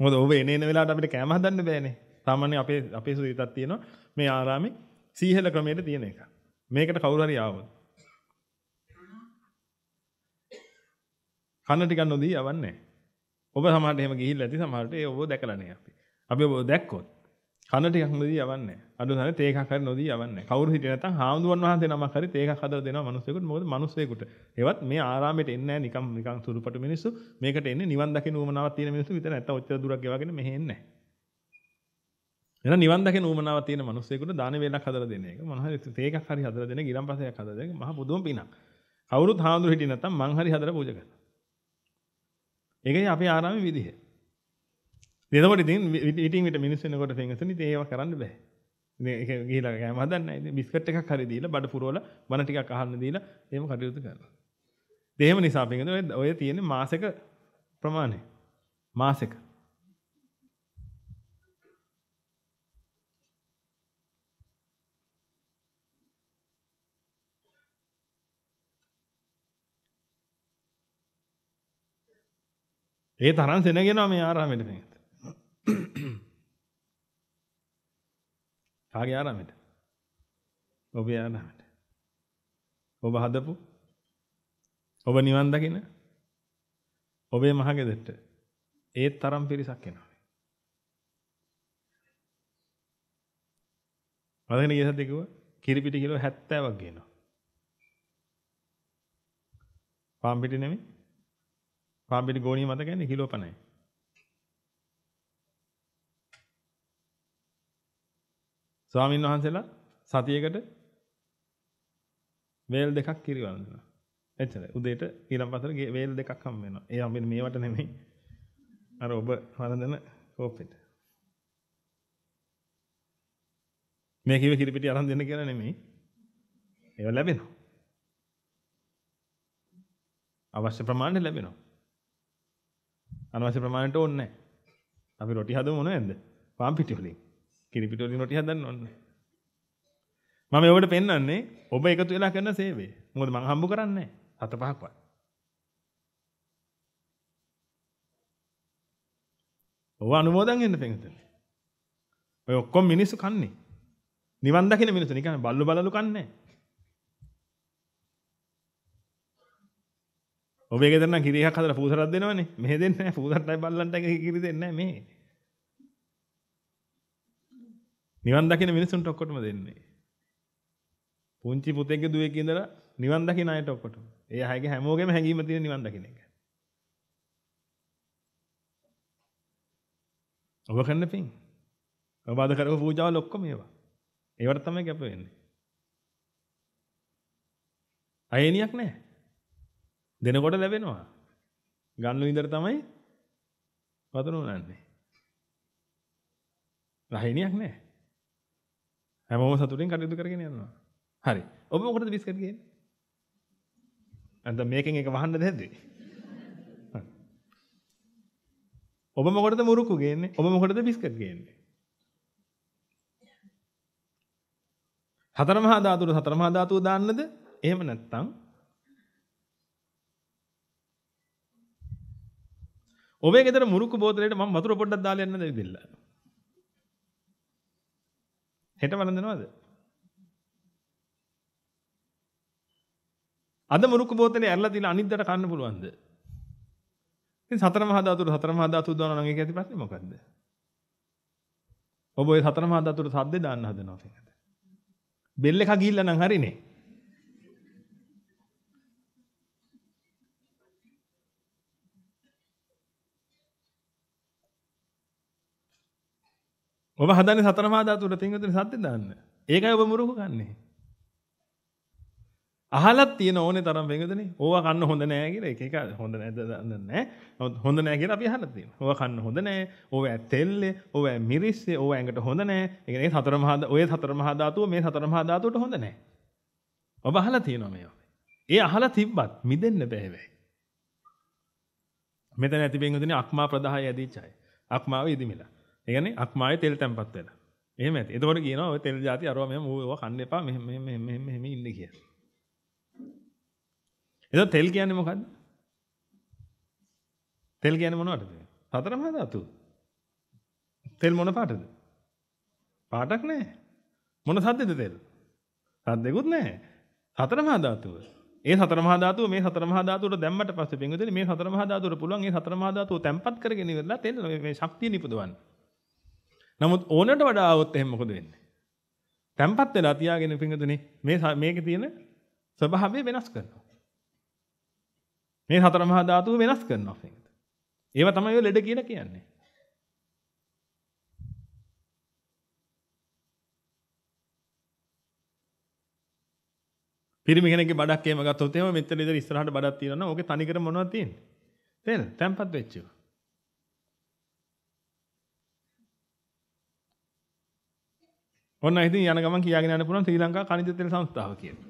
මොකද ඔබ එන එන වෙලාවට අපිට කැම හදන්න බෑනේ. සාමාන්‍ය අපේ අපේ සුවිතක් තියෙනවා. මේ ආරාමේ සීහෙල ක්‍රමයට තියෙන එක. මේකට කවුරු හරි ආවොත් කන්න ටිකක් නොදී යවන්නේ. ඔබ සමහරට එහෙම ගිහිල්ලා ඇති සමහරට ඒ ඔබ දැකලා නැහැ අපි. අපි ඔබ දැක්කොත් කන්න ටිකක් නොදී යවන්නේ. අඩු තරමේ තේකක් හරි නොදී යවන්නේ. කවුරු හිටියේ නැත්නම් හාමුදුරන් වහන්සේ නමක් හරි තේකක් හදලා දෙනවා මිනිස්සෙකුට. මොකද මිනිස්සෙකුට ඒවත් මේ ආරාමයට එන්නේ නැහැ නිකම් නිකම් සුළුපටු මිනිස්සු. මේකට එන්නේ නිවන් දකින උවමනාවක් තියෙන මිනිස්සු විතර නැත්නම් ඔච්චර දුරක් ගෙවාගෙන මෙහෙ එන්නේ නැහැ. එහෙනම් නිවන් දකින උමනාවක් තියෙන මිනිස්සෙකුට දාන වේලක් හදලා දෙන එක මොන හරි තේකක් හරි හදලා දෙන ගිරම්පසයක් හදලා දෙන එක මහ පුදුම පිනක්. කවුරුත් හාමුදුරු හිටියේ නැත්නම් මං හරි හදලා පූජා කරනවා. ඒකයි අපේ ආරාමයේ විදිහ. එතකොට ඉතින් ඉතින් විට මිනිස් වෙනකොට පෙන්වතුනි ඉතින් ඒව කරන්න බෑ. ඉතින් ඒක ගිහිලා කෑම හදන්නයි. ඉතින් බිස්කට් එකක් හරි දීලා බඩ පුරවලා බන ටිකක් අහන්න දීලා එහෙම කටයුතු කරනවා. ඉතින් එහෙම නිසා පෙන්වතුනි ඔය තියෙන මාසෙක ප්‍රමාණය. මාසෙක. ඒ තරම් සෙනගෙනවා මේ ආරාමෙට මේ. කාගේ ආරාමෙට? ඔබේ ආරාමෙට. ඔබ හදපු ඔබ නිවන් දකින ඔබේ මහගෙදෙට්ට ඒ තරම් පිරිසක් එනවා. මතකනේ ගිය සතියේ කිව්වා කිරිපිටි කිලෝ 70ක් ගේනවා. පාන් පිටි නෙමෙයි පාම්බිලි ගෝණිය මතකද කිලෝ 50යි. ස්වාමීන් වහන්සේලා සතියකට වේල් දෙකක් කිරිවන්දනවා. එච්චරයි. උදේට ඊළඟ පසට වේල් දෙකක් හම් වෙනවා. ඒ අම්බින මේවට නෙමෙයි. අර ඔබ වරඳන කෝපෙට. මේ කිව්ව කිරිපිටි අරන් දෙන්න කියලා නෙමෙයි. ඒව ලැබෙනවා. අවශ්‍ය ප්‍රමාණය ලැබෙනවා. අනවශ්‍ය ප්‍රමාණයට ඕනේ නැහැ. අපි රොටි හදමු මොනවද? පාන් පිටි වලින්. කිරි පිටි වලින් රොටි හදන්න ඕනේ. මම ඔබට පෙන්වන්නේ ඔබ එකතු වෙලා කරන සේවය. මොකද මම හම්බ කරන්නේ හත පහක්වත්. ඔව අනුමෝදන් වෙන්න පෙන්වන්නේ. ඔය ඔක්කොම මිනිස්සු කන්නේ. නිවන් දකින මිනිස්සු නිකන් බල්ලු බලලු කන්නේ නැහැ. ඔබේ ගෙදරන කිරියක් හදලා පූසරක් දෙනවනේ. මෙහෙ දෙන්නේ නැහැ. පූසරටයි බල්ලන්ටයි කිරි දෙන්නේ නැහැ මේ. නිවන් දකින මිනිසුන්ට ඔක්කොටම දෙන්නේ. පුංචි පුතෙක්ගේ දුවෙක් ඉඳලා නිවන් දකින අයට ඔක්කොටම. ඒ අයගේ හැමෝගෙම හැඟීම තියෙන නිවන් දකින එක. ඔබ කරන්න පින්. ඔබ අද කරපු පූජාවල ඔක්කොම ඒවා. ඒවට තමයි කැප වෙන්නේ. අයනියක් නැහැ. දෙනකොට ලැබෙනවා. ගන්න විඳර තමයි වතුර උනන්නේ. රහිනියක් නෑ. හැමෝම සතුටින් කටයුතු කරගෙන යනවා. හරි. ඔබ මොකටද බිස්කට් ගේන්නේ? අන්ත මේකෙන් එක වහන්නද හැදුවේ? ඔබ මොකටද මුරුක්කු ගේන්නේ? ඔබ මොකටද බිස්කට් ගේන්නේ? හතර මහා ධාතුවල හතර මහා ධාතුව දාන්නද? එහෙම නැත්නම් ඔබේ ගෙදර මුරුක්කු බෝතලයට මම වතුර පොඩ්ඩක් දාලා යන්න දෙවිදෙල්ල. හෙට වළඳනවද? අද මුරුක්කු බෝතලේ ඇරලා දීලා අනිද්දාට කන්න පුළුවන්ද? ඉතින් සතර මහා ධාතුර සතර මහා ධාතු දානවා නම් ඒක ඇති ප්‍රශ්නේ මොකද්ද? ඔබ ওই සතර මහා ධාතුර සද්දේ දාන්න හදනවා කියන්නේ. බෙල් එකක් ගිහිල්ලා නම් හරිනේ. ඔබ හදන සතරමාදාතුර පින්වතුනි සද්ද දාන්න. ඒකයි ඔබ මුරුකු ගන්නේ. අහලත් තියෙන ඕනේ තරම් වෙනදනේ. ඕවා කන්න හොඳ නෑ කියලා එක එක හොඳ නැද්ද දන්නේ නෑ. හොඳ නෑ කියලා අපි අහලා තියෙනවා. ඕවා කන්න හොඳ නෑ. ඕවා තෙල්ලේ, ඕවා මිරිස්සේ, ඕවා ඇඟට හොඳ නෑ. ඒ කියන්නේ සතර මහා ඔය සතර මහා ධාතුව මේ සතර මහා ධාතුවට හොඳ නෑ. ඔබ අහලා තියෙනවා මේවා. ඒ අහලා තිබ්බත් මිදෙන්න බෑ වෙයි. මෙතන ඇති වෙනදනේ අක්මා ප්‍රදාහය ඇදිච්චයි. අක්මාව ඉදිමිලා. ඒගන අක්මය තෙල් තැන්පත් වෙන එහම එතකොට කියන තෙල් ජාති අරුවම ූව කන්න එපා මෙහෙම ඉන්න කිය එද තෙල් කියන්න මොකක්ද තෙල් කියන මොනවටද සතරම ධාතු තෙල් මොන පාටද පාටක් නෑ මොන සද්දෙද තෙල් සද්දෙකුත් නෑ සතර මහා ධාතුව ඒ සතර මහා ධාතුව මේ සතර මහා ධාතුවට දැම්මට පස්සේ පින්විතනේ මේ සතර මහා ධාතුවට පුළුවන් ඒ සතර මහා ධාතුව තැම්පත් කරගෙන ඉවරලා තෙල් මේ ශක්තිය නිපදවන්නේ නමුත් ඕනට වඩා આવොත් එහෙම මොකද වෙන්නේ? තැම්පත් වෙලා තියාගෙන පිංගුතුනේ මේ මේකේ තියෙන ස්වභාවය වෙනස් කරනවා. මේ හතර මහා ධාතු වෙනස් කරනවා පිංගුතුනේ. ඒවා තමයි ඔය ලෙඩ කියලා කියන්නේ. පිරිමි කෙනෙක්ගේ බඩක් එහෙම ගත්තොත් එහෙම මෙතන ඉඳලා ඉස්සරහට බඩක් තියෙනවා නම් ඕකේ තනිකර මොනවද තියෙන්නේ? තේරෙනවද? තැම්පත් වෙච්ච ඒවා. ඔන්න ඉතින් යන ගමන් කියාගෙන යන්න පුළුවන් ශ්‍රී ලංකා කනිජ තෙල් සංස්ථාව කියලා.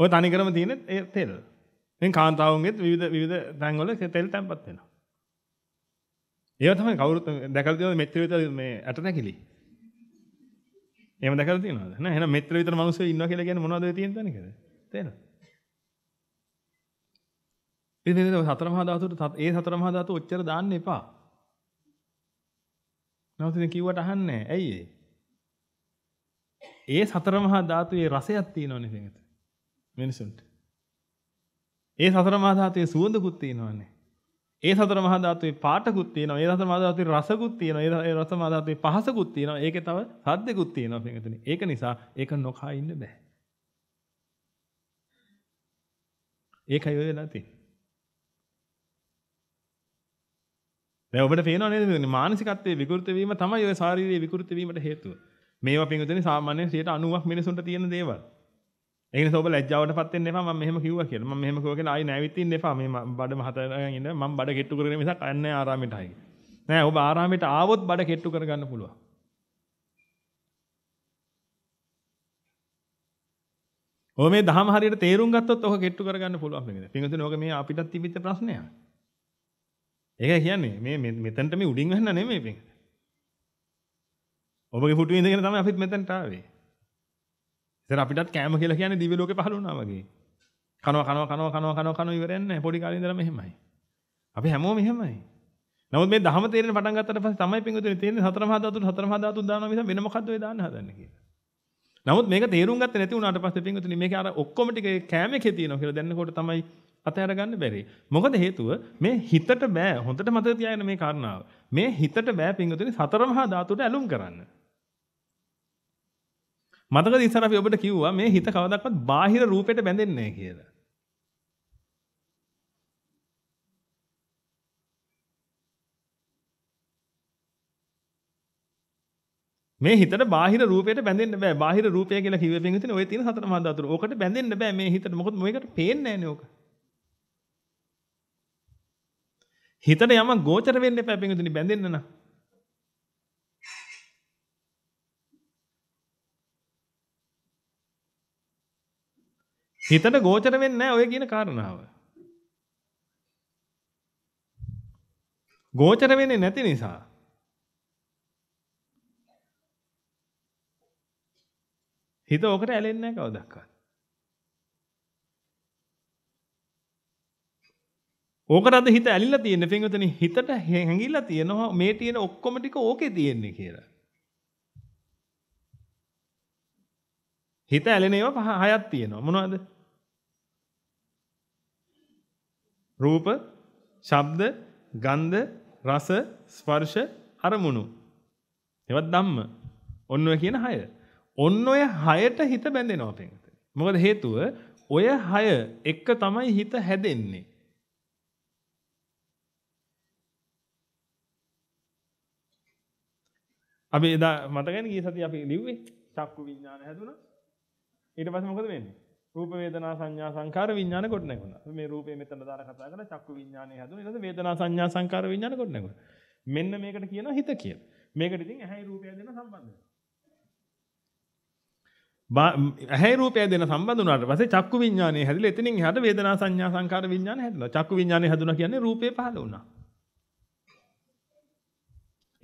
ඔය තනිකරම තියෙන ඒ තෙල්. දැන් කාන්තාවන්ගෙත් විවිධ විවිධ තැන්වල තෙල් තැම්පත් වෙනවා. ඒව තමයි කවුරුත් දැකලා තියෙනවද මෙත්‍ර විතර මේ ඇට නැකිලි. එහෙම දැකලා තියෙනවද? නෑ එහෙනම් මෙත්‍ර විතර මිනිස්සු ඉන්නවා කියලා කියන්නේ මොනවද ඔය තියෙන තැනකද? තේරෙනවද? ඉතින් නේද සතර මහා ධාතුට ඒ සතර මහා ධාතු ඔච්චර දාන්න එපා. නැවත ඉතින් කිව්වට අහන්නේ නැහැ. ඇයි ඒ? ඒ සතර මහා ධාතුයේ රසයක් තියෙනවනේ පිටත. මිනිසුන්ට. ඒ සතර මහා ධාතුයේ සුවඳකුත් තියෙනවනේ. ඒ සතර මහා ධාතුවේ පාටකුත් තියෙනවා. ඒ සතර මහා ධාතුවේ රසකුත් තියෙනවා. ඒ රස මහා ධාතුවේ පහසකුත් තියෙනවා. ඒකේ තව සද්දකුත් තියෙනවා පිටතනේ. ඒක නිසා ඒක නොකා ඉන්න බෑ. ඒකයි වෙලා තියෙන්නේ. ඔබට පේනවනේ මානසිකත්වයේ විකෘතිවීම තමයි ඔය ශාරීරික විකෘතිවීමට හේතුව. මේවා පින්විතනේ සාමාන්‍යයෙන් 90ක් මිනිසුන්ට තියෙන දේවල්. ඒ නිසා ඔබ ලැජ්ජාවටපත් වෙන්න එපා මම මෙහෙම කිව්වා කියලා. මම මෙහෙම කිව්වා කියලා ආයි නැවිත් ඉන්න එපා. මේ බඩ මහතරගෙන ඉන්න මම බඩ කෙට්ටු කරගෙන මිසක් අන්නේ ආරාමෙට ආයි. නෑ ඔබ ආරාමෙට ආවොත් බඩ කෙට්ටු කරගන්න පුළුවන්. ඔය මේ දහම හරියට තේරුම් ගත්තොත් ඔක කෙට්ටු කරගන්න පුළුවන් මේක. පින්විතනේ ඔක මේ අපිටත් තිබිච්ච ප්‍රශ්නයක්. ඒක කියන්නේ මේ මෙතනට මේ උඩින් ගන්න නෙමෙයි පිටින්. ඔබගේ පුටුවේ ඉඳගෙන තමයි අපිත් මෙතනට ආවේ. ඉතින් අපිටත් කෑම කියලා කියන්නේ දිව්‍ය ලෝකේ පහළ වුණා වගේ. කනවා කනවා කනවා කනවා කනවා කනවා ඉවරයන්නේ නැහැ. පොඩි කාලේ ඉඳලා මෙහෙමයි. අපි හැමෝම මෙහෙමයි. නමුත් මේ දහම තේරෙන පටන් ගත්තට පස්සේ තමයි පින්විතනේ තේරෙන්නේ සතර මහා ධාතුන් සතර මහා ධාතුන් දානවා මිස වෙන මොකද්ද ඔය දාන්න හදන්නේ කියලා. නමුත් මේක තේරුම් ගත්තේ නැති වුණාට පස්සේ පින්විතනේ මේකේ අර ඔක්කොම ටික කෑමකේ තියෙනවා කියලා දැනනකොට තමයි අතහැරගන්න බැරි. මොකද හේතුව මේ හිතට බෑ හොඳට මතක තියාගන්න මේ කාරණාව. මේ හිතට බෑ පිංගුතුනි සතර මහා ධාතුට ඇලුම් කරන්න. මතකද ඉස්සර අපි ඔබට කිව්වා මේ හිත කවදාවත් බාහිර රූපයට බැඳෙන්නේ නැහැ කියලා. මේ හිතට බාහිර රූපයට බැඳෙන්න බෑ. බාහිර රූපය කියලා කිව්වෙ පිංගුතුනි ඔය තියෙන සතර මහා ධාතුර. ඕකට බැඳෙන්න බෑ මේ හිතට. මොකද මේකට පේන්නේ නැහැනේ ඕක. හිතට යම ගෝචර වෙන්න එපා පිංගුතුනි බැඳෙන්න නම්. හිතට ගෝචර වෙන්නේ නැහැ ඔය කියන කාරණාව. ගෝචර වෙන්නේ නැති නිසා හිත ඔකට ඇලෙන්නේ නැහැ කවදාවත්. ඕකටද හිත ඇලිලා තියෙන්නේ පින්වතනි හිතට හැංගිලා තියෙනවා මේ තියෙන ඔක්කොම ටික ඕකේ තියෙන්නේ කියලා. හිත ඇලෙන ඒවා පහ හයක් තියෙනවා. මොනවද? රූප, ශබ්ද, ගන්ධ, රස, ස්පර්ශ, අරමුණු. ඒවත් ධම්ම. ඔන්න ඔය කියන හය. ඔන්න ඔය හයට හිත බැඳෙනවා පින්වතනි. මොකද හේතුව ඔය හය එක තමයි හිත හැදෙන්නේ. අපි එදා මතකැන ගිය සති අපි ලිව්වේ චක්කු විඤ්ඥාන හැදුන ඊට පස මොකද වෙන්න රූප වේදනා සංඥා සංකාර විඤ්ඥාන කොටනකුණ මේ රූපේ මෙතන දාර කතා කර චක්කු විඤ්ඥාන හැදු ද වේදනා සංඥා සංකාර විඤ්ඥාන කොටනකු මෙන්න මේකට කියන හිත කිය මේකට ඉතින් ඇහැයි රූපය දෙන සම්බන්ධ ඇහැ රූපය දෙන සම්බඳුනට පස චක්කු විඤ්ඥාන හැදිල එතිනින් හට වේදනා සංඥා සංකාර විඤ්ඥාන හැදල චක්කු විඤ්ඥාන හැදුන කියන්නේ රූපේ පහල වුණා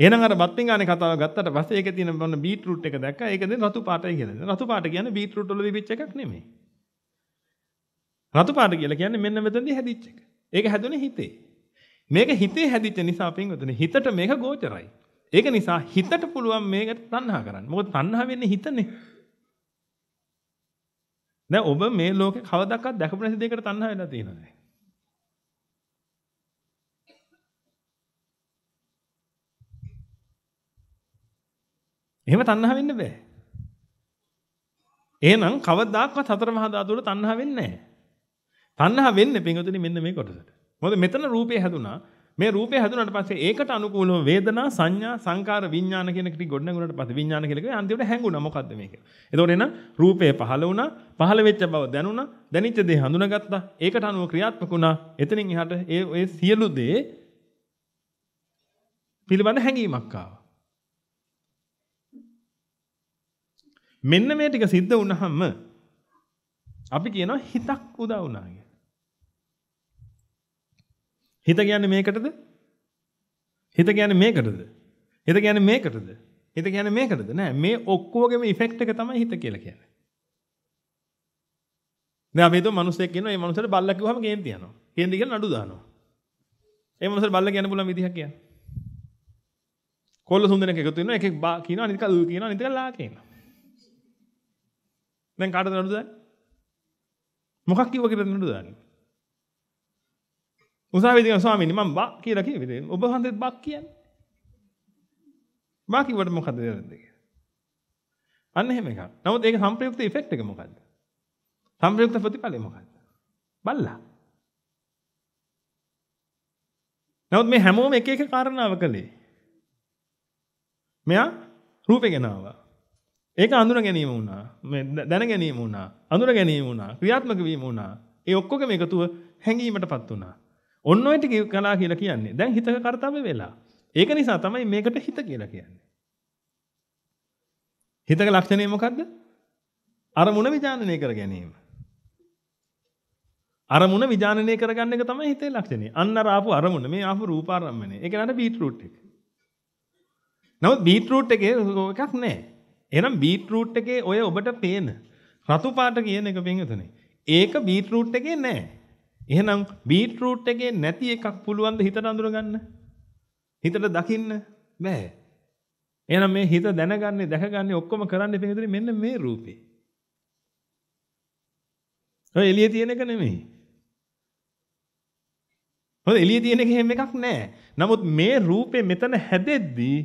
එහෙනම් අර බත් පිඟානේ කතාව ගත්තට පස්සේ ඒකේ තියෙන මොන බීට්‍රූට් එක දැක්කා. ඒක දැන් රතු පාටයි කියන්නේ. රතු පාට කියන්නේ බීට්‍රූට් වල තිබිච්ච එකක් නෙමෙයි. රතු පාට කියලා කියන්නේ මෙන්න මෙතනදී හැදිච්ච එක. ඒක හැදුනේ හිතේ. මේක හිතේ හැදිච්ච නිසා පින්වතුනි හිතට මේක ගෝචරයි. ඒක නිසා හිතට පුළුවන් මේකට තණ්හා කරන්න. මොකද තණ්හා වෙන්නේ හිතනේ. දැන් ඔබ මේ ලෝකේ කවදාකවත් දැකපු නැති දෙයකට තණ්හා වෙලා තියෙනවා. එහෙම තණ්හා වෙන්න බෑ. එහෙනම් කවදාවත් හතර මහා ධාතු වල තණ්හා වෙන්නේ නැහැ. තණ්හා වෙන්නේ පිංගුතුනි මෙන්න මේ කොටසට. මොකද මෙතන රූපේ හැදුනා. මේ රූපේ හැදුනාට පස්සේ ඒකට අනුකූලව වේදනා, සංඥා, සංකාර, විඥාන කියන කටි ගොඩනගුණාට පස්සේ විඥාන කියලා කියන්නේ අන්තිමට හැංගුණා මොකද්ද මේක? එතකොට එන රූපේ පහළ වුණා, පහළ වෙච්ච බව දැනුණා, දැනිච්ච දේ හඳුනාගත්තා, ඒකට අනුව ක්‍රියාත්මක වුණා. එතනින් එහාට ඒ ඒ සියලු දේ පිළිබඳ හැඟීමක් ආවා. මෙන්න මේ ටික සිද්ධ වුණහම අපි කියනවා හිතක් උදා වුණා කියලා. හිත කියන්නේ මේකටද? හිත කියන්නේ මේකටද? හිත කියන්නේ මේකටද? හිත කියන්නේ මේකටද? නෑ මේ ඔක්කොගෙම ඉෆෙක්ට් එක තමයි හිත කියලා කියන්නේ. දැන් අපි හිතමු මිනිස්සෙක් ඉන්නවා ඒ මිනිස්සට බල්ලා කිව්වම කේන්ති යනවා. කේන්ති කියලා නඩු දානවා. ඒ මිනිස්සට බල්ලා කියන්න පුළුවන් විදිහක් කියන්නේ. කොල්ල සුන්දරෙක් එකතු වෙනවා එක එක බා කියනවා අනිත් එක ල් කියනවා අනිත් එක ලා කියනවා. දැන් කාටද නඩු දාන්නේ? මොකක් කිව්ව කියලා නඩු දාන්නේ? උසාවියේ කියන ස්වාමීනි මම බා කියලා කිව්වේ. ඔබ හන්දෙත් බක් කියන්නේ. බා කිව්වට මොකද වෙන්නේ කියලා. අන්න එහෙම එකක්. නමුත් ඒක සංප්‍රයුක්ත ඉෆෙක්ට් එක මොකද්ද? සංප්‍රයුක්ත ප්‍රතිඵලය මොකද්ද? බල්ලා. නමුත් මේ හැමෝම එක එක කාරණාව කළේ. මෙයා රූපේ ගෙනාවා. ඒක අඳුර ගැනීම වුණා. මේ දැන ගැනීම වුණා. අඳුර ගැනීම වුණා. ක්‍රියාත්මක වීම වුණා. ඒ ඔක්කොගේම එකතුව හැඟීමටපත් වුණා. ඔන්න ඔය ටික කලා කියලා කියන්නේ. දැන් හිතක කාර්යය වෙලා. ඒක නිසා තමයි මේකට හිත කියලා කියන්නේ. හිතක ලක්ෂණය මොකද්ද? අරමුණ විඥානනය කර ගැනීම. අරමුණ විඥානනය කරගන්න එක තමයි හිතේ ලක්ෂණය. අන්න අර ආපු අරමුණ මේ ආපු රූපාරම්මණය. ඒක නට බීට් රූට් එක. නමුත් බීට් රූට් එකේ එකක් නැහැ. එනම් බීටරූට් එකේ ඔය ඔබට පේන රතුපාට කියන එක පෙන්ගතනේ. ඒක බීටරූට් එකේ නෑ. එහෙනම් බීටරූට් එකේ නැති එකක් පුළුවන් ද හිතට අඳුරගන්න? හිතට දකින්න බෑ. එහෙනම් මේ හිත දැනගන්නේ, දැකගන්නේ ඔක්කොම කරන්නේ පෙන්දුනේ මෙන්න මේ රූපේ. ඔය එළියේ තියෙන එක නෙමෙයි. හොඳ එළියේ තියෙන එක හැම එකක් නෑ. නමුත් මේ රූපේ මෙතන හැදෙද්දී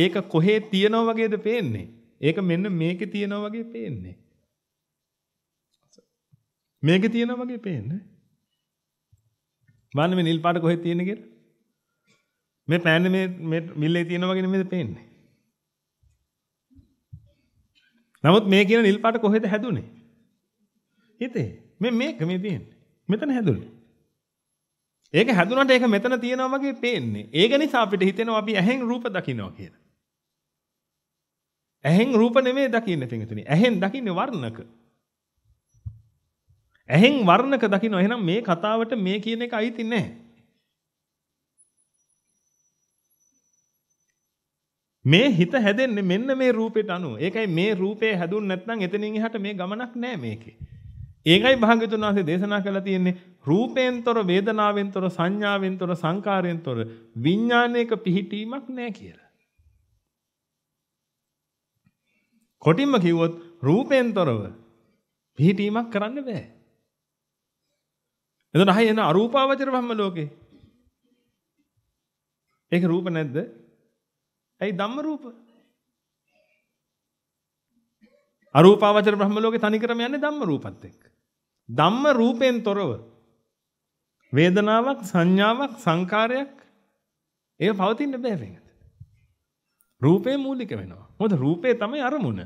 ඒක කොහේ තියෙනවා වගේද පේන්නේ? ඒක මෙන්න මේකේ තියෙනා වගේ පේන්නේ. මේකේ තියෙනා වගේ පේන්නේ. බලන්න මේ නිල් පාට කොහෙද තියෙන්නේ කියලා. මේ පෑන්නේ මේ මේ මිල්ලේ තියෙනා වගේ නෙමෙයිද පේන්නේ. නමුත් මේ කියන නිල් පාට කොහෙද හැදුනේ? හිතේ. මේ මේක මේ තියෙන්නේ. මෙතන හැදුනේ. ඒක හැදුනට ඒක මෙතන තියෙනවා වගේ පේන්නේ. ඒක නිසා අපිට හිතෙනවා අපි ඇහෙන් රූප දකින්නවා කියලා. ඇහෙන් රූප නෙමෙයි දකින්නේ පිටුතුනි. ඇහෙන් දකින්නේ වර්ණක. ඇහෙන් වර්ණක දකින්න එහෙනම් මේ කතාවට මේ කියන එක අයිති නැහැ. මේ හිත හැදෙන්නේ මෙන්න මේ රූපෙට අනුව. ඒකයි මේ රූපේ හැදුන් නැත්නම් එතනින් එහාට මේ ගමනක් නෑ මේකේ. ඒකයි භාග්‍යතුන් වහන්සේ දේශනා කළා තියෙන්නේ රූපෙන්තර වේදනාවෙන්තර සංඥාවෙන්තර සංකාරයෙන්තර විඥානයක පිහිටීමක් නෑ කියලා. කොටින්ම කිව්වොත් රූපයෙන් තොරව පිහිටීමක් කරන්න බෑ. එතන අහයි එන අරූපාවචර බ්‍රහ්ම ලෝකේ. ඒක රූප නැද්ද? ඇයි ධම්ම රූප? අරූපාවචර බ්‍රහ්ම ලෝකේ තනිකරම යන්නේ ධම්ම රූපත් එක්ක. ධම්ම රූපයෙන් තොරව වේදනාවක් සංඥාවක් සංකාරයක් ඒව පවතින්න බෑ වෙන. රූපේ මූලික වෙනවා. මොකද රූපේ තමයි අරමුණ.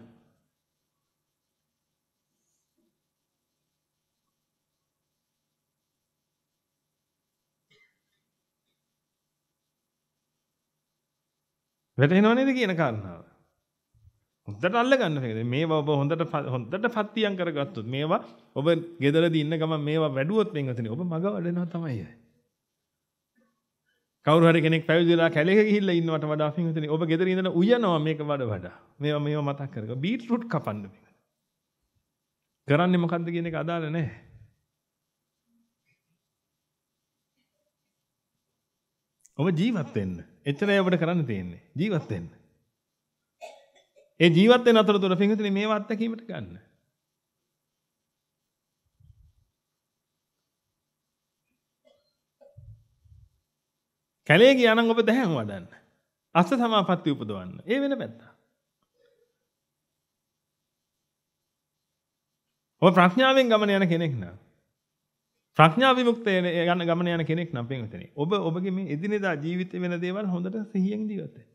වැටහෙනව නේද කියන කාරණාව. හොඳට අල්ලගන්න මේක. මේවා ඔබ හොඳට හොඳට පත්තියම් කරගත්තොත් මේවා ඔබ ගෙදරදී ඉන්න ගමන් මේවා වැඩුවොත් වෙන ඔබ මග වඩනවා තමයි. කවරු හරි කෙනෙක් පැවිදිලා කැලේක ගිහිල්ලා ඉන්නවට වඩා පින්විතනේ ඔබ ගෙදර ඉඳලා උයනවා මේක වඩා වඩා. මේවා මේවා මතක් කරගන්න. බීට්‍රූට් කපන්න මේක. කරන්නේ මොකද්ද කියන එක අදාළ නැහැ. ඔබ ජීවත් වෙන්න. එච්චරයි ඔබට කරන්න තියෙන්නේ. ජීවත් වෙන්න. ඒ ජීවත් වෙන අතරතුර පින්විතනේ මේවා අත්දැකීමට ගන්න. කැලේ ගියානම් ඔබ දැහැන් වඩන්න. අස සමාපatti උපදවන්න. ඒ වෙන පැත්ත. ඔබ ප්‍රඥාවෙන් ගමන යන කෙනෙක් නම් ප්‍රඥා විමුක්තය යන ගමන යන කෙනෙක් නම් පින්විතනේ. ඔබ ඔබගේ මේ එදිනෙදා ජීවිතේ වෙන දේවල් හොඳට සිහියෙන් ජීවත් වෙන්න.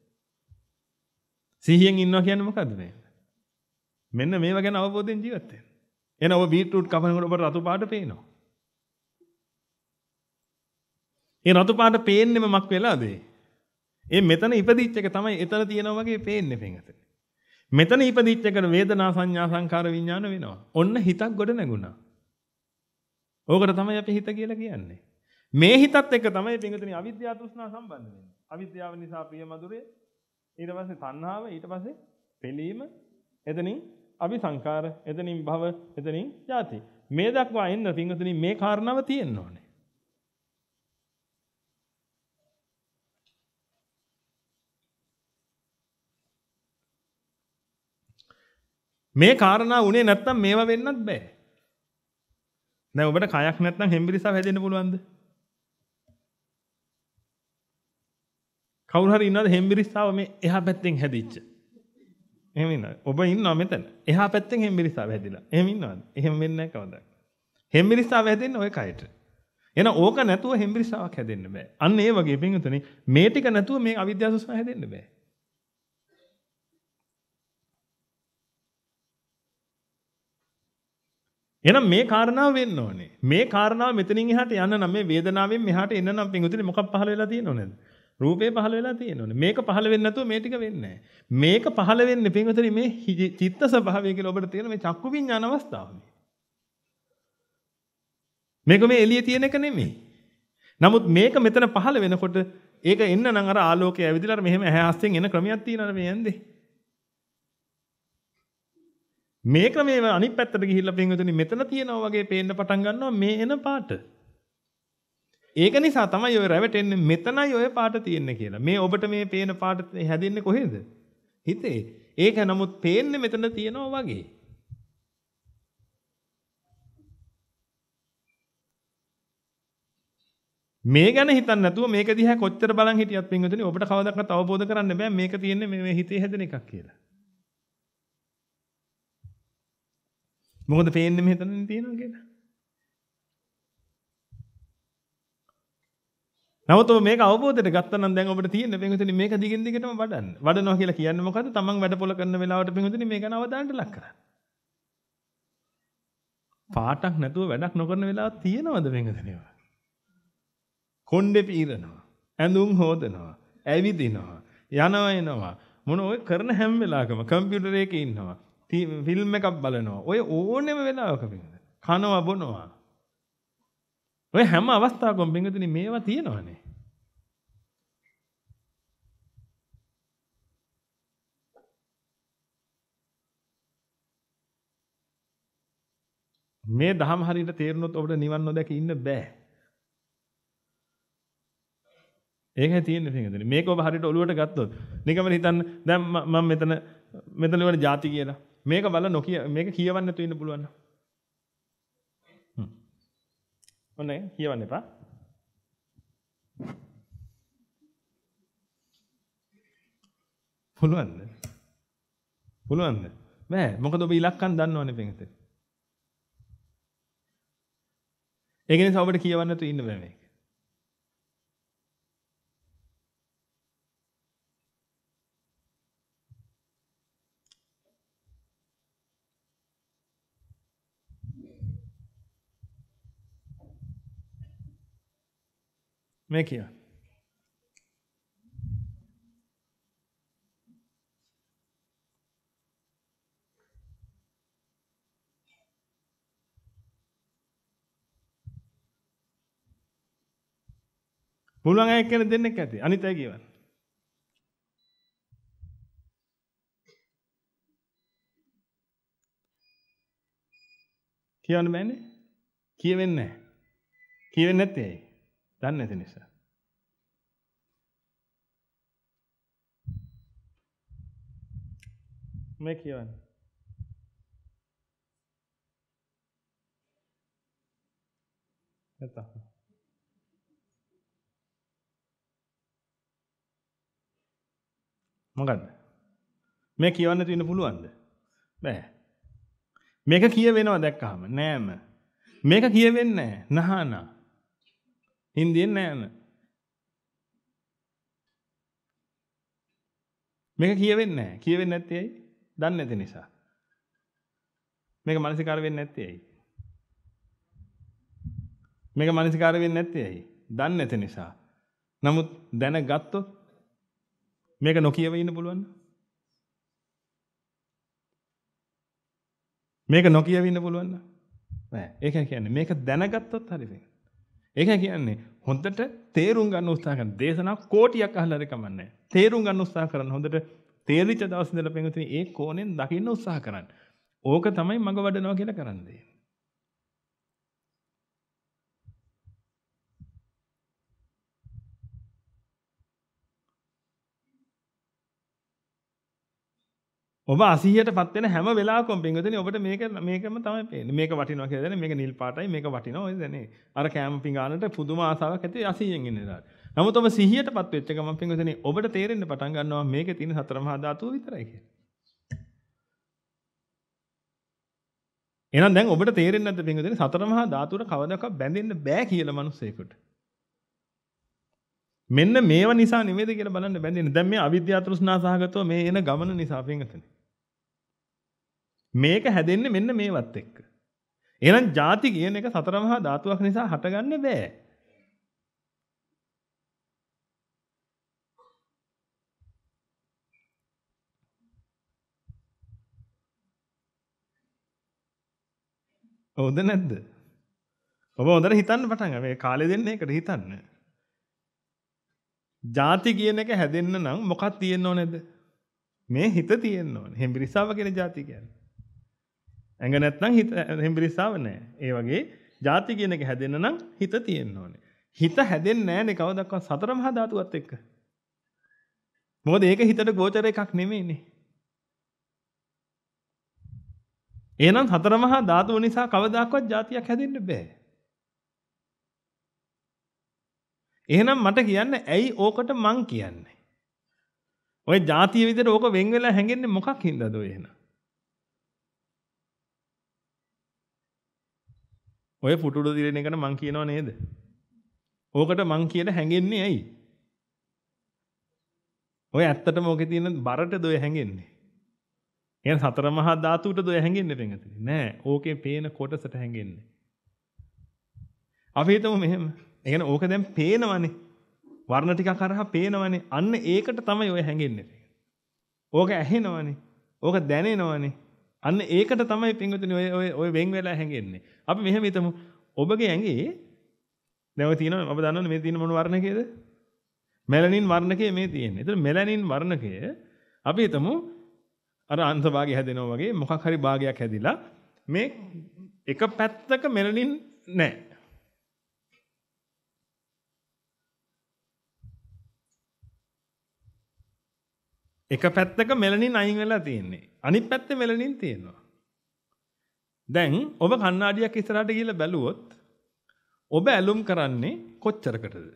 සිහියෙන් ඉන්නවා කියන්නේ මොකද්ද මේ? මෙන්න මේවා ගැන අවබෝධයෙන් ජීවත් වෙන්න. එන ඔබ බීට්‍රූට් කපනකොට ඔබට රතු පාට පේනවා. ඒ රතු පාට පේන්නෙම මක් වෙලාද? ඒ මෙතන ඉපදිච්ච එක තමයි එතන තියෙනා වගේ පේන්නේ පෙඟතේ. මෙතන ඉපදිච්ච එකට වේදනා සංඥා සංකාර විඥාන වෙනවා. ඔන්න හිතක් ගොඩ නැගුණා. ඕකට තමයි අපි හිත කියලා කියන්නේ. මේ හිතත් එක්ක තමයි පෙඟතනේ අවිද්‍යාව තෘෂ්ණා සම්බන්ධ වෙන්නේ. අවිද්‍යාව නිසා ප්‍රියමధుරය ඊට පස්සේ තණ්හාව ඊට පස්සේ පෙළීම එතනින් අපි සංකාර එතනින් භව එතනින් ජාති මේ දක්වා එන්න පින්වතුනි මේ කාරණාව තියෙන්න ඕනේ මේ කාරණා උනේ නැත්තම් මේවා වෙන්නත් බෑ. දැන් ඔබට කයක් නැත්තම් හෙම්බිරිසාව හැදෙන්න පුළුවන්ද? කවුරු හරි ඉන්නවද හෙම්බිරිසාව මේ එහා පැත්තෙන් හැදිච්ච? එහෙම ඉන්නවද? ඔබ ඉන්නවා මෙතන. එහා පැත්තෙන් හෙම්බිරිසාව හැදිලා. එහෙම ඉන්නවද? එහෙම වෙන්නේ නැහැ කවදාවත්. හෙම්බිරිසාව හැදෙන්නේ ওই කයට. එන ඕක නැතුව හෙම්බිරිසාවක් හැදෙන්න බෑ. අන්න ඒ වගේ පින්තුනේ මේ ටික නැතුව මේ අවිද්‍යාව සසහ හැදෙන්න බෑ. එහෙනම් මේ කාරණාව වෙන්න ඕනේ. මේ කාරණාව මෙතනින් එහාට යන්න නම් මේ වේදනාවෙන් මෙහාට එන්න නම් පිඟුතුනි මොකක් පහළ වෙලා තියෙනව නේද? රූපේ පහළ වෙලා තියෙනවනේ. මේක පහළ වෙන්නේ නැතුව මේ ටික වෙන්නේ නැහැ. මේක පහළ වෙන්නේ පිඟුතුනි මේ චිත්ත ස්වභාවය කියලා ඔබට තියෙන මේ චක්කු විඤ්ඤාණ අවස්ථාව මේ. මේක මේ එළියේ තියෙන එක නෙමෙයි. නමුත් මේක මෙතන පහළ වෙනකොට ඒක එන්න නම් අර ආලෝකය ඇවිදලා මෙහෙම ඇහැ හස්තෙන් එන ක්‍රමයක් තියෙනවා මේ ඇන්දේ. මේක මේ අනිත් පැත්තට ගිහිල්ලා පින්වතුනි මෙතන තියෙනවා වගේ පේන්න පටන් ගන්නවා මේ එන පාට. ඒක නිසා තමයි ඔය රැවටෙන්නේ මෙතනයි ඔය පාට තියෙන්නේ කියලා. මේ ඔබට මේ පේන පාට හැදෙන්නේ කොහෙද? හිතේ. ඒක නමුත් පේන්නේ මෙතන තියෙනවා වගේ. මේ ගැන හිතන්න නැතුව මේක දිහා කොච්චර බලන් හිටියත් පින්වතුනි ඔබට කවදාවත් අවබෝධ කරන්න බෑ මේක තියෙන්නේ මේ හිතේ හැදෙන එකක් කියලා. මොකද පේන්නේ මෙතන තියෙනවා කියලා. නමුත් ඔබ මේක අවබෝධයට ගත්තා නම් දැන් ඔබට තියෙන පින්විතනි මේක දිගින් දිගටම වඩන්න. වඩනවා කියලා කියන්නේ මොකද්ද? තමන් වැඩ පොළ කරන වෙලාවට පින්විතනි මේක නවදාන්නට ලක් කරන්න. පාටක් නැතුව වැඩක් නොකරන වෙලාවක් තියෙනවද පින්විතනි? කොණ්ඩේ පීරනවා. ඇඳුම් හොදනවා. ඇවිදිනවා. යනවා එනවා. මොන ඔය කරන හැම වෙලාවකම කම්පියුටර් එකේ ඉන්නවා. ෆිල්ම් එකක් බලනවා. ඔය ඕනෙම වෙලාවක පින්ද. කනවා බොනවා. ඔය හැම අවස්ථාවකම පින්ගතුනි මේවා තියෙනවනේ. මේ දහම් හරියට තේරුනොත් ඔබට නිවන් නොදැක ඉන්න බෑ. ඒකයි තියෙන්නේ පින්ගතුනි. මේක ඔබ හරියට ඔලුවට ගත්තොත් නිකම්ම හිතන්න දැන් මම මෙතන මෙතන වල ಜಾති කියලා මේක බල නොකිය මේක කියවන්න තුන්න පුළුවන් ඔන්න කියවන්න එපා පුළුවන්ද පුළුවන්ද බෑ මොකද ඔබ ඉලක්කම් දන්නවනේ පෙඟතේ ඒ කියන්නේ ඔබට කියවන්න තු ඉන්න බෑ මේක මේ කියවන. පුළුවන් අය කියන දෙන්නෙක් ඇති. අනිත් අය කියවන්න. කියවන්න බෑනේ. කියවෙන්නේ නැහැ. කියවෙන්නේ නැත්තේ ඇයි? දන්නේ නැති නිසා. මේ කියවන්නේ. නැත්තම්. මොකද්ද? මේ කියවන්න තියෙන පුළුවන්ද? බෑ. මේක කියවෙනවා දැක්කහම නෑම. මේක කියවෙන්නේ නෑ. නහනා. හින්දියෙන් නෑන. මේක කියවෙන්නේ නැහැ. කියවෙන්නේ නැත්තේ ඇයි? දන්නේ නැති නිසා. මේක මානසිකාර වෙන්නේ නැත්තේ ඇයි? මේක මානසිකාර වෙන්නේ නැත්තේ ඇයි? දන්නේ නැති නිසා. නමුත් දැනගත්තොත් මේක නොකියව ඉන්න පුළුවන්. මේක නොකියව ඉන්න පුළුවන්. නෑ. ඒක කියන්නේ මේක දැනගත්තොත් හරි වෙනවා. ඒක කියන්නේ හොඳට තේරුම් ගන්න උත්සාහ කරන දේශනා කෝටියක් අහලා හරි කමන්නේ. තේරුම් ගන්න උත්සාහ කරන්න හොඳට තේරිච්ච දවස් ඉඳලා පෙන්වතුනි ඒ කෝණයෙන් දකින්න උත්සාහ කරන්න. ඕක තමයි මඟ වඩනවා කියලා කරන්නේ. ඔබ 80ට පත් වෙන හැම වෙලාවකම පිංගුතනි ඔබට මේක මේකම තමයි පේන්නේ. මේක වටිනවා කියලා දැනෙන මේක නිල් පාටයි මේක වටිනවා ඔය දැනේ. අර කැම පිංගානට පුදුම ආසාවක් ඇති 80න් ඉන්න දාට. නමුත් ඔබ 100ට පත් වෙච්ච ගමන් පිංගුතනි ඔබට තේරෙන්න පටන් ගන්නවා මේකේ තියෙන සතර මහා ධාතුව විතරයි කියලා. එහෙනම් දැන් ඔබට තේරෙන්නේ නැද්ද පිංගුතනි සතර මහා ධාතුවට කවදාවත් බැඳෙන්න බෑ කියලා මිනිස්සෙකුට. මෙන්න මේව නිසා නෙමෙයිද කියලා බලන්න බැඳෙන්නේ. දැන් මේ අවිද්‍යාව තෘෂ්ණා සහගතව මේ එන ගමන නිසා පිංගුතනි. මේක හැදෙන්නේ මෙන්න මේවත් එක්ක. එහෙනම් ಜಾති කියන එක සතර මහා ධාතුවක් නිසා හටගන්නේ බෑ. හොද නැද්ද? ඔබ හොඳට හිතන්න පටන් ගන්න. මේ කාලේ දෙන්නේ එකට හිතන්න. ಜಾති කියන එක හැදෙන්න නම් මොකක් තියෙන්න ඕනේද? මේ හිත තියෙන්න ඕනේ. හෙම්බිරිස්සාව කියන ಜಾති කියන්නේ. ඇඟ නැත්නම් හිත හෙම්බිරිස්සාව නැහැ. ඒ වගේ ಜಾති කියන එක හැදෙන්න නම් හිත තියෙන්න ඕනේ. හිත හැදෙන්නේ නැහැනේ කවදක්වත් සතර මහා ධාතුවත් එක්ක. මොකද ඒක හිතට ගෝචර එකක් නෙමෙයිනේ. එහෙනම් සතර මහා ධාතුව නිසා කවදාකවත් જાතියක් හැදෙන්න බෑ. එහෙනම් මට කියන්න ඇයි ඕකට මං කියන්නේ? ඔය ಜಾතිය විදිහට ඕක වෙන් වෙලා හැංගෙන්නේ මොකක් හින්දාද ඔය එහෙනම්? ඔය පුටුඩු දිරෙන එකට මං කියනව නේද? ඕකට මං කියන හැඟෙන්නේ ඇයි? ඔය ඇත්තටම ඔකේ තියෙන බරට දොය හැඟෙන්නේ. එහෙනම් සතර මහා ධාතුට දොය හැඟෙන්නේ පෙන්වතුනි. නෑ, ඕකේ පේන කොටසට හැඟෙන්නේ. අපි හිතමු මෙහෙම. ඒ කියන්නේ ඕක දැන් පේනවනේ. වර්ණ ටිකක් හරහා පේනවනේ. අන්න ඒකට තමයි ඔය හැඟෙන්නේ. ඕක ඇහෙනවනේ. ඕක දැනෙනවනේ. අන්න ඒකට තමයි පින්වතුනි ඔය ඔය ඔය වෙන් වෙලා හැංගෙන්නේ. අපි මෙහෙම හිතමු ඔබගේ ඇඟේ දැන් ඔය තියෙනවා ඔබ දන්නවනේ මේ තියෙන මොන වර්ණකේද? මෙලනින් වර්ණකේ මේ තියෙන්නේ. ඒතර මෙලනින් වර්ණකය අපි හිතමු අර අන්ත භාගය හැදෙනවා වගේ මොකක් හරි භාගයක් හැදිලා මේ එක පැත්තක මෙලනින් නැහැ. එක පැත්තක මෙලනින් අයින් වෙලා තියෙන්නේ. අනිත් පැත්තේ මෙලනින් තියෙනවා. දැන් ඔබ කණ්ණාඩියක් ඉස්සරහට ගිහිල්ලා බැලුවොත් ඔබ ඇලුම් කරන්නේ කොච්චරකටද?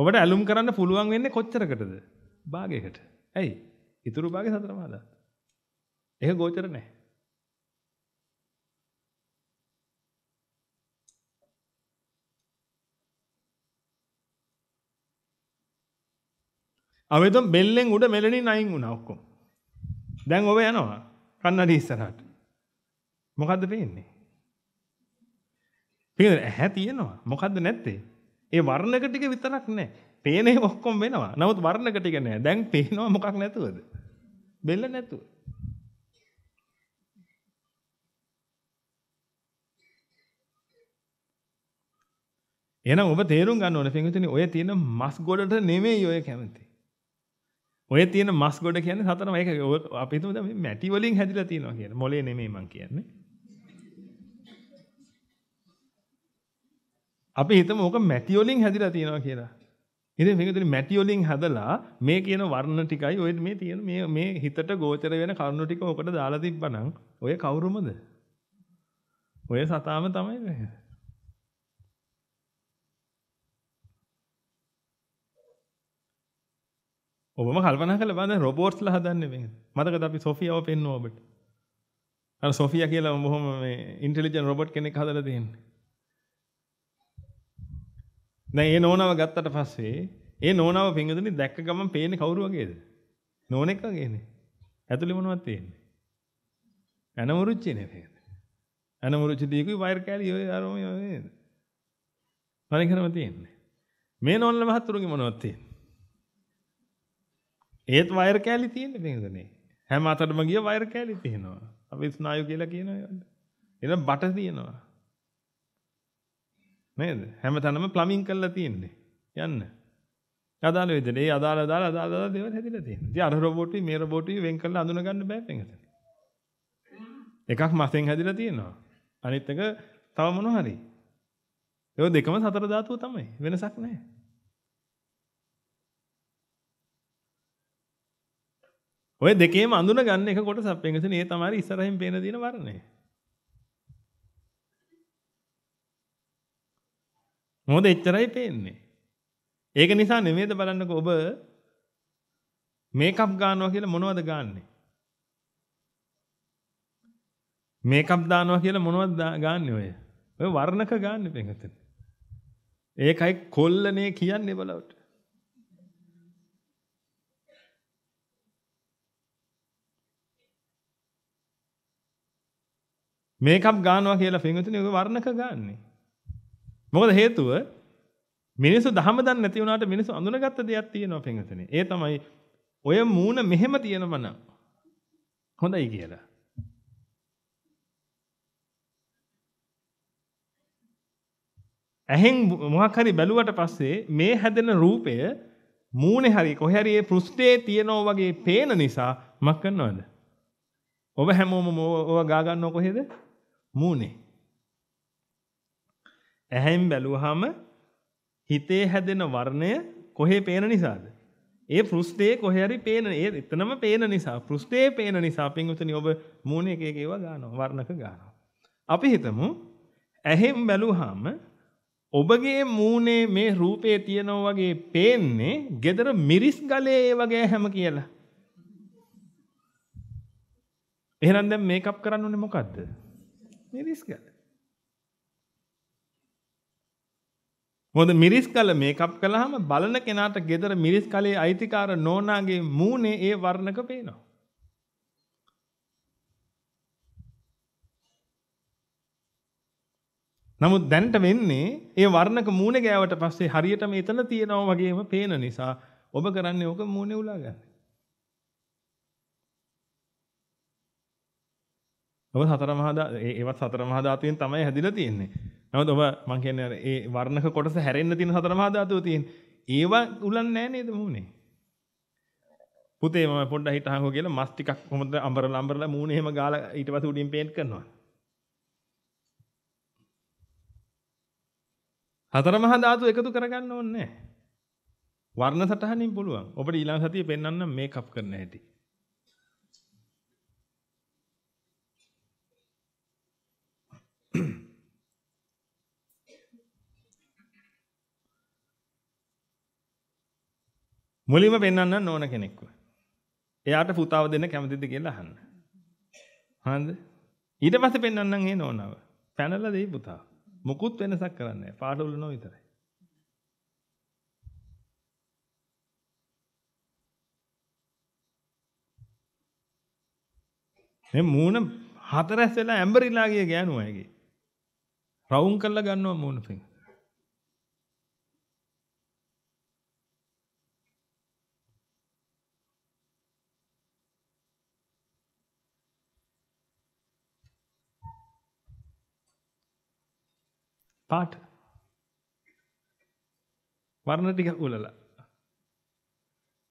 ඔබට ඇලුම් කරන්න පුළුවන් වෙන්නේ කොච්චරකටද? භාගයකට. ඇයි? ඉතුරු භාගය සතර මාදාත්. ඒක ගෝචර නැහැ. අවේද බෙල්ලෙන් උඩ මෙලනින් අයින් වුණා ඔක්කොම. දැන් ඔබ යනවා කන්නඩි ඉස්සරහට. මොකද්ද වෙන්නේ? පිළිගන්න ඇහැ තියෙනවා. මොකද්ද නැත්තේ? ඒ වර්ණක ටික විතරක් නැහැ. පේන ඒවා ඔක්කොම වෙනවා. නමුත් වර්ණක ටික නැහැ. දැන් පේනවා මොකක් නැතුවද? බෙල්ල නැතුව. එහෙනම් ඔබ තේරුම් ගන්න ඕනේ පින්විතනි ඔය තියෙන මස් ගොඩට නෙමෙයි ඔය කැමති. ඔය තියෙන මස් ගොඩ කියන්නේ සතරම ඒක අපි හිතමු දැන් මැටි වලින් හැදිලා තියෙනවා කියන මොලේ නෙමෙයි මං කියන්නේ. අපි හිතමු ඕක මැටි වලින් හැදිලා තියෙනවා කියලා. ඉතින් මේකෙන් මැටි වලින් හැදලා මේ කියන වර්ණ ටිකයි ඔය මේ තියෙන මේ මේ හිතට ගෝචර වෙන කරුණු ටික ඔකට දාලා තිබ්බනම් ඔය කවුරුමද? ඔය සතාම තමයි වෙන්නේ. ඔබම කල්පන කළ බද රොබෝට්ස්ල හදන්න මේ මතක අපි සොෆියාව පෙන්න්න ඔබට අ සොෆිය කියලා බොහොම ඉන්ටලිජන් රොබට් කෙනෙක් හදර තියෙන් දැ ඒ නෝනාව ගත්තට පස්සේ ඒ නෝනාව පිංගදනි දැක්ක ගමන් පේන කවරු වගේද නෝනෙක් වගේනේ ඇතුළි මොනවත් තියෙන්නේ ඇනමුරුච්චි නෙේද ඇනමුරුච්චි දීකුයි වයිර් කෑලි ඔය අරම යද මනකරම තියෙන්නේ මේ නොල්ල මහත්තුරුගේ මොනවත් තියෙන්නේ ඒත් වයර් කෑලි තියෙන පිහිදනේ හැම අතටම ගිය වයර් කෑලි තියෙනවා. අපි ස්නායු කියලා කියනවා. එන බට තියෙනවා. නේද? හැම තැනම ප්ලමින් කරලා තියෙන්නේ. යන්න. අදාළ වේදනේ ඒ අදාළ අදාළ අදාළ අදාළ දේවල් හැදිලා තියෙනවා. ඉතින් අර රොබෝටි මේ රොබෝටි වෙන් කරලා අඳුන ගන්න බෑ පෙන්ගත. එකක් මසෙන් හැදිලා තියෙනවා. අනිත් එක තව මොනවා හරි. ඒ දෙකම සතර ධාතුව තමයි. වෙනසක් නැහැ. ඔය දෙකේම අඳුන ගන්න එක කොට සප්පෙන්ගස නේ තමයි ඉස්සරහින් පේන දින වර්ණය. මොකද එච්චරයි පේන්නේ. ඒක නිසා නෙමෙයිද බලන්නකෝ ඔබ මේකප් ගන්නවා කියලා මොනවද ගන්නේ? මේකප් දානවා කියලා මොනවද ගන්නේ ඔය? ඔය වර්ණක ගන්න පෙන්ගතනේ. ඒකයි කොල්ලනේ කියන්නේ බලවට. මේකප් ගානවා කියලා පින්විතනේ ඔය වර්ණක ගන්නෙ. මොකද හේතුව මිනිස්සු දහම දන්නේ නැති වුණාට මිනිස්සු අඳුනගත්ත දෙයක් තියෙනවා පින්විතනේ. ඒ තමයි ඔය මූණ මෙහෙම තියෙනවනම් හොඳයි කියලා. ඇහෙන් මොකක් හරි බැලුවට පස්සේ මේ හැදෙන රූපය මූණේ හරි කොහේ හරි ඒ පෘෂ්ඨයේ තියෙනෝ වගේ පේන නිසා මක් කරනවද? ඔබ හැමෝම ඕවා ගා ගන්නව කොහෙද? මූනේ. ඇහැයින් බැලුවහම හිතේ හැදෙන වර්ණය කොහේ පේන නිසාද? ඒ පෘෂ්ඨයේ කොහේ හරි පේන ඒ එතනම පේන නිසා පෘෂ්ඨයේ පේන නිසා පින්විතනි ඔබ මූණේ එක එක ඒවා ගන්නවා වර්ණක ගන්නවා. අපි හිතමු ඇහෙන් බැලුවාම ඔබගේ මූනේ මේ රූපේ තියෙනවා වගේ පේන්නේ gedara මිරිස් ගලේ ඒ වගේ හැම කියලා. එහෙනම් දැන් මේකප් කරන්න ඕනේ මොකද්ද? මිරිස් ගල. මොද මිරිස් කල මේකප් කළාම බලන කෙනාට ගෙදර මිරිස් කලේ අයිතිකාර නෝනාගේ මූණේ ඒ වර්ණක පේනවා. නමුත් දැන්ට වෙන්නේ ඒ වර්ණක මූණ ගෑවට පස්සේ හරියට මේ එතන තියෙනවා වගේම පේන නිසා ඔබ කරන්නේ ඕක මූණේ උලා ගන්න. ඔබ සතර මහා ඒවත් සතර මහා ධාතුවෙන් තමයි හැදිලා තියෙන්නේ. නමුත් ඔබ මං කියන්නේ අර ඒ වර්ණක කොටස හැරෙන්න තියෙන සතර මහා ධාතුව තියෙන්නේ. ඒවා උලන්නේ නැහැ නේද මූණේ? පුතේ මම පොඩ්ඩක් හිටහන්කෝ කියලා මස් ටිකක් කොහොමද අඹරලා අඹරලා මූණේ එහෙම ගාලා ඊට පස්සේ උඩින් පේන්ට් කරනවා. හතර මහා ධාතු එකතු කරගන්න ඕනේ නැහැ. වර්ණ සටහනින් පුළුවන්. ඔබට ඊළඟ සතියේ පෙන්වන්නම් මේකප් කරන්න හැටි. මුලින්ම පෙන්වන්න ඕන කෙනෙක්ව. එයාට පුතාව දෙන්න කැමතිද කියලා අහන්න. හරිද? ඊට පස්සේ පෙන්වන්නම් ඒ නෝනාව. පැනලා දෙයි පුතාව. මුකුත් වෙනසක් කරන්නේ නැහැ. පාට උලනෝ විතරයි. මේ මූණ හතරැස් වෙලා ඇඹරිලා ගිය ගෑනුවා ඒකේ. රවුම් කරලා ගන්නවා මූණ පිටින්. පාට. වර්ණ ටික උලලා.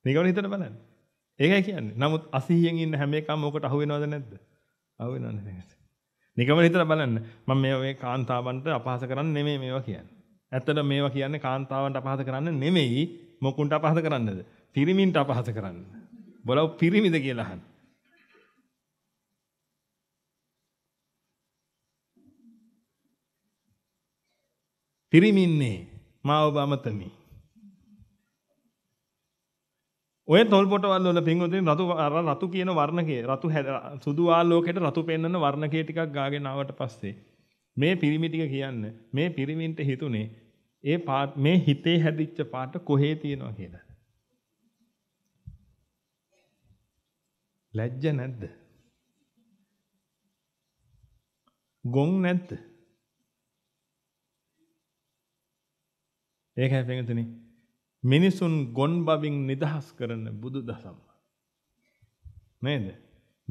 නිකන් හිතන බලන්න. ඒකයි කියන්නේ. නමුත් 80න් ඉන්න හැම එකම ඔකට අහු වෙනවද නැද්ද? අහු වෙනවද නැද්ද? නිකම හිතලා බලන්න. මම මේ මේ කාන්තාවන්ට අපහාස කරන්නේ නෙමෙයි මේවා කියන්නේ. ඇත්තට මේවා කියන්නේ කාන්තාවන්ට අපහාස කරන්න නෙමෙයි මොකුන්ට අපහාස කරන්නද? පිරිමින්ට අපහාස කරන්න. බලව පිරිමිද කියලා අහන්න. හිරිමින්නේ මාව බමතමි. ඔය තොල්පොටවල් වල පින්වතුනි රතු රතු කියන වර්ණකේ රතු සුදු ආලෝකයට රතු පෙන්වන වර්ණකේ ටිකක් ගාගෙන ආවට පස්සේ මේ පිරිමි ටික කියන්න මේ පිරිමින්ට හිතුනේ ඒ පාට මේ හිතේ හැදිච්ච පාට කොහේ තියෙනවා කියලා. ලැජ්ජ නැද්ද? ගොන් නැද්ද? ඒකයි පෙඟතන මිනිසුන් ගොන් බවින් නිදහස් කරන බුදු දසම. නේද.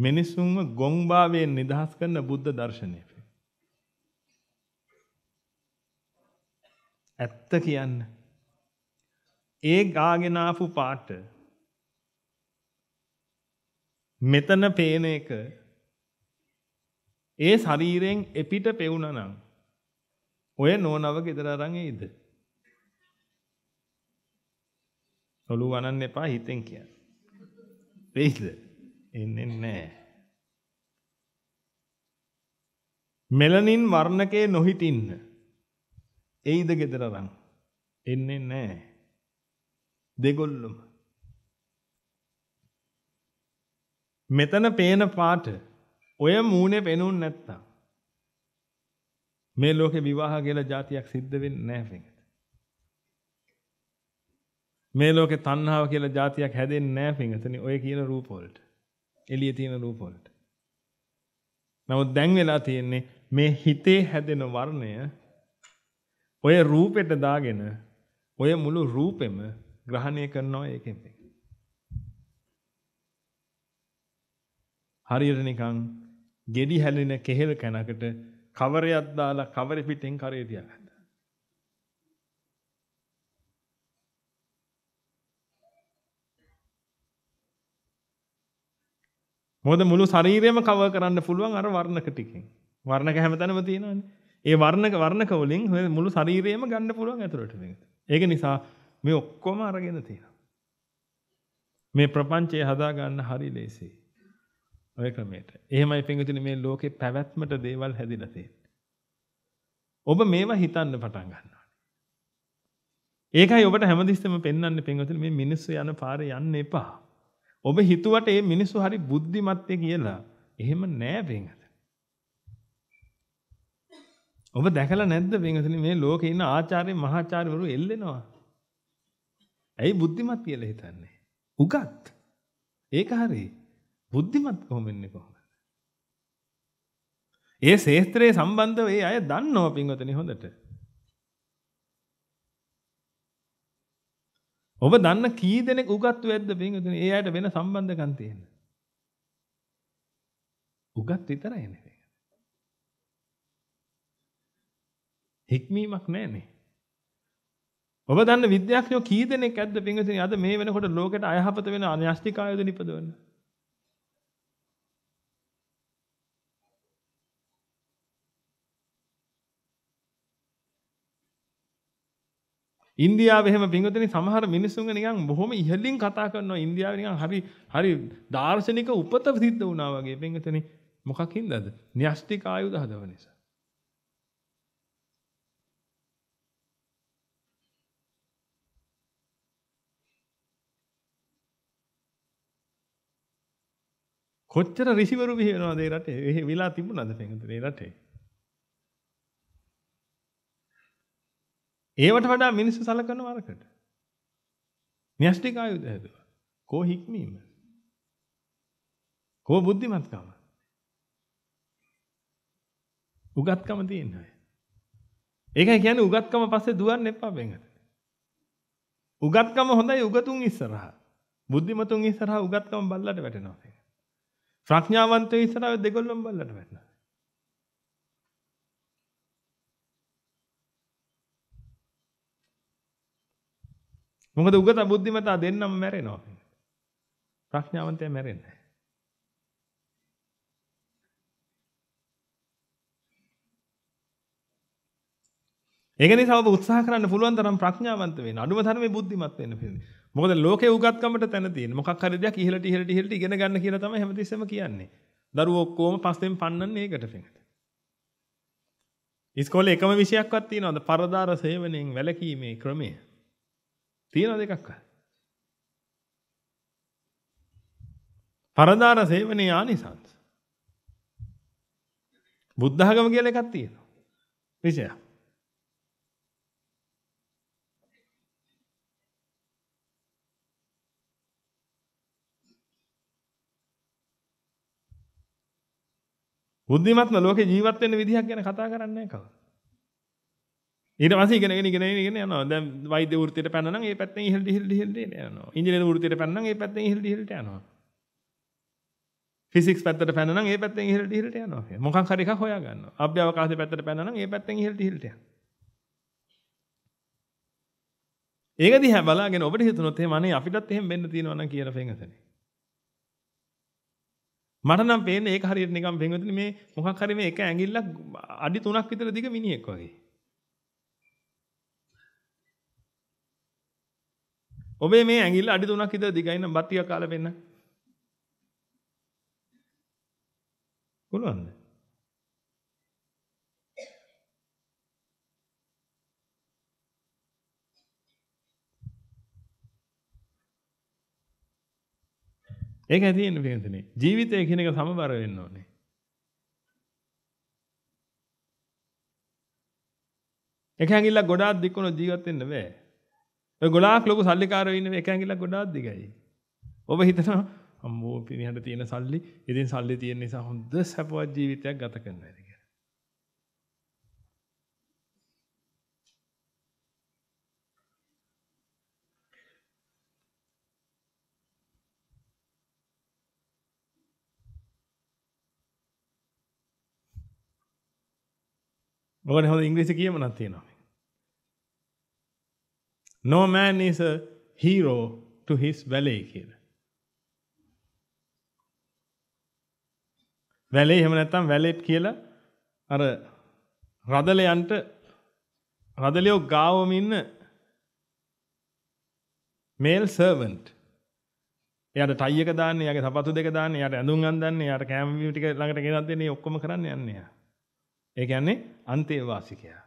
මිනිස්සුන්ව ගොංභාවයෙන් නිදහස් කරන බුද්ධ දර්ශනය. ඇත්ත කියන්න. ඒ ගාගෙනාපු පාට මෙතන පේන එක ඒ ශරීරයෙන් එපිට පෙවුණනම් ඔය නෝනව ගෙදර අරන් එයිද? ඔළුව අනන්න එපා හිතෙන් කියන්න. වෙයිද? එන්නේ නැහැ. මෙලනින් වර්ණකේ නොහිටින්න. එයිද gedara රන්. එන්නේ නැහැ. දෙගොල්ලම. මෙතන පේන පාට ඔය මූණේ පෙනුන් නැත්තම් මේ ලෝකේ විවාහ කියලා જાතියක් සිද්ධ වෙන්නේ නැහැ මේ ලෝකේ තණ්හාව කියලා જાතියක් හැදෙන්නේ නැහැ පිංගතනේ ඔය කියන රූප වලට. එළිය තියෙන රූප වලට. නමුත් දැන් වෙලා තියෙන්නේ මේ හිතේ හැදෙන වර්ණය ඔය රූපෙට දාගෙන ඔය මුළු රූපෙම ග්‍රහණය කරනවා ඒකෙන් එක. හරියට නිකන් ගෙඩි හැලෙන කෙහෙල් කනකට කවරයක් දාලා කවරෙ පිටෙන් කරේ තියලා. මොකද මුළු ශරීරයම කව කරන්න පුළුවන් අර වර්ණක ටිකෙන්. වර්ණක හැමතැනම තියෙනවානේ. ඒ වර්ණක වර්ණක වලින් මුළු ශරීරයම ගන්න පුළුවන් ඇතුළට මේක. ඒක නිසා මේ ඔක්කොම අරගෙන තියෙනවා. මේ ප්‍රපංචය හදා ගන්න හරි ලේසියි. ඔය ක්‍රමයට. එහෙමයි පින්විතනි මේ ලෝකේ පැවැත්මට දේවල් හැදිලා තියෙන්නේ. ඔබ මේවා හිතන්න පටන් ගන්නවා. ඒකයි ඔබට හැමදිස්සෙම පෙන්වන්නේ පින්වතුනි මේ මිනිස්සු යන පාරේ යන්න එපා. ඔබ හිතුවට මේ මිනිස්සු හරි බුද්ධිමත්ය කියලා. එහෙම නෑ වෙනද. ඔබ දැකලා නැද්ද වෙනදනි මේ ලෝකේ ඉන්න ආචාර්ය මහාචාර්යවරු එල්ලෙනවා. ඇයි බුද්ධිමත් කියලා හිතන්නේ? උගත්. ඒක හරි. බුද්ධිමත් කොහොම වෙන්නේ කොහොමද? ඒ ශේත්‍රයේ සම්බන්ධව ඒ අය දන්නවා පින්වතනි හොඳට. ඔබ දන්න කී දෙනෙක් උගත්තු ඇද්ද පින්වතුනි? ඒ අයට වෙන සම්බන්ධකම් තියෙන. උගත් විතරයි නේ. හික්මීමක් නැහැනේ. ඔබ දන්න විද්‍යාඥයෝ කී දෙනෙක් ඇද්ද පින්වතුනි? අද මේ වෙනකොට ලෝකෙට අයහපත වෙන අන්‍යෂ්ටිකායද නිපදවන්නේ? ඉන්දියාව එහෙම පිංගුතනි සමහර මිනිස්සුන්ග නිකන් බොහොම ඉහළින් කතා කරනවා ඉන්දියාවේ නිකන් හරි හරි දාර්ශනික උපත සිද්ධ වුණා වගේ පිංගුතනි මොකක් හින්දාද න්‍යෂ්ටික ආයුධ හදව නිසා කොච්චර රිසිවරු බිහි වෙනවද මේ රටේ? එහෙ විලා තිබුණාද පිංගුතනි මේ රටේ? ඒවට වඩා මිනිස්සු සලකන වරකට. න්‍යෂ්ටික ආයුධ හැදුවා. කෝ හික්මීම. කෝ බුද්ධිමත්කම. උගත්කම තියෙන අය. ඒකයි කියන්නේ උගත්කම පස්සේ දුවන්න එපා බෙන්ගට. උගත්කම හොඳයි උගතුන් ඉස්සරහා. බුද්ධිමතුන් ඉස්සරහා උගත්කම බල්ලට වැටෙනවා. ප්‍රඥාවන්තයෝ ඉස්සරහා දෙගොල්ලම බල්ලට වැටෙනවා. මොකද උගත බුද්ධිමතා දෙන්නම මැරෙනවා. ප්‍රඥාවන්තයා මැරෙන්නේ ඒක නිසා ඔබ උත්සාහ කරන්න පුළුවන් තරම් ප්‍රඥාවන්ත වෙන්න. අඩුම තරමේ බුද්ධිමත් වෙන්න පිළිදෙ. මොකද ලෝකේ උගත්කමට තැන තියෙන. මොකක් හරි දෙයක් ඉහළට ඉහළට ඉහළට ඉගෙන ගන්න කියලා තමයි හැමතිස්සෙම කියන්නේ. දරුවෝ ඔක්කොම පස්සෙන් පන්නන්නේ ඒකට පිටට. ඉස්කෝලේ එකම විෂයක්වත් තියනවද? පරදාර සේවනයෙන් වැළකීමේ ක්‍රමය. තියනවද එකක්වත්? පරදාන සේවනයේ ආනිසංස. බුද්ධ ආගම කියලා එකක් තියෙනවා. විශේෂය. බුද්ධිමත්ම ලෝකේ ජීවත් වෙන්න විදිහක් ගැන කතා කරන්නේ නැහැ කවුරු. ඊට පස්සේ ඉගෙනගෙන ඉගෙනගෙන ඉගෙන යනවා. දැන් වෛද්‍ය වෘත්තියට පැනනනම් ඒ පැත්තෙන් ඉහළට ඉහළට ඉහළට යනවා. ඉංජිනේරු වෘත්තියට පැනනනම් ඒ පැත්තෙන් ඉහළට ඉහළට යනවා. ෆිසික්ස් පැත්තට පැනනනම් ඒ පැත්තෙන් ඉහළට ඉහළට යනවා. මොකක් හරි එකක් හොයා ගන්නවා. අභ්‍යවකාශය පැත්තට පැනනනම් ඒ පැත්තෙන් ඉහළට ඉහළට යනවා. ඒක දිහා බලාගෙන ඔබට හිතුනොත් එහෙම අනේ අපිටත් එහෙම වෙන්න තියෙනවා නම් කියලා පෙඟතනේ. මට නම් පේන්නේ ඒක හරියට නිකන් පෙඟතනේ මේ මොකක් හරි මේ එක ඇඟිල්ලක් අඩි 3ක් විතර දිග මිනිහෙක් වගේ. ඔබේ මේ ඇඟිල්ල අඩි 3ක් ඉද දිගයින බත්තිය කාලා වෙන්න. පුළුවන්ද? ඒකයි තියෙන්නේ පිටතනේ. ජීවිතය කියන එක සමබර වෙන්න ඕනේ. එක ඇඟිල්ලක් ගොඩාක් දික් වුණොත් ජීවත් වෙන්න බෑ. ගොඩාක් ලොකු සල්ලිකාරයෝ ඉන්න එක ඇඟිල්ලක් ගොඩාක් දිගයි. ඔබ හිතනවා අම්මෝ පිරිහඬ තියෙන සල්ලි, ඉතින් සල්ලි තියෙන නිසා හොඳ සැපවත් ජීවිතයක් ගත කරන්න ඇති කියලා. මොකද හොඳ ඉංග්‍රීසි කියමනක් තියෙනවා. No man is a hero to his valet කියලා. වැලේ එහෙම නැත්නම් වැලෙට් කියලා අර රදලයන්ට රදලියෝ ගාවම ඉන්න මේල් සර්වන්ට් එයාට ටයි එක දාන්නේ එයාගේ සපත්තු දෙක දාන්නේ එයාට ඇඳුම් අඳින්නේ එයාට කැමවියු ටික ළඟට ගෙනත් දෙන්නේ ඔක්කොම කරන්න යන්නේ එයා ඒ කියන්නේ අන්තේවාසිකයා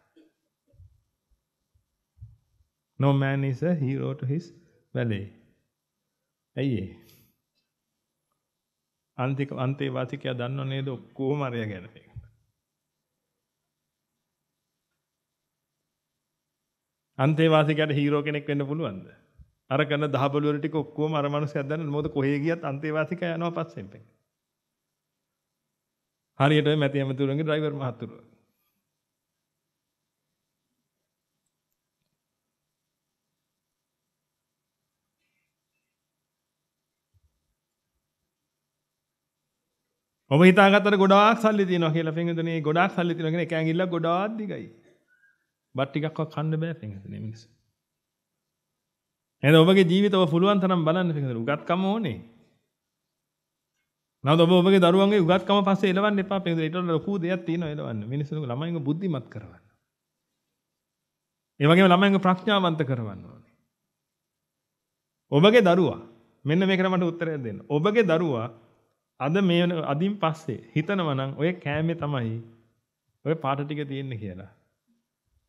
No man is a hero to his valet. ඇයි ඒ? අන්තික අන්තේ වාසිකයා දන්නව නේද ඔක්කොම අරය ගැන මේක. අන්තේ වාසිකයාට හීරෝ කෙනෙක් වෙන්න පුළුවන්ද? අර කරන දහබලුවර ටික ඔක්කොම අර මනුස්සයා දන්නවද? මොකද කොහේ ගියත් අන්තේ වාසිකයා යනවා පස්සෙන් පෙන්. හරියට මැති ඇමතුරුන්ගේ ඩ්‍රයිවර් මහතුරුවා. ඔබ හිතාගත්තට ගොඩාක් සල්ලි තියෙනවා කියලා පින්විතනේ ගොඩාක් සල්ලි තියෙනවා කියන එක ඇඟිල්ල ගොඩාක් දිගයි. බත් ටිකක්වත් කන්න බෑ පින්විතනේ මිනිස්සු. එහෙනම් ඔබගේ ජීවිත ඔබ පුළුවන් තරම් බලන්න පින්විතනේ උගත්කම ඕනේ. නැවත ඔබ ඔබගේ දරුවන්ගේ උගත්කම පස්සේ එලවන්න එපා පින්විතනේ ඊට වඩා ලොකු දෙයක් තියෙනවා එලවන්න. මිනිස්සුන්ගේ ළමයින්ව බුද්ධිමත් කරවන්න. ඒ වගේම ළමයින්ව ප්‍රඥාවන්ත කරවන්න ඕනේ. ඔබගේ දරුවා මෙන්න මේකට මට උත්තරයක් දෙන්න. ඔබගේ දරුවා අද මේ අදින් පස්සේ හිතනවා නම් ඔය කෑමේ තමයි ඔය පාට ටික තියෙන්නේ කියලා.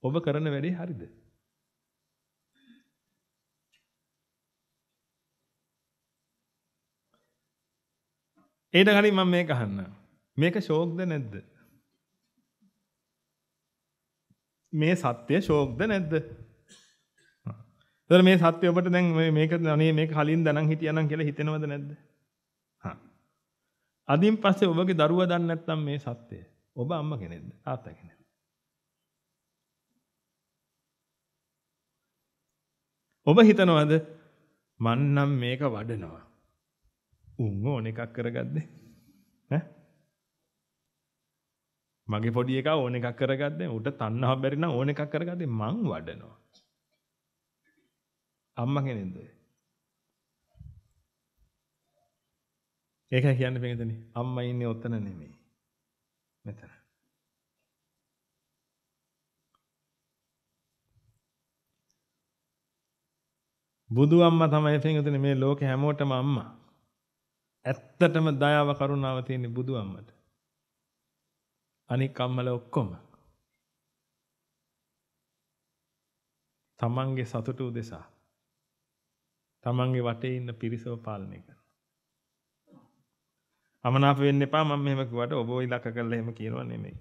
ඔබ කරන වැඩේ හරිද? ඊට කලින් මම මේක අහන්නම්. මේක ෂෝක්ද නැද්ද? මේ සත්‍ය ෂෝක්ද නැද්ද? එතකොට මේ සත්‍ය ඔබට දැන් මේක අනේ මේක කලින් දැනන් හිටියානම් කියලා හිතෙනවද නැද්ද? අදින් පස්සේ ඔබගේ දරුවා දන්නේ නැත්නම් මේ සත්‍යය. ඔබ අම්මා කෙනෙක්ද? තාත්තා කෙනෙක්ද? ඔබ හිතනවද මං නම් මේක වඩනවා. උන් ඕන එකක් කරගද්දේ. ඈ? මගේ පොඩි එකා ඕන එකක් කරගද්දේ. උට තණ්හාව බැරි නම් ඕන එකක් කරගද්දේ මං වඩනවා. අම්මා කෙනෙක්ද? ඒකයි කියන්නේ පින්විතනි අම්මා ඉන්නේ ඔතන නෙමෙයි මෙතන බුදු අම්මා තමයි පින්විතනි මේ ලෝකෙ හැමෝටම අම්මා ඇත්තටම දයාව කරුණාව තියෙන බුදු අම්මට අනික් අම්මල ඔක්කොම තමන්ගේ සතුට උදෙසා තමන්ගේ වටේ ඉන්න පිරිසව පාලනය කරන අමනාප වෙන්න එපා මම මෙහෙම කිව්වට ඔබ ඉලක්ක කරලා එහෙම කියනවා නෙමෙයි.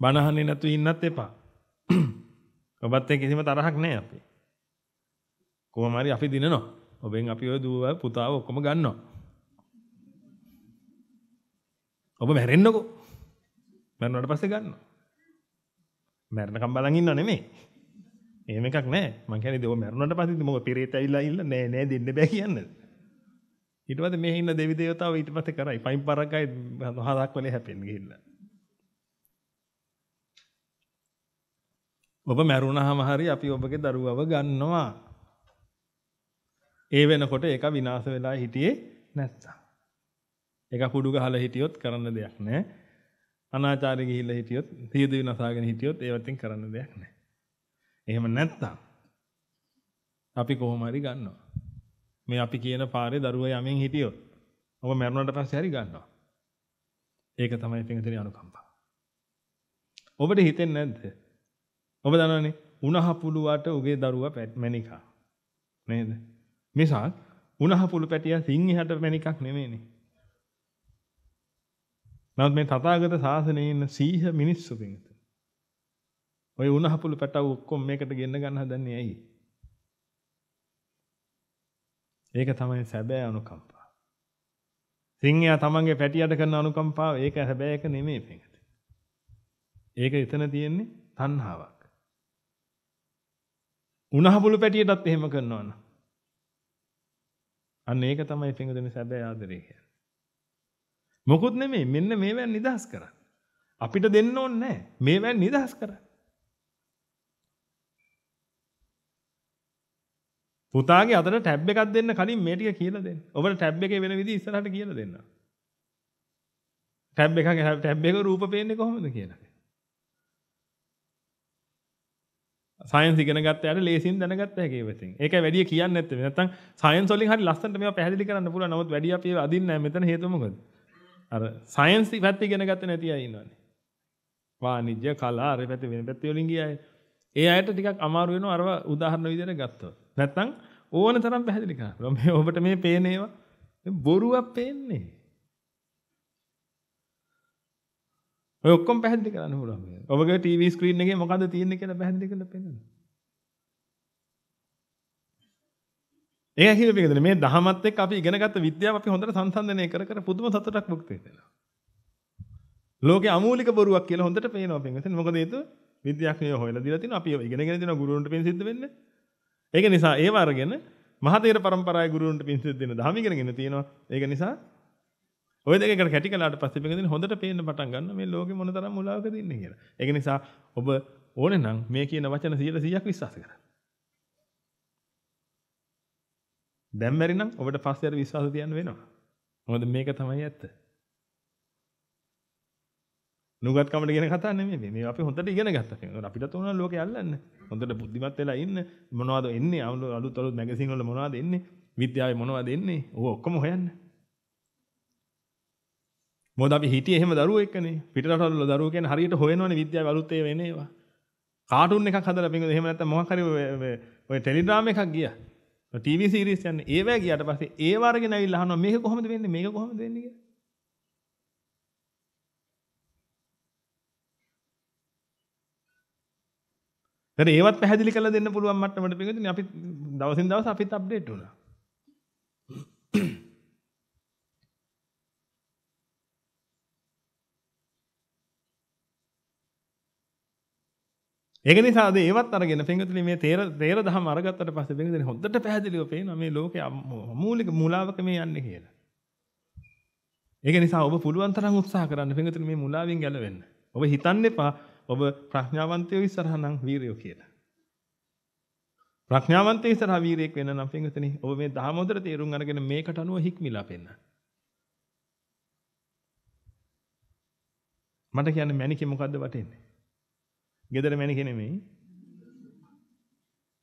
බනහන්නේ නැතු ඉන්නත් එපා. ඔබත් එක්ක කිසිම තරහක් නැහැ අපි. කොහොම හරි අපි දිනනවා. ඔබෙන් අපි ඔය දුව පුතාව ඔක්කොම ගන්නවා. ඔබ මැරෙන්නකෝ. මැරුණාට පස්සේ ගන්නවා. මැරෙනකම් බලන් ඉන්නව නෙමෙයි. එහෙම එකක් නැහැ. මං කියන්නේ ඔබ මැරුණාට පස්සේ මොකද පිරේත ඇවිල්ලා ඉන්න නෑ නෑ දෙන්න බෑ කියන්නේ. ඉටවද මේ ඉන්න දෙවි දේවතාව ඊට පස්සේ කරයි පයින් පරක්කයි හදක් වලේ හැපෙන්න ගිහිල්ලා ඔබ මැරුණාම හරි අපි ඔබගේ දරුවව ගන්නවා ඒ වෙනකොට ඒක විනාශ වෙලා හිටියේ නැත්තම් ඒක කුඩු ගහලා හිටියොත් කරන්න දෙයක් නැහැ අනාචාරය ගිහිල්ලා හිටියොත් සියද විනාශාගෙන හිටියොත් ඒවත්ෙන් කරන්න දෙයක් නැහැ එහෙම නැත්තම් අපි කොහොම හරි ගන්නවා මේ අපි කියන පාරේ දරුවා යමින් හිටියොත් ඔබ මැරුණාට පස්සේ හරි ගන්නවා. ඒක තමයි පින්තනේ අනුකම්පා. ඔබට හිතෙන්නේ නැද්ද? ඔබ දන්නවනේ උණහපුලුවට උගේ දරුවා මැනිකා. නේද? මිසක් උණහපුලු පැටියා සිංහයට මැනිකක් නෙමෙයිනේ. නමුත් මේ තථාගත ශාසනයේ ඉන්න සීහ මිනිස්සු පිටත. ওই උණහපුළු පැටව ඔක්කොම මේකට ගෙන්න ගන්න හදන්නේ ඇයි? ඒක තමයි සැබෑ අනුකම්පාව. සිංහයා තමන්ගේ පැටියට කරන අනුකම්පාව ඒක හැබැයි එක නෙමෙයි පිටත. ඒක එතන තියෙන්නේ තණ්හාවක්. උණහබුළු පැටියටත් එහෙම කරනවා නම් අන්න ඒක තමයි පිංගුදෙන සැබෑ ආදරේ කියන්නේ. මොකුත් නෙමෙයි මෙන්න මේවෙන් නිදහස් කරන්න. අපිට දෙන්න ඕනේ නැහැ. මේවෙන් නිදහස් කරන්න. පුතාගේ අතට ටැබ් එකක් දෙන්න කලින් මේ ටික කියලා දෙන්න. ඔබට ටැබ් එකේ වෙන විදිහ ඉස්සරහට කියලා දෙන්න. ටැබ් එකක ටැබ් එකේ රූප පේන්නේ කොහොමද කියලා. සයින්ස් ඉගෙන ගත්ත යාට ලේසියෙන් දැනගත්ත හැකි වෙතින්. ඒක වැඩි කියන්න නැත්තේ. නැත්තම් සයින්ස් වලින් හරි ලස්සනට මේවා පැහැදිලි කරන්න පුළුවන්. නමුත් වැඩි අපි අදින්නේ නැහැ. මෙතන හේතුව මොකද? අර සයින්ස් පැත්ත ඉගෙන ගත්තේ නැති අය ඉන්නවනේ. වාණිජ්‍ය කලා අර පැත්තේ වෙන පැත්තේ වලින් ගිය අය. ඒ අයට ටිකක් අමාරු වෙනවා අරව උදාහරණ විදිහට ගත්තොත්. නැත්නම් ඕන තරම් පැහැදිලි කරන්න පුළුවන්. මේ ඔබට මේ පේන ඒවා බොරුවක් පේන්නේ. ඔය ඔක්කොම පැහැදිලි කරන්න පුළුවන් මේ. ඔබගේ ටීවී ස්ක්‍රීන් එකේ මොකද්ද තියෙන්නේ කියලා පැහැදිලි කරලා පෙන්නන්න. ඒක කිව්වෙ මේකද මේ දහමත් එක්ක අපි ඉගෙනගත්ත විද්‍යාව අපි හොඳට සංසන්දනය කර කර පුදුම සතුටක් භුක්ති විඳිනවා. ලෝකේ අමූලික බොරුවක් කියලා හොඳට පේනවා පින්වතුනි. මොකද හේතුව විද්‍යාඥයෝ හොයලා දීලා තිනවා අපි ඉගෙනගෙන දෙනවා ගුරුවරුන්ට පින් සිද්ධ වෙන්නේ. ඒක නිසා ඒ වර්ගෙන මහතේර පරම්පරාවේ ගුරුන්ට පින්සෙත් දෙන ධාමිකරගෙන තියෙනවා. ඒක නිසා ඔය දෙකකට කැටි කළාට පස්සේ මේකෙන් හොඳට පේන්න පටන් ගන්න මේ ලෝකෙ මොන තරම් මුලාවකද ඉන්නේ කියලා. ඒක නිසා ඔබ ඕනේ නම් මේ කියන වචන 100%ක් විශ්වාස කරන්න. දැන් බැරි නම් ඔබට පස්සේ අර විශ්වාස තියන්න වෙනවා. මොකද මේක තමයි ඇත්ත. නුගත් කමට කියන කතා නෙමෙයි මේ අපි හොඳට ඉගෙන ගත්තා කියනවා අපිටත් ඕන ලෝකේ අල්ලන්න හොඳට බුද්ධිමත් වෙලා ඉන්න මොනවද එන්නේ අලුත් අලුත් මැගසින් වල මොනවද එන්නේ විද්‍යාවේ මොනවද එන්නේ ඕක ඔක්කොම හොයන්න මොකද අපි හිටියේ එහෙම දරුවෝ එක්කනේ පිටරටවල දරුවෝ කියන්නේ හරියට හොයනවනේ විද්‍යාවේ අලුත් ඒවා එන ඒවා කාටුන් එකක් හදලා පින්කොද එහෙම නැත්නම් මොකක් හරි ඔය ටෙලිඩ්‍රාම එකක් ගියා ටීවී සීරීස් යන්නේ ඒවා ගියාට පස්සේ ඒ වර්ගෙන ඇවිල්ලා අහනවා මේක කොහොමද වෙන්නේ මේක කොහොමද වෙන්නේ කියලා ඒවත් පැහැදිලි කළ දෙන්න පුළුවන් මට්ටමට පිඟුතුනි අපි දවසින් දවස අපිත් අප්ඩේට් වුණා. ඒක නිසා අද ඒවත් අරගෙන පිඟුතුනි මේ තේර තේර දහම අරගත්තට පස්සේ පිඟුතුනි හොඳට පැහැදිලිව පේනවා මේ ලෝකේ මූලික මුලාවක මේ යන්නේ කියලා. ඒක නිසා ඔබ පුළුවන් තරම් උත්සාහ කරන්න පිඟුතුනි මේ මුලාවෙන් ගැලවෙන්න. ඔබ හිතන්න එපා ඔබ ප්‍රඥාවන්තයෝ ඉස්සරහා නම් වීරයෝ කියලා. ප්‍රඥාවන්තයෝ ඉස්සරහා වීරයෙක් වෙන්න නම් පින්විතනි ඔබ මේ දහම හොඳට තේරුම් අරගෙන මේකට අනුව හික්මිලා පෙන්න. මට කියන්නේ මැණිකේ මොකද්ද වටෙන්නේ? gedara මැණිකේ නෙමෙයි.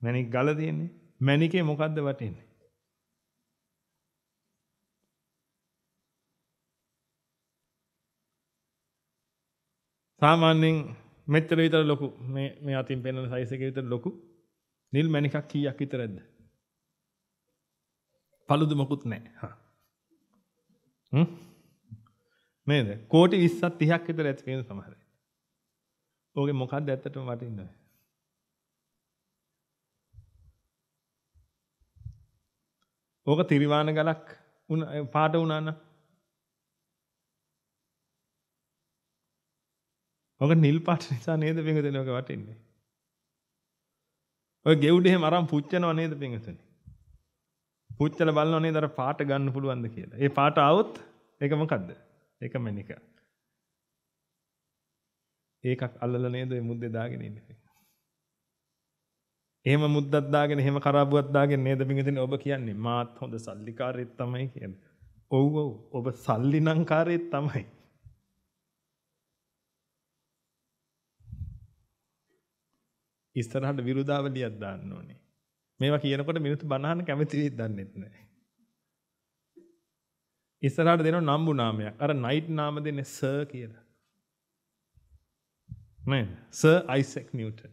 මැණික් ගල තියෙන්නේ. මැණිකේ මොකද්ද වටෙන්නේ? සාමාන්‍යයෙන් මෙත්තර විතර ලොකු මේ මේ අතින් පෙන්වන සයිස් එක විතර ලොකු නිල් මණිකක් කීයක් විතරද? paludu මොකුත් නැහැ. හා. හ්ම්. නේද? කෝටි 20ක් 30ක් විතර ඇති වෙන සමහර. ඕකේ මොකක්ද ඇත්තටම වටින්නේ? ඕක තිරිවාන ගලක් පාට වුණා නම් ඔක නිල් පාට නිසා නේද පිංගුතුනි ඔක වටින්නේ. ඔය ගෙවුඩ එහෙම අරන් පුච්චනවා නේද පිංගුතුනි. පුච්චල බලනවා නේද අර පාට ගන්න පුළුවන්ද කියලා. ඒ පාට આવොත් ඒක මොකද්ද? ඒක මෙනික. ඒකක් අල්ලලා නේද මේ මුද්දේ දාගෙන ඉන්නේ. එහෙම මුද්දක් දාගෙන එහෙම කරාබුවක් දාගෙන නේද පිංගුතුනි ඔබ කියන්නේ මාත් හොඳ සල්ලිකාරයෙක් තමයි කියන්නේ. ඔව් ඔව් ඔබ සල්ලි නංකාරයෙක් තමයි. ඉස්සරහට විරුදාවලියක් දාන්න ඕනේ. මේවා කියනකොට මිනිස්සු බනහන්න කැමති වෙයිද දන්නෙත් නැහැ. ඉස්සරහට දෙනවා නම්බු නාමයක්. අර නයිට් නාම දෙන්නේ සර් කියලා. නේද? Sir Isaac Newton.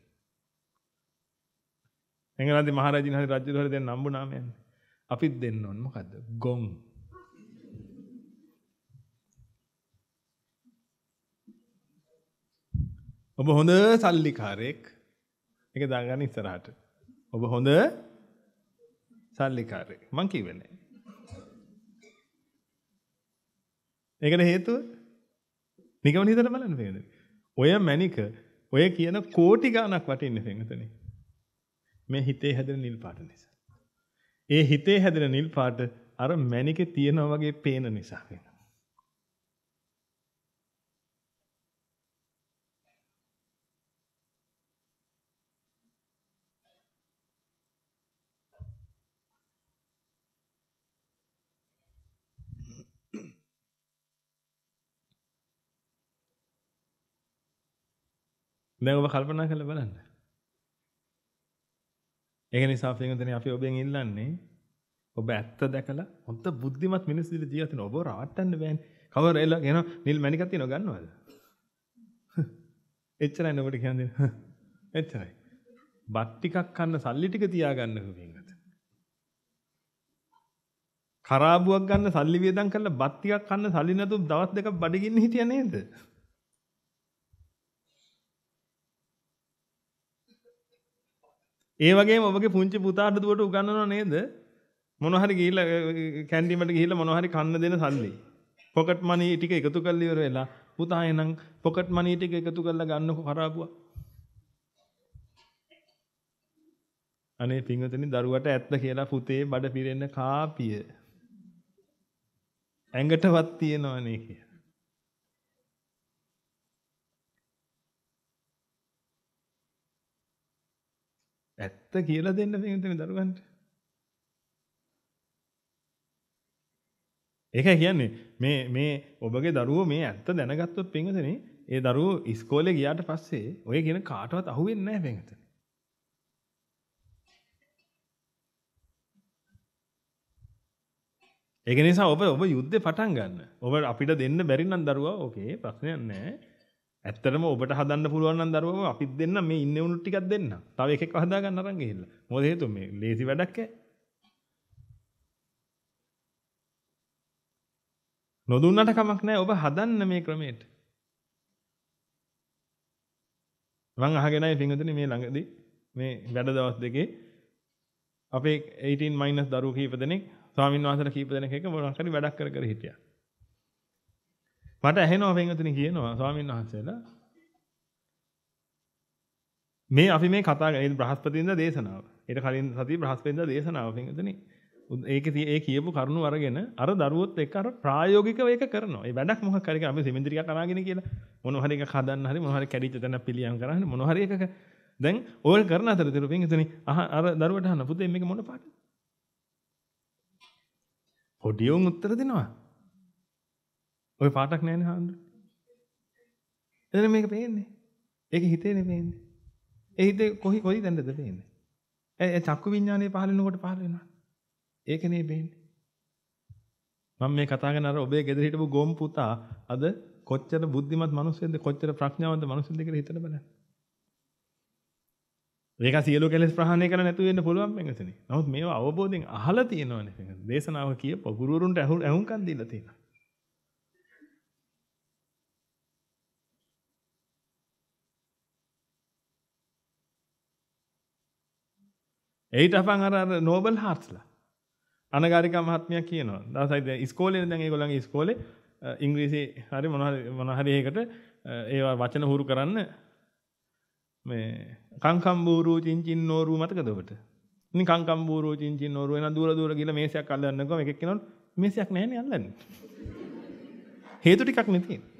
එංගලන්තේ මහරජින් හරි රජුරු හරි දෙන නම්බු නාමයන්නේ. අපිත් දෙන්න ඕන මොකද්ද? ගොන්. ඔබ හොඳ සල්ලිකාරයෙක් ඒක දාගන්න ඉස්සරහට. ඔබ හොඳ සල්ලිකාරයෙක්. මං කිව්වේ නෑ. ඒකට හේතුව නිකන් හිතලා බලන්න පේන්නේ. ඔය මැනික ඔය කියන කෝටි ගණක් වටින්නේ තැනතනේ. මේ හිතේ හැදෙන නිල් පාට නිසා. ඒ හිතේ හැදෙන නිල් පාට අර මැනිකේ තියෙනා වගේ පේන නිසා වෙනවා. දැන් ඔබ කල්පනා කරලා බලන්න. ඒක නිසා පින්වතුනි අපි ඔබෙන් ඉල්ලන්නේ ඔබ ඇත්ත දැකලා හොඳ බුද්ධිමත් මිනිස්සු දිල ජීවත් වෙන ඔබ රවට්ටන්න බෑනේ. කවර එලා ගෙන නිල් මණිකක් තියනවා ගන්නවද? එච්චරයි නෝබට කියන්නේ. එච්චරයි. බත් ටිකක් කන්න සල්ලි ටික තියාගන්න හුවින්ගත. කරාබුවක් ගන්න සල්ලි වියදම් කරලා බත් ටිකක් කන්න සල්ලි නැතුව දවස් දෙකක් බඩගින්න හිටියා නේද? ඒ වගේ ඔබගේ පුංචි පුතාට දුවට උගන්නනවා නේද? මොනහරි ගිහිල්ලා කැන්ඩිමට ගිහිල්ලා මොනහරි කන්න දෙන සල්ලි. පොකට් මනී ටික එකතු කරලා ඉවර වෙලා පුතා එනං පොකට් මනී ටික එකතු කරලා ගන්නකො කරාපුවා. අනේ පිංහතනි දරුවට ඇත්ත කියලා පුතේ බඩ පිරෙන්න කාපිය. ඇඟටවත් තියෙනවනේ කිය. ඇත්ත කියලා දෙන්න පින්විතනේ දරුවන්ට. ඒකයි කියන්නේ මේ මේ ඔබගේ දරුවෝ මේ ඇත්ත දැනගත්තොත් පින්විතනේ ඒ දරුවෝ ඉස්කෝලේ ගියාට පස්සේ ඔය කියන කාටවත් අහුවෙන්නේ නැහැ පින්විතනේ. ඒක නිසා ඔබ ඔබ යුද්ධේ පටන් ගන්න. ඔබ අපිට දෙන්න බැරි නම් දරුවා ඕකේ ප්‍රශ්නයක් නැහැ. ඇත්තරම ඔබට හදන්න පුළුවන්න්න දරුවම අපිත් දෙන්න මේ ඉන්න උුණු ටිකක් දෙන්න තව එකෙක් හදා ගන්න අරන් ගිහිල්ලා. මොකද හේතුව මේ ලේසි වැඩක් ඈ. නොදුන්නට කමක් නැහැ ඔබ හදන්න මේ ක්‍රමයට. මම අහගෙනයි පින්වතුනි මේ ළඟදී මේ වැඩ දවස් දෙකේ අපේ 18 දරුවෝ කීප දෙනෙක් ස්වාමින්වහන්සේලා කීප දෙනෙක් එක මොනවා හරි වැඩක් කර කර හිටියා. මට ඇහෙනවා වෙන්වතුනි කියනවා ස්වාමීන් වහන්සේලා මේ අපි මේ කතා කරන බ්‍රහස්පතින්ද දේශනාව. ඊට කලින් සතිය බ්‍රහස්පතින්ද දේශනාව වෙන්වතුනි. ඒකේ ඒ කියපු කරුණු අරගෙන අර දරුවොත් එක්ක අර ප්‍රායෝගිකව ඒක කරනවා. ඒ වැඩක් මොකක් හරි අපි සිමෙන්ති ටිකක් අනාගෙන කියලා මොන හරි එකක් හදන්න හරි මොන හරි කැඩිච්ච තැන පිළියම් කරන්න මොන හරි එකක දැන් ඕල් කරන අතරතුර වෙන්වතුනි අර දරුවට අහන්න පුතේ මේක මොන පාටද? පොඩි උන් උත්තර දෙනවා. ඔය පාටක් නැහැනේ හාමුදුර. එතන මේක පේන්නේ. ඒක හිතේනේ පේන්නේ. ඒ හිතේ කොහි කොයි දැන්නද පේන්නේ. ඒ චක්කු විඥානේ පහළ වෙනකොට පහළ වෙනවා. ඒකනේ පේන්නේ. මම මේ කතා කරන අර ඔබේ ගෙදර හිටපු ගොම් පුතා අද කොච්චර බුද්ධිමත් මිනිස්සෙක්ද කොච්චර ප්‍රඥාවන්ත මිනිස්සෙක්ද කියලා හිතන බලන්න. මේක සියලු කැලෙස් ප්‍රහාණය කරන්න නැතු වෙන්න පුළුවන් වෙනසනේ. නමුත් මේවා අවබෝධයෙන් අහලා තියෙනවනේ. දේශනාව කිය පොගුරුරුන්ට ඇහුම්කන් දීලා තියෙනවා. එයිට අපන් අර අර නෝබල් හාර්ට්ස්ලා. අනගාരിക මහත්මයා කියනවා. දවසයි දැන් ඉස්කෝලේ දැන් ඒගොල්ලන්ගේ ඉස්කෝලේ ඉංග්‍රීසි හරි මොන හරි ඒකට ඒවා වචන හුරු කරන්න මේ කංකම්බූරු චින්චින් නෝරු මතකද ඔබට? ඉතින් කංකම්බූරු චින්චින් නෝරු එන දూర දూర ගිහලා මේසයක් අල්ලන්නකෝ මේකෙක් කියනවා මේසයක් නැහැ නේ අල්ලන්නේ. හේතු ටිකක් නේ තියෙන්නේ.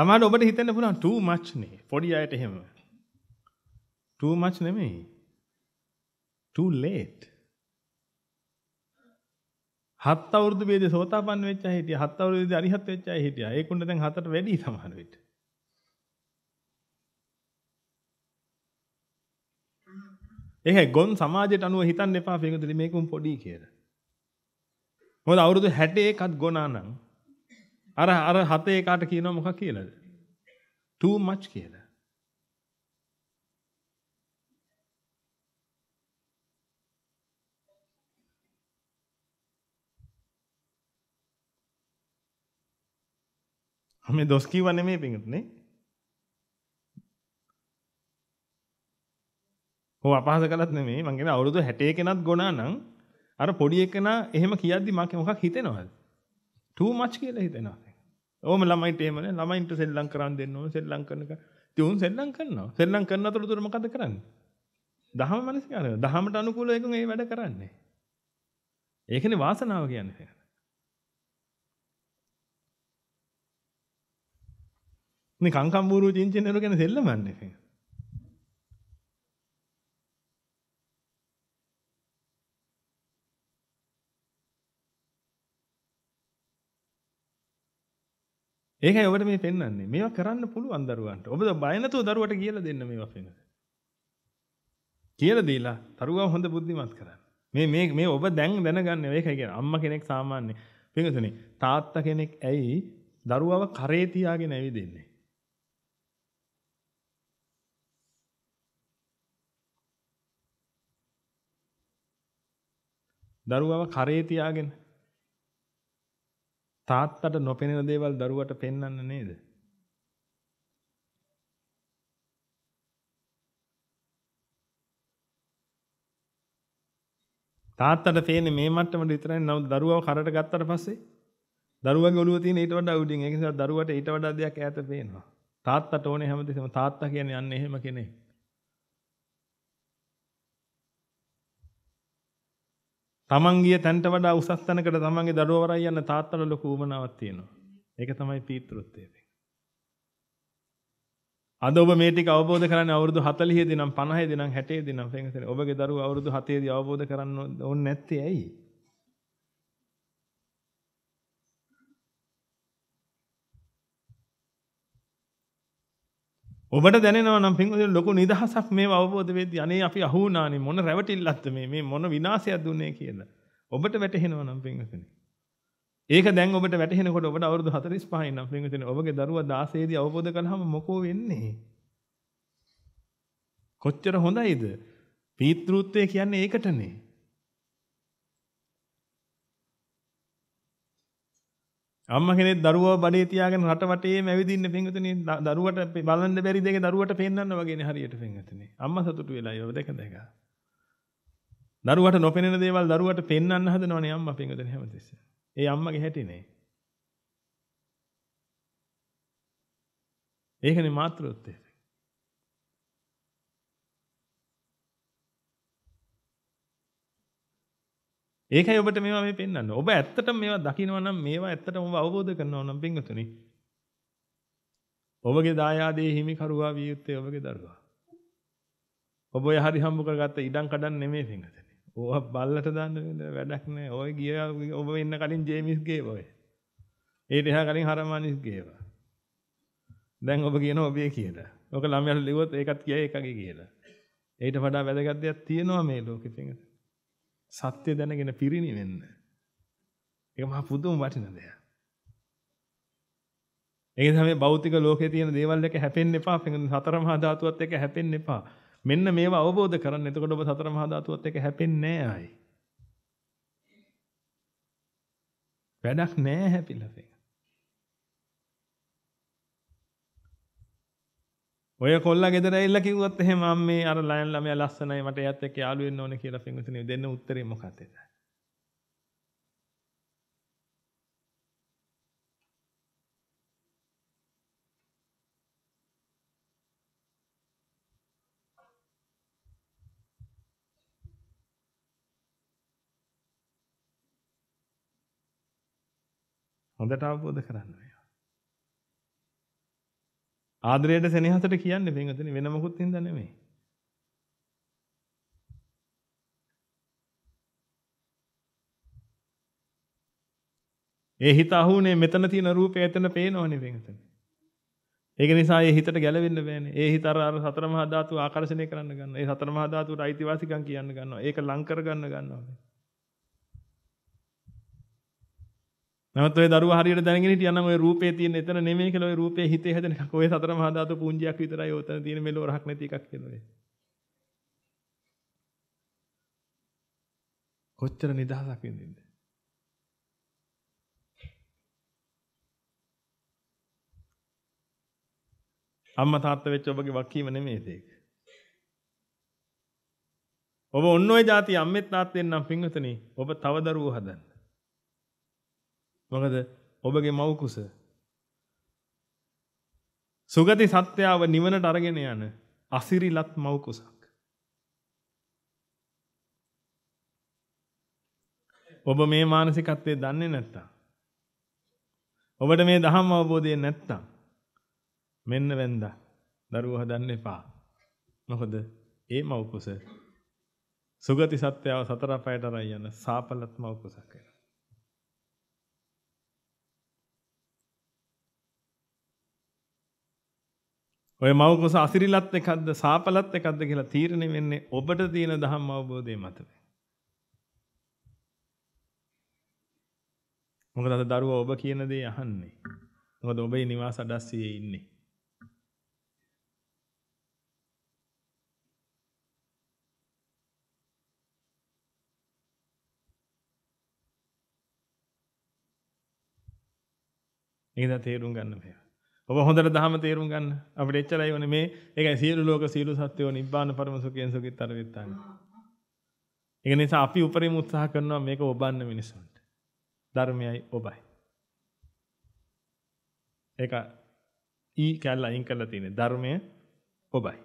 සමහර ඔබට හිතෙන්න පුළුවන් too much නේ. පොඩි අයට එහෙම. too much නෙමෙයි. too late. හත් අවුරුදු වේදේ සෝතාපන්න වෙච්ච අය හිටියා. හත් අවුරුදු වේදේ අරිහත් වෙච්ච අය හිටියා. ඒකුණ දැන් හතට වැඩි සමහර විට. ඒකයි ගොන් සමාජයට අනුව හිතන්න එපා. මේක දෙලි මේකම පොඩි කියලා. මොකද අවුරුදු 60 එකත් ගොනා නම් අර අර හතේ කාට කියනවා මොකක් කියලාද? too much කියලා. මේ දොස් කිව්ව නෙමෙයි පිටුනේ. ඔව් අපහාස කළත් නෙමෙයි මං කියන්නේ අවුරුදු 60 කෙනත් ගොනා නම් අර පොඩි එකනා එහෙම කියද්දි මම මොකක් හිතෙනවද? too much කියලා හිතෙනවා. ඕම ළමයිට එහෙමනේ ළමයින්ට සෙල්ලම් කරන් දෙන්න ඕනේ සෙල්ලම් කරනක. ඉතින් උන් සෙල්ලම් කරනවා. සෙල්ලම් කරන අතරතුර මොකද කරන්නේ? දහම මනසිකාරය. දහමට අනුකූලව එකෙන් ඒ වැඩ කරන්නේ. ඒකනේ වාසනාව කියන්නේ. මේ කංකම් බూరు චින්චිනේරු ගැන සෙල්ලමන්නේ. ඒක ඔබට මේ පෙන්න්නේ මේ කරන්න පුළුව අන්දරුවන්ට ඔබද බයනතු දරුවට කියල දෙන්න මේ පෙන කියල දීලා තරුවා හොඳ බුද්ධිමත් කරන්න මේ මේ මේ ඔබ දැන් දැනගන්න ඒක කියෙන අම්ම කෙනෙක් සාමාන්‍ය පිඟසන තාත්ත කෙනෙක් ඇයි දරුවාව කරේතියාගේ නැවි දෙන්නේ දරුවාව කරේ තියාගෙන තාත්තට නොපෙනෙන දේවල් දරුවට පෙන්වන්න නේද? තාත්තට පේන්නේ මේ මට්ටමට විතරයි. නමුත් දරුවව කරට ගත්තට පස්සේ දරුවගේ ඔළුව තියෙන ඊට වඩා උඩින්. ඒ නිසා දරුවට ඊට වඩා දෙයක් ඈත පේනවා. තාත්තට ඕනේ හැමදේම තාත්තා කියන්නේ අන්න එහෙම කෙනෙක්. තමන්ගේ තැන්ට වඩා උසස් තැනකට තමන්ගේ දරුවව වරයි යන්න තාත්තට ලොකු උවමනාවක් තියෙනවා. ඒක තමයි පීතෘත්වය. අද ඔබ මේ ටික අවබෝධ කරන්නේ අවුරුදු 40 දී නම් 50 දී නම් 60 දී නම් වෙනසනේ. ඔබගේ දරුවා අවුරුදු 7 දී අවබෝධ කරන්න ඕනේ නැත්තේ ඇයි? ඔබට දැනෙනවා නම් පින්වතුනි ලොකු නිදහසක් මේ අවබෝධ වෙද්දී අනේ අපි අහුණානේ මොන රැවටිල්ලක්ද මේ මේ මොන විනාශයක් දුන්නේ කියලා. ඔබට වැටහෙනවා නම් පින්වතුනි. ඒක දැන් ඔබට වැටහෙනකොට ඔබට අවුරුදු 45 නම් පින්වතුනි ඔබගේ දරුවා 16 දී අවබෝධ කළාම මොකෝ වෙන්නේ? කොච්චර හොඳයිද? පීතෘත්වය කියන්නේ ඒකටනේ. අම්මා කෙනෙක් දරුවා බඩේ තියාගෙන රට වටේම ඇවිදින්න පින්විතනේ දරුවට බලන්න බැරි දෙක දරුවට පෙන්වන්න වගේනේ හරියට පින්විතනේ. අම්මා සතුටු වෙලා ඒව දැක දැක. දරුවට නොපෙනෙන දේවල් දරුවට පෙන්වන්න හදනවනේ අම්මා පින්විතනේ හැමතිස්සෙම. ඒ අම්මගේ හැටිනේ. ඒකනේ මාතෘත්වය. ඒක ඔබට මේ මේ පෙන්න්න ඔබ ඇත්තට මේවා දකිනවනම් මේවා ඇත්තට ඔබ අවබෝධ කරන නම් පිංගතුනි ඔබගේ දායාදේ හිමිකරුවා විය යුත්තේ ඔබගේ දරුවා ඔබ හරි හම්බ කරගත්ත ඉඩම් කඩන් නෙමේ පිංගතුනි ඕවා බල්ලට දාන්න වැඩක් නෑ ඔය ගිය ඔබ එන්න කලින් ජේමිස්ගේ ඔය ඒට එහා කලින් හරමානිස්ගේ ඒවා දැන් ඔබ කියන ඔබේ කියලා. ඔක ළමයට ලිව්වොත් ඒකත් කියයි එකගේ කියලා. ඊට වඩා වැදගත් දෙයක් තියෙනවා මේ ලෝකෙ පිටින්. සත්‍ය දැනගෙන පිරිණිවෙන්න. ඒක මහා පුදුම වටින දෙයක්. ඒක තමයි භෞතික ලෝකේ තියෙන දේවල් එක හැපෙන්න එපා. සතර මහා ධාතුවත් එක්ක හැපෙන්න එපා. මෙන්න මේවා අවබෝධ කරන්න. එතකොට ඔබ සතර මහා ධාතුවත් එක්ක හැපෙන්නේ නැහැ ආයි. වැඩක් නැහැ හැපිලා. ඔය කොල්ල ගෙදර ඉල්ල කිව්වොත් එහෙම මම මේ අර ලයන් ළමයා ලස්සනයි මට එයත් එක්ක යාළු වෙන්න ඕනේ කියලා පින්විතනේ දෙන්න උත්තරේ මොකක්ද හොඳට අවබෝධ කරගන්න ආදරයට සෙනෙහසට කියන්නේ පින්වතුනි වෙන මොකුත් හින්දා නෙමෙයි. ඒ හිත අහුනේ මෙතන තියෙන රූපය එතන පේනවනේ පින්වතුනි. ඒක නිසා ඒ හිතට ගැලවෙන්න බෑනේ. ඒ හිත අර අර සතර මහා ධාතු ආකර්ෂණය කරන්න ගන්නවා. ඒ සතර මහා ධාතුට අයිතිවාසිකම් කියන්න ගන්නවා. ඒක ලං කර ගන්න ගන්නවා. නමුත් ඔය දරුවා හරියට දැනගෙන හිටියනම් ඔය රූපේ තියෙන එතන නෙමෙයි කියලා ඔය රූපේ හිතේ හැදෙන එකක්. ඔය සතර මහා ධාතු පූංජියක් විතරයි ඔතන තියෙන මෙලෝ රහක් නැති එකක් කියනවා. කොච්චර නිදහසක් විඳින්ද? අම්මා තාත්තා වෙච්ච ඔබගේ වකීම නෙමෙයි ඒක. ඔබ ඔන්න ඔය જાති අම්මෙත් තාත්තෙන් නම් පින්වතනි ඔබ තව දරුවෝ හදන්න. මොකද ඔබගේ මවකුස. සුගති සත්‍යාව නිවනට අරගෙන යන අසිරිලත් මවකුසක්. ඔබ මේ මානසිකත්වය දන්නේ නැත්තා. ඔබට මේ දහම් අවබෝධය නැත්තා. මෙන්න වැන්ද දරුව හදන්න එපා. නොහොද ඒ මවකුස සුගති සත්‍යාව සතර පයට අරයි යන සාපලත් මවකුසක් වෙන. ඔය මවකුස අසිරිලත් එකක්ද සාපලත් එකක්ද කියලා තීරණය වෙන්නේ ඔබට තියෙන දහම් අවබෝධය මතයි. මොකද අද දරුවා ඔබ කියන දේ අහන්නේ. මොකද ඔබේ නිවාස අඩස්සියේ ඉන්නේ. ඒක තේරුම් ගන්න බෑ. ඔබ හොඳට දහම තේරුම් ගන්න. අපිට එච්චරයි ඕනේ මේ. ඒකයි සියලු ලෝක සියලු සත්වෝ නිබ්බාන පරම සුඛයෙන් සුඛිතර වෙත්තානි. ඒක නිසා අපි උපරිම උත්සාහ කරනවා මේක ඔබන්න මිනිසුන්ට. ධර්මයයි ඔබයි. ඒක ඊ කැල්ල අයින් කරලා තියෙන්නේ ධර්මය ඔබයි.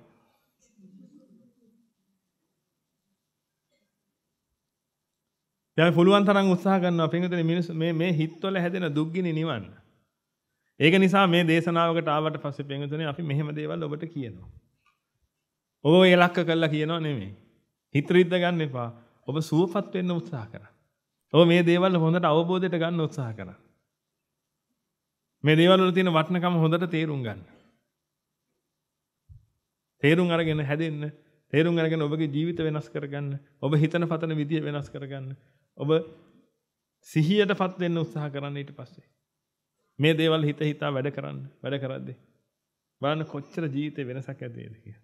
දැන් පුළුවන් තරම් උත්සාහ කරනවා පින්විතනේ මිනිස් මේ මේ හිත්වල හැදෙන දුක්ගිනි නිවන්න. ඒක නිසා මේ දේශනාවකට ආවට පස්සේ පින්විතනේ අපි මෙහෙම දේවල් ඔබට කියනවා. ඔබ ඔය ලක්ක කළා කියනවා නෙමෙයි. හිත රිද්ද ගන්න එපා. ඔබ සුවපත් වෙන්න උත්සාහ කරන්න. ඔබ මේ දේවල් හොඳට අවබෝධයට ගන්න උත්සාහ කරන්න. මේ දේවල් වල තියෙන වටිනකම හොඳට තේරුම් ගන්න. තේරුම් අරගෙන හැදෙන්න. තේරුම් අරගෙන ඔබගේ ජීවිත වෙනස් කරගන්න. ඔබ හිතන පතන විදිය වෙනස් කරගන්න. ඔබ සිහියට පත් වෙන්න උත්සාහ කරන්න ඊට පස්සේ. මේ දේවල් හිත හිතා වැඩ කරන්න වැඩ කරද්දී බලන්න කොච්චර ජීවිතේ වෙනසක් ඇතිවේද කියලා.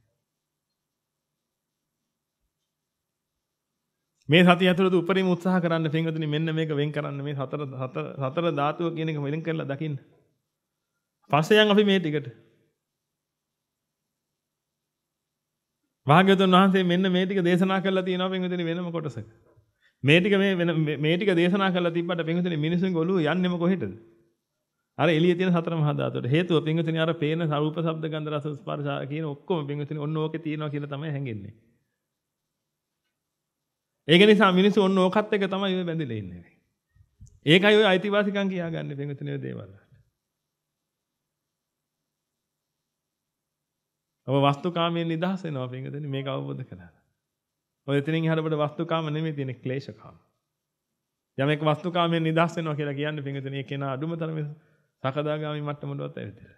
මේ සතිය ඇතුළත උපරිම උත්සාහ කරන්න පින්වතුනි මෙන්න මේක වෙන් කරන්න මේ හතර හතර හතර ධාතුව කියන එක වෙන් කරලා දකින්න. පස්සේ යන් අපි මේ ටිකට. භාග්‍යවතුන් වහන්සේ මෙන්න මේ ටික දේශනා කරලා තියෙනවා පින්වතුනි වෙනම කොටසක. මේ ටික මේ මේ ටික දේශනා කරලා තිබ්බට පින්වතුනි මිනිසුන්ගේ ඔළුව යන්නේම කොහෙටද? අර එළිය තියෙන සතර මහා ධාතුවට හේතුව පින්විතනේ අර පේන රූප ශබ්ද ගන්ධ රස ස්පර්ශ කියන ඔක්කොම පින්විතනේ ඔන්න ඕකේ තියෙනවා කියලා තමයි හැංගෙන්නේ. ඒක නිසා මිනිස්සු ඔන්න ඕකත් එක තමයි ඔය බැඳිලා ඉන්නේ. ඒකයි ඔය අයිතිවාසිකම් කියාගන්නේ පින්විතනේ ඔය දේවල්. ඔබ වස්තුකාමයෙන් නිදහස් වෙනවා පින්විතනේ මේක අවබෝධ කරගන්න. ඔය එතනින් එහාට ඔබට වස්තුකාම නෙමෙයි තියෙන්නේ ක්ලේශකාම. යමෙක් වස්තුකාමයෙන් නිදහස් වෙනවා කියලා කියන්නේ පින්විතනේ කෙනා අඳුම තරමේ සකදාගාමී මට්ටමටවත් ඇවිදලා.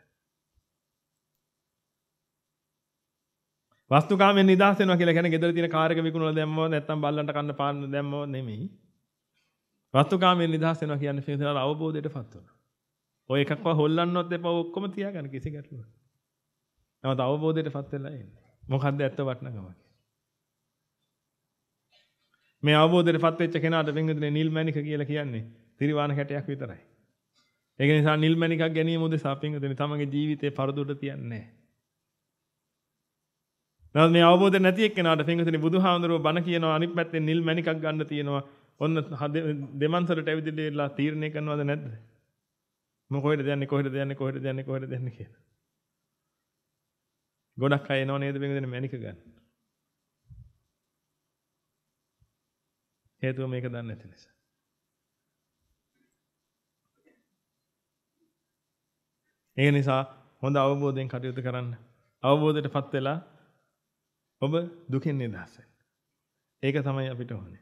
වස්තුකාමෙන් නිදහස් වෙනවා කියලා කියන්නේ ගෙදර තියෙන කාර් එක විකුණලා දැම්මව නැත්නම් බල්ලන්ට කන්න පාන්න දැම්මව නෙමෙයි. වස්තුකාමෙන් නිදහස් වෙනවා කියන්නේ සිතන අවබෝධයටපත් වෙනවා. ඔය එකක්ව හොල්ලන්නවත් එපා ඔක්කොම තියාගන්න කිසි ගැටලුවක්. නැවත අවබෝධයටපත් වෙලා එන්න. මොකද්ද ඇත්ත වටනකම කියන්නේ? මේ අවබෝධයට පත්වෙච්ච කෙනාට පින්විතනේ නිල් මැණික කියලා කියන්නේ තිරිවාන කැටයක් විතරයි. ඒක නිසා නිල් මණිකක් ගැනීම උදෙසා පින්වතුනි තමගේ ජීවිතේ පරදුවට තියන්නේ නැහැ. මේ අවබෝධ නැති එක්කෙනාට පින්වතුනි බුදුහාඳුරෝ බණ කියනවා අනිත් පැත්තේ නිල් මණිකක් ගන්න තියෙනවා. ඔන්න දෙමන්සලට ඇවිදිලා තීරණය කරනවද නැද්ද? මොකොහෙද යන්නේ කොහෙද යන්නේ කොහෙද යන්නේ කොහෙද යන්නේ කියලා. ගොඩක් අය එනව නේද පින්වතුනි මණික ගන්න. හේතුව මේක දන්නේ නැති නිසා. ඒ නිසා හොඳ අවබෝධයෙන් කටයුතු කරන්න. අවබෝධයට පත් වෙලා ඔබ දුකෙන් නිදහස් ඒක තමයි අපිට ඕනේ.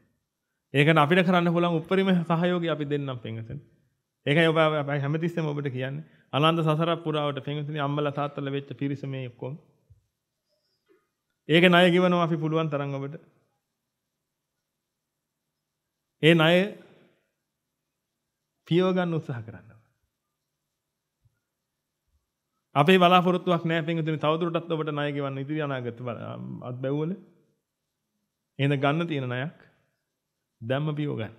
ඒකට අපිට කරන්න පුළුවන් උපරිම සහයෝගය අපි දෙන්නම් පින්වතුනි. ඒකයි ඔබ අපි හැමතිස්සෙම ඔබට කියන්නේ. අනන්ත සසර පුරාවට පින්වතුනි අම්මලා තාත්තලා වෙච්ච පිරිස මේ ඔක්කොම. ඒක ණය ගෙවනවා අපි පුළුවන් තරම් ඔබට. ඒ ණය පියව ගන්න උත්සාහ කරන්න. අපේ බලාපොරත්තුවක් නෑ පෙන්තුන තවදුරටත් ඔබට ණයගෙවන්න ඉතිරි අනාගත අත් බැව්වල එහෙනම් ගන්න තියෙන ණයක් දැම්ම පියව ගන්න.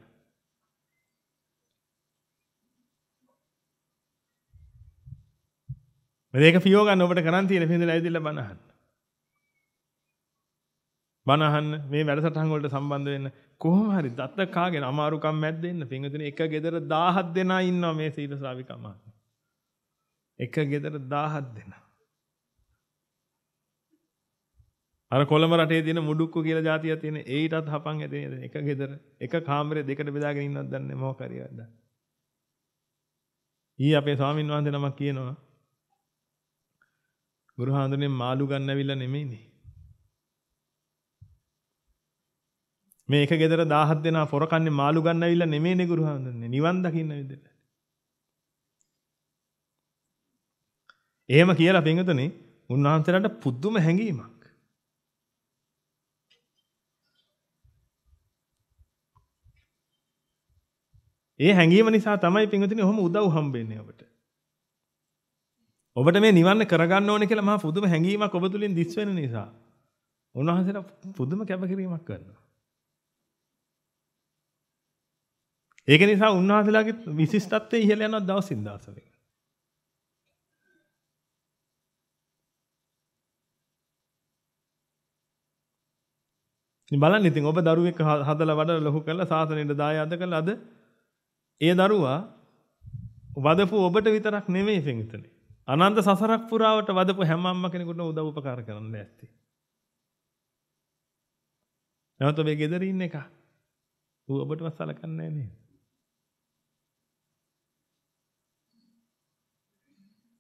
මේක පියව ගන්න ඔබට කරන් තියෙන පින්දලා ඇවිදලා බනහන්න. බනහන්න මේ වැඩසටහන් වලට සම්බන්ධ වෙන්න කොහොම හරි දත්ත කාගෙන අමාරුකම් මැද්දෙන්න පින්තුනේ එක ගෙදර 1000 දෙනා ඉන්නවා මේ සීල ශ්‍රාවිකමහා. එක ගෙදර දාහත් දෙෙන. අර කොළම රටේ තින මුඩුක්කු කියල ජාතිය තියෙන ඒටත් හපන් ඇතිනද එක ගෙදර එක කාමරේ දෙකට බෙදාගෙනන්නත් දන්න මෝකරවද. ඒ අපේ ස්වාමීන් වහන්ස නමක් කියනවා ගුරුහාන්දුනෙන් මාළු ගන්න විල්ල නෙමෙයිනේ. මේ එක ගෙදර දාහත් දෙෙන පොරකන්නේ මාළු ගන්න විල්ල නෙමේ නෙගුරුහන්දන්නේ නිවන් දකින්න විදට. එහෙම කියලා පින්වතුනි උන්වහන්සේලාට පුදුම හැඟීමක්. ඒ හැඟීම නිසා තමයි පින්වතුනි ඔහොම උදව් හම්බෙන්නේ ඔබට. ඔබට මේ නිවන්න කරගන්න ඕනේ කියලා මහා පුදුම හැඟීමක් ඔබ තුලින් දිස් වෙන නිසා උන්වහන්සේලා පුදුම කැපකිරීමක් කරනවා. ඒක නිසා උන්වහන්සේලාගේ විශිෂ්ටත්වය ඉහළ යනවා දවසින් දවසට. බලන්න ඉතින් ඔබ දරුවෙක් හදලා වඩලා ලොකු කරලා සාසනයට දායාද කළා අද ඒ දරුවා වදපු ඔබට විතරක් නෙමෙයි පිංගුතුනේ. අනන්ත සසරක් පුරාවට වදපු හැම අම්ම කෙනෙකුටම උදව් උපකාර කරන්න ඇත්තේ. නැවත ඔබේ ගෙදර ඉන්න එක. ඌ ඔබටවත් සලකන්නේ නැහැ නේද?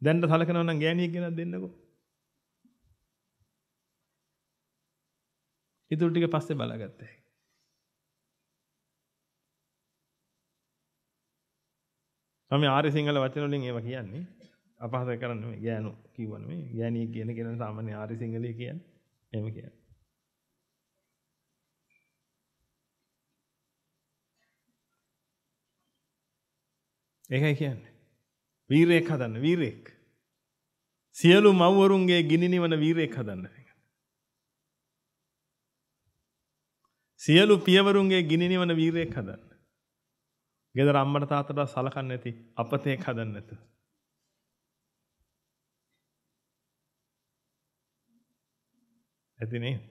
දැන්ට සලකනවා නම් ගෑණියෙක් ගෙනත් දෙන්නකෝ. ඉතුරටික පස්සේ බලගත්ත ම ආරි සිංහල වචනලින් ඒව කියන්නේ අපහස කරන්න ගෑනු කිවන මේ ගෑනී කියන කෙන සාමන්‍ය ආරි සිංහලය කියන් එම කිය ඒකයි කියන්න වීරයෙක් හදන්න වීරෙක් සියලු මව්වරුන්ගේ ගිනිනිවන වීරයෙක් හදන්නේ සියලු පියවරුන්ගේ ගිනිනිවන වීරයෙක් හදන්න. ගෙදර අම්මට තාත්තට සලකන්නේ නැති අපතේක් හදන්න නැතු. ඇති නේද?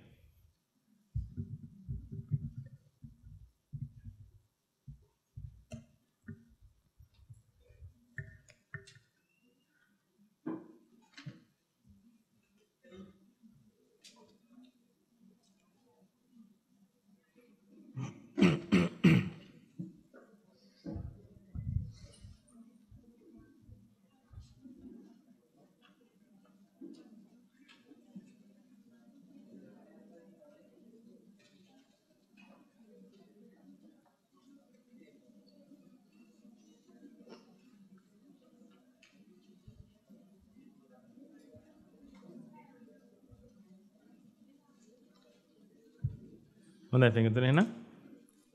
හොඳයි පිටුතුනේ එහෙනම්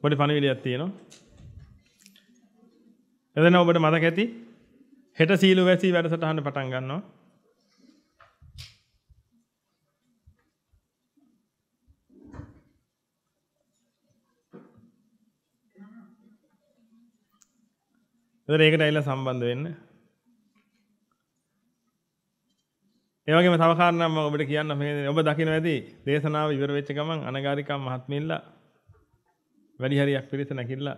පොඩි පණිවිඩයක් තියෙනවා. එදෙන ඔබට මතක ඇති හෙට සීළු වැසි වැඩසටහන පටන් ගන්නවා. ඒකට ඇවිල්ලා සම්බන්ධ වෙන්න. ඒවගේ තවකාරනම් ඔබට කියන්න මේ ඔබ දකින ඇති දේශනාව ඉවරවෙච්ච ගමන් අනගාරිකම් මහත්මිල්ල වැඩිහරියක් පිරිස නැකිල්ල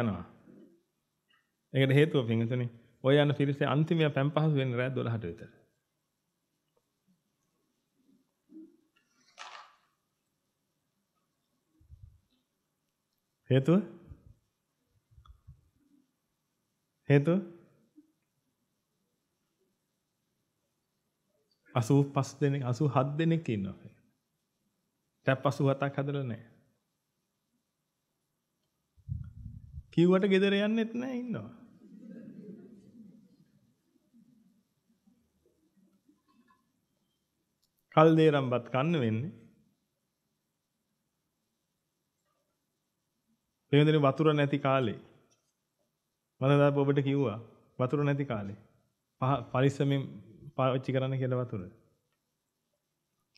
යනවා. ඒකට හේතුව පිංහතන ඔය යන්න පිරිසේ අන්තිමය පැම් පහසු වෙන් රෑ දොළහට විතර. හේතුව හේතුව අසූ පස් දෙනෙක් අසු හත් දෙනෙක් ඉන්නවා. ටැප් අසු හතක් හදලා නැහැ. කිව්වට ගෙදර යන්නෙත් නැහැ ඉන්නවා. කල්දේරම්පත් කන්න වෙන්නේ. එහෙමදෙන වතුර නැති කාලේ මම දාප ඔබට කිව්වා වතුර නැති කාලේ පහ පරිස්සමෙන් පාවිච්චි කරන්න කියලා වතුර.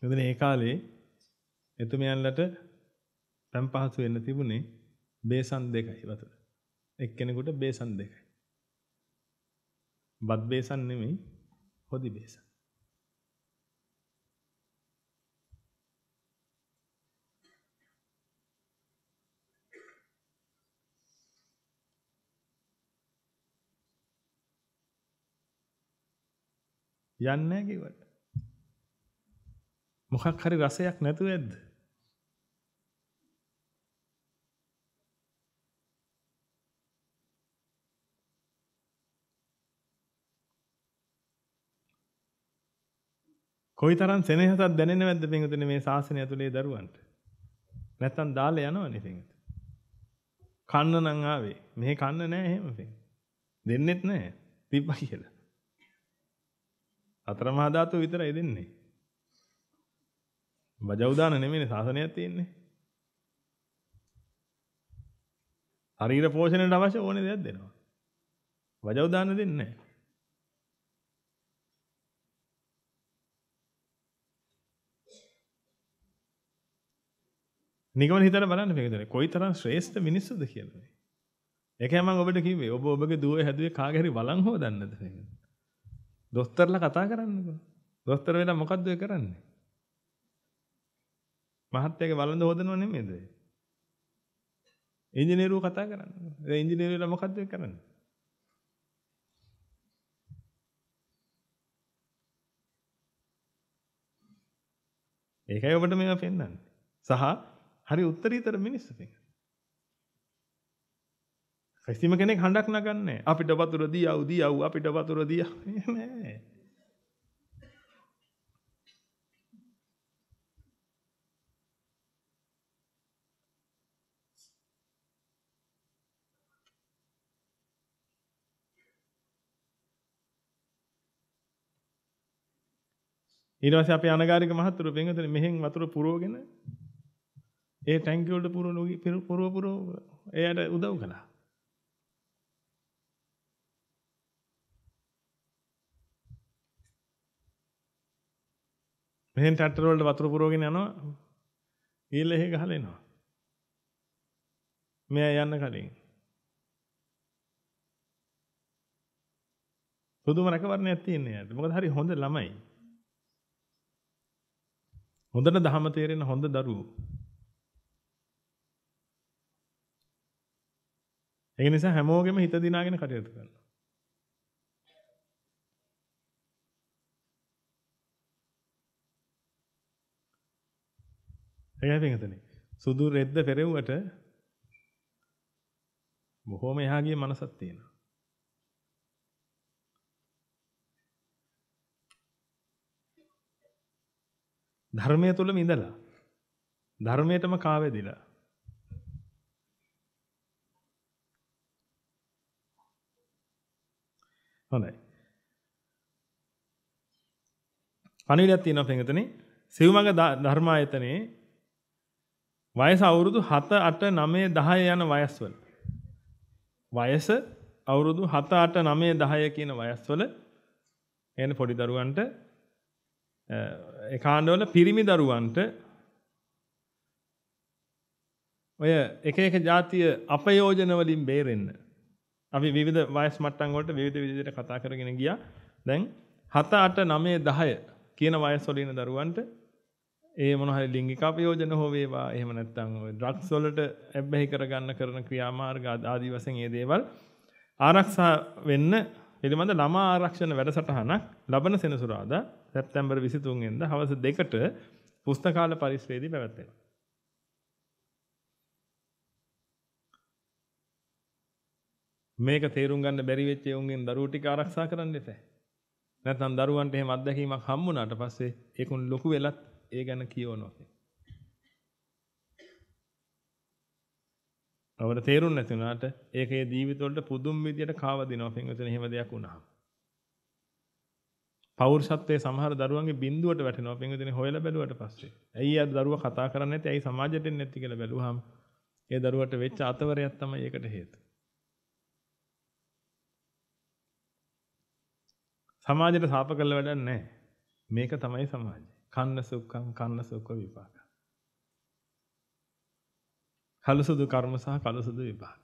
එතන ඒ කාලේ එතුමයන්ලට පැම් පහසු වෙන්න තිබුණේ බේසන් දෙකයි වතුර. එක්කෙනෙකුට බේසන් දෙකයි. බත් බේසන් නෙමෙයි හොදි බේසන්. යන්නේ නැහැ කිව්වට. මොකක් හරි රසයක් නැතුව ඇද්ද? කොයිතරම් සෙනෙහසක් දැනෙනවද පින්වතුනි මේ ශාසනය ඇතුලේ දරුවන්ට? නැත්තම් දාලා යනවනේ පින්වතුනි. කන්න නම් ආවේ. මේ කන්න නෑ එහෙම පින්. දෙන්නෙත් නෑ. තිබ්බා කියලා. අතරමහා ධාතුව විතරයි දෙන්නේ. බජෞදාන නෙමෙයිනේ සාසනයක් තියෙන්නේ. ශරීර පෝෂණයට අවශ්‍ය ඕනේ දෙයක් දෙනවා. බජෞදාන දෙන්නේ නැහැ. නිකමන හිතලා බලන්න මේක දැන කොයිතරම් ශ්‍රේෂ්ඨ මිනිස්සුද කියලා. ඒකයි මම ඔබට කිව්වේ ඔබ ඔබගේ දුවේ හැදුවේ කාගේ හරි වළං හොදන්නද කියලා. දොස්තරලා කතා කරන්නකෝ. දොස්තර වෙලා මොකද්ද ඔය කරන්නේ? මහත්තයාගේ වළඳ හොදනව නෙමෙයිද? ඉංජිනේරුවෝ කතා කරන්නේ. ඒ ඉංජිනේරුවලා මොකද්ද ඔය කරන්නේ? ඒකයි ඔබට මේවා පෙන්වන්නේ. සහ හරි උත්තරීතර මිනිස්සු පෙන්වන්නේ. කිසිම කෙනෙක් හඬක් නගන්නේ අපිට වතුර දියව් දියව් අපිට වතුර දියව් නෑ ඊට පස්සේ අපේ අනගාരിക මහතුරු වෙනතන මෙහෙන් වතුර පුරවගෙන ඒ ටැංකිය වලට පුරව පුරව පුරව එයාට උදව් කළා මෙහෙන් ටැටර් වලට වතුර පුරවගෙන යනවා. ඊළ එහෙ ගහලා එනවා. මෙයා යන්න කලින්. පුදුම රැකවරණයක් තියෙන යාට. මොකද හරි හොඳ ළමයි. හොඳට දහම තේරෙන හොඳ දරුවෝ. ඒ නිසා හැමෝගෙම හිත දිනාගෙන කටයුතු කරනවා. ඒකයි පින්වතුනි. සුදු රෙද්ද පෙරෙව්වට බොහෝම එහා ගිය මනසක් තියෙනවා. ධර්මයේ තුලම ඉඳලා ධර්මයටම කාවැදිලා හොඳයි. පණිවිඩයක් තියෙනවා පින්වතුනි. සිව්මඟ ධර්මායතනයේ වයස අවුරුදු 7 8 9 10 යන වයස්වල වයස අවුරුදු 7 8 9 10 කියන වයස්වල එන පොඩි දරුවන්ට ඒ කාණ්ඩවල පිරිමි දරුවන්ට ඔය එක එක જાතිය අපයෝජන වලින් බේරෙන්න අපි විවිධ වයස් මට්ටම් වලට විවිධ විදිහට කතා කරගෙන ගියා දැන් 7 8 9 10 කියන වයස්වල ඉන්න දරුවන්ට ඒ මොනහරි ලිංගික අපයෝජන හෝ වේවා එහෙම නැත්නම් ඔය ඩ්‍රග්ස් වලට ඇබ්බැහි කරගන්න කරන ක්‍රියාමාර්ග ආදී වශයෙන් මේ දේවල් ආරක්ෂා වෙන්න පිළිබඳ ළමා ආරක්ෂණ වැඩසටහනක් ලබන සෙනසුරාදා සැප්තැම්බර් 23 වෙනිදා හවස 2ට පුස්තකාල පරිශ්‍රයේදී පැවැත්වෙනවා. මේක තේරුම් ගන්න බැරි වෙච්ච උන්ගෙන් දරුවෝ ටික ආරක්ෂා කරන්න එපා. නැත්නම් දරුවන්ට එහෙම අත්දැකීමක් හම්බුනාට පස්සේ ඒකුන් ලොකු වෙලත් ඒ ගැන කියවනවා. අපිට තේරුම් නැති වුණාට ඒකේ ජීවිතවලට පුදුම විදියට කාව දෙනවා පින්වතුනි එහෙම දෙයක් වුණා. පෞරුෂත්වයේ සමහර දරුවන්ගේ බිඳුවට වැටෙනවා පින්වතුනි හොයලා බැලුවට පස්සේ. ඇයි අද දරුවා කතා කරන්නේ නැති? ඇයි සමාජයට එන්නේ නැති කියලා බැලුවාම ඒ දරුවට වෙච්ච අතවරයක් තමයි ඒකට හේතුව. සමාජයට සාප කළ වැඩක් නැහැ. මේක තමයි සමාජය. කන්න සුක්කම් කන්න සුක්ක විපාක. කලසුදු කර්ම සහ කලසුදු විපාක.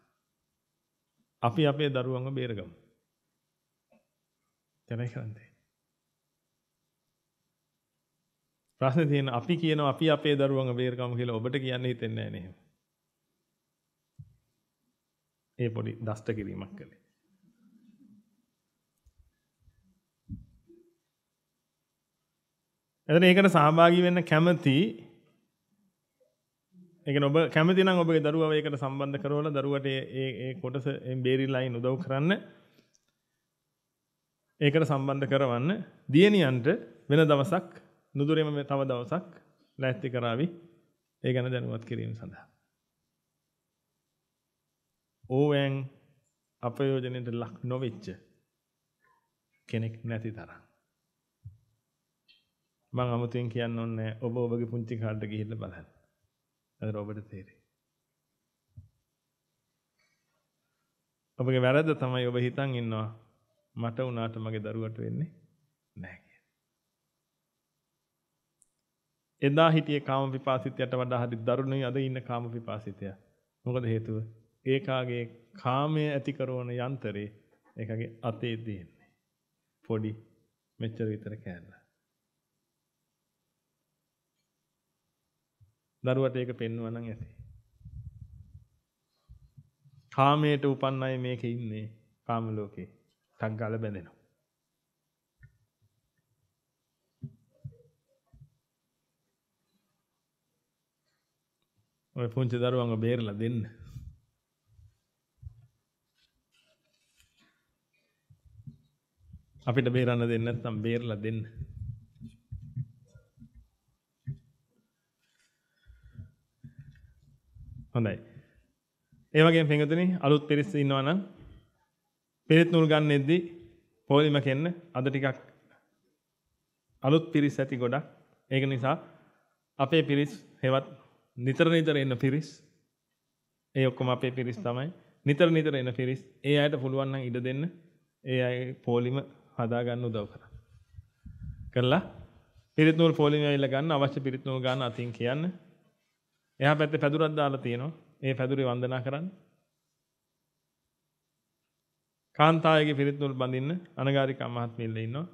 අපි අපේ දරුවන්ව බේරගමු. දැනයි කරන්නේ. ප්‍රශ්නේ තියෙන අපි කියනවා අපි අපේ දරුවන්ව බේරගමු කියලා ඔබට කියන්න හිතෙන්නේ නැහැ නේද? ඒ පොඩි දෂ්ට කිරීමක් කළේ. එතන ඒකට සහභාගී වෙන්න කැමති ඒ කියන්නේ ඔබ කැමති නම් ඔබගේ දරුවව ඒකට සම්බන්ධ කරවලා දරුවට ඒ ඒ කොටස බේරිලායින් උදව් කරන්න ඒකට සම්බන්ධ කරවන්න දියණියන්ට වෙන දවසක් නුදුරේම තව දවසක් ලෑස්ති කරાવી ඒ ගැන දැනුවත් කිරීම සඳහා ඕවෙන් අපයෝජනෙට ලක් නොවෙච්ච කෙනෙක් නැති තරම් මං අමුතුවෙන් කියන්න ඕනේ ඔබ ඔබගේ පුංචි කාලට ගිහිල්ලා බලන්න. අද ඔබට තේරෙයි. ඔබගේ වැරද්ද තමයි ඔබ හිතන් ඉන්නවා මට උනාට මගේ දරුවට වෙන්නේ නැහැ කියලා. එදා හිටියේ කාම විපාසිතයට වඩා හරි දරුණුයි අද ඉන්න කාම විපාසිතය. මොකද හේතුව? ඒකාගේ කාමයේ ඇති කරන යන්ත්‍රේ ඒකගේ අතේ දෙන්නේ. පොඩි මෙච්චර විතර කෑල්ල. දරුවට ඒක පෙන්වනවා නම් ඇති. කාමයට උපන් අය මේකේ ඉන්නේ කාම ලෝකේ. තංගාල බැඳෙනවා. ඔය පුංචි දරුවන්ව බේරලා දෙන්න. අපිට බේරන්න දෙන්නේ නැත්නම් බේරලා දෙන්න. හොඳයි. ඒ වගේම පින්වතුනි අලුත් පිරිස ඉන්නවා නම් පිරිත් නූල් ගන්නෙද්දී පොලිම කෙන්න අද ටිකක් අලුත් පිරිස් ඇති ගොඩක්. ඒක නිසා අපේ පිරිස් හෙවත් නිතර නිතර එන පිරිස් ඒ ඔක්කොම අපේ පිරිස් තමයි. නිතර නිතර එන පිරිස් ඒ අයට පුළුවන් නම් ඉඩ දෙන්න. ඒ අය පොලිම හදා ගන්න උදව් කරන්න. කරලා පිරිත් නූල් පොලිම ඇවිල්ලා ගන්න අවශ්‍ය පිරිත් නූල් ගන්න අතින් කියන්න. එයා පැත්තේ පැදුරක් දාලා තියෙනවා. ඒ පැදුරේ වන්දනා කරන්න. කාන්තායගේ පිරිත් නූල් බඳින්න අනගාരിക මහත්මියල ඉන්නවා.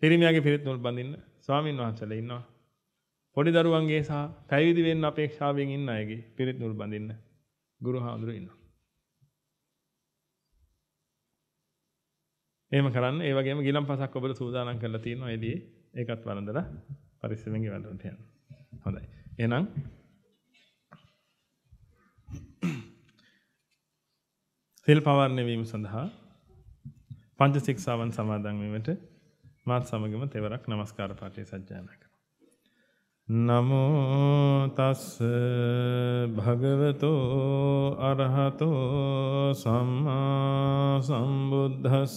පිරිමියාගේ පිරිත් නූල් බඳින්න ස්වාමින් වහන්සේලා ඉන්නවා. පොඩි දරුවන්ගේ සහ පැවිදි වෙන්න අපේක්ෂාවෙන් ඉන්න අයගේ පිරිත් නූල් බඳින්න ගුරු හාමුදුරුවෝ ඉන්නවා. එහෙම කරන්න ඒ වගේම ගිලම්පසක් ඔබට සූදානම් කරලා තියෙනවා එළියේ ඒකත් වරඳලා පරිස්සමෙන් ගෙවන්න යන්න. හොඳයි. එහෙනම් සිල් පවර්ණය වීම සඳහා පංච ශික්ෂාවන් සමාදන් වීමට මාත් සමගම තෙවරක් নমස්කාර පාඨය සජ්ජායනා කරනවා. නමෝ තස් භගවතෝ අරහතෝ සම්මා සම්බුද්දස්ස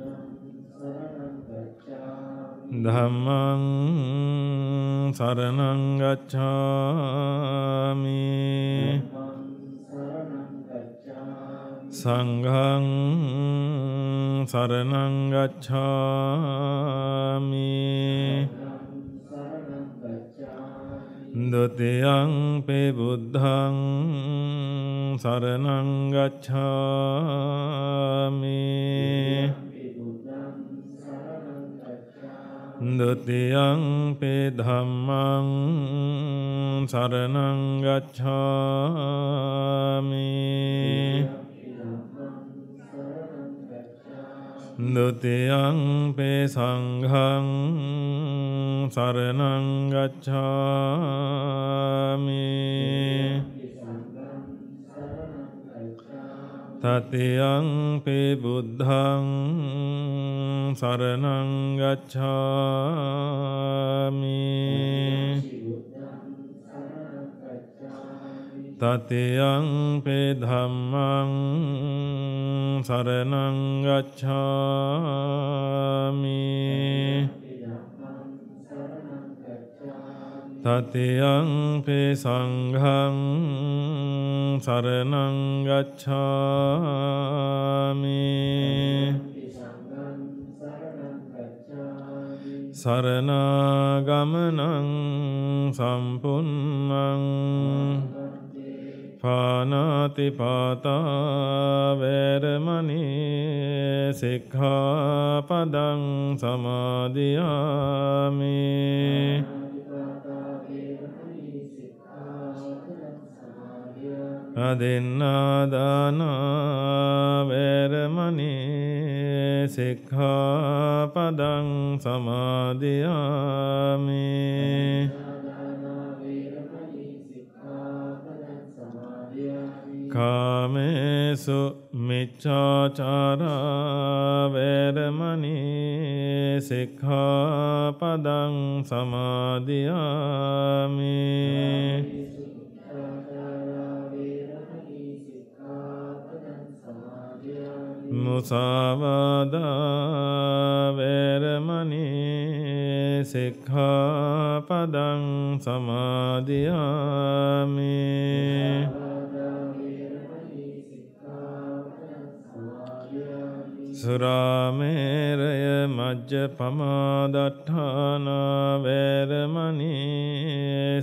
ධම්මං සරණං ගච්ඡාමි සංඝං සරණං ගච්ඡාමි දොතයං පේ බුද්ධං සරණං ගච්ඡාමි දුතියංපි ධම්මං සරණං ගච්ඡාමි දුතියංපි සංඝං සරණං ගච්ඡාමි තතියංපි බුද්ධං සරණංගච්ඡාමි තතියංපි ධම්මං සරණංගච්ඡාමි තතියංපි සංඝං සරණං ගච්ඡාමි සරණාගමනං සම්පුන්නං පානාතිපාතා වේරමණී සික්ඛාපදං සමාදියාමි අදෙන්නාදානාවැරමනේ සික්හාපදං සමාධයාමේ කාමේසු මිච්චාචාරාවැරමනේ සික්හාපදං සමාධයාමේ මුසාවාදා වේරමණී සික්ඛාපදං සමාදියාමි සුරාමේරය මජ්ජ පමාදට්ඨානා වේරමණී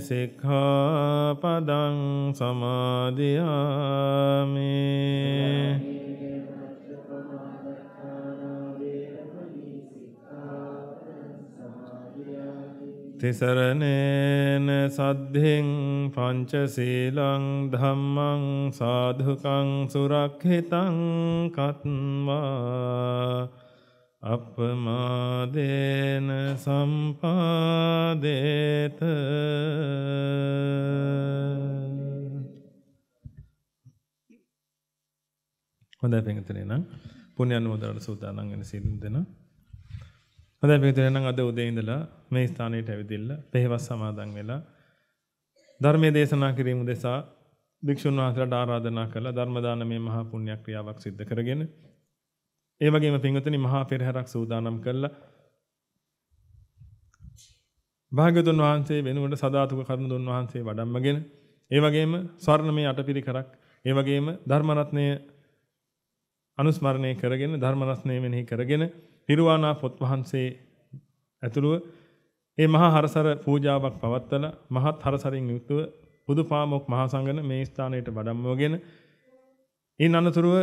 සික්ඛාපදං සමාදියාමි තිසරණේන සද්ධෙන් පංචශීලං ධම්මං සාධුකං සුරක්හිතං කත්වා අපමාදේන සම්පාදේත හොඳ පැගතනේ නම් පුුණ්‍යන් ෝදරට සූදානන්ගෙන සිදු දෙෙන හොඳයි පිටුනේ නම් අද උදේ ඉඳලා මේ ස්ථානයට ඇවිදින්න පෙහෙවස් සමාදන් වෙලා ධර්මයේ දේශනා කිරීම උදෙසා භික්ෂුන් වහන්සේලාට ආරාධනා කළ ධර්ම දානමේ මහා පුණ්‍ය ක්‍රියාවක් සිදු කරගෙන ඒ වගේම පින්වතුනි මහා පෙරහැරක් සූදානම් කළා භාග්‍යතුන් වහන්සේ වෙනුවට සදාතුක කරුණුදුන් වහන්සේ වඩම්මගෙන ඒ වගේම ස්වර්ණමය අටපිරිකරක් ඒ වගේම ධර්ම රත්නය අනුස්මරණය කරගෙන ධර්ම රත්නය මෙනෙහි කරගෙන නිර්වාණා පොත් වහන්සේ ඇතුළුව ඒ මහා හරසර පූජාවක් පවත්වලා මහත් හරසරින් යුක්තව බුදුපාමොක් මහා සංඝන මේ ස්ථානයට වඩම්මවගෙන ඉන් අනතුරුව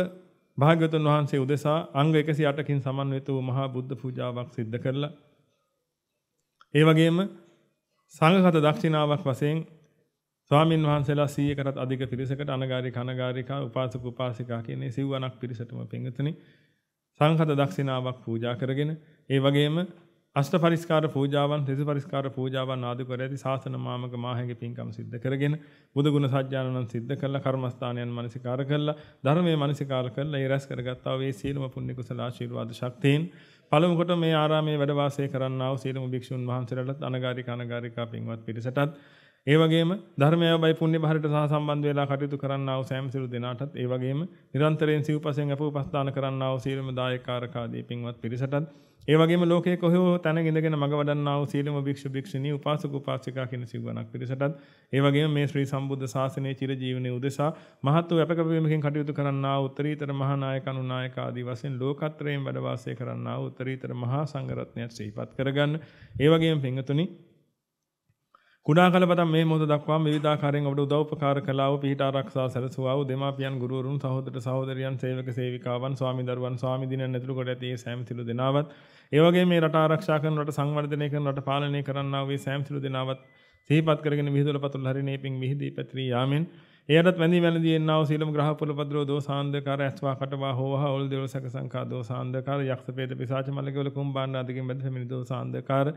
භාග්‍යවතුන් වහන්සේ උදෙසා අංග 108කින් සමන්විත වූ මහා බුද්ධ පූජාවක් සිද්ධ කරලා ඒ වගේම සංඝගත දක්ෂිනාවක් වශයෙන් ස්වාමින් වහන්සේලා 100කටත් අධික පිරිසකට අනගාരിക කනගාരിക උපාසක උපාසිකා කියන සිව්වණක් පිරිසටම පින්වතුනි සංහත දක්ෂිනාවක් පූජා කරගෙන ඒ වගේම අෂ්ට පරිස්කාර පූජාවන් තෙස පරිස්කාර පූජාවන් ආදි කර ඇති ශාසන මාමක මාහගේ පින්කම් සිද්ධ කරගෙන බුදු ගුණ සත්‍යයන්න් සිද්ධ කළා කර්මස්ථානයන් මනසිකාර කළා ධර්මයේ මනසිකාර කළා ඒ රැස් කරගත්තා වූ ඒ සීලම පුණ්‍ය කුසල ආශිර්වාද ශක්තියෙන් පළමු කොට මේ ආරාමයේ වැඩ වාසය කරන්නා වූ සීලම භික්ෂුන් වහන්සේලාට අනගාരിക අනගාരിക පින්වත් පිරිසටත් ඒ වගේම ධර්මයයි පුණ්‍ය භාරයට සහ සම්බන්ධ වෙලා කටයුතු කරන්නා වූ සෑම සිළු දෙනාටත් ඒ වගේම නිරන්තරයෙන් සිව්පසෙන් අපෝපස්ථාන කරන්නා වූ සීලම දායකකාරකාදී පින්වත් පිරිසටත් ඒ වගේම ලෝකයේ කොහේ තැනක ඉඳගෙන මඟ වඩන්නා වූ සීලම භික්ෂු භික්ෂුණී උපාසක උපාසිකා කියන සිවණක් පිරිසටත් ඒ වගේම මේ ශ්‍රී සම්බුද්ධ ශාසනයේ චිරජීවනයේ උදෙසා මහත් වූ අපකපවීමකින් කටයුතු කරන්නා වූ උත්තරීතර මහා නායක අනුනායක ආදී වශයෙන් ලෝකත්‍රයෙන් වැඩ වාසය කරන්නා වූ උත්තරීතර මහා සංඝ රත්නයත් සිහිපත් කරගන්න. ඒ වගේම පින්තුනි කුඩා කලපතන් මේ මොහොත දක්වා විවිධාකාරයෙන් ඔබට උදව් උපකාර කළා වූ පිහිට ආරක්ෂා සැලසුවා වූ දෙමාපියන් ගුරුවරුන් සහෝදර සහෝදරියන් සේවක සේවිකාවන් ස්වාමි දරුවන් ස්වාමි දිනන් ඇතුළු කොට ඇති සෑම සිළු දෙනාවත් ඒ වගේම මේ රට ආරක්ෂා කරන රට සංවර්ධනය කරන රට පාලනය කරන්නා වූ සෑම සිළු දෙනාවත් සිහිපත් කරගෙන විහිදුවල පතුල් හරිනේ පිං විහිදී පැතිරී යාමෙන් එයටත් වැඳී වැළඳී එන්නා වූ සීලම ග්‍රහ පුල පද්‍රෝ දෝසාන්දකාර ඇස්වා කටවා හෝවහ ඔල් දෙවල සක සංකා දෝසාන්දකාර යක්ෂ වේද පිසාච මලකවල කුම්බාණ්ඩ අධිකින් බැඳ පැමිණි දෝසාන්දකාර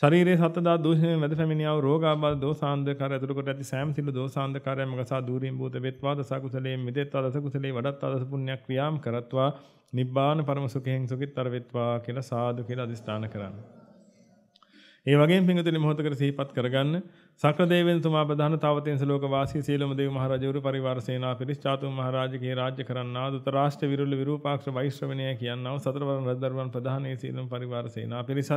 ශරීරයේ සතදා දූෂණයෙන් වැද පැමිණියාව රෝගාබාධ දෝසාන්ධකාර ඇතුළු කොට ඇති සෑම සිළු දෝසාන්ධකාරයන් මගසා දූරින් භූත වෙත්වාද සකුසලයෙන් මිදෙත්වා දස කුසලේ වඩත්වා දස පුණ්‍යක් ක්‍රියාම් කරත්වා නිබ්බාන පරම සුඛයෙන් සුඛිතර වෙත්වා කියලා සාදු කියලා අදිස්ථාන කරන්න. ඒ වගේම පිංගුතුනි මොහොතකට සිහිපත් කරගන්න සක්‍රදේවෙන් තුමා ප්‍රධාන තාවතෙන් සලෝක වාසී සීලම දේව මහරජවරු පරිවාර සේනා පිරිස් චාතුම් මහරජගේ රාජ්‍ය කරන්නා දුත රාෂ්ට්‍ර විරුල විරූපාක්ෂ වෛශ්‍රවණය කියනව සතරවරණ රජදරුවන් ප්‍රධානයේ සීලම පරිවාර සේනා පිරිසත්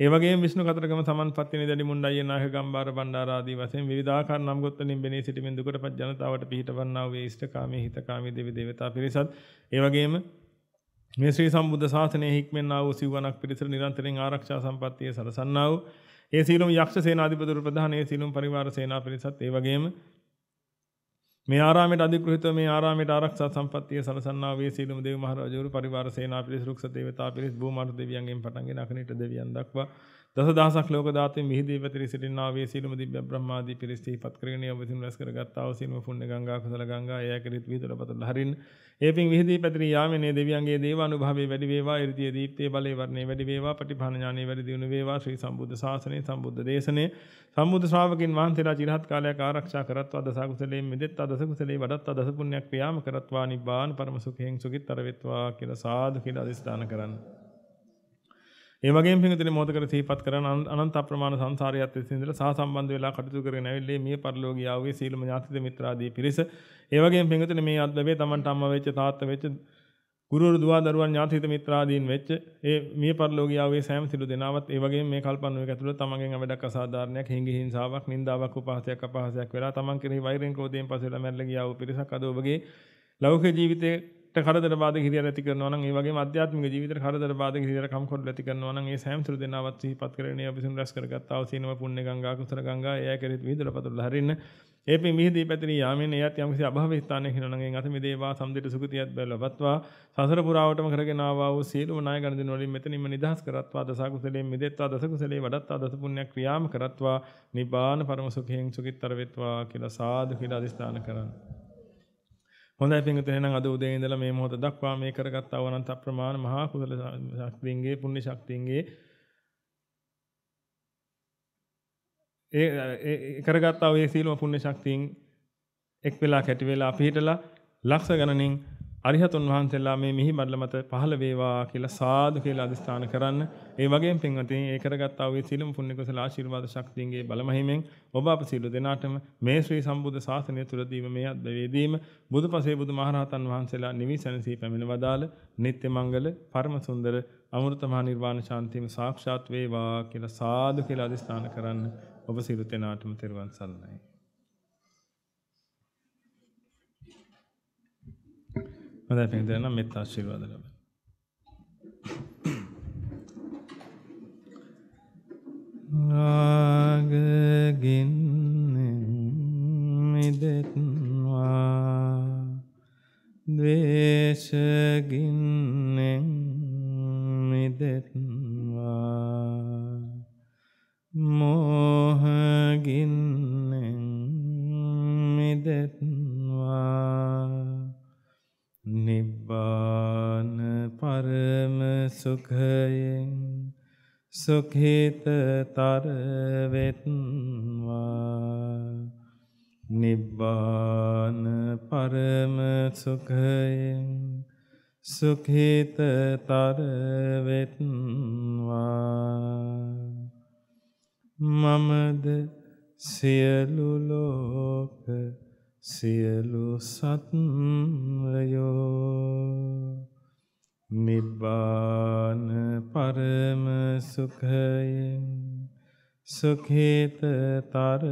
ඒ වගේම විෂ්ණු කතරගම සමන්පත්තිනි දැඩි මුණ්ඩායේ නායක ගම්බාර බණ්ඩාරාදී වශයෙන් විවිධාකාර නම් ගොත්තලින් බෙනී සිටමින් දුකටපත් ජනතාවට පිහිටවන්නා වූ ඉෂ්ඨකාමී හිතකාමී දෙවි දේවතා පිරිසත් ඒ වගේම මේ ශ්‍රී සම්බුද්ධ ශාසනයේ හික්මෙන් ආ වූ සිවණක් පිරිසට නිරන්තරයෙන් ආරක්ෂා සම්පත්තිය සලසන්නා වූ ඒ සීලොම යක්ෂ සේනාධිපතිවරු ප්‍රධාන ඒ සීලොම පරිවාර සේනා පිරිසත් ඒ වගේම මේ ආරාමයට අධිග්‍රහිත මේ ආරාමයට ආරක්ෂා සම්පත්තිය සලසන්නා වූ සීලම දේව මහරජවරු පරිවාර සේනා පිරිස රුක්ෂ දේවතා පිරිස භූමාරු දෙවියන්ගෙන් පටන්ගෙන අකනිට දෙවියන් දක්වා දස දහසක් ලෝක ධාතුන් මිහිදී පැතිරි සිටිනා වේ සීලම දිව්‍ය බ්‍රහ්මාදී පිරිස්ටි පත් කරගෙන ඔබ විසින් රැස් කරගත්තා වූ සීලම පුණ්‍ය ගංගා කුසල ගංගා එය කෙරිත් විහිදුල පතල හරින් ඒ පිං විහිදී පැතිරි යාමේ නේ දෙවියන්ගේ දේව අනුභවයේ වැඩි වේවා irdiye දීප්තියේ බලේ වර්ණේ වැඩි වේවා පටිභාන ඥානෙ වැඩි දියුණු වේවා ශ්‍රී සම්බුද්ධ ශාසනය සම්බුද්ධ දේශනේ සම්බුද්ධ ශ්‍රාවකින් වහන්සේලා চিරහත් කාලයක් ආරක්ෂා කරත්වා දස කුසලයෙන් මිදෙත්වා දස කුසලේ වඩත්වා දස පුණ්‍යක් ක්‍රියාම කරත්වා නිබ්බාන පරම සුඛයෙන් සුඛිතර වෙත්වා කියලා සාදු කියලා අදිස්ථාන කරන්නේ ඒ වගේම පින්විතනේ මොහතකර සිහිපත් කරන අනන්ත අප්‍රමාණ සංසාරියත් විසින්දලා සහ සම්බන්ධ වෙලා කටයුතු කරගෙන ඇවිල්ලා මේ පරිලෝකියාවගේ සීලම ඥාතිද මිත්‍රාදී පිරිස ඒ වගේම පින්විතනේ මේ අද්දවේ Tamanට අම්මා වෙච්ච තාත්තා වෙච්ච ගුරුවරු දුවා දරුවන් ඥාතිත මිත්‍රාදීන් වෙච්ච ඒ මිය පරලෝකියාවේ සෑම සිළු දෙනාවත් ඒ වගේම මේ කල්පනාවක ඇතුළත තමන්ගෙන් අවඩක් අසාධාරණයක් හිඟි හිංසාවක් නින්දාවක් උපහාසයක් අපහාසයක් වෙලා තමන් කෙරෙහි වෛරෙන් ක්‍රෝධයෙන් පසුවලා මැරලා ගියා වූ පිරිසක් අද ඔබගේ ලෞකික ජීවිතයේ කරදර බාධක හිරියට ඇති කරනවා නම් ඒ වගේම අධ්‍යාත්මික ජීවිතේ කරදර බාධක හිරියට කම්කොඩල ඇති කරනවා නම් ඒ සෑම තුරු දෙනාවත් සිහිපත් කරගෙන ඒ විසින් රැස් කරගත් ආසීනම පුණ්‍ය ගංගා කුසල ගංගා එය කෙරෙහි විහිදලා පතුරලා හරින්න ඒ පින් විහිදී පැතිරී යාමෙන් එයත් යම්කිසි අභව ස්ථානයක හිනනගෙන් අත මිදේවා සම්දිට සුගතියත් බැලවත්වා සසර පුරාවටම කරගෙන ආවා වූ සීලම නාය ගණදින වලින් මෙතනින්ම නිදහස් කරත්වා දස කුසලයෙන් මිදෙත්වා දස කුසලයේ වඩත්වා දස පුණ්‍යක් ක්‍රියාම කරත්වා නිබාන පරම සුඛයෙන් සුඛිතර වෙත්වා කියලා සාදු කියලා අදිස්ථාන කරන්නේ හොඳයි පින්විතේ එහෙනම් අද උදේ ඉඳලා මේ මොහොත දක්වා මේ කරගත් අවනන්ත ප්‍රමාණ මහා කුසල ශක්තියන්ගේ පුණ්‍ය ශක්තියන්ගේ ඒ කරගත් ආ ඒ සීලම පුණ්‍ය ශක්තියන් එක් වෙලා කැටි වෙලා පිහිටලා ලක්ෂ ගණනින් අරිහතුන් වහන්සේලා මේ මිහි මඩල මත පහළ වේවා කියලා සාදු කියලා අදිස්ථාන කරන්න. ඒ වගේම පින්වතුනි ඒ කරගත් ආවේ සීලම් පුණ්‍ය කුසල ආශිර්වාද ශක්තියන්ගේ බල මහිමෙන් ඔබ අප සියලු දෙනාටම මේ ශ්‍රී සම්බුද්ධ ශාසනය තුලදීම මේ අද්වේදීම බුදුපසේ බුදුමහරහතන් වහන්සේලා නිවිසනසී පැමිණ වදාළ නිත්‍ය මංගල පරම සුන්දර අමෘතමහා නිර්වාණ ශාන්තියම සාක්ෂාත් වේවා කියලා සාදු කියලා අදිස්ථාන කරන්න. ඔබ සියලු දෙනාටම තෙරුවන් සරණයි. හොඳයි පින්දරන මෙත් ආශිර්වාද ලබන්න. රාගගින්නෙන් මිදෙත්වා ද්වේශගින්නෙන් මිදෙත්වා මෝහගින්නෙන් මිදෙත්වා නිබ්බාන පරම සුඛයෙන් සුඛිතතර වෙත්වා නිබ්බාන පරම සුඛයෙන් සුඛිතතර වෙත්වා මමද සියලු ලෝක සියලු සත්වයෝ නිබ්බාන පරම සුඛයෙන් සුඛේතතර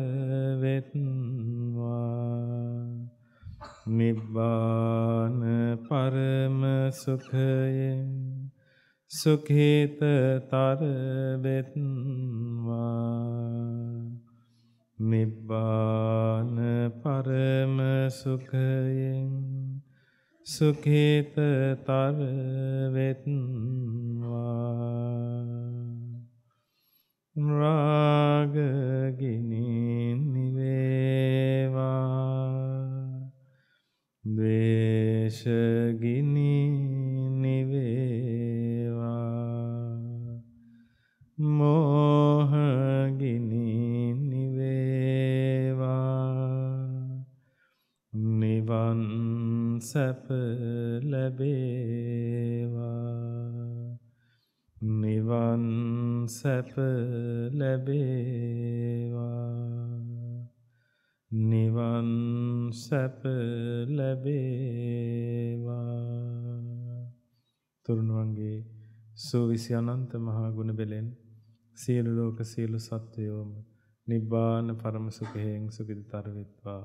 වෙත්වා නිබ්බාන පරම සුඛයෙන් සුඛේතතර වෙත්වා නිබ්බාන පරම සුඛයෙන් සුඛිතතර වෙත්වා රාගගිනි නිවේවා දේශගිනි නිවේවා මෝ නිවන් සැප ලැබේවා නිවන් සැප ලැබේවා නිවන් සැප ලැබේවා තුරුණුවන්ගේ සෝවිසි අනන්ත මහා ගුණ බෙලෙන් සියලු ලෝක සියලු සත්වයෝම නිබ්බාන පරම සුඛයෙන් සුඛිතතර වෙත්වා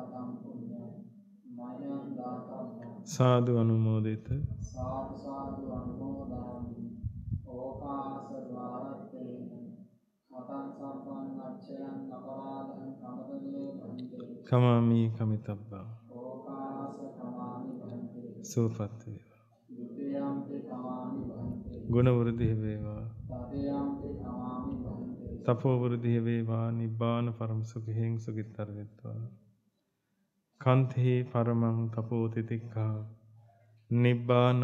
සාදු අනුමෝදිත සාදු සාදු අනුමෝදාමි ඕකාස වාරත්තේ මතං සම්පන්න අච්චයන් අපරාධං කමතේ බන්දේ කමාමි කමිතබ්බා ඕකාස කමාමි බන්දේ සූපත් වේවා යුතයම්පි කමාමි බන්දේ ගුණ වෘද්ධි වේවා තදයම්පි කමාමි බන්දේ තපෝ වෘද්ධි වේවා නිබ්බාන පරම සුඛයෙන් සුඛිතර වෙත්වා කන්තේ පරමං තපෝතිතික්ඛා නිබ්බානං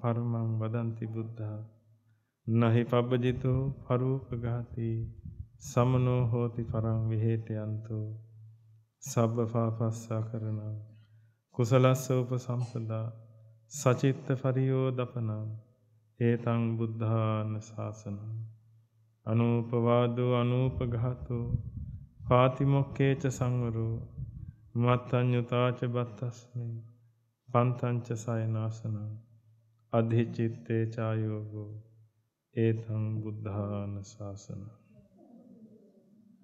පරමං වදන්ති බුද්ධා නහි පබ්බජිතෝ පරූපඝාති සමනෝ හෝති පරං විහෙතයන්තෝ සබ්බ පාපස්සා කරණං කුසලස්ස උපසම්පදා සචිත්ත පරියෝ දපනං ඒතං බුද්ධාන ශාසනං අනූපවාදෝ අනූපඝාතෝ පාතිමොක්කේච සංවරෝ මත්තඥතාච බත්තස්මි පන්තංච සයනාසනං අධිචිත්තේ චායෝගෝ ඒතං බුද්ධාන ශාසනං